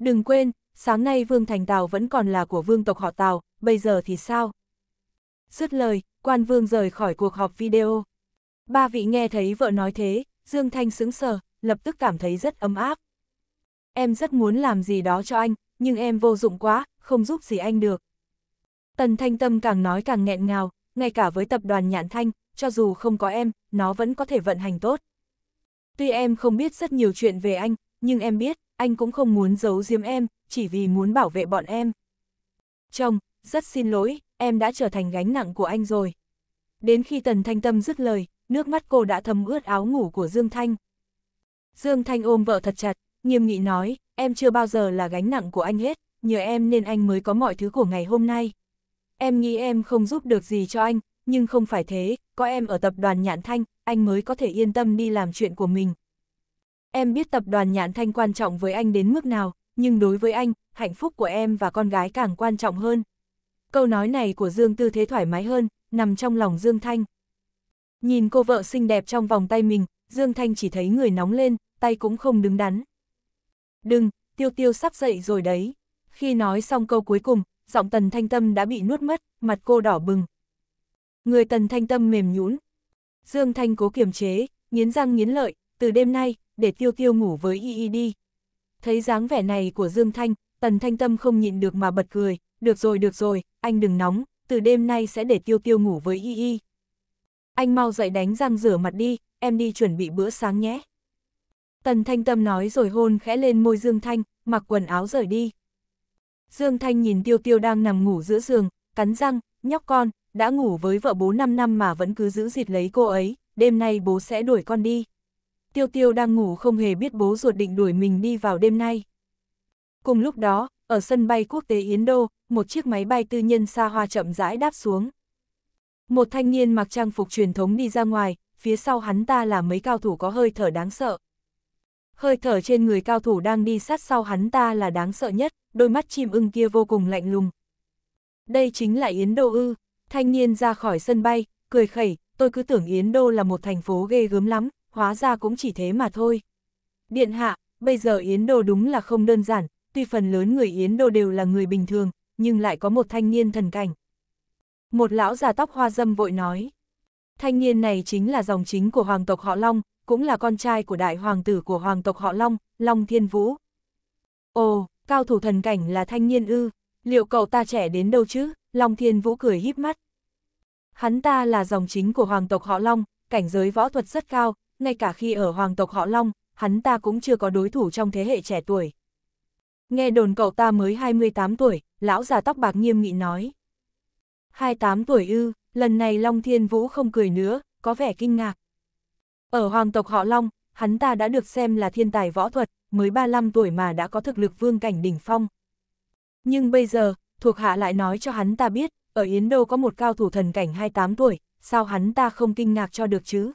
Đừng quên, sáng nay Vương Thành Tào vẫn còn là của vương tộc họ Tào, bây giờ thì sao? Dứt lời, quan vương rời khỏi cuộc họp video. Ba vị nghe thấy vợ nói thế, Dương Thanh sững sờ, lập tức cảm thấy rất ấm áp. Em rất muốn làm gì đó cho anh, nhưng em vô dụng quá, không giúp gì anh được. Tần Thanh Tâm càng nói càng nghẹn ngào, ngay cả với tập đoàn Nhạn Thanh, cho dù không có em, nó vẫn có thể vận hành tốt. Tuy em không biết rất nhiều chuyện về anh, nhưng em biết, anh cũng không muốn giấu giếm em, chỉ vì muốn bảo vệ bọn em. Chồng, rất xin lỗi, em đã trở thành gánh nặng của anh rồi. Đến khi Tần Thanh Tâm dứt lời, nước mắt cô đã thấm ướt áo ngủ của Dương Thanh. Dương Thanh ôm vợ thật chặt, nghiêm nghị nói, em chưa bao giờ là gánh nặng của anh hết nhờ em nên anh mới có mọi thứ của ngày hôm nay. Em nghĩ em không giúp được gì cho anh, nhưng không phải thế, có em ở tập đoàn nhãn Thanh, anh mới có thể yên tâm đi làm chuyện của mình. Em biết tập đoàn nhãn Thanh quan trọng với anh đến mức nào, nhưng đối với anh, hạnh phúc của em và con gái càng quan trọng hơn. Câu nói này của Dương Tư Thế thoải mái hơn, nằm trong lòng Dương Thanh. Nhìn cô vợ xinh đẹp trong vòng tay mình, Dương Thanh chỉ thấy người nóng lên, tay cũng không đứng đắn. Đừng, tiêu tiêu sắp dậy rồi đấy. Khi nói xong câu cuối cùng, giọng tần thanh tâm đã bị nuốt mất, mặt cô đỏ bừng. Người tần thanh tâm mềm nhũn. Dương Thanh cố kiềm chế, nghiến răng nghiến lợi, từ đêm nay, để tiêu tiêu ngủ với y y đi. Thấy dáng vẻ này của Dương Thanh, tần thanh tâm không nhịn được mà bật cười, được rồi được rồi, anh đừng nóng, từ đêm nay sẽ để tiêu tiêu ngủ với y y. Anh mau dậy đánh răng rửa mặt đi, em đi chuẩn bị bữa sáng nhé. Tần Thanh Tâm nói rồi hôn khẽ lên môi Dương Thanh, mặc quần áo rời đi. Dương Thanh nhìn Tiêu Tiêu đang nằm ngủ giữa giường, cắn răng, nhóc con, đã ngủ với vợ bố 5 năm mà vẫn cứ giữ dịt lấy cô ấy, đêm nay bố sẽ đuổi con đi. Tiêu Tiêu đang ngủ không hề biết bố ruột định đuổi mình đi vào đêm nay. Cùng lúc đó, ở sân bay quốc tế Yến Đô, một chiếc máy bay tư nhân xa hoa chậm rãi đáp xuống. Một thanh niên mặc trang phục truyền thống đi ra ngoài, phía sau hắn ta là mấy cao thủ có hơi thở đáng sợ. Hơi thở trên người cao thủ đang đi sát sau hắn ta là đáng sợ nhất đôi mắt chim ưng kia vô cùng lạnh lùng. Đây chính là Yến Đô ư, thanh niên ra khỏi sân bay, cười khẩy, tôi cứ tưởng Yến Đô là một thành phố ghê gớm lắm, hóa ra cũng chỉ thế mà thôi. Điện hạ, bây giờ Yến Đô đúng là không đơn giản, tuy phần lớn người Yến Đô đều là người bình thường, nhưng lại có một thanh niên thần cảnh. Một lão già tóc hoa dâm vội nói, thanh niên này chính là dòng chính của hoàng tộc họ Long, cũng là con trai của đại hoàng tử của hoàng tộc họ Long, Long Thiên Vũ. Ồ, cao thủ thần cảnh là thanh niên ư, liệu cậu ta trẻ đến đâu chứ, Long Thiên Vũ cười híp mắt. Hắn ta là dòng chính của hoàng tộc họ Long, cảnh giới võ thuật rất cao, ngay cả khi ở hoàng tộc họ Long, hắn ta cũng chưa có đối thủ trong thế hệ trẻ tuổi. Nghe đồn cậu ta mới 28 tuổi, lão già tóc bạc nghiêm nghị nói. 28 tuổi ư, lần này Long Thiên Vũ không cười nữa, có vẻ kinh ngạc. Ở hoàng tộc họ Long, hắn ta đã được xem là thiên tài võ thuật, mới 35 tuổi mà đã có thực lực vương cảnh đỉnh phong. Nhưng bây giờ, thuộc hạ lại nói cho hắn ta biết, ở Yến Đô có một cao thủ thần cảnh 28 tuổi, sao hắn ta không kinh ngạc cho được chứ?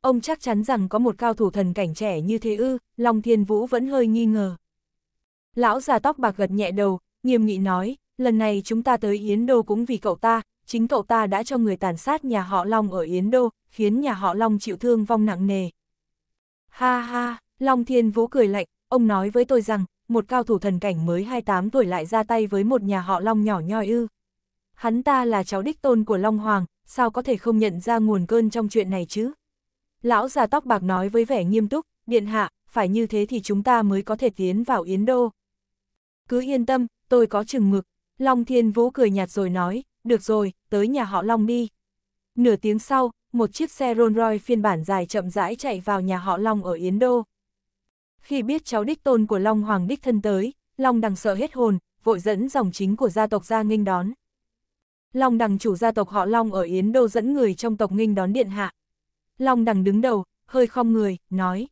Ông chắc chắn rằng có một cao thủ thần cảnh trẻ như thế ư, Long Thiên Vũ vẫn hơi nghi ngờ. Lão già tóc bạc gật nhẹ đầu, nghiêm nghị nói, lần này chúng ta tới Yến Đô cũng vì cậu ta, chính cậu ta đã cho người tàn sát nhà họ Long ở Yến Đô, khiến nhà họ Long chịu thương vong nặng nề. Ha ha, Long Thiên Vũ cười lạnh, ông nói với tôi rằng, một cao thủ thần cảnh mới 28 tuổi lại ra tay với một nhà họ Long nhỏ nhoi ư. Hắn ta là cháu đích tôn của Long Hoàng, sao có thể không nhận ra nguồn cơn trong chuyện này chứ? Lão già tóc bạc nói với vẻ nghiêm túc, điện hạ, phải như thế thì chúng ta mới có thể tiến vào Yến Đô. Cứ yên tâm, tôi có chừng mực. Long Thiên Vũ cười nhạt rồi nói, được rồi, tới nhà họ Long đi. Nửa tiếng sau, một chiếc xe Rolls Royce phiên bản dài chậm rãi chạy vào nhà họ Long ở Yến Đô khi biết cháu đích tôn của Long Hoàng đích thân tới, Long đằng sợ hết hồn, vội dẫn dòng chính của gia tộc ra nghênh đón. Long đằng chủ gia tộc họ Long ở Yến Đô dẫn người trong tộc nghênh đón điện hạ. Long đằng đứng đầu, hơi khom người, nói.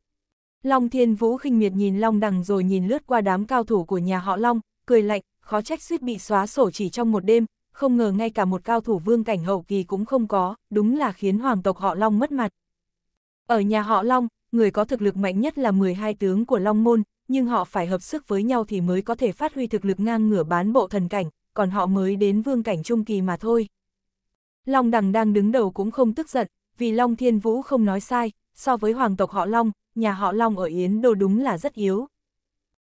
Long Thiên Vũ khinh miệt nhìn Long đằng rồi nhìn lướt qua đám cao thủ của nhà họ Long, cười lạnh, khó trách suýt bị xóa sổ chỉ trong một đêm, không ngờ ngay cả một cao thủ vương cảnh hậu kỳ cũng không có, đúng là khiến hoàng tộc họ Long mất mặt. Ở nhà họ Long, người có thực lực mạnh nhất là 12 tướng của Long Môn, nhưng họ phải hợp sức với nhau thì mới có thể phát huy thực lực ngang ngửa bán bộ thần cảnh, còn họ mới đến vương cảnh trung kỳ mà thôi. Long Đằng đang đứng đầu cũng không tức giận, vì Long Thiên Vũ không nói sai, so với hoàng tộc họ Long, nhà họ Long ở Yến Đô đúng là rất yếu.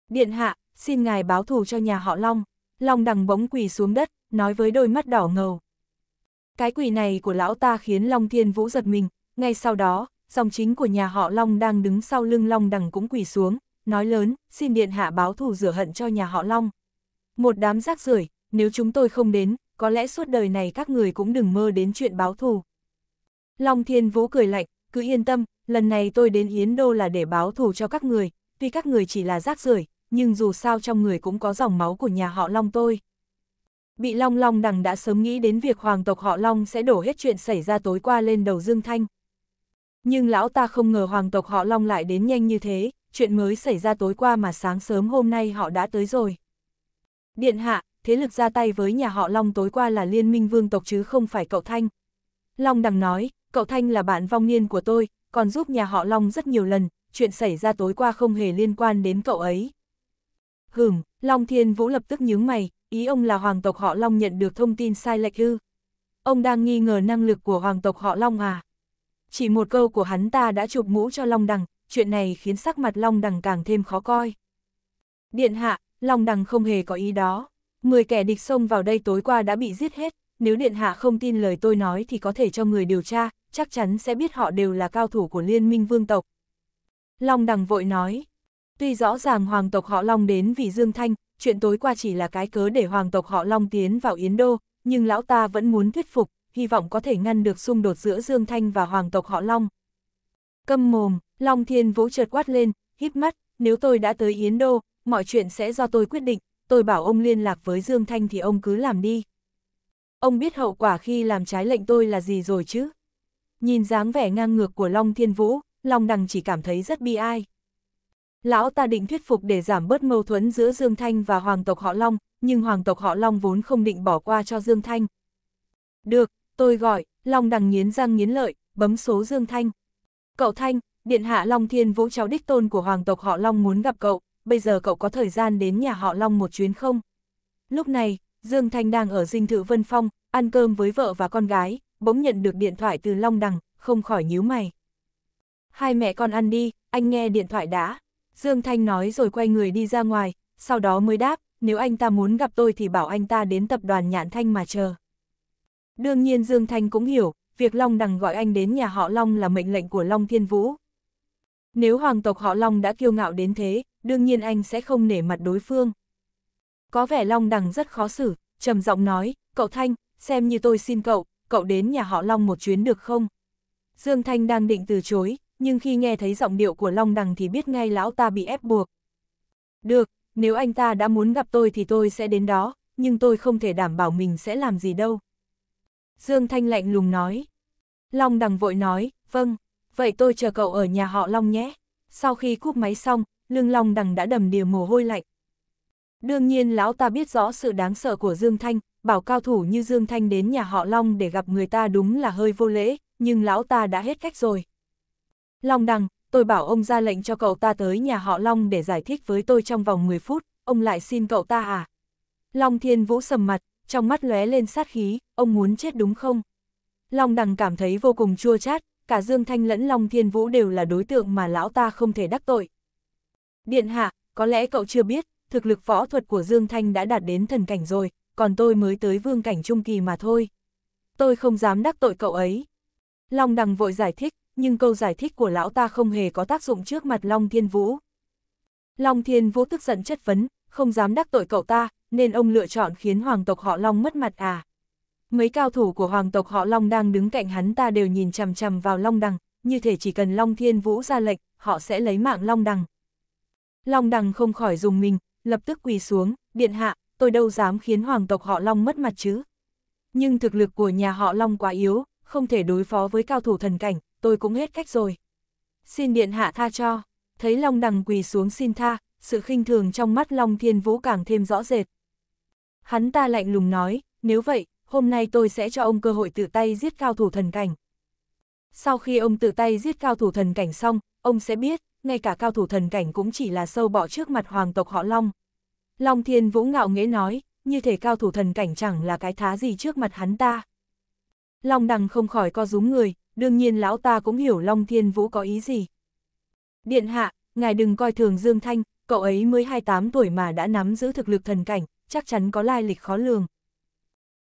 Điện hạ, xin ngài báo thù cho nhà họ Long. Long Đằng bỗng quỳ xuống đất, nói với đôi mắt đỏ ngầu. Cái quỳ này của lão ta khiến Long Thiên Vũ giật mình, ngay sau đó, dòng chính của nhà họ Long đang đứng sau lưng Long đằng cũng quỳ xuống, nói lớn, xin điện hạ báo thù rửa hận cho nhà họ Long. Một đám rác rưởi, nếu chúng tôi không đến, có lẽ suốt đời này các người cũng đừng mơ đến chuyện báo thù. Long Thiên Vũ cười lạnh, cứ yên tâm, lần này tôi đến Yến Đô là để báo thù cho các người, tuy các người chỉ là rác rưởi, nhưng dù sao trong người cũng có dòng máu của nhà họ Long tôi. Bị Long Long đằng đã sớm nghĩ đến việc hoàng tộc họ Long sẽ đổ hết chuyện xảy ra tối qua lên đầu Dương Thanh. Nhưng lão ta không ngờ hoàng tộc họ Long lại đến nhanh như thế, chuyện mới xảy ra tối qua mà sáng sớm hôm nay họ đã tới rồi. Điện hạ, thế lực ra tay với nhà họ Long tối qua là liên minh vương tộc chứ không phải cậu Thanh. Long đằng nói, cậu Thanh là bạn vong niên của tôi, còn giúp nhà họ Long rất nhiều lần, chuyện xảy ra tối qua không hề liên quan đến cậu ấy. Hửm, Long Thiên Vũ lập tức nhướng mày, ý ông là hoàng tộc họ Long nhận được thông tin sai lệch ư. Ông đang nghi ngờ năng lực của hoàng tộc họ Long à? Chỉ một câu của hắn ta đã chụp mũ cho Long Đằng, chuyện này khiến sắc mặt Long Đằng càng thêm khó coi. Điện hạ, Long Đằng không hề có ý đó. Mười kẻ địch xông vào đây tối qua đã bị giết hết, nếu Điện hạ không tin lời tôi nói thì có thể cho người điều tra, chắc chắn sẽ biết họ đều là cao thủ của liên minh vương tộc. Long Đằng vội nói, tuy rõ ràng hoàng tộc họ Long đến vì Dương Thanh, chuyện tối qua chỉ là cái cớ để hoàng tộc họ Long tiến vào Yến Đô, nhưng lão ta vẫn muốn thuyết phục, hy vọng có thể ngăn được xung đột giữa Dương Thanh và hoàng tộc họ Long. Câm mồm, Long Thiên Vũ chợt quát lên, híp mắt, nếu tôi đã tới Yến Đô, mọi chuyện sẽ do tôi quyết định, tôi bảo ông liên lạc với Dương Thanh thì ông cứ làm đi. Ông biết hậu quả khi làm trái lệnh tôi là gì rồi chứ? Nhìn dáng vẻ ngang ngược của Long Thiên Vũ, Long Đằng chỉ cảm thấy rất bi ai. Lão ta định thuyết phục để giảm bớt mâu thuẫn giữa Dương Thanh và hoàng tộc họ Long, nhưng hoàng tộc họ Long vốn không định bỏ qua cho Dương Thanh. Được, Tôi gọi, Long đằng nghiến răng nghiến lợi, bấm số Dương Thanh. Cậu Thanh, Điện hạ Long Thiên Vũ cháu đích tôn của hoàng tộc họ Long muốn gặp cậu, bây giờ cậu có thời gian đến nhà họ Long một chuyến không? Lúc này, Dương Thanh đang ở dinh thự Vân Phong, ăn cơm với vợ và con gái, bỗng nhận được điện thoại từ Long Đằng, không khỏi nhíu mày. Hai mẹ con ăn đi, anh nghe điện thoại đã. Dương Thanh nói rồi quay người đi ra ngoài, sau đó mới đáp, nếu anh ta muốn gặp tôi thì bảo anh ta đến tập đoàn Nhạn Thanh mà chờ. Đương nhiên Dương Thanh cũng hiểu, việc Long Đằng gọi anh đến nhà họ Long là mệnh lệnh của Long Thiên Vũ. Nếu hoàng tộc họ Long đã kiêu ngạo đến thế, đương nhiên anh sẽ không nể mặt đối phương. Có vẻ Long Đằng rất khó xử, trầm giọng nói, cậu Thanh, xem như tôi xin cậu, cậu đến nhà họ Long một chuyến được không? Dương Thanh đang định từ chối, nhưng khi nghe thấy giọng điệu của Long Đằng thì biết ngay lão ta bị ép buộc. Được, nếu anh ta đã muốn gặp tôi thì tôi sẽ đến đó, nhưng tôi không thể đảm bảo mình sẽ làm gì đâu. Dương Thanh lạnh lùng nói. Long đằng vội nói, vâng, vậy tôi chờ cậu ở nhà họ Long nhé. Sau khi cúp máy xong, lưng Long đằng đã đầm đìa mồ hôi lạnh. Đương nhiên lão ta biết rõ sự đáng sợ của Dương Thanh, bảo cao thủ như Dương Thanh đến nhà họ Long để gặp người ta đúng là hơi vô lễ, nhưng lão ta đã hết cách rồi. Long đằng, tôi bảo ông ra lệnh cho cậu ta tới nhà họ Long để giải thích với tôi trong vòng 10 phút, ông lại xin cậu ta à? Long Thiên Vũ sầm mặt, trong mắt lóe lên sát khí, ông muốn chết đúng không? Long đằng cảm thấy vô cùng chua chát, cả Dương Thanh lẫn Long Thiên Vũ đều là đối tượng mà lão ta không thể đắc tội. Điện hạ, có lẽ cậu chưa biết, thực lực võ thuật của Dương Thanh đã đạt đến thần cảnh rồi, còn tôi mới tới vương cảnh trung kỳ mà thôi. Tôi không dám đắc tội cậu ấy. Long đằng vội giải thích, nhưng câu giải thích của lão ta không hề có tác dụng trước mặt Long Thiên Vũ. Long Thiên Vũ tức giận chất vấn, không dám đắc tội cậu ta, nên ông lựa chọn khiến hoàng tộc họ Long mất mặt à. Mấy cao thủ của hoàng tộc họ Long đang đứng cạnh hắn ta đều nhìn chằm chằm vào Long Đằng, như thể chỉ cần Long Thiên Vũ ra lệch họ sẽ lấy mạng Long Đằng. Long Đằng không khỏi dùng mình, lập tức quỳ xuống, điện hạ, tôi đâu dám khiến hoàng tộc họ Long mất mặt chứ. Nhưng thực lực của nhà họ Long quá yếu, không thể đối phó với cao thủ thần cảnh, tôi cũng hết cách rồi. Xin điện hạ tha cho, thấy Long Đằng quỳ xuống xin tha, sự khinh thường trong mắt Long Thiên Vũ càng thêm rõ rệt. Hắn ta lạnh lùng nói, nếu vậy, hôm nay tôi sẽ cho ông cơ hội tự tay giết cao thủ thần cảnh. Sau khi ông tự tay giết cao thủ thần cảnh xong, ông sẽ biết, ngay cả cao thủ thần cảnh cũng chỉ là sâu bọ trước mặt hoàng tộc họ Long. Long Thiên Vũ ngạo nghễ nói, như thể cao thủ thần cảnh chẳng là cái thá gì trước mặt hắn ta. Long đằng không khỏi co rúm người, đương nhiên lão ta cũng hiểu Long Thiên Vũ có ý gì. Điện hạ, ngài đừng coi thường Dương Thanh, cậu ấy mới 28 tuổi mà đã nắm giữ thực lực thần cảnh, chắc chắn có lai lịch khó lường.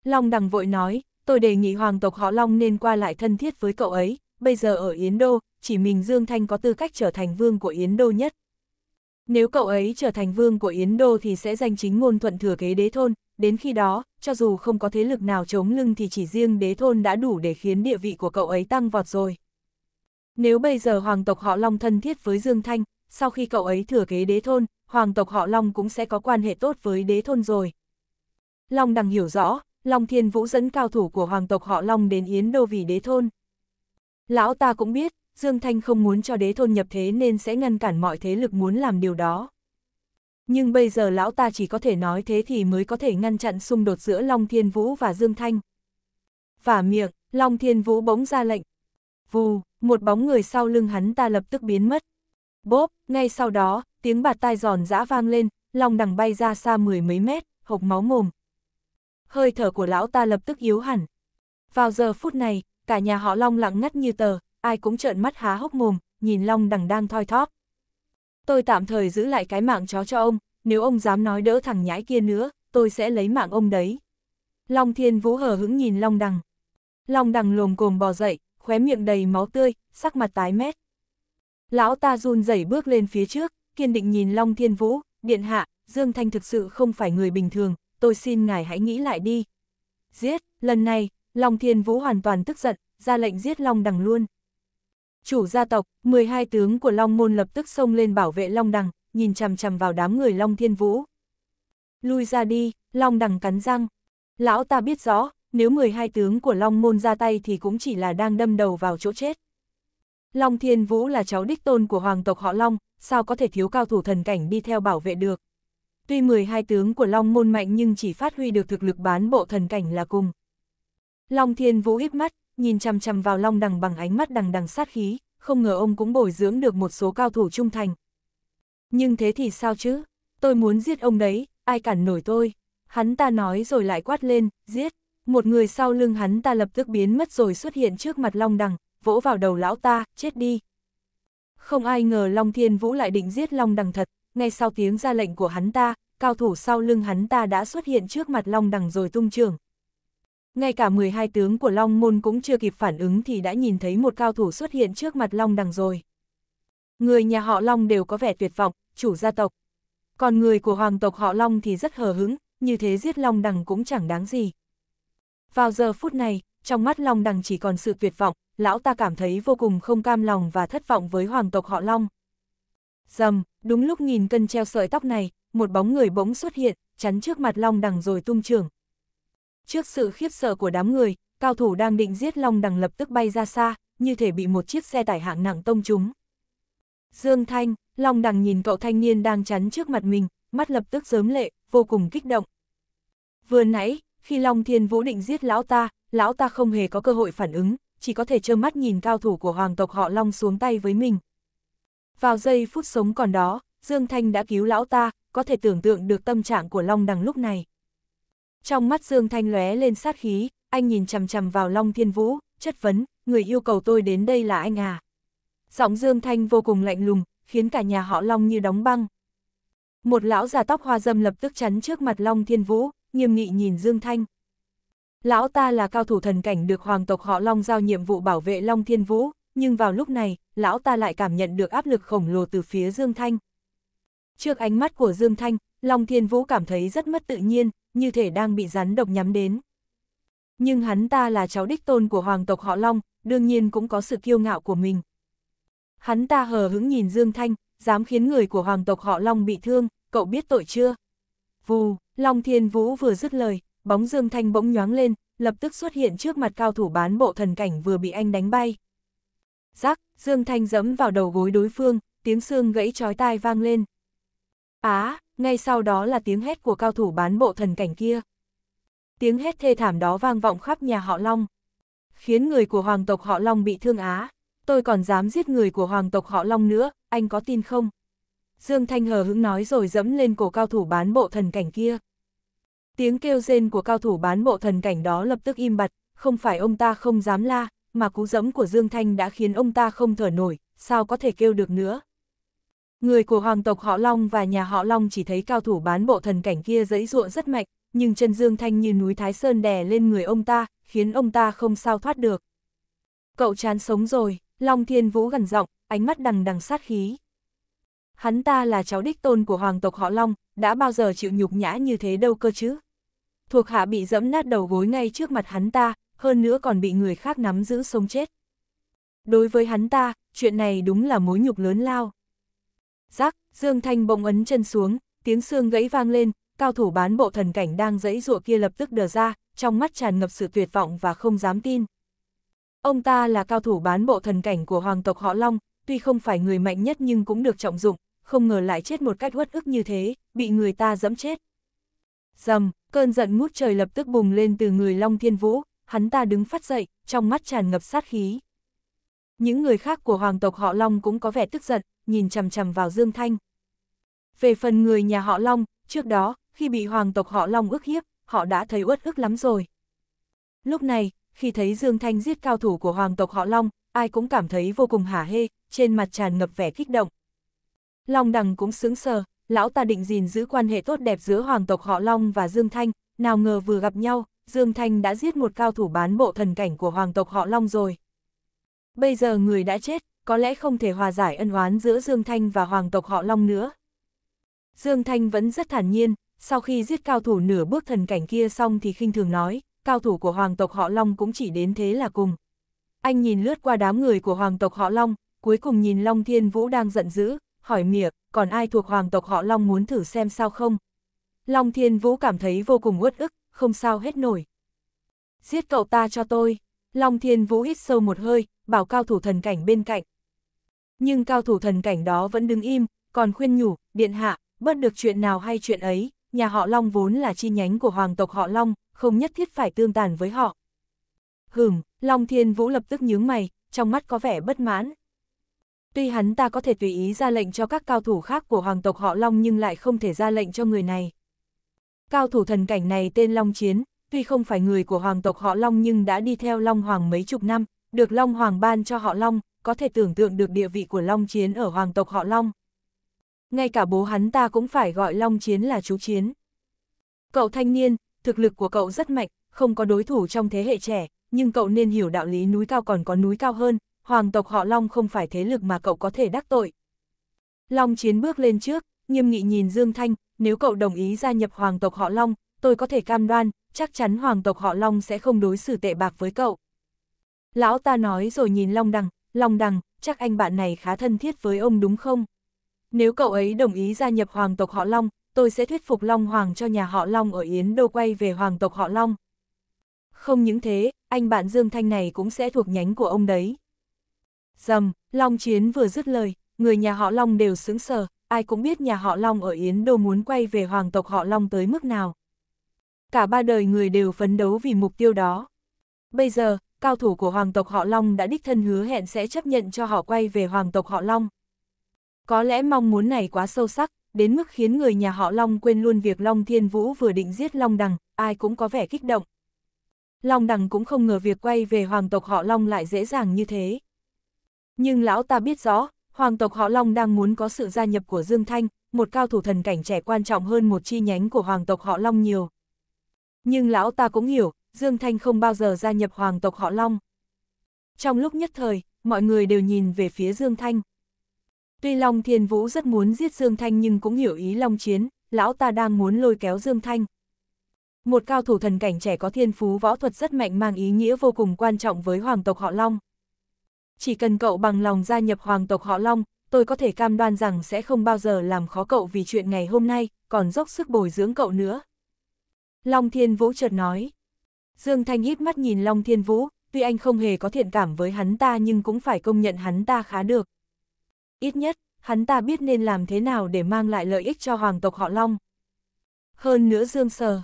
Long đằng vội nói, tôi đề nghị hoàng tộc họ Long nên qua lại thân thiết với cậu ấy, bây giờ ở Yến Đô, chỉ mình Dương Thanh có tư cách trở thành vương của Yến Đô nhất. Nếu cậu ấy trở thành vương của Yến Đô thì sẽ danh chính ngôn thuận thừa kế đế thôn, đến khi đó, cho dù không có thế lực nào chống lưng thì chỉ riêng đế thôn đã đủ để khiến địa vị của cậu ấy tăng vọt rồi. Nếu bây giờ hoàng tộc họ Long thân thiết với Dương Thanh, sau khi cậu ấy thừa kế đế thôn, hoàng tộc họ Long cũng sẽ có quan hệ tốt với đế thôn rồi. Long đằng hiểu rõ, Long Thiên Vũ dẫn cao thủ của hoàng tộc họ Long đến Yến Đô vì đế thôn. Lão ta cũng biết, Dương Thanh không muốn cho đế thôn nhập thế nên sẽ ngăn cản mọi thế lực muốn làm điều đó. Nhưng bây giờ lão ta chỉ có thể nói thế thì mới có thể ngăn chặn xung đột giữa Long Thiên Vũ và Dương Thanh. Và miệng, Long Thiên Vũ bỗng ra lệnh. Vù, một bóng người sau lưng hắn ta lập tức biến mất. Bốp, ngay sau đó, tiếng bạt tai giòn giã vang lên, lòng đằng bay ra xa mười mấy mét, hộc máu mồm. Hơi thở của lão ta lập tức yếu hẳn. Vào giờ phút này, cả nhà họ Long lặng ngắt như tờ, ai cũng trợn mắt há hốc mồm, nhìn Long đằng đang thoi thóp. Tôi tạm thời giữ lại cái mạng chó cho ông, nếu ông dám nói đỡ thằng nhãi kia nữa, tôi sẽ lấy mạng ông đấy. Long Thiên Vũ hờ hững nhìn Long Đằng. Long Đằng lồm cồm bò dậy, khóe miệng đầy máu tươi, sắc mặt tái mét. Lão ta run rẩy bước lên phía trước, kiên định nhìn Long Thiên Vũ, điện hạ, Dương Thanh thực sự không phải người bình thường, tôi xin ngài hãy nghĩ lại đi. Giết, lần này, Long Thiên Vũ hoàn toàn tức giận, ra lệnh giết Long Đằng luôn. Chủ gia tộc, 12 tướng của Long Môn lập tức xông lên bảo vệ Long Đằng, nhìn chằm chằm vào đám người Long Thiên Vũ. Lui ra đi, Long Đằng cắn răng. Lão ta biết rõ, nếu 12 tướng của Long Môn ra tay thì cũng chỉ là đang đâm đầu vào chỗ chết. Long Thiên Vũ là cháu đích tôn của hoàng tộc họ Long, sao có thể thiếu cao thủ thần cảnh đi theo bảo vệ được. Tuy 12 tướng của Long môn mạnh nhưng chỉ phát huy được thực lực bán bộ thần cảnh là cùng. Long Thiên Vũ híp mắt, nhìn chằm chằm vào Long Đằng bằng ánh mắt đằng đằng sát khí, không ngờ ông cũng bồi dưỡng được một số cao thủ trung thành. Nhưng thế thì sao chứ? Tôi muốn giết ông đấy, ai cản nổi tôi? Hắn ta nói rồi lại quát lên, giết. Một người sau lưng hắn ta lập tức biến mất rồi xuất hiện trước mặt Long Đằng, vỗ vào đầu lão ta, chết đi. Không ai ngờ Long Thiên Vũ lại định giết Long Đằng thật, ngay sau tiếng ra lệnh của hắn ta, cao thủ sau lưng hắn ta đã xuất hiện trước mặt Long Đằng rồi tung trường. Ngay cả 12 tướng của Long Môn cũng chưa kịp phản ứng thì đã nhìn thấy một cao thủ xuất hiện trước mặt Long Đằng rồi. Người nhà họ Long đều có vẻ tuyệt vọng, chủ gia tộc. Còn người của hoàng tộc họ Long thì rất hờ hững, như thế giết Long Đằng cũng chẳng đáng gì. Vào giờ phút này, trong mắt Long Đằng chỉ còn sự tuyệt vọng, lão ta cảm thấy vô cùng không cam lòng và thất vọng với hoàng tộc họ Long. Dầm, đúng lúc nghìn cân treo sợi tóc này, một bóng người bỗng xuất hiện, chắn trước mặt Long đằng rồi tung trưởng. Trước sự khiếp sợ của đám người, cao thủ đang định giết Long đằng lập tức bay ra xa, như thể bị một chiếc xe tải hạng nặng tông trúng. Dương Thanh, Long đằng nhìn cậu thanh niên đang chắn trước mặt mình, mắt lập tức giớm lệ, vô cùng kích động. Vừa nãy, khi Long Thiên Vũ định giết lão ta, lão ta không hề có cơ hội phản ứng, chỉ có thể trơ mắt nhìn cao thủ của hoàng tộc họ Long xuống tay với mình. Vào giây phút sống còn đó, Dương Thanh đã cứu lão ta, có thể tưởng tượng được tâm trạng của Long đằng lúc này. Trong mắt Dương Thanh lóe lên sát khí, anh nhìn chằm chằm vào Long Thiên Vũ, chất vấn, người yêu cầu tôi đến đây là anh à. Giọng Dương Thanh vô cùng lạnh lùng, khiến cả nhà họ Long như đóng băng. Một lão già tóc hoa dâm lập tức chắn trước mặt Long Thiên Vũ, nghiêm nghị nhìn Dương Thanh. Lão ta là cao thủ thần cảnh được hoàng tộc họ Long giao nhiệm vụ bảo vệ Long Thiên Vũ, nhưng vào lúc này, lão ta lại cảm nhận được áp lực khổng lồ từ phía Dương Thanh. Trước ánh mắt của Dương Thanh, Long Thiên Vũ cảm thấy rất mất tự nhiên, như thể đang bị rắn độc nhắm đến. Nhưng hắn ta là cháu đích tôn của hoàng tộc họ Long, đương nhiên cũng có sự kiêu ngạo của mình. Hắn ta hờ hững nhìn Dương Thanh, dám khiến người của hoàng tộc họ Long bị thương, cậu biết tội chưa? Vù, Long Thiên Vũ vừa dứt lời, bóng Dương Thanh bỗng nhoáng lên, lập tức xuất hiện trước mặt cao thủ bán bộ thần cảnh vừa bị anh đánh bay. Rắc, Dương Thanh dẫm vào đầu gối đối phương, tiếng xương gãy chói tai vang lên. Á, ngay sau đó là tiếng hét của cao thủ bán bộ thần cảnh kia. Tiếng hét thê thảm đó vang vọng khắp nhà họ Long. Khiến người của hoàng tộc họ Long bị thương á. Tôi còn dám giết người của hoàng tộc họ Long nữa, anh có tin không? Dương Thanh hờ hững nói rồi dẫm lên cổ cao thủ bán bộ thần cảnh kia. Tiếng kêu rên của cao thủ bán bộ thần cảnh đó lập tức im bặt, không phải ông ta không dám la, mà cú dẫm của Dương Thanh đã khiến ông ta không thở nổi, sao có thể kêu được nữa. Người của hoàng tộc họ Long và nhà họ Long chỉ thấy cao thủ bán bộ thần cảnh kia dẫy ruộng rất mạnh, nhưng chân Dương Thanh như núi Thái Sơn đè lên người ông ta, khiến ông ta không sao thoát được. Cậu chán sống rồi, Long Thiên Vũ gần giọng, ánh mắt đằng đằng sát khí. Hắn ta là cháu đích tôn của hoàng tộc họ Long, đã bao giờ chịu nhục nhã như thế đâu cơ chứ thuộc hạ bị dẫm nát đầu gối ngay trước mặt hắn ta, hơn nữa còn bị người khác nắm giữ sống chết. Đối với hắn ta, chuyện này đúng là mối nhục lớn lao. Giác, Dương Thanh bỗng ấn chân xuống, tiếng xương gãy vang lên, cao thủ bán bộ thần cảnh đang dẫy ruộng kia lập tức đờ ra, trong mắt tràn ngập sự tuyệt vọng và không dám tin. Ông ta là cao thủ bán bộ thần cảnh của hoàng tộc họ Long, tuy không phải người mạnh nhất nhưng cũng được trọng dụng, không ngờ lại chết một cách uất ức như thế, bị người ta dẫm chết. Dầm, cơn giận ngút trời lập tức bùng lên từ người Long Thiên Vũ, hắn ta đứng phát dậy, trong mắt tràn ngập sát khí. Những người khác của hoàng tộc họ Long cũng có vẻ tức giận, nhìn chằm chằm vào Dương Thanh. Về phần người nhà họ Long, trước đó, khi bị hoàng tộc họ Long ức hiếp, họ đã thấy uất ức lắm rồi. Lúc này, khi thấy Dương Thanh giết cao thủ của hoàng tộc họ Long, ai cũng cảm thấy vô cùng hả hê, trên mặt tràn ngập vẻ kích động. Long đằng cũng sướng sờ, lão ta định gìn giữ quan hệ tốt đẹp giữa hoàng tộc họ Long và Dương Thanh, nào ngờ vừa gặp nhau, Dương Thanh đã giết một cao thủ bán bộ thần cảnh của hoàng tộc họ Long rồi. Bây giờ người đã chết, có lẽ không thể hòa giải ân oán giữa Dương Thanh và hoàng tộc họ Long nữa. Dương Thanh vẫn rất thản nhiên, sau khi giết cao thủ nửa bước thần cảnh kia xong thì khinh thường nói, cao thủ của hoàng tộc họ Long cũng chỉ đến thế là cùng. Anh nhìn lướt qua đám người của hoàng tộc họ Long, cuối cùng nhìn Long Thiên Vũ đang giận dữ, hỏi mỉa, còn ai thuộc hoàng tộc họ Long muốn thử xem sao không? Long Thiên Vũ cảm thấy vô cùng uất ức, không sao hết nổi. Giết cậu ta cho tôi. Long Thiên Vũ hít sâu một hơi, bảo cao thủ thần cảnh bên cạnh. Nhưng cao thủ thần cảnh đó vẫn đứng im, còn khuyên nhủ, điện hạ, bất được chuyện nào hay chuyện ấy, nhà họ Long vốn là chi nhánh của hoàng tộc họ Long, không nhất thiết phải tương tàn với họ. Hửm, Long Thiên Vũ lập tức nhướng mày, trong mắt có vẻ bất mãn, Tuy hắn ta có thể tùy ý ra lệnh cho các cao thủ khác của hoàng tộc họ Long nhưng lại không thể ra lệnh cho người này. Cao thủ thần cảnh này tên Long Chiến, tuy không phải người của hoàng tộc họ Long nhưng đã đi theo Long Hoàng mấy chục năm, được Long Hoàng ban cho họ Long, có thể tưởng tượng được địa vị của Long Chiến ở hoàng tộc họ Long. Ngay cả bố hắn ta cũng phải gọi Long Chiến là chú Chiến. Cậu thanh niên, thực lực của cậu rất mạnh, không có đối thủ trong thế hệ trẻ, nhưng cậu nên hiểu đạo lý núi cao còn có núi cao hơn, hoàng tộc họ Long không phải thế lực mà cậu có thể đắc tội. Long chiến bước lên trước, nghiêm nghị nhìn Dương Thanh, nếu cậu đồng ý gia nhập hoàng tộc họ Long, tôi có thể cam đoan, chắc chắn hoàng tộc họ Long sẽ không đối xử tệ bạc với cậu. Lão ta nói rồi nhìn Long Đằng, Long Đằng, chắc anh bạn này khá thân thiết với ông đúng không? Nếu cậu ấy đồng ý gia nhập hoàng tộc họ Long, tôi sẽ thuyết phục Long Hoàng cho nhà họ Long ở Yến Đô quay về hoàng tộc họ Long. Không những thế, anh bạn Dương Thanh này cũng sẽ thuộc nhánh của ông đấy. Dầm, Long Chiến vừa dứt lời, người nhà họ Long đều sững sờ, ai cũng biết nhà họ Long ở Yến Đô muốn quay về hoàng tộc họ Long tới mức nào. Cả ba đời người đều phấn đấu vì mục tiêu đó. Bây giờ, cao thủ của hoàng tộc họ Long đã đích thân hứa hẹn sẽ chấp nhận cho họ quay về hoàng tộc họ Long. Có lẽ mong muốn này quá sâu sắc, đến mức khiến người nhà họ Long quên luôn việc Long Thiên Vũ vừa định giết Long Đằng, ai cũng có vẻ kích động. Long Đằng cũng không ngờ việc quay về hoàng tộc họ Long lại dễ dàng như thế. Nhưng lão ta biết rõ, hoàng tộc họ Long đang muốn có sự gia nhập của Dương Thanh, một cao thủ thần cảnh trẻ quan trọng hơn một chi nhánh của hoàng tộc họ Long nhiều. Nhưng lão ta cũng hiểu, Dương Thanh không bao giờ gia nhập hoàng tộc họ Long. Trong lúc nhất thời, mọi người đều nhìn về phía Dương Thanh. Tuy Long Thiên Vũ rất muốn giết Dương Thanh nhưng cũng hiểu ý Long Chiến, lão ta đang muốn lôi kéo Dương Thanh. Một cao thủ thần cảnh trẻ có thiên phú võ thuật rất mạnh mang ý nghĩa vô cùng quan trọng với hoàng tộc họ Long chỉ cần cậu bằng lòng gia nhập hoàng tộc họ Long, tôi có thể cam đoan rằng sẽ không bao giờ làm khó cậu vì chuyện ngày hôm nay, còn dốc sức bồi dưỡng cậu nữa. Long Thiên Vũ chợt nói. Dương Thanh hít mắt nhìn Long Thiên Vũ, tuy anh không hề có thiện cảm với hắn ta nhưng cũng phải công nhận hắn ta khá được. Ít nhất, hắn ta biết nên làm thế nào để mang lại lợi ích cho hoàng tộc họ Long. Hơn nữa Dương Sờ,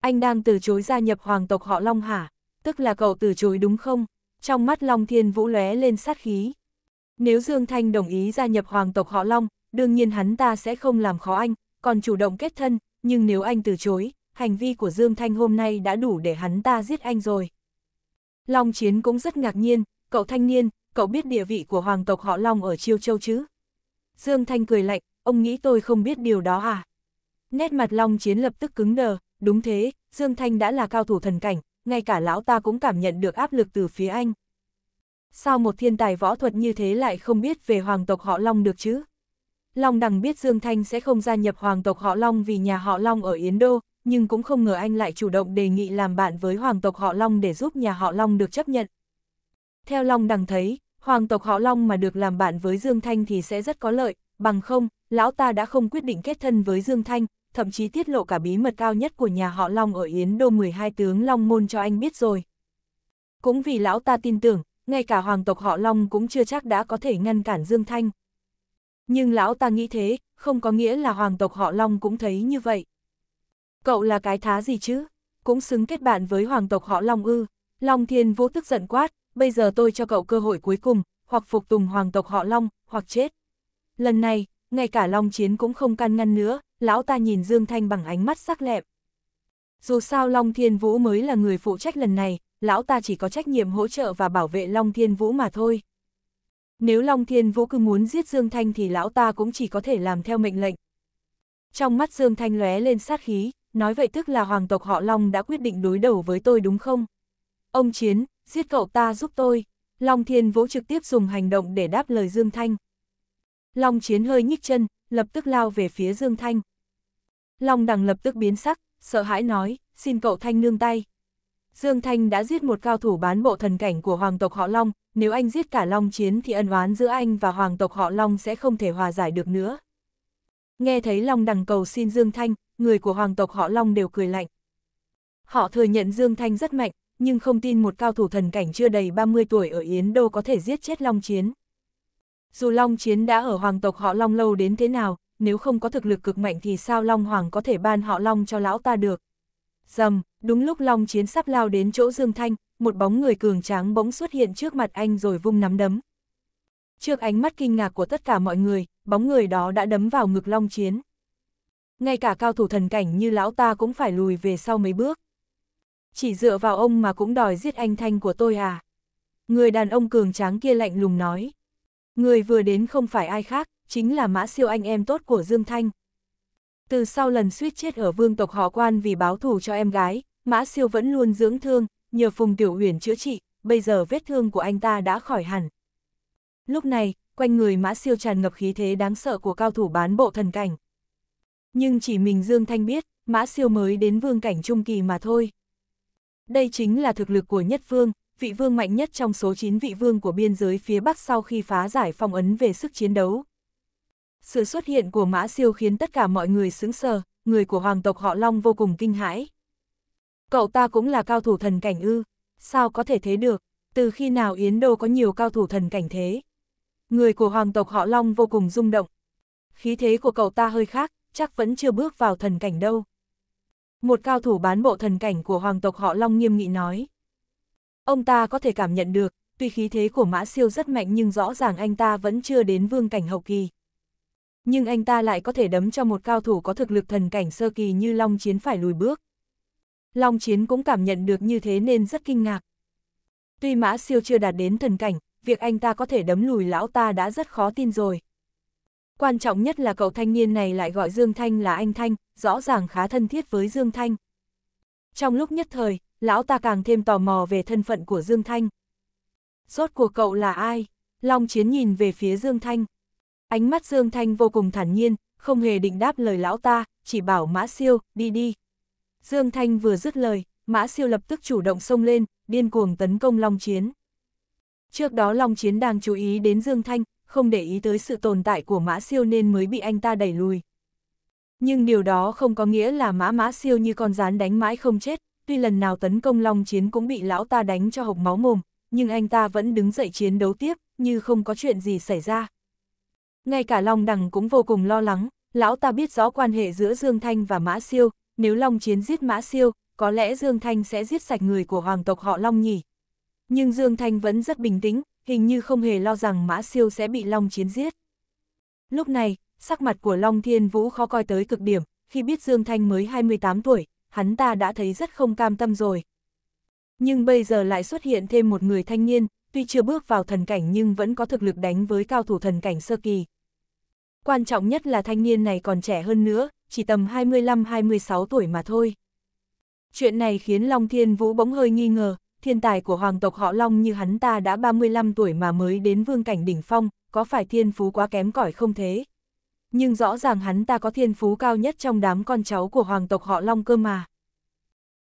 anh đang từ chối gia nhập hoàng tộc họ Long hả? Tức là cậu từ chối đúng không? trong mắt Long Thiên Vũ lóe lên sát khí. Nếu Dương Thanh đồng ý gia nhập hoàng tộc họ Long, đương nhiên hắn ta sẽ không làm khó anh, còn chủ động kết thân, nhưng nếu anh từ chối, hành vi của Dương Thanh hôm nay đã đủ để hắn ta giết anh rồi. Long Chiến cũng rất ngạc nhiên, cậu thanh niên, cậu biết địa vị của hoàng tộc họ Long ở Chiêu Châu chứ? Dương Thanh cười lạnh, ông nghĩ tôi không biết điều đó à? Nét mặt Long Chiến lập tức cứng đờ, đúng thế, Dương Thanh đã là cao thủ thần cảnh, ngay cả lão ta cũng cảm nhận được áp lực từ phía anh. Sao một thiên tài võ thuật như thế lại không biết về hoàng tộc họ Long được chứ? Long đằng biết Dương Thanh sẽ không gia nhập hoàng tộc họ Long vì nhà họ Long ở Yến Đô, nhưng cũng không ngờ anh lại chủ động đề nghị làm bạn với hoàng tộc họ Long để giúp nhà họ Long được chấp nhận. Theo Long đằng thấy, hoàng tộc họ Long mà được làm bạn với Dương Thanh thì sẽ rất có lợi, bằng không, lão ta đã không quyết định kết thân với Dương Thanh, thậm chí tiết lộ cả bí mật cao nhất của nhà họ Long ở Yến Đô 12 tướng Long Môn cho anh biết rồi. Cũng vì lão ta tin tưởng, ngay cả hoàng tộc họ Long cũng chưa chắc đã có thể ngăn cản Dương Thanh. Nhưng lão ta nghĩ thế, không có nghĩa là hoàng tộc họ Long cũng thấy như vậy. Cậu là cái thá gì chứ? Cũng xứng kết bạn với hoàng tộc họ Long ư. Long Thiên Vũ tức giận quát, bây giờ tôi cho cậu cơ hội cuối cùng, hoặc phục tùng hoàng tộc họ Long, hoặc chết. Lần này, ngay cả Long Chiến cũng không can ngăn nữa, lão ta nhìn Dương Thanh bằng ánh mắt sắc lẹm. Dù sao Long Thiên Vũ mới là người phụ trách lần này, lão ta chỉ có trách nhiệm hỗ trợ và bảo vệ Long Thiên Vũ mà thôi. Nếu Long Thiên Vũ cứ muốn giết Dương Thanh thì lão ta cũng chỉ có thể làm theo mệnh lệnh. Trong mắt Dương Thanh lóe lên sát khí, nói vậy tức là hoàng tộc họ Long đã quyết định đối đầu với tôi đúng không? Ông Chiến, giết cậu ta giúp tôi. Long Thiên Vũ trực tiếp dùng hành động để đáp lời Dương Thanh. Long chiến hơi nhích chân, lập tức lao về phía Dương Thanh. Long đằng lập tức biến sắc, sợ hãi nói, xin cậu Thanh nương tay. Dương Thanh đã giết một cao thủ bán bộ thần cảnh của hoàng tộc họ Long, nếu anh giết cả Long Chiến thì ân oán giữa anh và hoàng tộc họ Long sẽ không thể hòa giải được nữa. Nghe thấy Long đằng cầu xin Dương Thanh, người của hoàng tộc họ Long đều cười lạnh. Họ thừa nhận Dương Thanh rất mạnh, nhưng không tin một cao thủ thần cảnh chưa đầy 30 tuổi ở Yến Đô có thể giết chết Long Chiến. Dù Long Chiến đã ở hoàng tộc họ Long lâu đến thế nào, nếu không có thực lực cực mạnh thì sao Long Hoàng có thể ban họ Long cho lão ta được. Dầm, đúng lúc Long Chiến sắp lao đến chỗ Dương Thanh, một bóng người cường tráng bỗng xuất hiện trước mặt anh rồi vung nắm đấm. Trước ánh mắt kinh ngạc của tất cả mọi người, bóng người đó đã đấm vào ngực Long Chiến. Ngay cả cao thủ thần cảnh như lão ta cũng phải lùi về sau mấy bước. Chỉ dựa vào ông mà cũng đòi giết anh Thanh của tôi à? Người đàn ông cường tráng kia lạnh lùng nói. Người vừa đến không phải ai khác, chính là mã siêu anh em tốt của Dương Thanh. Từ sau lần suýt chết ở vương tộc họ quan vì báo thù cho em gái, mã siêu vẫn luôn dưỡng thương, nhờ Phùng Tiểu Huyền chữa trị, bây giờ vết thương của anh ta đã khỏi hẳn. Lúc này, quanh người mã siêu tràn ngập khí thế đáng sợ của cao thủ bán bộ thần cảnh. Nhưng chỉ mình Dương Thanh biết, mã siêu mới đến vương cảnh trung kỳ mà thôi. Đây chính là thực lực của nhất Phương vị vương mạnh nhất trong số 9 vị vương của biên giới phía Bắc sau khi phá giải phong ấn về sức chiến đấu. Sự xuất hiện của Mã Siêu khiến tất cả mọi người sững sờ, người của hoàng tộc họ Long vô cùng kinh hãi. Cậu ta cũng là cao thủ thần cảnh ư, sao có thể thế được, từ khi nào Yến Đô có nhiều cao thủ thần cảnh thế? Người của hoàng tộc họ Long vô cùng rung động. Khí thế của cậu ta hơi khác, chắc vẫn chưa bước vào thần cảnh đâu. Một cao thủ bán bộ thần cảnh của hoàng tộc họ Long nghiêm nghị nói. Ông ta có thể cảm nhận được, tuy khí thế của Mã Siêu rất mạnh nhưng rõ ràng anh ta vẫn chưa đến vương cảnh hậu kỳ. Nhưng anh ta lại có thể đấm cho một cao thủ có thực lực thần cảnh sơ kỳ như Long Chiến phải lùi bước. Long Chiến cũng cảm nhận được như thế nên rất kinh ngạc. Tuy Mã Siêu chưa đạt đến thần cảnh, việc anh ta có thể đấm lùi lão ta đã rất khó tin rồi. Quan trọng nhất là cậu thanh niên này lại gọi Dương Thanh là anh Thanh, rõ ràng khá thân thiết với Dương Thanh. Trong lúc nhất thời, lão ta càng thêm tò mò về thân phận của Dương Thanh. Rốt cuộc cậu là ai? Long Chiến nhìn về phía Dương Thanh. Ánh mắt Dương Thanh vô cùng thản nhiên, không hề định đáp lời lão ta, chỉ bảo Mã Siêu, đi đi. Dương Thanh vừa dứt lời, Mã Siêu lập tức chủ động xông lên, điên cuồng tấn công Long Chiến. Trước đó Long Chiến đang chú ý đến Dương Thanh, không để ý tới sự tồn tại của Mã Siêu nên mới bị anh ta đẩy lùi. Nhưng điều đó không có nghĩa là mã mã siêu như con rán đánh mãi không chết, tuy lần nào tấn công Long Chiến cũng bị lão ta đánh cho hộc máu mồm, nhưng anh ta vẫn đứng dậy chiến đấu tiếp, như không có chuyện gì xảy ra. Ngay cả Long Đằng cũng vô cùng lo lắng, lão ta biết rõ quan hệ giữa Dương Thanh và Mã Siêu, nếu Long Chiến giết Mã Siêu, có lẽ Dương Thanh sẽ giết sạch người của hoàng tộc họ Long nhỉ. Nhưng Dương Thanh vẫn rất bình tĩnh, hình như không hề lo rằng Mã Siêu sẽ bị Long Chiến giết. Lúc này, sắc mặt của Long Thiên Vũ khó coi tới cực điểm, khi biết Dương Thanh mới 28 tuổi, hắn ta đã thấy rất không cam tâm rồi. Nhưng bây giờ lại xuất hiện thêm một người thanh niên, tuy chưa bước vào thần cảnh nhưng vẫn có thực lực đánh với cao thủ thần cảnh sơ kỳ. Quan trọng nhất là thanh niên này còn trẻ hơn nữa, chỉ tầm 25-26 tuổi mà thôi. Chuyện này khiến Long Thiên Vũ bỗng hơi nghi ngờ, thiên tài của hoàng tộc họ Long như hắn ta đã 35 tuổi mà mới đến vương cảnh đỉnh phong, có phải thiên phú quá kém cỏi không thế? nhưng rõ ràng hắn ta có thiên phú cao nhất trong đám con cháu của hoàng tộc họ Long cơ mà.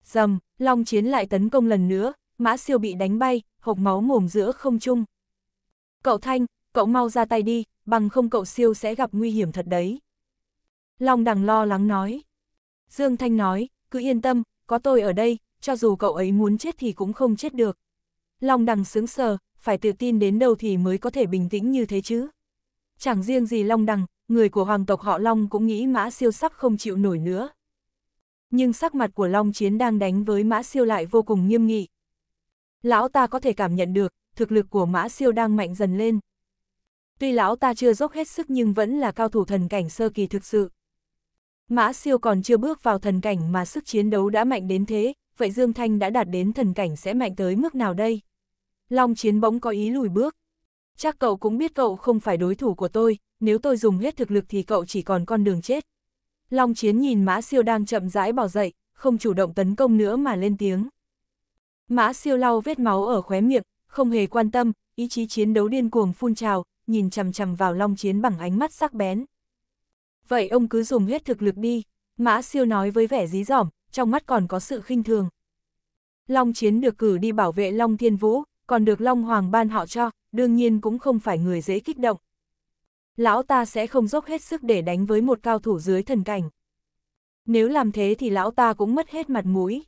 Dầm, Long chiến lại tấn công lần nữa, mã siêu bị đánh bay, hộc máu mồm giữa không trung. Cậu Thanh, cậu mau ra tay đi, bằng không cậu siêu sẽ gặp nguy hiểm thật đấy. Long đằng lo lắng nói. Dương Thanh nói, cứ yên tâm, có tôi ở đây, cho dù cậu ấy muốn chết thì cũng không chết được. Long đằng sướng sờ, phải tự tin đến đâu thì mới có thể bình tĩnh như thế chứ. Chẳng riêng gì Long đằng, người của hoàng tộc họ Long cũng nghĩ mã siêu sắc không chịu nổi nữa. Nhưng sắc mặt của Long Chiến đang đánh với mã siêu lại vô cùng nghiêm nghị. Lão ta có thể cảm nhận được, thực lực của mã siêu đang mạnh dần lên. Tuy lão ta chưa dốc hết sức nhưng vẫn là cao thủ thần cảnh sơ kỳ thực sự. Mã siêu còn chưa bước vào thần cảnh mà sức chiến đấu đã mạnh đến thế, vậy Dương Thanh đã đạt đến thần cảnh sẽ mạnh tới mức nào đây? Long chiến bỗng có ý lùi bước, Chắc cậu cũng biết cậu không phải đối thủ của tôi, nếu tôi dùng hết thực lực thì cậu chỉ còn con đường chết. Long Chiến nhìn Mã Siêu đang chậm rãi bỏ dậy, không chủ động tấn công nữa mà lên tiếng. Mã Siêu lau vết máu ở khóe miệng, không hề quan tâm, ý chí chiến đấu điên cuồng phun trào, nhìn chằm chằm vào Long Chiến bằng ánh mắt sắc bén. Vậy ông cứ dùng hết thực lực đi, Mã Siêu nói với vẻ dí dỏm, trong mắt còn có sự khinh thường. Long Chiến được cử đi bảo vệ Long Thiên Vũ, còn được Long Hoàng ban họ cho, đương nhiên cũng không phải người dễ kích động. Lão ta sẽ không dốc hết sức để đánh với một cao thủ dưới thần cảnh. Nếu làm thế thì lão ta cũng mất hết mặt mũi.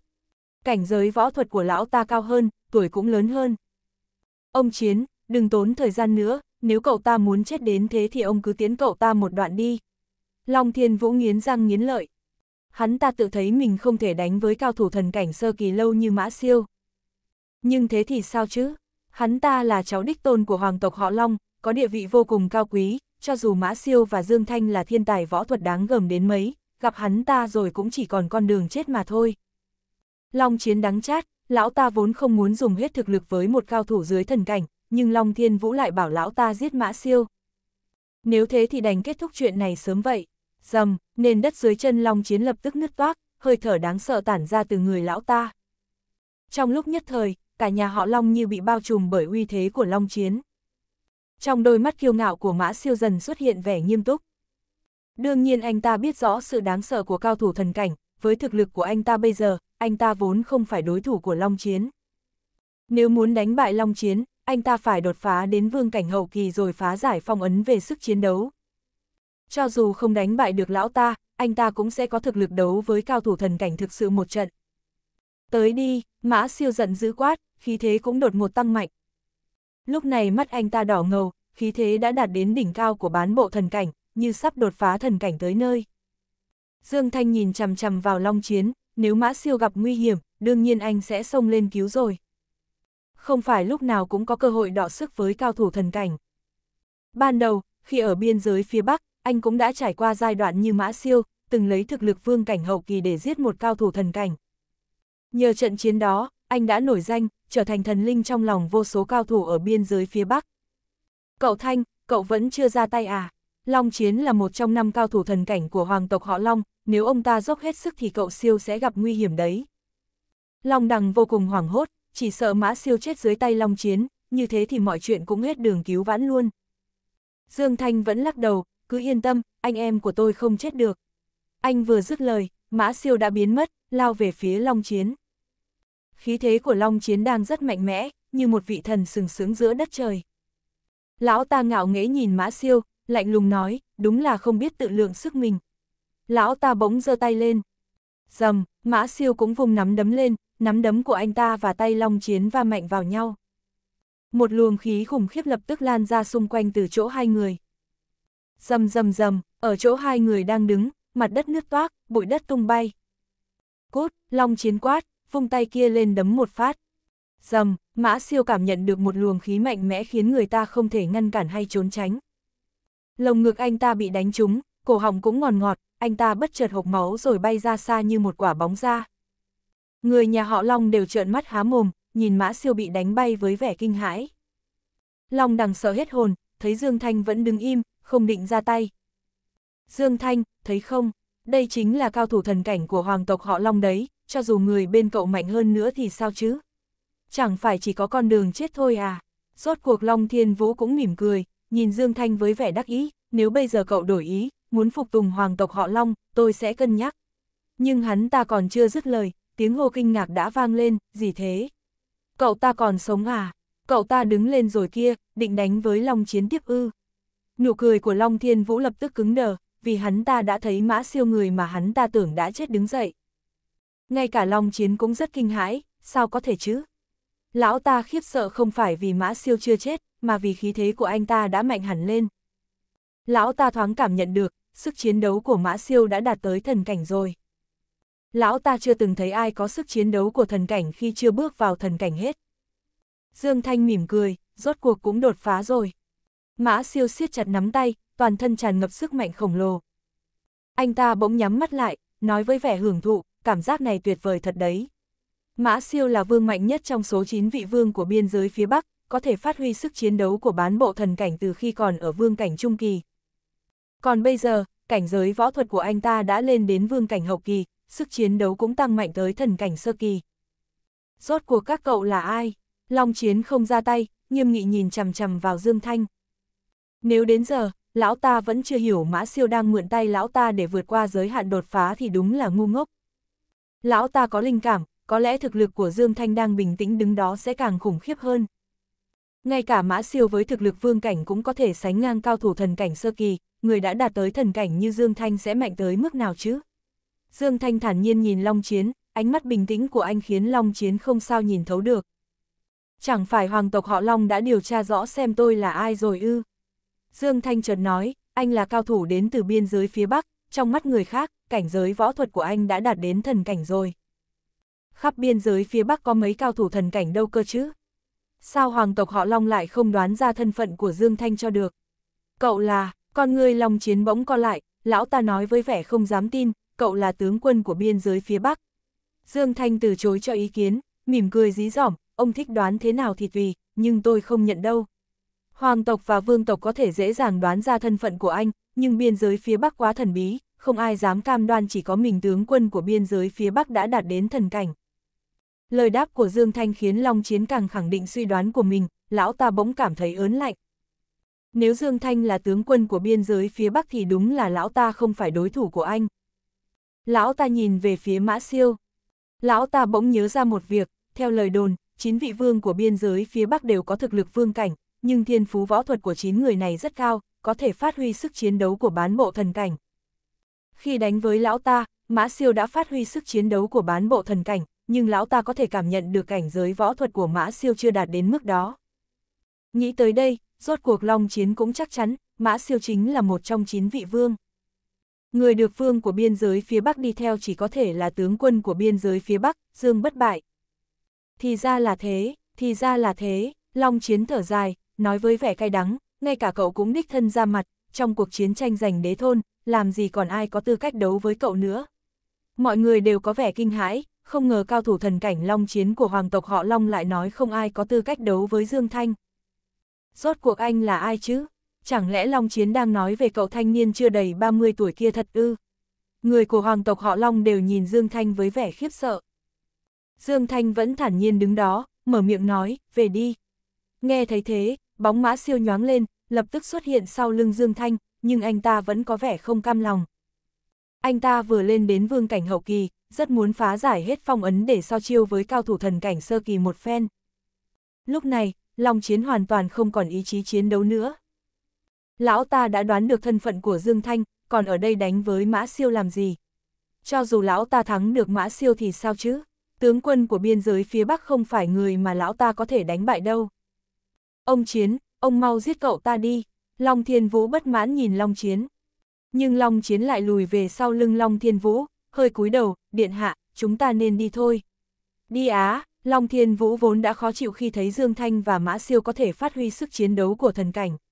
Cảnh giới võ thuật của lão ta cao hơn, tuổi cũng lớn hơn. Ông Chiến, đừng tốn thời gian nữa, nếu cậu ta muốn chết đến thế thì ông cứ tiến cậu ta một đoạn đi. Long Thiên Vũ nghiến răng nghiến lợi. Hắn ta tự thấy mình không thể đánh với cao thủ thần cảnh sơ kỳ lâu như Mã Siêu. Nhưng thế thì sao chứ? Hắn ta là cháu đích tôn của hoàng tộc họ Long, có địa vị vô cùng cao quý, cho dù Mã Siêu và Dương Thanh là thiên tài võ thuật đáng gờm đến mấy, gặp hắn ta rồi cũng chỉ còn con đường chết mà thôi. Long chiến đắng chát, lão ta vốn không muốn dùng hết thực lực với một cao thủ dưới thần cảnh, nhưng Long Thiên Vũ lại bảo lão ta giết Mã Siêu. Nếu thế thì đành kết thúc chuyện này sớm vậy. Dầm, nền đất dưới chân Long chiến lập tức nứt toác, hơi thở đáng sợ tản ra từ người lão ta. Trong lúc nhất thời, cả nhà họ Long như bị bao trùm bởi uy thế của Long Chiến. Trong đôi mắt kiêu ngạo của mã siêu dần xuất hiện vẻ nghiêm túc. Đương nhiên anh ta biết rõ sự đáng sợ của cao thủ thần cảnh, với thực lực của anh ta bây giờ, anh ta vốn không phải đối thủ của Long Chiến. Nếu muốn đánh bại Long Chiến, anh ta phải đột phá đến vương cảnh hậu kỳ rồi phá giải phong ấn về sức chiến đấu. Cho dù không đánh bại được lão ta, anh ta cũng sẽ có thực lực đấu với cao thủ thần cảnh thực sự một trận. Tới đi, mã siêu giận dữ quát, khí thế cũng đột một tăng mạnh. Lúc này mắt anh ta đỏ ngầu, khí thế đã đạt đến đỉnh cao của bán bộ thần cảnh, như sắp đột phá thần cảnh tới nơi. Dương Thanh nhìn chằm chằm vào long chiến, nếu mã siêu gặp nguy hiểm, đương nhiên anh sẽ xông lên cứu rồi. Không phải lúc nào cũng có cơ hội đọ sức với cao thủ thần cảnh. Ban đầu, khi ở biên giới phía Bắc, anh cũng đã trải qua giai đoạn như mã siêu, từng lấy thực lực vương cảnh hậu kỳ để giết một cao thủ thần cảnh. Nhờ trận chiến đó, anh đã nổi danh, trở thành thần linh trong lòng vô số cao thủ ở biên giới phía Bắc. Cậu Thanh, cậu vẫn chưa ra tay à? Long Chiến là một trong năm cao thủ thần cảnh của hoàng tộc họ Long, nếu ông ta dốc hết sức thì cậu siêu sẽ gặp nguy hiểm đấy. Long Đằng vô cùng hoảng hốt, chỉ sợ mã siêu chết dưới tay Long Chiến, như thế thì mọi chuyện cũng hết đường cứu vãn luôn. Dương Thanh vẫn lắc đầu, cứ yên tâm, anh em của tôi không chết được. Anh vừa dứt lời, mã siêu đã biến mất, lao về phía Long Chiến. Khí thế của Long Chiến đang rất mạnh mẽ, như một vị thần sừng sướng giữa đất trời. Lão ta ngạo nghễ nhìn Mã Siêu, lạnh lùng nói, đúng là không biết tự lượng sức mình. Lão ta bỗng giơ tay lên. Dầm, Mã Siêu cũng vùng nắm đấm lên, nắm đấm của anh ta và tay Long Chiến va mạnh vào nhau. Một luồng khí khủng khiếp lập tức lan ra xung quanh từ chỗ hai người. Dầm dầm dầm, ở chỗ hai người đang đứng, mặt đất nước toác, bụi đất tung bay cốt, long chiến quát, vung tay kia lên đấm một phát. Dầm, mã siêu cảm nhận được một luồng khí mạnh mẽ khiến người ta không thể ngăn cản hay trốn tránh. Lồng ngực anh ta bị đánh trúng, cổ họng cũng ngòn ngọt, ngọt, anh ta bất chợt hộc máu rồi bay ra xa như một quả bóng ra. Người nhà họ Long đều trợn mắt há mồm, nhìn mã siêu bị đánh bay với vẻ kinh hãi. Long đằng sợ hết hồn, thấy Dương Thanh vẫn đứng im, không định ra tay. Dương Thanh, thấy không, đây chính là cao thủ thần cảnh của hoàng tộc họ Long đấy, cho dù người bên cậu mạnh hơn nữa thì sao chứ? Chẳng phải chỉ có con đường chết thôi à? Rốt cuộc Long Thiên Vũ cũng mỉm cười, nhìn Dương Thanh với vẻ đắc ý, nếu bây giờ cậu đổi ý, muốn phục tùng hoàng tộc họ Long, tôi sẽ cân nhắc. Nhưng hắn ta còn chưa dứt lời, tiếng hô kinh ngạc đã vang lên, gì thế? Cậu ta còn sống à? Cậu ta đứng lên rồi kia, định đánh với Long Chiến tiếp ư. Nụ cười của Long Thiên Vũ lập tức cứng đờ, vì hắn ta đã thấy mã siêu người mà hắn ta tưởng đã chết đứng dậy. Ngay cả Long Chiến cũng rất kinh hãi, sao có thể chứ? Lão ta khiếp sợ không phải vì mã siêu chưa chết, mà vì khí thế của anh ta đã mạnh hẳn lên. Lão ta thoáng cảm nhận được, sức chiến đấu của mã siêu đã đạt tới thần cảnh rồi. Lão ta chưa từng thấy ai có sức chiến đấu của thần cảnh khi chưa bước vào thần cảnh hết. Dương Thanh mỉm cười, rốt cuộc cũng đột phá rồi. Mã siêu siết chặt nắm tay, toàn thân tràn ngập sức mạnh khổng lồ. Anh ta bỗng nhắm mắt lại, nói với vẻ hưởng thụ, cảm giác này tuyệt vời thật đấy. Mã siêu là vương mạnh nhất trong số 9 vị vương của biên giới phía Bắc, có thể phát huy sức chiến đấu của bán bộ thần cảnh từ khi còn ở vương cảnh trung kỳ. Còn bây giờ, cảnh giới võ thuật của anh ta đã lên đến vương cảnh hậu kỳ, sức chiến đấu cũng tăng mạnh tới thần cảnh sơ kỳ. Rốt cuộc các cậu là ai? Long chiến không ra tay, nghiêm nghị nhìn chằm chằm vào Dương Thanh. Nếu đến giờ, lão ta vẫn chưa hiểu mã siêu đang mượn tay lão ta để vượt qua giới hạn đột phá thì đúng là ngu ngốc. Lão ta có linh cảm, có lẽ thực lực của Dương Thanh đang bình tĩnh đứng đó sẽ càng khủng khiếp hơn. Ngay cả mã siêu với thực lực vương cảnh cũng có thể sánh ngang cao thủ thần cảnh sơ kỳ, người đã đạt tới thần cảnh như Dương Thanh sẽ mạnh tới mức nào chứ? Dương Thanh thản nhiên nhìn Long Chiến, ánh mắt bình tĩnh của anh khiến Long Chiến không sao nhìn thấu được. Chẳng phải hoàng tộc họ Long đã điều tra rõ xem tôi là ai rồi ư? Dương Thanh Trần nói, anh là cao thủ đến từ biên giới phía Bắc, trong mắt người khác, cảnh giới võ thuật của anh đã đạt đến thần cảnh rồi. Khắp biên giới phía Bắc có mấy cao thủ thần cảnh đâu cơ chứ? Sao hoàng tộc họ Long lại không đoán ra thân phận của Dương Thanh cho được? Cậu là, con người Long chiến bỗng co lại, lão ta nói với vẻ không dám tin, cậu là tướng quân của biên giới phía Bắc. Dương Thanh từ chối cho ý kiến, mỉm cười dí dỏm, ông thích đoán thế nào thì tùy, nhưng tôi không nhận đâu. Hoàng tộc và vương tộc có thể dễ dàng đoán ra thân phận của anh, nhưng biên giới phía Bắc quá thần bí, không ai dám cam đoan chỉ có mình tướng quân của biên giới phía Bắc đã đạt đến thần cảnh. Lời đáp của Dương Thanh khiến Long Chiến càng khẳng định suy đoán của mình, lão ta bỗng cảm thấy ớn lạnh. Nếu Dương Thanh là tướng quân của biên giới phía Bắc thì đúng là lão ta không phải đối thủ của anh. Lão ta nhìn về phía Mã Siêu. Lão ta bỗng nhớ ra một việc, theo lời đồn, chín vị vương của biên giới phía Bắc đều có thực lực vương cảnh, nhưng thiên phú võ thuật của 9 người này rất cao, có thể phát huy sức chiến đấu của bán bộ thần cảnh. Khi đánh với lão ta, Mã Siêu đã phát huy sức chiến đấu của bán bộ thần cảnh, nhưng lão ta có thể cảm nhận được cảnh giới võ thuật của Mã Siêu chưa đạt đến mức đó. Nghĩ tới đây, rốt cuộc Long Chiến cũng chắc chắn, Mã Siêu chính là một trong 9 vị vương. Người được vương của biên giới phía Bắc đi theo chỉ có thể là tướng quân của biên giới phía Bắc, Dương Bất Bại. Thì ra là thế, thì ra là thế, Long Chiến thở dài, nói với vẻ cay đắng, ngay cả cậu cũng đích thân ra mặt, trong cuộc chiến tranh giành đế thôn, làm gì còn ai có tư cách đấu với cậu nữa. Mọi người đều có vẻ kinh hãi, không ngờ cao thủ thần cảnh long chiến của hoàng tộc họ Long lại nói không ai có tư cách đấu với Dương Thanh. Rốt cuộc anh là ai chứ? Chẳng lẽ Long Chiến đang nói về cậu thanh niên chưa đầy 30 tuổi kia thật ư? Người của hoàng tộc họ Long đều nhìn Dương Thanh với vẻ khiếp sợ. Dương Thanh vẫn thản nhiên đứng đó, mở miệng nói, về đi. Nghe thấy thế, bóng mã siêu nhoáng lên, lập tức xuất hiện sau lưng Dương Thanh, nhưng anh ta vẫn có vẻ không cam lòng. Anh ta vừa lên đến vương cảnh hậu kỳ, rất muốn phá giải hết phong ấn để so chiêu với cao thủ thần cảnh sơ kỳ một phen. Lúc này, Long Chiến hoàn toàn không còn ý chí chiến đấu nữa. Lão ta đã đoán được thân phận của Dương Thanh, còn ở đây đánh với Mã Siêu làm gì? Cho dù lão ta thắng được Mã Siêu thì sao chứ? Tướng quân của biên giới phía Bắc không phải người mà lão ta có thể đánh bại đâu. Ông Chiến, ông mau giết cậu ta đi. Long Thiên Vũ bất mãn nhìn Long Chiến. Nhưng Long Chiến lại lùi về sau lưng Long Thiên Vũ, hơi cúi đầu, điện hạ, chúng ta nên đi thôi. Đi á, Long Thiên Vũ vốn đã khó chịu khi thấy Dương Thanh và Mã Siêu có thể phát huy sức chiến đấu của thần cảnh.